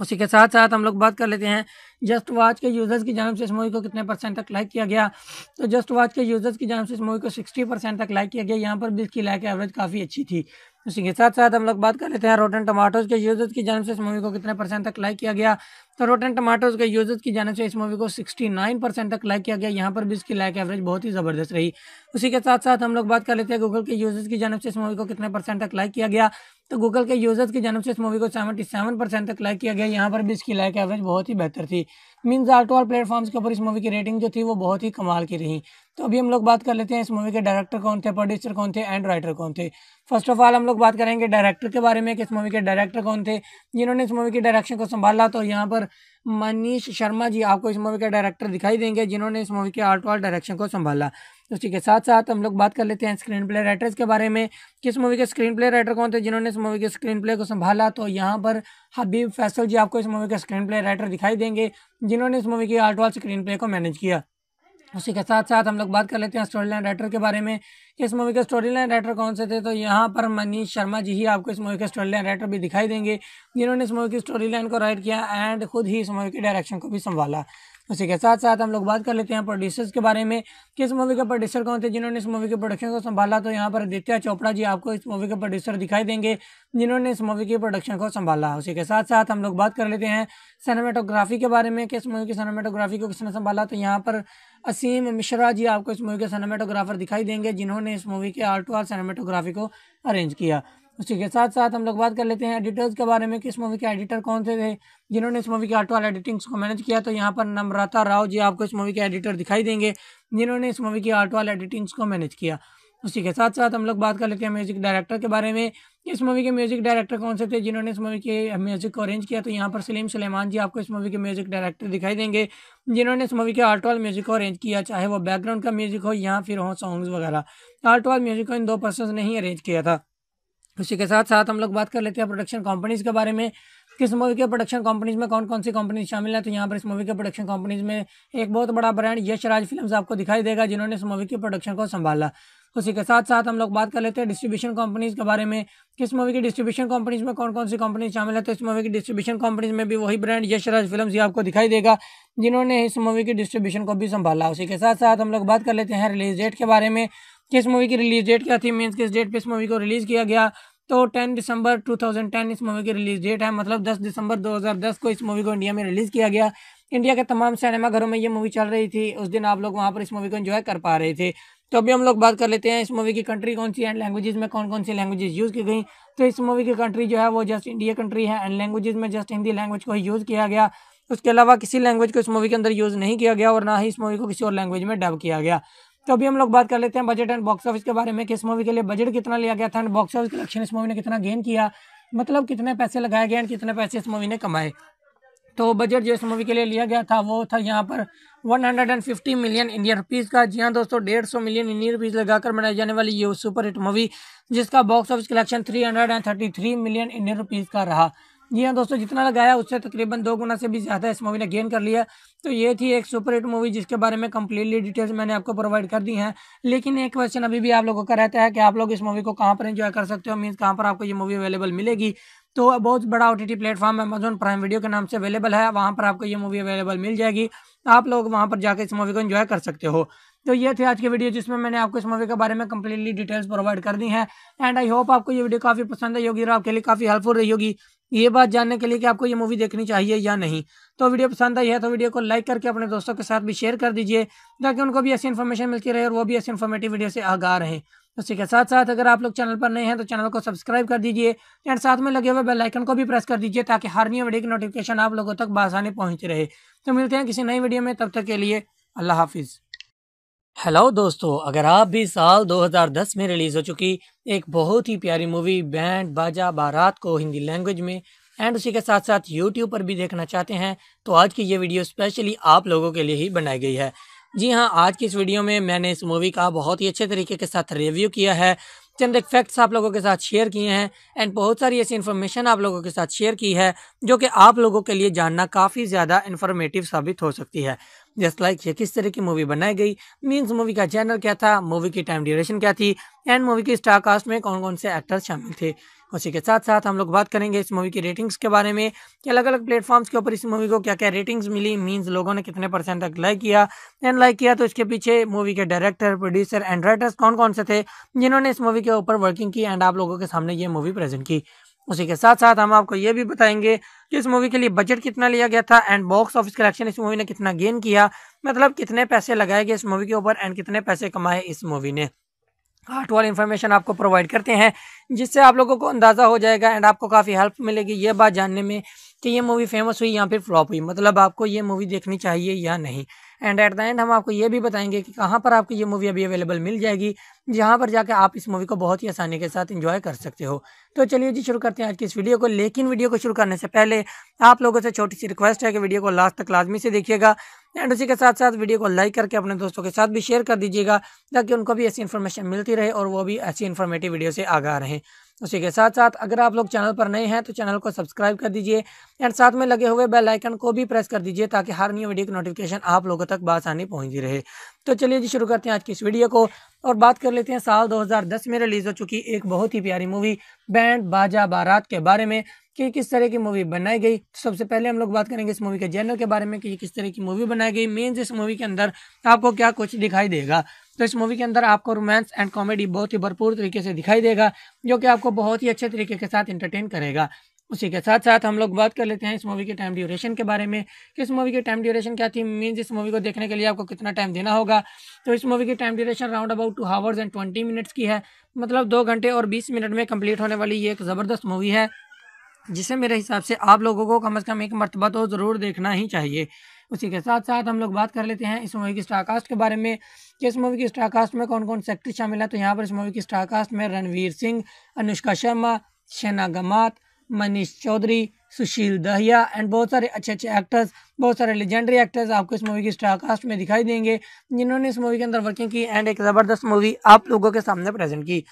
उसी के साथ साथ हम लोग बात कर लेते हैं जस्ट वाच के यूज़र्स की जानब से इस मूवी को कितने परसेंट तक लाइक किया गया तो जस्ट वाच के यूज़र्स की जानव से इस मूवी को 60 परसेंट तक लाइक किया गया यहाँ पर भी इसकी लाइक एवरेज काफ़ी अच्छी थी उसी के साथ साथ हम लोग बात कर लेते हैं रोटन टमाटोज के यूजर्स की जानव से इस मूवी को कितने परसेंट तक लाइक किया गया तो रोटन टमाटोज के यूजर्स की जानब से इस मूवी को 69 परसेंट तक लाइक किया गया यहाँ पर भी इसकी लाइक एवरेज बहुत ही ज़बरदस्त रही उसी के साथ साथ हम लोग बात कर लेते हैं गूगल के यूजर्स की जानब से इस मूवी को कितने परसेंट तक लाइक किया गया तो गूगल के यूजर्स की जानव से इस मूवी को सेवेंटी परसेंट तक लाइक किया गया यहाँ पर भी इसकी लाइक एवरेज बहुत ही बेहतर थी मीन्स टू आर प्लेटफॉर्म्स के ऊपर इस मूवी की रेटिंग जो थी वो बहुत ही कमाल की रही तो अभी हम लोग बात कर लेते हैं इस मूवी के डायरेक्टर कौन थे प्रोड्यूसर कौन थे एंड राइटर कौन थे फर्स्ट ऑफ ऑल हम लोग बात करेंगे डायरेक्टर के बारे में कि इस मूवी के डायरेक्टर कौन थे जिन्होंने इस मूवी की डायरेक्शन को संभाला तो यहाँ पर मनीष शर्मा जी आपको इस मूवी के डायरेक्टर दिखाई देंगे जिन्होंने इस मूवी के आर्ट वाल डायरेक्शन को संभाला उसी के साथ साथ हम लोग बात कर लेते हैं स्क्रीन प्ले राइटर्स के बारे में किस मूवी के स्क्रीन प्ले राइटर कौन थे जिन्होंने इस मूवी के स्क्रीन प्ले को संभाला तो यहाँ पर हबीब फैसल जी आपको इस मूवी के स्क्रीन प्ले राइटर दिखाई देंगे जिन्होंने इस मूवी के आर्ट वाल स्क्रीन प्ले को मैनेज किया उसी के साथ साथ हम लोग बात कर लेते हैं स्टोरी लाइन राइटर के बारे में इस मूवी के स्टोरी लाइन राइटर कौन से थे तो यहाँ पर मनीष शर्मा जी ही आपको इस मूवी के स्टोरी लाइन राइटर भी दिखाई देंगे जिन्होंने इस मूवी की स्टोरी लाइन को राइट किया एंड खुद ही इस मूवी के डायरेक्शन को भी संभाला उसी के साथ साथ हम लोग बात कर लेते हैं प्रोड्यूसर्स के बारे में किस मूवी के प्रोड्यूसर कौन थे जिन्होंने इस मूवी के प्रोडक्शन को संभाला तो यहाँ पर आदित्य चोपड़ा जी आपको इस मूवी के प्रोड्यूसर दिखाई देंगे जिन्होंने इस मूवी के प्रोडक्शन को संभाला उसी के साथ साथ हम लोग बात कर लेते हैं सिनेमाटोग्राफी के बारे में किस मूवी की सिनेमाटोग्राफी को किसने संभाला तो यहाँ पर असीम मिश्रा जी आपको इस मूवी के सिनेमाटोग्राफर दिखाई देंगे जिन्होंने इस मूवी के आर्ट और सिनेमाटोग्राफी को अरेंज किया उसी के साथ साथ हम लोग बात कर लेते हैं एडिटर्स के बारे में कि इस मूवी के एडिटर कौन से थे जिन्होंने इस मूवी के आर्ट वाले एडिटिंग्स को मैनेज किया तो यहाँ पर नम्रता राव जी आपको इस मूवी के एडिटर दिखाई देंगे जिन्होंने इस मूवी की आर्ट वाले एडिटिंग्स को मैनेज किया उसी के साथ साथ हम लोग बात कर लेते हैं म्यूजिक डायरेक्टर के बारे में इस मूवी के म्यूजिक डायरेक्टर कौन से थे जिन्होंने इस मूवी के म्यूजिक को अरेंज किया तो यहाँ पर सलीम सलेमान जी आपको इस मूवी के म्यूजिक डायरेक्टर दिखाई देंगे जिन्होंने इस मूवी के आर्ट वाल म्यूजिक को अरेंज किया चाहे वो बैकग्राउंड का म्यूजिक हो या फिर हो सॉन्ग्स वगैरह आर्ट वाल म्यूजिक को इन दो पर्सन ने ही अरेंज किया था उसी के साथ साथ हम लोग बात कर लेते हैं प्रोडक्शन कंपनीज़ के बारे में किस मूवी के प्रोडक्शन कंपनीज़ में कौन कौन सी कंपनीज शामिल है तो यहाँ पर इस मूवी के प्रोडक्शन कंपनीज़ में एक बहुत बड़ा ब्रांड यश राज फिल्म आपको दिखाई देगा जिन्होंने इस मूवी के प्रोडक्शन को संभाला उसी के साथ साथ हम लोग बात कर लेते हैं डिस्ट्रीब्यूशन कंपनीज़ के बारे में किस मूवी की डिस्ट्रीब्यूशन कंपनीज़ में कौन कौन सी कंपनी शामिल है तो इस मूवी की डिस्ट्रीब्यूशन कंपनीज़ में भी वही ब्रांड यश राज फिल्म ही आपको दिखाई देगा जिन्होंने इस मूवी की डिस्ट्रीब्यूशन को भी संभाला उसी के साथ साथ हम लोग बात कर लेते हैं रिलीज डेट के बारे में किस मूवी की रिलीज डेट क्या थी मीन्स किस डेट पे इस मूवी को रिलीज़ किया गया तो 10 दिसंबर 2010 इस मूवी की रिलीज डेट है मतलब 10 दिसंबर 2010 को इस मूवी को इंडिया में रिलीज़ किया गया इंडिया के तमाम सिनेमाघरों में ये मूवी चल रही थी उस दिन आप लोग वहाँ पर इस मूवी को इन्जॉय कर पा रहे थे तो अभी हम लोग बात कर लेते हैं इस मूवी की कंट्री कौन सी एंड लैंग्वेजेज में कौन कौन सी लैंग्वेज यूज़ की गई तो इस मूवी की कंट्री जो है वो जस्ट इंडिया कंट्री है एंड लैंग्वेज में जस्ट हिंदी लैंग्वेज को यूज़ किया गया उसके अलावा किसी लैंग्वेज को इस मूवी के अंदर यूज़ नहीं किया गया और ना ही इस मूवी को किसी और लैंग्वेज में डब किया गया तो अभी हम लोग बात कर लेते हैं बजट एंड बॉक्स ऑफिस के बारे में किस मूवी के लिए बजट कितना लिया गया था एंड बॉक्स ऑफिस कलेक्शन इस मूवी ने कितना गेन किया मतलब कितने पैसे लगाए गए एंड कितने पैसे इस मूवी ने कमाए तो बजट जो इस मूवी के लिए लिया गया था वो था यहाँ पर 150 मिलियन इंडियन रुपीज़ का जी हाँ दोस्तों डेढ़ सौ मिलियन इंडियन रुपीज़ लगाकर बनाई जाने वाली ये सुपर हिट मूवी जिसका box office collection 333 million Indian rupees का रहा जी हाँ दोस्तों जितना लगाया उससे तकरीबन दो गुना से भी ज़्यादा इस मूवी ने गेन कर लिया तो ये थी एक सुपर हिट मूवी जिसके बारे में कम्प्लीटली डिटेल्स मैंने आपको प्रोवाइड कर दी हैं लेकिन एक क्वेश्चन अभी भी आप लोगों का रहता है कि आप लोग इस मूवी को कहाँ पर इन्जॉय कर सकते हो मीन्स कहाँ पर आपको ये मूवी अवेलेबल मिलेगी तो बहुत बड़ा O T platform Amazon Prime Video के नाम से अवेलेबल है वहाँ पर आपको ये मूवी अवेलेबल मिल जाएगी आप लोग वहाँ पर जाकर इस मूवी को इन्जॉय कर सकते हो तो ये थे आज की वीडियो जिसमें मैंने आपको इस मूवी के बारे में कम्प्लीटली डिटेल्स प्रोवाइड कर दी हैं एंड आई होप आपको ये वीडियो काफ़ी पसंद आई होगी और आपके लिए काफ़ी हेल्पफुल रही होगी ये बात जानने के लिए कि आपको ये मूवी देखनी चाहिए या नहीं तो वीडियो पसंद आई है तो वीडियो को लाइक करके अपने दोस्तों के साथ भी शेयर कर दीजिए ताकि उनको भी ऐसी इन्फॉर्मेशन मिलती रहे और वो भी ऐसी इन्फॉर्मेटिव वीडियो से आगा रहे उसी के साथ साथ अगर आप लोग चैनल पर नए हैं तो चैनल को सब्सक्राइब कर दीजिए एंड साथ में लगे हुए बेल आइकन को भी प्रेस कर दीजिए ताकि हर नई वीडियो की नोटिफिकेशन आप लोगों तक बासानी पहुंच रहे तो मिलते हैं किसी नई वीडियो में तब तक के लिए अल्लाह हाफिज़ हेलो दोस्तों अगर आप भी साल 2010 में रिलीज़ हो चुकी एक बहुत ही प्यारी मूवी बैंड बाजा बारात को हिंदी लैंग्वेज में एंड उसी के साथ साथ यूट्यूब पर भी देखना चाहते हैं तो आज की ये वीडियो स्पेशली आप लोगों के लिए ही बनाई गई है जी हाँ आज की इस वीडियो में मैंने इस मूवी का बहुत ही अच्छे तरीके के साथ रिव्यू किया है चंद एक फैक्ट्स आप लोगों के साथ शेयर किए हैं एंड बहुत सारी ऐसी इन्फॉर्मेशन आप लोगों के साथ शेयर की है जो कि आप लोगों के लिए जानना काफ़ी ज़्यादा इन्फॉर्मेटिव साबित हो सकती है जस्ट लाइक like ये किस तरह की मूवी बनाई गई मीन्स मूवी का चैनल क्या था मूवी की टाइम ड्यूरेशन क्या थी एंड मूवी की स्टार कास्ट में कौन कौन से एक्टर्स शामिल थे उसी के साथ साथ हम लोग बात करेंगे इस मूवी की रेटिंग्स के बारे में कि अलग अलग प्लेटफॉर्म्स के ऊपर इस मूवी को क्या क्या रेटिंग्स मिली मींस लोगों ने कितने परसेंट तक लाइक किया एंड लाइक किया तो इसके पीछे मूवी के डायरेक्टर प्रोड्यूसर एंड राइटर्स कौन कौन से थे जिन्होंने इस मूवी के ऊपर वर्किंग की एंड आप लोगों के सामने ये मूवी प्रेजेंट की उसी के साथ साथ हम आपको ये भी बताएंगे कि इस मूवी के लिए बजट कितना लिया गया था एंड बॉक्स ऑफिस कलेक्शन इस मूवी ने कितना गेन किया मतलब कितने पैसे लगाए गए इस मूवी के ऊपर एंड कितने पैसे कमाए इस मूवी ने वाली इन्फॉर्मेशन आपको प्रोवाइड करते हैं जिससे आप लोगों को अंदाज़ा हो जाएगा एंड आपको काफ़ी हेल्प मिलेगी ये बात जानने में कि ये मूवी फेमस हुई या फिर फ्लॉप हुई मतलब आपको ये मूवी देखनी चाहिए या नहीं एंड एट द एंड हम आपको ये भी बताएंगे कि कहाँ पर आपको ये मूवी अभी अवेलेबल मिल जाएगी जहाँ पर जाकर आप इस मूवी को बहुत ही आसानी के साथ इंजॉय कर सकते हो तो चलिए जी शुरू करते हैं आज की इस वीडियो को लेकिन वीडियो को शुरू करने से पहले आप लोगों से छोटी सी रिक्वेस्ट है कि वीडियो को लास्ट तक लाजमी से देखिएगा एंड उसी के साथ साथ वीडियो को लाइक करके अपने दोस्तों के साथ भी शेयर कर दीजिएगा ताकि उनको भी ऐसी इन्फॉर्मेशन मिलती रहे और वो भी ऐसी इन्फॉर्मेटिव वीडियो से आगा रहें उसी के साथ साथ अगर आप लोग चैनल पर नए हैं तो चैनल को सब्सक्राइब कर दीजिए एंड साथ में लगे हुए बेल आइकन को भी प्रेस कर दीजिए ताकि हर न्यू वीडियो की नोटिफिकेशन आप लोगों तक बासानी पहुंचती रहे तो चलिए जी शुरू करते हैं आज की इस वीडियो को और बात कर लेते हैं साल 2010 में रिलीज़ हो चुकी एक बहुत ही प्यारी मूवी बैंड बाजा बारात के बारे में कि किस तरह की मूवी बनाई गई तो सबसे पहले हम लोग बात करेंगे इस मूवी के जैनर के बारे में कि किस तरह की मूवी बनाई गई मीन्स इस मूवी के अंदर आपको क्या कुछ दिखाई देगा तो इस मूवी के अंदर आपको रोमांस एंड कॉमेडी बहुत ही भरपूर तरीके से दिखाई देगा जो कि आपको बहुत ही अच्छे तरीके के साथ इंटरटेन करेगा उसी के साथ साथ हम लोग बात कर लेते हैं इस मूवी के टाइम ड्यूरेशन के बारे में कि इस मूवी के टाइम ड्यूरेशन क्या थी मीन्स इस मूवी को देखने के लिए आपको कितना टाइम देना होगा तो इस मूवी की time duration round about two hours and twenty minutes की है मतलब दो घंटे और बीस मिनट में कंप्लीट होने वाली ये एक ज़बरदस्त मूवी है जिसे मेरे हिसाब से आप लोगों को कम अज़ कम एक मरतबा तो ज़रूर देखना ही चाहिए उसी के साथ साथ हम लोग बात कर लेते हैं इस मूवी की स्टारकास्ट के बारे में कि इस मूवी की स्टारकास्ट में कौन कौन से एक्ट्रेस शामिल है तो यहाँ पर इस मूवी की स्टारकास्ट में रणवीर सिंह अनुष्का शर्मा शेना गमात मनीष चौधरी सुशील दहिया एंड बहुत सारे अच्छे अच्छे एक्टर्स बहुत सारे लेजेंडरी एक्टर्स आपको इस मूवी की स्टार कास्ट में दिखाई देंगे जिन्होंने इस मूवी के अंदर वर्किंग की एंड एक ज़बरदस्त मूवी आप लोगों के सामने प्रेजेंट की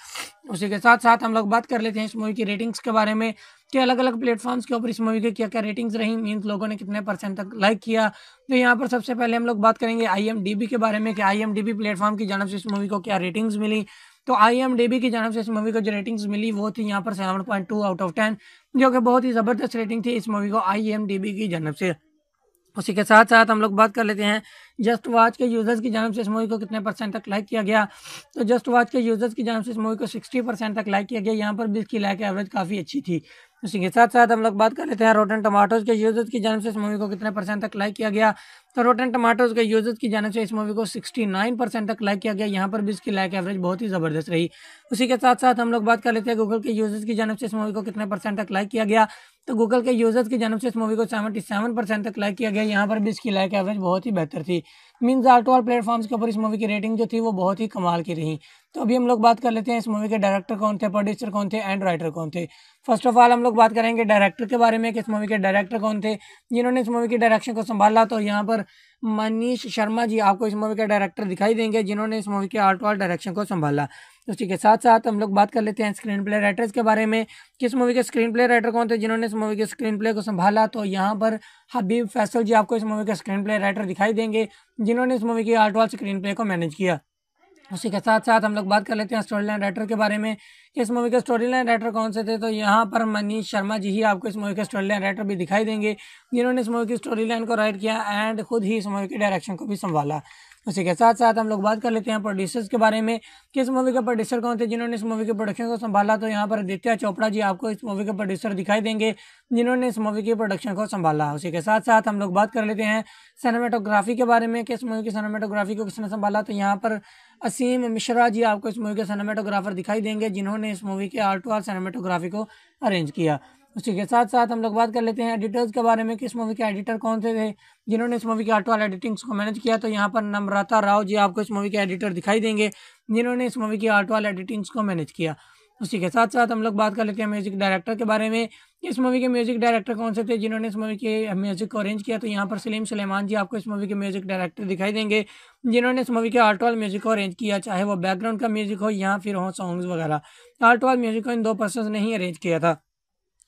उसी के साथ साथ हम लोग बात कर लेते हैं इस मूवी की रेटिंग्स के बारे में कि अलग अलग प्लेटफॉर्म्स के ऊपर इस मूवी के क्या क्या रेटिंग्स रही मीन्स लोगों ने कितने परसेंट तक लाइक किया तो यहाँ पर सबसे पहले हम लोग बात करेंगे आई के बारे में कि आई प्लेटफॉर्म की जानव से इस मूवी को क्या रेटिंग्स मिली तो आई एम डी बी की जानव से इस मूवी को जो रेटिंग्स मिली वो थी यहाँ पर seven point two out of ten जो कि बहुत ही ज़बरदस्त रेटिंग थी इस मूवी को आई एम डी बी की जानव से उसी के साथ साथ हम लोग बात कर लेते हैं जस्ट वाच के यूज़र्स की जानव से इस मूवी को कितने परसेंट तक लाइक किया गया तो जस्ट वाच के यूज़र्स की जानब से इस मूवी को सिक्सटी परसेंट तक लाइक तो किया गया यहाँ पर भी इसकी लाइक एवरेज काफ़ी अच्छी थी उसी के साथ साथ हम लोग बात कर लेते हैं रोटन टमाटोज के यूज़र्स की जानव से इस मूवी को कितने परसेंट तक लाइक किया गया तो रोटन टमाटोज के यूजर्स की जाने से इस मूवी को 69 परसेंट तक लाइक किया गया यहाँ पर भी इसकी लाइक एवरेज बहुत ही ज़बरदस्त रही उसी के साथ साथ हम लोग बात कर लेते हैं गूगल के यूजर्स की जानब से इस मूवी को कितने परसेंट तक लाइक किया गया तो गूगल के यूजर्स की जानब से इस मूवी को 77 परसेंट तक लाइक किया गया यहाँ पर भी इसकी लाइक एवरेज बहुत ही बेहतर थी मीन्स आल्टो और प्लेटफॉर्म्स के ऊपर इस मूवी की रेटिंग जो थी वो बहुत ही कमाल की रही तो अभी हम लोग बात कर लेते हैं इस मूवी के डायरेक्टर कौन थे प्रोड्यूसर कौन थे एंड राइटर कौन थे फर्स्ट ऑफ ऑल हम लोग बात करेंगे डायरेक्टर के बारे में कि इस मूवी के डायरेक्टर कौन थे जिन्होंने इस मूवी की डायरेक्शन को संभाला तो यहाँ पर मनीष शर्मा जी आपको इस मूवी के डायरेक्टर दिखाई देंगे जिन्होंने इस मूवी के आर्ट वाल डायरेक्शन को संभाला उसी के साथ साथ हम लोग बात कर लेते हैं स्क्रीन प्ले राइटर्स के बारे में किस मूवी के स्क्रीन प्ले राइटर कौन थे जिन्होंने इस मूवी के स्क्रीन प्ले को संभाला तो यहाँ पर हबीब फैसल जी आपको इस मूवी के स्क्रीन प्ले राइटर दिखाई देंगे जिन्होंने इस मूवी के आर्ट वाल स्क्रीन प्ले को मैनेज किया उसी के साथ साथ हम लोग बात कर लेते हैं स्टोरी लाइन राइटर के बारे में कि इस मूवी के स्टोरी लाइन राइटर कौन से थे तो यहाँ पर मनीष शर्मा जी ही आपको इस मूवी के स्टोरी लाइन राइटर भी दिखाई देंगे जिन्होंने इस मूवी की स्टोरी लाइन को राइट किया एंड खुद ही इस मूवी के डायरेक्शन को भी संभाला उसी के साथ साथ हम लोग बात कर लेते हैं प्रोड्यूसर्स के बारे में किस मूवी के प्रोड्यूसर कौन थे जिन्होंने इस मूवी के प्रोडक्शन को संभाला तो यहाँ पर आदित्य चोपड़ा जी आपको इस मूवी के प्रोड्यूसर दिखाई देंगे जिन्होंने इस मूवी के प्रोडक्शन को संभाला उसी के साथ साथ हम लोग बात कर लेते हैं सिनेमाटोग्राफी के बारे में किस मूवी की सिनेमाटोग्राफी को किसने संभाला तो यहाँ पर असीम मिश्रा जी आपको इस मूवी के सिनेमाटोग्राफर दिखाई देंगे जिन्होंने इस मूवी के टू आर सिनेमाटोग्राफी को अरेंज किया उसी के साथ साथ हम लोग बात कर लेते हैं एडिटर्स के बारे में कि इस मूवी के एडिटर कौन से थे जिन्होंने इस मूवी के आर्ट वाले एडिटिंग्स को मैनेज किया तो यहाँ पर नम्रता राव जी आपको इस मूवी के एडिटर दिखाई देंगे जिन्होंने इस मूवी की आर्ट वाले एडिटिंग्स को मैनेज किया उसी के साथ साथ हम लोग बात कर लेते हैं म्यूजिक डायरेक्टर के बारे में इस मूवी के म्यूजिक डायरेक्टर कौन से थे जिन्होंने इस मूवी के म्यूजिक को अरेंज किया तो यहाँ पर सलीम सलेमान जी आपको इस मूवी के म्यूजिक डायरेक्टर दिखाई देंगे जिन्होंने इस मूवी के आर्ट वाल म्यूजिक को अरेंज किया चाहे वो बैकग्राउंड का म्यूजिक हो या फिर हो सॉन्ग्स वगैरह आर्ट वाल म्यूजिक को इन दो पर्सन ने ही अरेंज किया था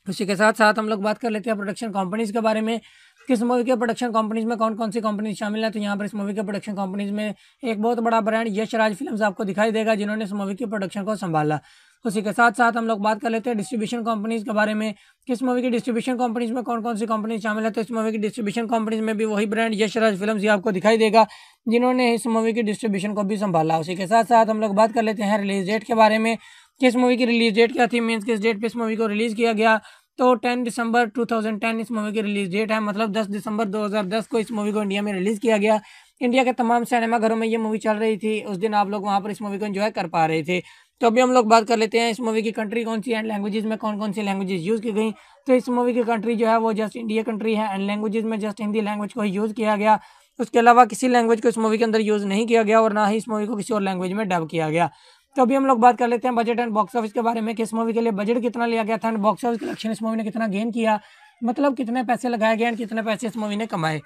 उसी के साथ साथ हम लोग बात कर लेते हैं प्रोडक्शन कंपनीज़ के बारे में किस मूवी के प्रोडक्शन कंपनीज में कौन कौन सी कंपनीज शामिल है तो यहाँ पर इस मूवी के प्रोडक्शन कंपनीज में एक बहुत बड़ा ब्रांड यश राज फिल्म आपको दिखाई देगा जिन्होंने इस मूवी के प्रोडक्शन को संभाला उसी के साथ साथ हम लोग बात कर लेते हैं डिस्ट्रीब्यूशन कंपनीज के बारे में किस मूवी की डिस्ट्रीब्यूशन कंपनीज में कौन कौन सी कंपनी शामिल है तो इस मूवी की डिस्ट्रीब्यूशन कंपनीज में भी वही ब्रांड यश राज फिल्म ही आपको दिखाई देगा जिन्होंने इस मूवी की डिस्ट्रीब्यूशन को भी संभाला उसी के साथ साथ हम लोग बात कर लेते हैं रिलीज डेट के बारे में कि इस मूवी की रिलीज डेट क्या थी मीन्स किस डेट पे इस मूवी को रिलीज़ किया गया तो 10 दिसंबर 2010 इस मूवी की रिलीज डेट है मतलब 10 दिसंबर 2010 को इस मूवी को इंडिया में रिलीज़ किया गया इंडिया के तमाम सिनेमा घरों में ये मूवी चल रही थी उस दिन आप लोग वहाँ पर इस मूवी को इन्जॉय कर पा रहे थे तो अभी हम लोग बात कर लेते हैं इस मूवी की कंट्री कौन सी एंड लैंग्वेजेज में कौन कौन सी लैंग्वेजेज यूज़ की गई तो इस मूवी की कंट्री जो है वो जस्ट इंडिया कंट्री है एंड लैंग्वेजेज में जस्ट हिंदी लैंग्वेज को ही यूज़ किया गया उसके अलावा किसी लैंग्वेज को इस मूवी के अंदर यूज़ नहीं किया गया और ना ही इस मूवी को किसी और लैंग्वेज में डब किया गया तो अभी हम लोग बात कर लेते हैं बजट एंड बॉक्स ऑफिस के बारे में किस मूवी के लिए बजट कितना लिया गया था एंड बॉक्स ऑफिस कलेक्शन इस मूवी ने कितना गेन किया मतलब कितने पैसे लगाए गए एंड कितने पैसे इस मूवी ने कमाए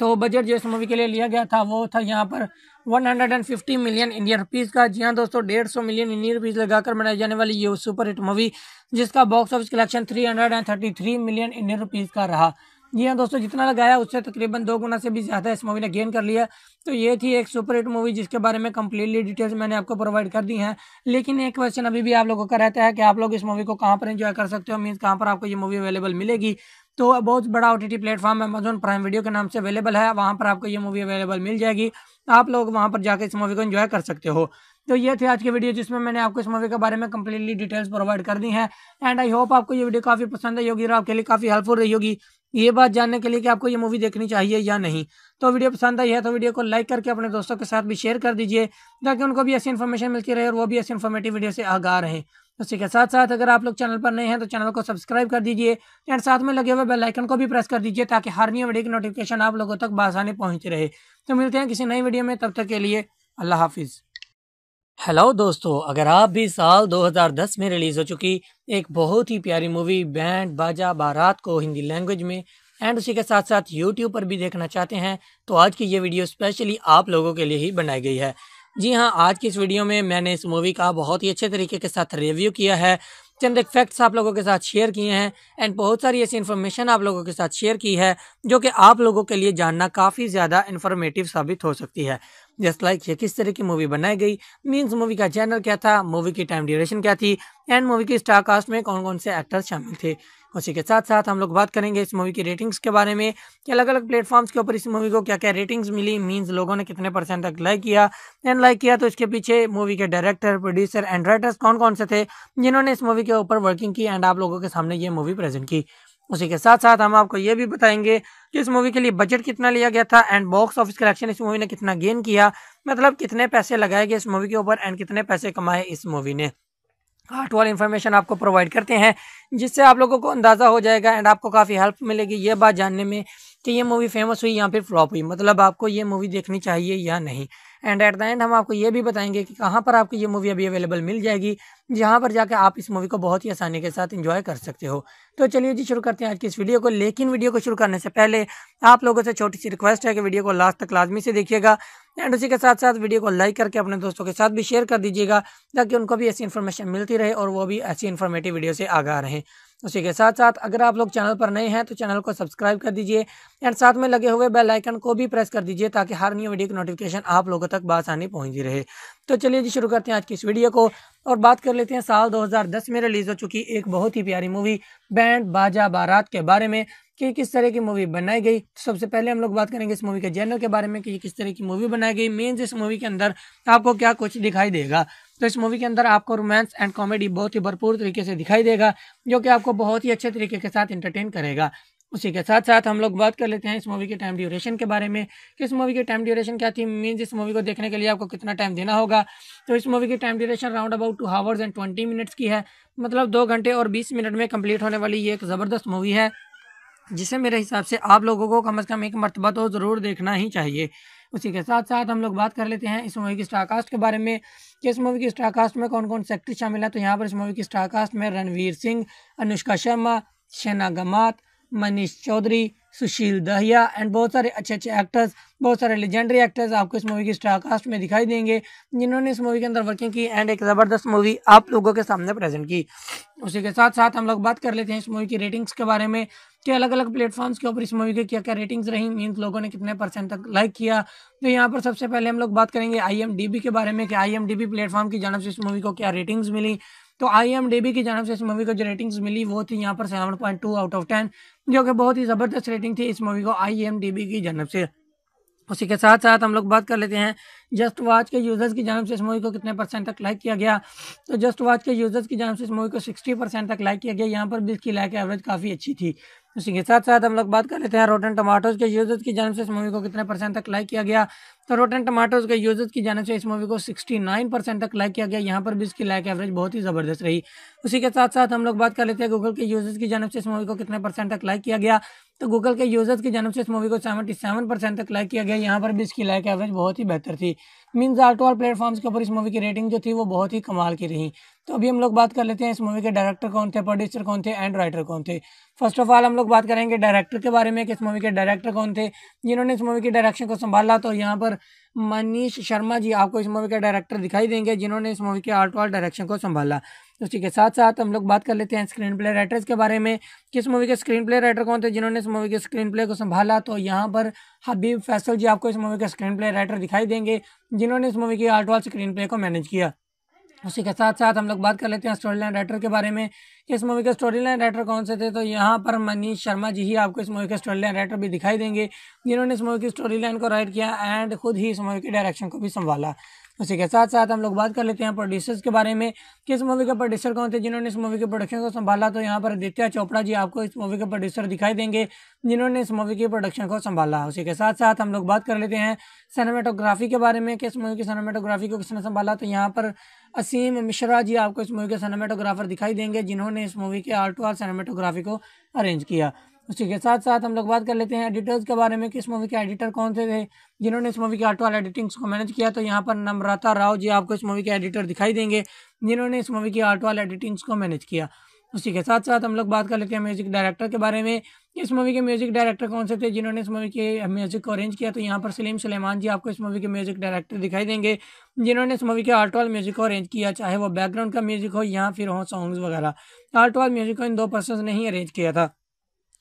तो बजट जो इस मूवी के लिए लिया गया था वो था यहाँ पर 150 मिलियन इंडियन रुपीज़ का जी हाँ दोस्तों डेढ़ सौ मिलियन इंडियन रुपीज़ लगाकर बनाई जाने वाली ये सुपर हिट मूवी जिसका box office collection 333 million Indian rupees का रहा जी हाँ दोस्तों जितना लगाया उससे तकरीबन दो गुना से भी ज़्यादा इस मूवी ने गेन कर लिया तो ये थी एक सुपर हिट मूवी जिसके बारे में कम्प्लीटली डिटेल्स मैंने आपको प्रोवाइड कर दी हैं लेकिन एक क्वेश्चन अभी भी आप लोगों का रहता है कि आप लोग इस मूवी को कहाँ पर इन्जॉय कर सकते हो मीन्स कहाँ पर आपको ये मूवी अवेलेबल मिलेगी तो बहुत बड़ा O T T platform Amazon Prime Video के नाम से अवेलेबल है वहाँ पर आपको ये मूवी अवेलेबल मिल जाएगी आप लोग वहाँ पर जाकर इस मूवी को इन्जॉय कर सकते हो तो ये थे आज की वीडियो जिसमें मैंने आपको इस मूवी के बारे में कम्प्लीटली डिटेल्स प्रोवाइड कर दी हैं एंड आई होप आपको ये वीडियो काफ़ी पसंद आई होगी और आपके लिए काफ़ी हेल्पफुल रही होगी ये बात जानने के लिए कि आपको ये मूवी देखनी चाहिए या नहीं तो वीडियो पसंद आई है तो वीडियो को लाइक करके अपने दोस्तों के साथ भी शेयर कर दीजिए ताकि उनको भी ऐसी इन्फॉर्मेशन मिलती रहे और वो भी ऐसी इन्फॉर्मेटिव वीडियो से आगा रहे उसी के साथ साथ अगर आप लोग चैनल पर नए हैं तो चैनल को सब्सक्राइब कर दीजिए एंड साथ में लगे हुए बेल आइकन को भी प्रेस कर दीजिए ताकि हर नई वीडियो की नोटिफिकेशन आप लोगों तक बासानी पहुँच रहे तो मिलते हैं किसी नई वीडियो में तब तक के लिए अल्लाह हाफिज़ हेलो दोस्तों अगर आप भी साल 2010 में रिलीज़ हो चुकी एक बहुत ही प्यारी मूवी बैंड बाजा बारात को हिंदी लैंग्वेज में एंड उसी के साथ साथ यूट्यूब पर भी देखना चाहते हैं तो आज की ये वीडियो स्पेशली आप लोगों के लिए ही बनाई गई है जी हाँ आज की इस वीडियो में मैंने इस मूवी का बहुत ही अच्छे तरीके के साथ रिव्यू किया है चंद एक फैक्ट्स आप लोगों के साथ शेयर किए हैं एंड बहुत सारी ऐसी इन्फॉर्मेशन आप लोगों के साथ शेयर की है जो कि आप लोगों के लिए जानना काफ़ी ज़्यादा इन्फॉर्मेटिव साबित हो सकती है जस्ट लाइक ये किस तरह की मूवी बनाई गई मींस मूवी का चैनल क्या था मूवी की टाइम ड्यूरेशन क्या थी एंड मूवी की स्टार कास्ट में कौन कौन से एक्टर्स शामिल थे उसी के साथ साथ हम लोग बात करेंगे इस मूवी की रेटिंग्स के बारे में कि अलग अलग प्लेटफॉर्म्स के ऊपर इस मूवी को क्या क्या रेटिंग्स मिली मींस लोगों ने कितने परसेंट तक लाइक किया एंड लाइक किया तो इसके पीछे मूवी के डायरेक्टर प्रोड्यूसर एंड राइटर्स कौन कौन से थे जिन्होंने इस मूवी के ऊपर वर्किंग की एंड आप लोगों के सामने ये मूवी प्रेजेंट की उसी के साथ साथ हम आपको ये भी बताएंगे कि इस मूवी के लिए बजट कितना लिया गया था एंड बॉक्स ऑफिस कलेक्शन इस मूवी ने कितना गेन किया मतलब कितने पैसे लगाए गए इस मूवी के ऊपर एंड कितने पैसे कमाए इस मूवी ने हार्ट वाली इन्फॉर्मेशन आपको प्रोवाइड करते हैं जिससे आप लोगों को अंदाज़ा हो जाएगा एंड आपको काफ़ी हेल्प मिलेगी ये बात जानने में कि ये मूवी फेमस हुई या फिर फ्लॉप हुई मतलब आपको ये मूवी देखनी चाहिए या नहीं एंड एट द एंड हम आपको ये भी बताएंगे कि कहाँ पर आपको ये मूवी अभी अवेलेबल मिल जाएगी जहाँ पर जाकर आप इस मूवी को बहुत ही आसानी के साथ इंजॉय कर सकते हो तो चलिए जी शुरू करते हैं आज की इस वीडियो को लेकिन वीडियो को शुरू करने से पहले आप लोगों से छोटी सी रिक्वेस्ट है कि वीडियो को लास्ट तक लाजमी से देखिएगा एंड उसी के साथ साथ वीडियो को लाइक करके अपने दोस्तों के साथ भी शेयर कर दीजिएगा ताकि उनको भी ऐसी इन्फॉर्मेशन मिलती रहे और वो भी ऐसी इन्फॉर्मेटिव वीडियो से आगा रहें उसी के साथ साथ अगर आप लोग चैनल पर नए हैं तो चैनल को सब्सक्राइब कर दीजिए एंड साथ में लगे हुए बेल आइकन को भी प्रेस कर दीजिए ताकि हर न्यू वीडियो की नोटिफिकेशन आप लोगों तक बासानी पहुंचती रहे तो चलिए जी शुरू करते हैं आज की इस वीडियो को और बात कर लेते हैं साल 2010 में रिलीज़ हो चुकी एक बहुत ही प्यारी मूवी बैंड बाजा बारात के बारे में कि किस तरह की मूवी बनाई गई सबसे पहले हम लोग बात करेंगे इस मूवी के जैनर के बारे में कि किस तरह की मूवी बनाई गई मीन्स इस मूवी के अंदर आपको क्या कुछ दिखाई देगा तो इस मूवी के अंदर आपको रोमांस एंड कॉमेडी बहुत ही भरपूर तरीके से दिखाई देगा जो कि आपको बहुत ही अच्छे तरीके के साथ एंटरटेन करेगा उसी के साथ साथ हम लोग बात कर लेते हैं इस मूवी के टाइम ड्यूरेशन के बारे में कि इस मूवी के टाइम ड्यूरेशन क्या थी मीन्स इस मूवी को देखने के लिए आपको कितना टाइम देना होगा तो इस मूवी की time duration round about two hours and twenty minutes की है मतलब दो घंटे और बीस मिनट में कम्प्लीट होने वाली ये एक ज़बरदस्त मूवी है जिसे मेरे हिसाब से आप लोगों को कम अज़ कम एक मरतबा तो ज़रूर देखना ही चाहिए उसी के साथ साथ हम लोग बात कर लेते हैं इस मूवी की स्टारकास्ट के बारे में कि इस मूवी की स्टारकास्ट में कौन कौन से शामिल है तो यहाँ पर इस मूवी की स्टारकास्ट में रणवीर सिंह अनुष्का शर्मा शेना गमात मनीष चौधरी सुशील दहिया एंड बहुत सारे अच्छे अच्छे एक्टर्स बहुत सारे लेजेंडरी एक्टर्स आपको इस मूवी की स्टार कास्ट में दिखाई देंगे जिन्होंने इस मूवी के अंदर वर्किंग की एंड एक ज़बरदस्त मूवी आप लोगों के सामने प्रेजेंट की उसी के साथ साथ हम लोग बात कर लेते हैं इस मूवी की रेटिंग्स के बारे में कि अलग अलग प्लेटफॉर्म्स के ऊपर इस मूवी के क्या क्या रेटिंग्स रही मीन लोगों ने कितने परसेंट तक लाइक किया तो यहाँ पर सबसे पहले हम लोग बात करेंगे आई के बारे में कि आई प्लेटफॉर्म की जानव से इस मूवी को क्या रेटिंग्स मिली तो आई की जानव से इस मूवी को जो रेटिंग्स मिली वो थी यहाँ पर seven point two out of ten जो कि बहुत ही ज़बरदस्त रेटिंग थी इस मूवी को आई एम डी बी की जानब से उसी के साथ साथ हम लोग बात कर लेते हैं जस्ट वाच के यूज़र्स की जानव से इस मूवी को कितने परसेंट तक लाइक किया गया तो जस्ट वाच के यूज़र्स की जानव से इस मूवी को 60 परसेंट तक लाइक किया गया यहाँ पर भी इसकी लाइक एवरेज काफ़ी अच्छी थी उसी के साथ साथ हम लोग बात कर लेते हैं रोटन टमाटोज के यूजर्स की जानव से इस मूवी को कितने परसेंट तक लाइक किया गया तो रोटन टमाटोज के यूजर्स की जानब से इस मूवी को 69 परसेंट तक लाइक किया गया यहाँ पर भी इसकी लाइक एवरेज बहुत ही ज़बरदस्त रही उसी के साथ साथ हम लोग बात कर लेते हैं गूगल के यूजर्स की जानब से इस मूवी को कितने परसेंट तक लाइक किया गया तो गूगल के यूजर्स की जानब से इस मूवी को सेवेंटी तक लाइक किया गया यहाँ पर भी इसकी लाइक एवरेज बहुत ही बेहतर थी means art to R platforms के ऊपर इस मूवी की रेटिंग जो थी वो बहुत ही कमाल की रही तो अभी हम लोग बात कर लेते हैं इस मूवी के डायरेक्टर कौन थे प्रोड्यूसर कौन थे एंड राइटर कौन थे फर्स्ट ऑफ ऑल हम लोग बात करेंगे डायरेक्टर के बारे में कि इस मूवी के डायरेक्टर कौन थे जिन्होंने इस मूवी के डायरेक्शन को संभाला तो यहाँ पर मनीष शर्मा जी आपको इस मूवी के डायरेक्टर दिखाई देंगे जिन्होंने इस मूवी के आर्ट वाल डायरेक्शन को संभाला उसी के साथ साथ हम लोग बात कर लेते हैं स्क्रीन प्ले राइटर्स के बारे में किस मूवी के स्क्रीन प्ले राइटर कौन थे जिन्होंने इस मूवी के स्क्रीन प्ले को संभाला तो यहाँ पर हबीब फैसल जी आपको इस मूवी के स्क्रीन प्ले राइटर दिखाई देंगे जिन्होंने इस मूवी के आर्ट वाल स्क्रीन प्ले को मैनेज किया उसी के साथ साथ हम लोग बात कर लेते हैं स्टोरी लाइन राइटर के बारे में कि इस मूवी के स्टोरी लाइन राइटर कौन से थे तो यहाँ पर मनीष शर्मा जी ही आपको इस मूवी के स्टोरी लाइन राइटर भी दिखाई देंगे जिन्होंने इस मूवी की स्टोरी लाइन को राइट किया एंड खुद ही इस मूवी के डायरेक्शन को भी संभाला उसी के साथ साथ हम लोग बात कर लेते हैं प्रोड्यूसर्स के बारे में किस मूवी के प्रोड्यूसर कौन थे जिन्होंने इस मूवी के प्रोडक्शन को संभाला तो यहाँ पर आदित्य चोपड़ा जी आपको इस मूवी के प्रोड्यूसर दिखाई देंगे जिन्होंने इस मूवी के प्रोडक्शन को संभाला उसी के साथ साथ हम लोग बात कर लेते हैं सिनेमाटोग्राफी के बारे में किस मूवी की सिनेमाटोग्राफी को किसने संभाला तो यहाँ पर असीम मिश्रा जी आपको इस मूवी के सिनेमाटोग्राफर दिखाई देंगे जिन्होंने इस मूवी के आर्ट टू आर्ट सिनेमाटोग्राफी को अरेंज किया उसी के साथ साथ हम लोग बात कर लेते हैं एडिटर्स के बारे में किस मूवी के एडिटर कौन से थे जिन्होंने इस मूवी के आर्ट वाले एडिटिंग्स को मैनेज किया तो यहाँ पर नम्रता राव जी आपको इस मूवी के एडिटर दिखाई देंगे जिन्होंने इस मूवी की आर्ट वाले एडिटिंग्स को मैनेज किया उसी के साथ साथ हम लोग बात कर लेते हैं म्यूजिक डायरेक्टर के बारे में इस मूवी के म्यूजिक डायरेक्टर कौन से थे जिन्होंने इस मूवी के म्यूजिक को अरेंज किया तो यहाँ पर सलीम सलेमान जी आपको इस मूवी के म्यूजिक डायरेक्टर दिखाई देंगे जिन्होंने इस मूवी के आर्ट वाल म्यूजिक को अरेंज किया चाहे वो बैकग्राउंड का म्यूजिक हो या फिर हो सॉन्ग्स वगैरह आर्ट वाल म्यूजिक को इन दो पर्सन ने ही अरेंज किया था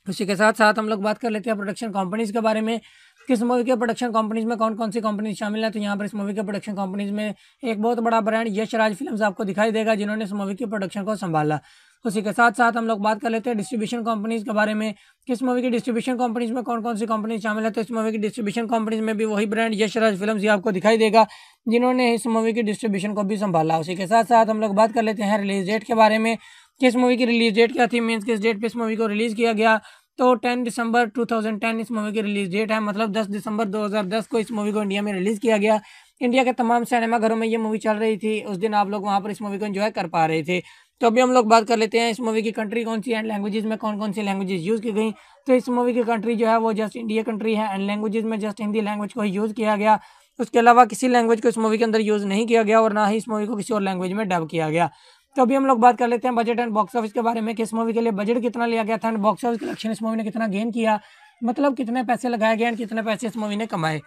उसी के साथ साथ हम लोग बात कर लेते हैं प्रोडक्शन कंपनीज़ के बारे में किस मूवी के प्रोडक्शन कंपनीज में कौन कौन सी कंपनीज शामिल है तो यहाँ पर इस मूवी के प्रोडक्शन कंपनीज में एक बहुत बड़ा ब्रांड यश राज फिल्म आपको दिखाई देगा जिन्होंने इस मूवी की प्रोडक्शन को संभाला उसी के साथ साथ हम लोग बात कर लेते हैं डिस्ट्रीब्यूशन कंपनीज के बारे में किस मूवी की डिस्ट्रीब्यूशन कंपनीज में कौन कौन सी कंपनी शामिल है तो इस मूवी की डिस्ट्रीब्यूशन कंपनीज में भी वही ब्रांड यश राज फिल्म ही आपको दिखाई देगा जिन्होंने इस मूवी की डिस्ट्रीब्यूशन को भी संभाला उसी के साथ साथ हम लोग बात कर लेते हैं रिलीज डेट के बारे में किस मूवी की रिलीज डेट क्या थी मीन्स किस डेट पर इस मूवी को रिलीज़ किया गया तो 10 दिसंबर 2010 इस मूवी की रिलीज डेट है मतलब 10 दिसंबर 2010 को इस मूवी को इंडिया में रिलीज़ किया गया इंडिया के तमाम सिनेमा घरों में ये मूवी चल रही थी उस दिन आप लोग वहाँ पर इस मूवी को इन्जॉय कर पा रहे थे तो अभी हम लोग बात कर लेते हैं इस मूवी की कंट्री कौन सी एंड लैंग्वेजेज में कौन कौन सी लैंग्वेज यूज़ की गई तो इस मूवी की कंट्री जो है वो जस्ट इंडिया कंट्री है एंड लैंग्वेज में जस्ट हिंदी लैंग्वेज को ही यूज़ किया गया उसके अलावा किसी लैंग्वेज को इस मूवी के अंदर यूज़ नहीं किया गया और ना ही इस मूवी को किसी और लैंग्वेज में डब किया गया तो अभी हम लोग बात कर लेते हैं बजट एंड बॉक्स ऑफिस के बारे में किस मूवी के लिए बजट कितना लिया गया था एंड बॉक्स ऑफिस कलेक्शन इस मूवी ने कितना गेन किया मतलब कितने पैसे लगाए गए एंड कितने पैसे इस मूवी ने कमाए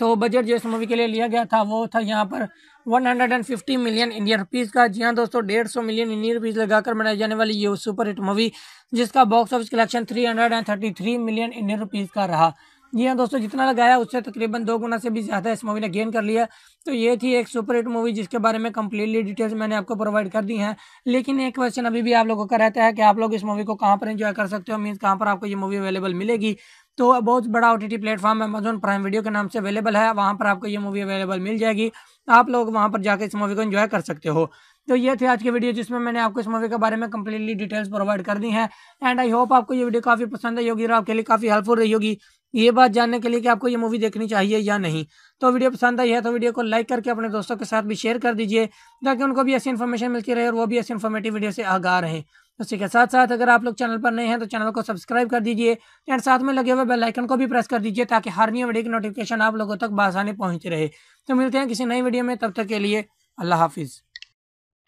तो बजट जो इस मूवी के लिए लिया गया था वो था यहाँ पर 150 मिलियन इंडियन रुपीज़ का जी हाँ दोस्तों डेढ़ सौ मिलियन इंडियन रुपीज़ लगाकर बनाई जाने वाली ये सुपर हिट मूवी जिसका box office collection 333 million Indian rupees का रहा जी हाँ दोस्तों जितना लगाया उससे तकरीबन दो गुना से भी ज़्यादा इस मूवी ने गेन कर लिया तो ये थी एक सुपर हिट मूवी जिसके बारे में कम्प्लीटली डिटेल्स मैंने आपको प्रोवाइड कर दी हैं लेकिन एक क्वेश्चन अभी भी आप लोगों का रहता है कि आप लोग इस मूवी को कहाँ पर एंजॉय कर सकते हो मीन्स कहाँ पर आपको ये मूवी अवेलेबल मिलेगी तो बहुत बड़ा O T platform Amazon Prime Video के नाम से अवेलेबल है वहाँ पर आपको ये मूवी अवेलेबल मिल जाएगी आप लोग वहाँ पर जाकर इस मूवी को एंजॉय कर सकते हो तो ये थे आज की वीडियो जिसमें मैंने आपको इस मूवी के बारे में कम्प्लीटली डिटेल्स प्रोवाइड कर दी हैं एंड आई होप आपको ये वीडियो काफ़ी पसंद आई होगी और आपके लिए काफ़ी हेल्पफुल रही होगी ये बात जानने के लिए कि आपको ये मूवी देखनी चाहिए या नहीं तो वीडियो पसंद आई है तो वीडियो को लाइक करके अपने दोस्तों के साथ भी शेयर कर दीजिए ताकि उनको भी ऐसी इन्फॉर्मेशन मिलती रहे और वो भी ऐसी इन्फॉर्मेटिव वीडियो से आगा रहे तो उसी के साथ साथ अगर आप लोग चैनल पर नए हैं तो चैनल को सब्सक्राइब कर दीजिए एंड साथ में लगे हुए बेलाइकन को भी प्रेस कर दीजिए ताकि हर नई वीडियो की नोटिफिकेशन आप लोगों तक बासानी पहुंच रहे तो मिलते हैं किसी नई वीडियो में तब तक के लिए अल्लाह हाफिज़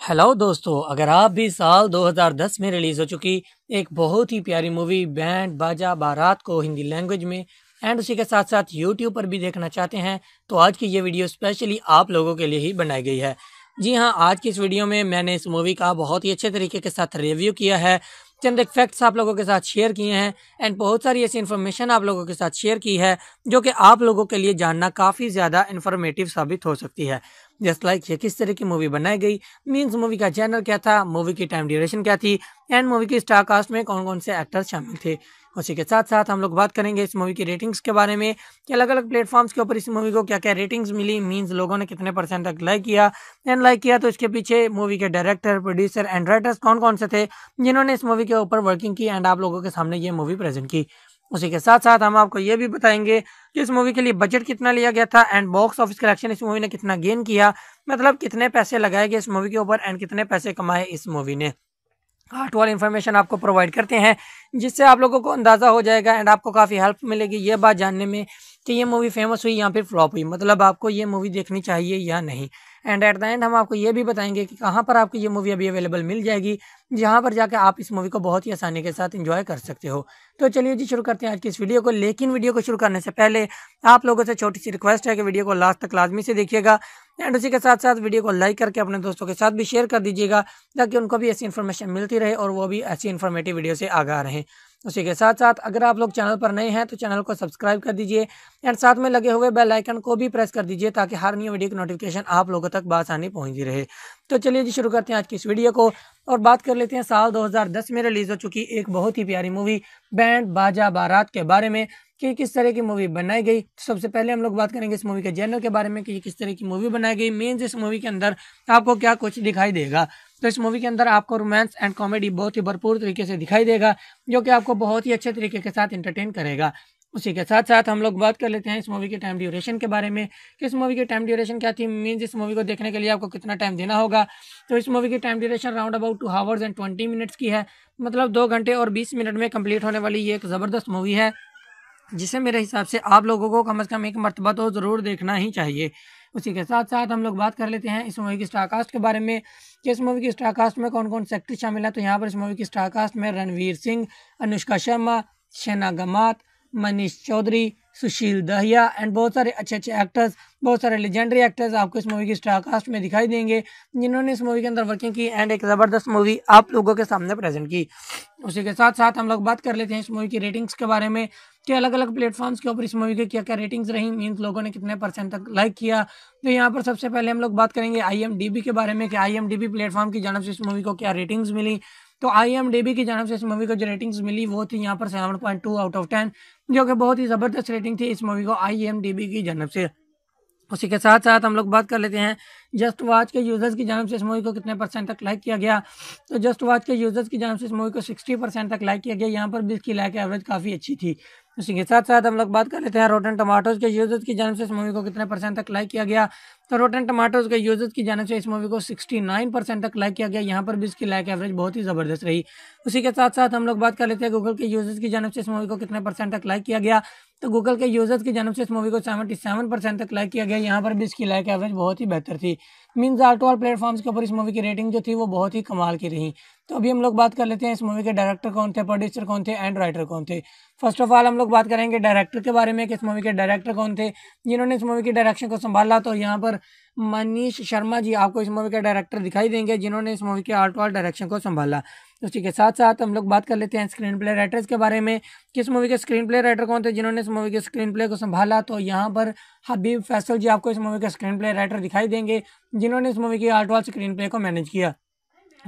हेलो दोस्तों अगर आप भी साल 2010 में रिलीज़ हो चुकी एक बहुत ही प्यारी मूवी बैंड बाजा बारात को हिंदी लैंग्वेज में एंड उसी के साथ साथ यूट्यूब पर भी देखना चाहते हैं तो आज की ये वीडियो स्पेशली आप लोगों के लिए ही बनाई गई है जी हाँ आज की इस वीडियो में मैंने इस मूवी का बहुत ही अच्छे तरीके के साथ रिव्यू किया है चंद एक फैक्ट्स आप लोगों के साथ शेयर किए हैं एंड बहुत सारी ऐसी इन्फॉर्मेशन आप लोगों के साथ शेयर की है जो कि आप लोगों के लिए जानना काफ़ी ज़्यादा इन्फॉर्मेटिव साबित हो सकती है जस्ट लाइक ये किस तरह की मूवी बनाई गई मीन्स मूवी का चैनल क्या था मूवी की टाइम ड्यूरेशन क्या थी एंड मूवी के स्टार कास्ट में कौन कौन से एक्टर्स शामिल थे उसी के साथ साथ हम लोग बात करेंगे इस मूवी की रेटिंग्स के बारे में कि अलग अलग प्लेटफॉर्म्स के ऊपर इस मूवी को क्या क्या रेटिंग्स मिली मींस लोगों ने कितने परसेंट तक लाइक किया एंड लाइक किया तो इसके पीछे मूवी के डायरेक्टर प्रोड्यूसर एंड राइटर्स कौन कौन से थे जिन्होंने इस मूवी के ऊपर वर्किंग की एंड आप लोगों के सामने ये मूवी प्रेजेंट की उसी के साथ साथ हम आपको ये भी बताएंगे कि इस मूवी के लिए बजट कितना लिया गया था एंड बॉक्स ऑफिस कलेक्शन इस मूवी ने कितना गेन किया मतलब कितने पैसे लगाए गए इस मूवी के ऊपर एंड कितने पैसे कमाए इस मूवी ने हार्ट वाल इन्फॉर्मेशन आपको प्रोवाइड करते हैं जिससे आप लोगों को अंदाज़ा हो जाएगा एंड आपको काफ़ी हेल्प मिलेगी ये बात जानने में कि ये मूवी फेमस हुई या फिर फ्लॉप हुई मतलब आपको ये मूवी देखनी चाहिए या नहीं एंड एट द एंड हम आपको ये भी बताएंगे कि कहाँ पर आपको ये मूवी अभी अवेलेबल मिल जाएगी जहाँ पर जाकर आप इस मूवी को बहुत ही आसानी के साथ इंजॉय कर सकते हो तो चलिए जी शुरू करते हैं आज की इस वीडियो को लेकिन वीडियो को शुरू करने से पहले आप लोगों से छोटी सी रिक्वेस्ट है कि वीडियो को लास्ट तक लाजमी से देखिएगा एंड उसी के साथ साथ वीडियो को लाइक करके अपने दोस्तों के साथ भी शेयर कर दीजिएगा ताकि उनको भी ऐसी इन्फॉर्मेशन मिलती रहे और वो भी ऐसी इन्फॉर्मेटिव वीडियो से आगा रहें उसी के साथ साथ अगर आप लोग चैनल पर नए हैं तो चैनल को सब्सक्राइब कर दीजिए एंड साथ में लगे हुए बेल आइकन को भी प्रेस कर दीजिए ताकि हर न्यू वीडियो की नोटिफिकेशन आप लोगों तक बासानी पहुंची रहे तो चलिए जी शुरू करते हैं आज की इस वीडियो को और बात कर लेते हैं साल 2010 में रिलीज़ हो चुकी एक बहुत ही प्यारी मूवी बैंड बाजा बारात के बारे में कि किस तरह की मूवी बनाई गई तो सबसे पहले हम लोग बात करेंगे इस मूवी के जैनर के बारे में कि किस तरह की मूवी बनाई गई मीन्स इस मूवी के अंदर आपको क्या कुछ दिखाई देगा तो इस मूवी के अंदर आपको रोमांस एंड कॉमेडी बहुत ही भरपूर तरीके से दिखाई देगा जो कि आपको बहुत ही अच्छे तरीके के साथ इंटरटेन करेगा उसी के साथ साथ हम लोग बात कर लेते हैं इस मूवी के टाइम ड्यूरेशन के बारे में कि इस मूवी की टाइम ड्यूरेशन क्या थी मीन्स इस मूवी को देखने के लिए आपको कितना टाइम देना होगा तो इस मूवी की time duration round about two hours and twenty minutes की है मतलब दो घंटे और बीस मिनट में कम्प्लीट होने वाली ये एक ज़बरदस्त मूवी है जिसे मेरे हिसाब से आप लोगों को कम अज़ कम एक मरतबा तो ज़रूर देखना ही चाहिए उसी के साथ साथ हम लोग बात कर लेते हैं इस मूवी की स्टारकास्ट के बारे में कि इस मूवी की स्टारकास्ट में कौन कौन से एक्टर शामिल हैं तो यहाँ पर इस मूवी की स्टारकास्ट में रणवीर सिंह अनुष्का शर्मा शैना गमात मनीष चौधरी सुशील दहिया एंड बहुत सारे अच्छे अच्छे एक्टर्स बहुत सारे लेजेंडरी एक्टर्स आपको इस मूवी की स्टारकास्ट में दिखाई देंगे जिन्होंने इस मूवी के अंदर वर्किंग की एंड एक ज़बरदस्त मूवी आप लोगों के सामने प्रेजेंट की उसी के साथ साथ हम लोग बात कर लेते हैं इस मूवी की रेटिंग्स के बारे में कि अलग अलग प्लेटफॉर्म्स के ऊपर इस मूवी के क्या क्या रेटिंग्स रही मीन्स लोगों ने कितने परसेंट तक लाइक किया तो यहाँ पर सबसे पहले हम लोग बात करेंगे आई के बारे में कि आई प्लेटफॉर्म की जानव से इस मूवी को क्या रेटिंग्स मिली तो आई एम डी बी की जानव से इस मूवी को जो रेटिंग्स मिली वो थी यहाँ पर seven point two out of ten जो कि बहुत ही ज़बरदस्त रेटिंग थी इस मूवी को आई एम डी बी की जानव से उसी के साथ साथ हम लोग बात कर लेते हैं जस्ट वाच के यूज़र्स की जानब से इस मूवी को कितने परसेंट तक लाइक किया गया तो जस्ट वाच के यूज़र्स की जानब से इस मूवी को सिक्सटी परसेंट तक लाइक किया गया यहाँ पर भी इसकी लाइक एवरेज काफ़ी अच्छी थी उसी के साथ साथ हम लोग बात कर लेते हैं रोटन टमाटोज के यूजर्स की जानब से इस मूवी को कितने परसेंट तक लाइक किया गया तो रोटन टमाटोज के यूजर्स की जानब से इस मूवी को 69 परसेंट तक लाइक किया गया यहाँ पर भी इसकी लाइक एवरेज बहुत ही ज़बरदस्त रही उसी के साथ साथ हम लोग बात कर लेते हैं गूगल के यूजर्स की जानब से इस मूवी को कितने परसेंट तक लाइक किया गया तो गूगल के यूजर्स की जानब से इस मूवी को सेवेंटी सेवन परसेंट तक लाइक किया गया यहाँ पर भी इसकी लाइक एवरेज बहुत ही बेहतर थी मीन्स आर्ट और प्लेटफॉर्म्स के ऊपर इस मूवी की रेटिंग जो थी वो बहुत ही कमाल की रही तो अभी हम लोग बात कर लेते हैं इस मूवी के डायरेक्टर कौन थे प्रोड्यूसर कौन थे एंड राइटर कौन थे फर्स्ट ऑफ ऑल हम लोग बात करेंगे डायरेक्टर के बारे में कि इस मूवी के डायरेक्टर कौन थे जिन्होंने इस मूवी की डायरेक्शन को संभाला तो यहाँ पर मनीष शर्मा जी आपको इस मूवी के डायरेक्टर दिखाई देंगे जिन्होंने इस मूवी के आर्ट और डायरेक्शन को संभाला उसी के साथ साथ हम लोग बात कर लेते हैं स्क्रीन प्ले राइटर्स के बारे में किस मूवी के स्क्रीन प्ले राइटर कौन थे जिन्होंने इस मूवी के स्क्रीन प्ले को संभाला तो यहाँ पर हबीब फैसल जी आपको इस मूवी के स्क्रीन प्ले राइटर दिखाई देंगे जिन्होंने इस मूवी के आर्ट और स्क्रीन प्ले को मैनेज किया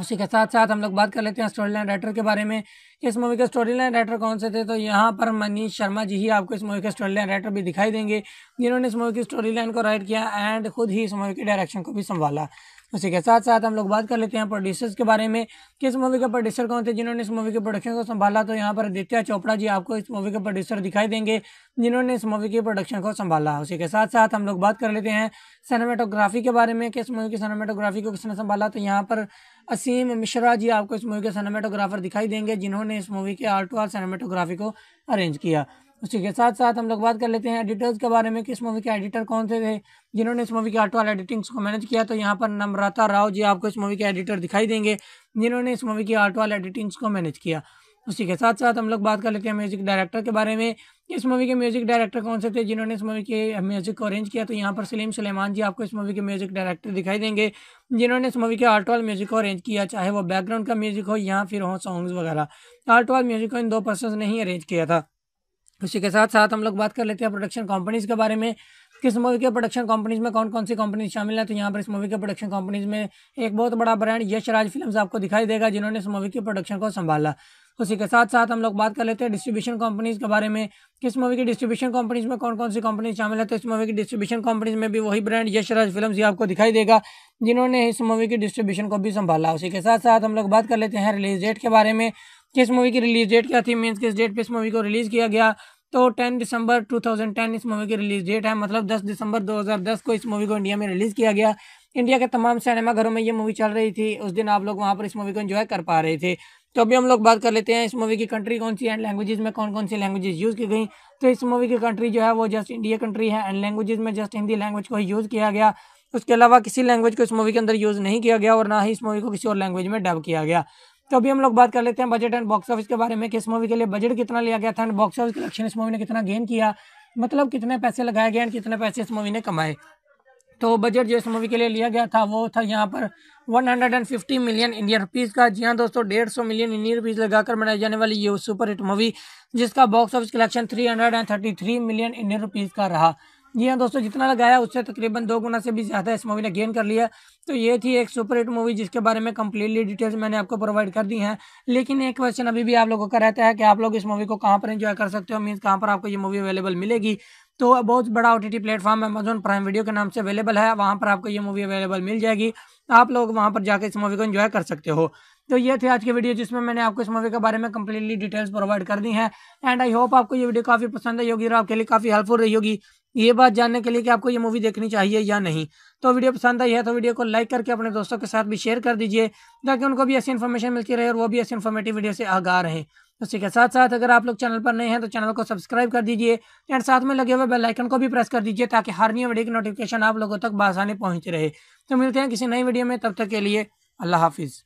उसी के साथ साथ हम लोग बात कर लेते हैं स्टोरी लाइन राइटर के बारे में इस मूवी के स्टोरी लाइन राइटर कौन से थे तो यहाँ पर मनीष शर्मा जी ही आपको इस मूवी के स्टोरी लाइन राइटर भी दिखाई देंगे जिन्होंने इस मूवी की स्टोरी लाइन को राइट किया एंड खुद ही इस मूवी के डायरेक्शन को भी संभाला उसी के साथ साथ हम लोग बात कर लेते हैं प्रोड्यूसर्स के बारे में किस मूवी के प्रोड्यूसर कौन थे जिन्होंने इस मूवी के प्रोडक्शन को संभाला तो यहाँ पर आदित्य चोपड़ा जी आपको इस मूवी के प्रोड्यूसर दिखाई देंगे जिन्होंने इस मूवी के प्रोडक्शन को संभाला उसी के साथ साथ हम लोग बात कर लेते हैं सिनेमाटोग्राफी के बारे में किस मूवी की सिनेमाटोग्राफी को किसने संभाला तो यहाँ पर असीम मिश्रा जी आपको इस मूवी के सिनेमाटोग्राफर दिखाई देंगे जिन्होंने इस मूवी के आर टू आर सिनेमाटोग्राफी को अरेंज किया उसी के साथ साथ हम लोग बात कर लेते हैं एडिटर्स के बारे में कि इस मूवी के एडिटर कौन से थे जिन्होंने इस मूवी के आर्ट वाले एडिटिंग्स को मैनेज किया तो यहाँ पर नम्रता राव जी आपको इस मूवी के एडिटर दिखाई देंगे जिन्होंने इस मूवी की आर्ट वाले एडिटिंग्स को मैनेज किया उसी के साथ साथ हम लोग बात कर लेते हैं म्यूजिक डायरेक्टर के बारे में इस मूवी के म्यूजिक डायरेक्टर कौन से थे जिन्होंने इस मूवी के म्यूजिक को अरेंज किया तो यहाँ पर सलीम सलेमान जी आपको इस मूवी के म्यूजिक डायरेक्टर दिखाई देंगे जिन्होंने इस मूवी के आर्ट वाल म्यूजिक को अरेंज किया चाहे वो बैकग्राउंड का म्यूजिक हो या फिर हो सॉन्ग्स वगैरह आर्ट वाल म्यूजिक को इन दो पर्सन ने ही अरेंज किया था उसी के साथ साथ हम लोग बात कर लेते हैं प्रोडक्शन कंपनीज़ के बारे में किस मूवी के प्रोडक्शन कंपनीज में कौन कौन सी कंपनीज शामिल है तो यहाँ पर इस मूवी के प्रोडक्शन कंपनीज में एक बहुत बड़ा ब्रांड यश राज फिल्म आपको दिखाई देगा जिन्होंने इस मूवी के प्रोडक्शन को संभाला उसी के साथ साथ हम लोग बात कर लेते हैं डिस्ट्रीब्यूशन कंपनीज के बारे में किस मूवी की डिस्ट्रीब्यूशन कंपनीज में कौन कौन सी कंपनीज शामिल है तो इस मूवी की डिस्ट्रीब्यूशन कंपनीज में भी वही ब्रांड यशराज फिल्म ही आपको दिखाई देगा जिन्होंने इस मूवी की डिस्ट्रीब्यूशन को भी संभाला उसी के साथ साथ हम लोग बात कर लेते हैं रिलीज डेट के बारे में कि इस मूवी की रिलीज डेट क्या थी मीन्स किस डेट पे इस मूवी को रिलीज़ किया गया तो 10 दिसंबर 2010 इस मूवी की रिलीज डेट है मतलब 10 दिसंबर 2010 को इस मूवी को इंडिया में रिलीज़ किया गया इंडिया के तमाम सिनेमा घरों में ये मूवी चल रही थी उस दिन आप लोग वहाँ पर इस मूवी को इन्जॉय कर पा रहे थे तो अभी हम लोग बात कर लेते हैं इस मूवी की कंट्री कौन सी एंड लैंग्वेजेज में कौन कौन सी लैंग्वेज यूज़ की गई तो इस मूवी की कंट्री जो है वो जस्ट इंडिया कंट्री है एंड लैंग्वेज में जस्ट हिंदी लैंग्वेज को यूज़ किया गया उसके अलावा किसी लैंग्वेज को इस मूवी के अंदर यूज़ नहीं किया गया और ना ही इस मूवी को किसी और लैंग्वेज में डब किया गया तो अभी हम लोग बात कर लेते हैं बजट एंड बॉक्स ऑफिस के बारे में किस मूवी के लिए बजट कितना लिया गया था एंड बॉक्स ऑफिस कलेक्शन इस मूवी ने कितना गेन किया मतलब कितने पैसे लगाए गए एंड कितने पैसे इस मूवी ने कमाए तो बजट जो इस मूवी के लिए लिया गया था वो था यहाँ पर 150 मिलियन इंडियन रुपीज़ का जी हाँ दोस्तों डेढ़ सौ मिलियन इंडियन रुपीज़ लगाकर बनाई जाने वाली ये सुपर हिट मूवी जिसका box office collection 333 million Indian rupees का रहा जी हाँ दोस्तों जितना लगाया उससे तकरीबन दो गुना से भी ज़्यादा इस मूवी ने गेन कर लिया तो ये थी एक सुपर हिट मूवी जिसके बारे में कम्प्लीटली डिटेल्स मैंने आपको प्रोवाइड कर दी हैं लेकिन एक क्वेश्चन अभी भी आप लोगों का रहता है कि आप लोग इस मूवी को कहाँ पर एंजॉय कर सकते हो मीन्स कहाँ पर आपको ये मूवी अवेलेबल मिलेगी तो बहुत बड़ा O T T platform Amazon Prime Video के नाम से अवेलेबल है वहाँ पर आपको ये मूवी अवेलेबल मिल जाएगी आप लोग वहाँ पर जाकर इस मूवी को इन्जॉय कर सकते हो तो ये थे आज की वीडियो जिसमें मैंने आपको इस मूवी के बारे में कम्प्लीटली डिटेल्स प्रोवाइड कर दी हैं एंड आई होप आपको ये वीडियो काफ़ी पसंद आई होगी और आपके लिए काफ़ी हेल्पफुल रही होगी ये बात जानने के लिए कि आपको ये मूवी देखनी चाहिए या नहीं तो वीडियो पसंद आई है तो वीडियो को लाइक करके अपने दोस्तों के साथ भी शेयर कर दीजिए ताकि उनको भी ऐसी इन्फॉर्मेशन मिलती रहे और वो भी ऐसी इन्फॉर्मेटिव वीडियो से आगा रहे उसी के साथ साथ अगर आप लोग चैनल पर नए हैं तो चैनल को सब्सक्राइब कर दीजिए एंड साथ में लगे हुए बेल आइकन को भी प्रेस कर दीजिए ताकि हर नई वीडियो की नोटिफिकेशन आप लोगों तक बासानी पहुंच रहे तो मिलते हैं किसी नई वीडियो में तब तक के लिए अल्लाह हाफिज़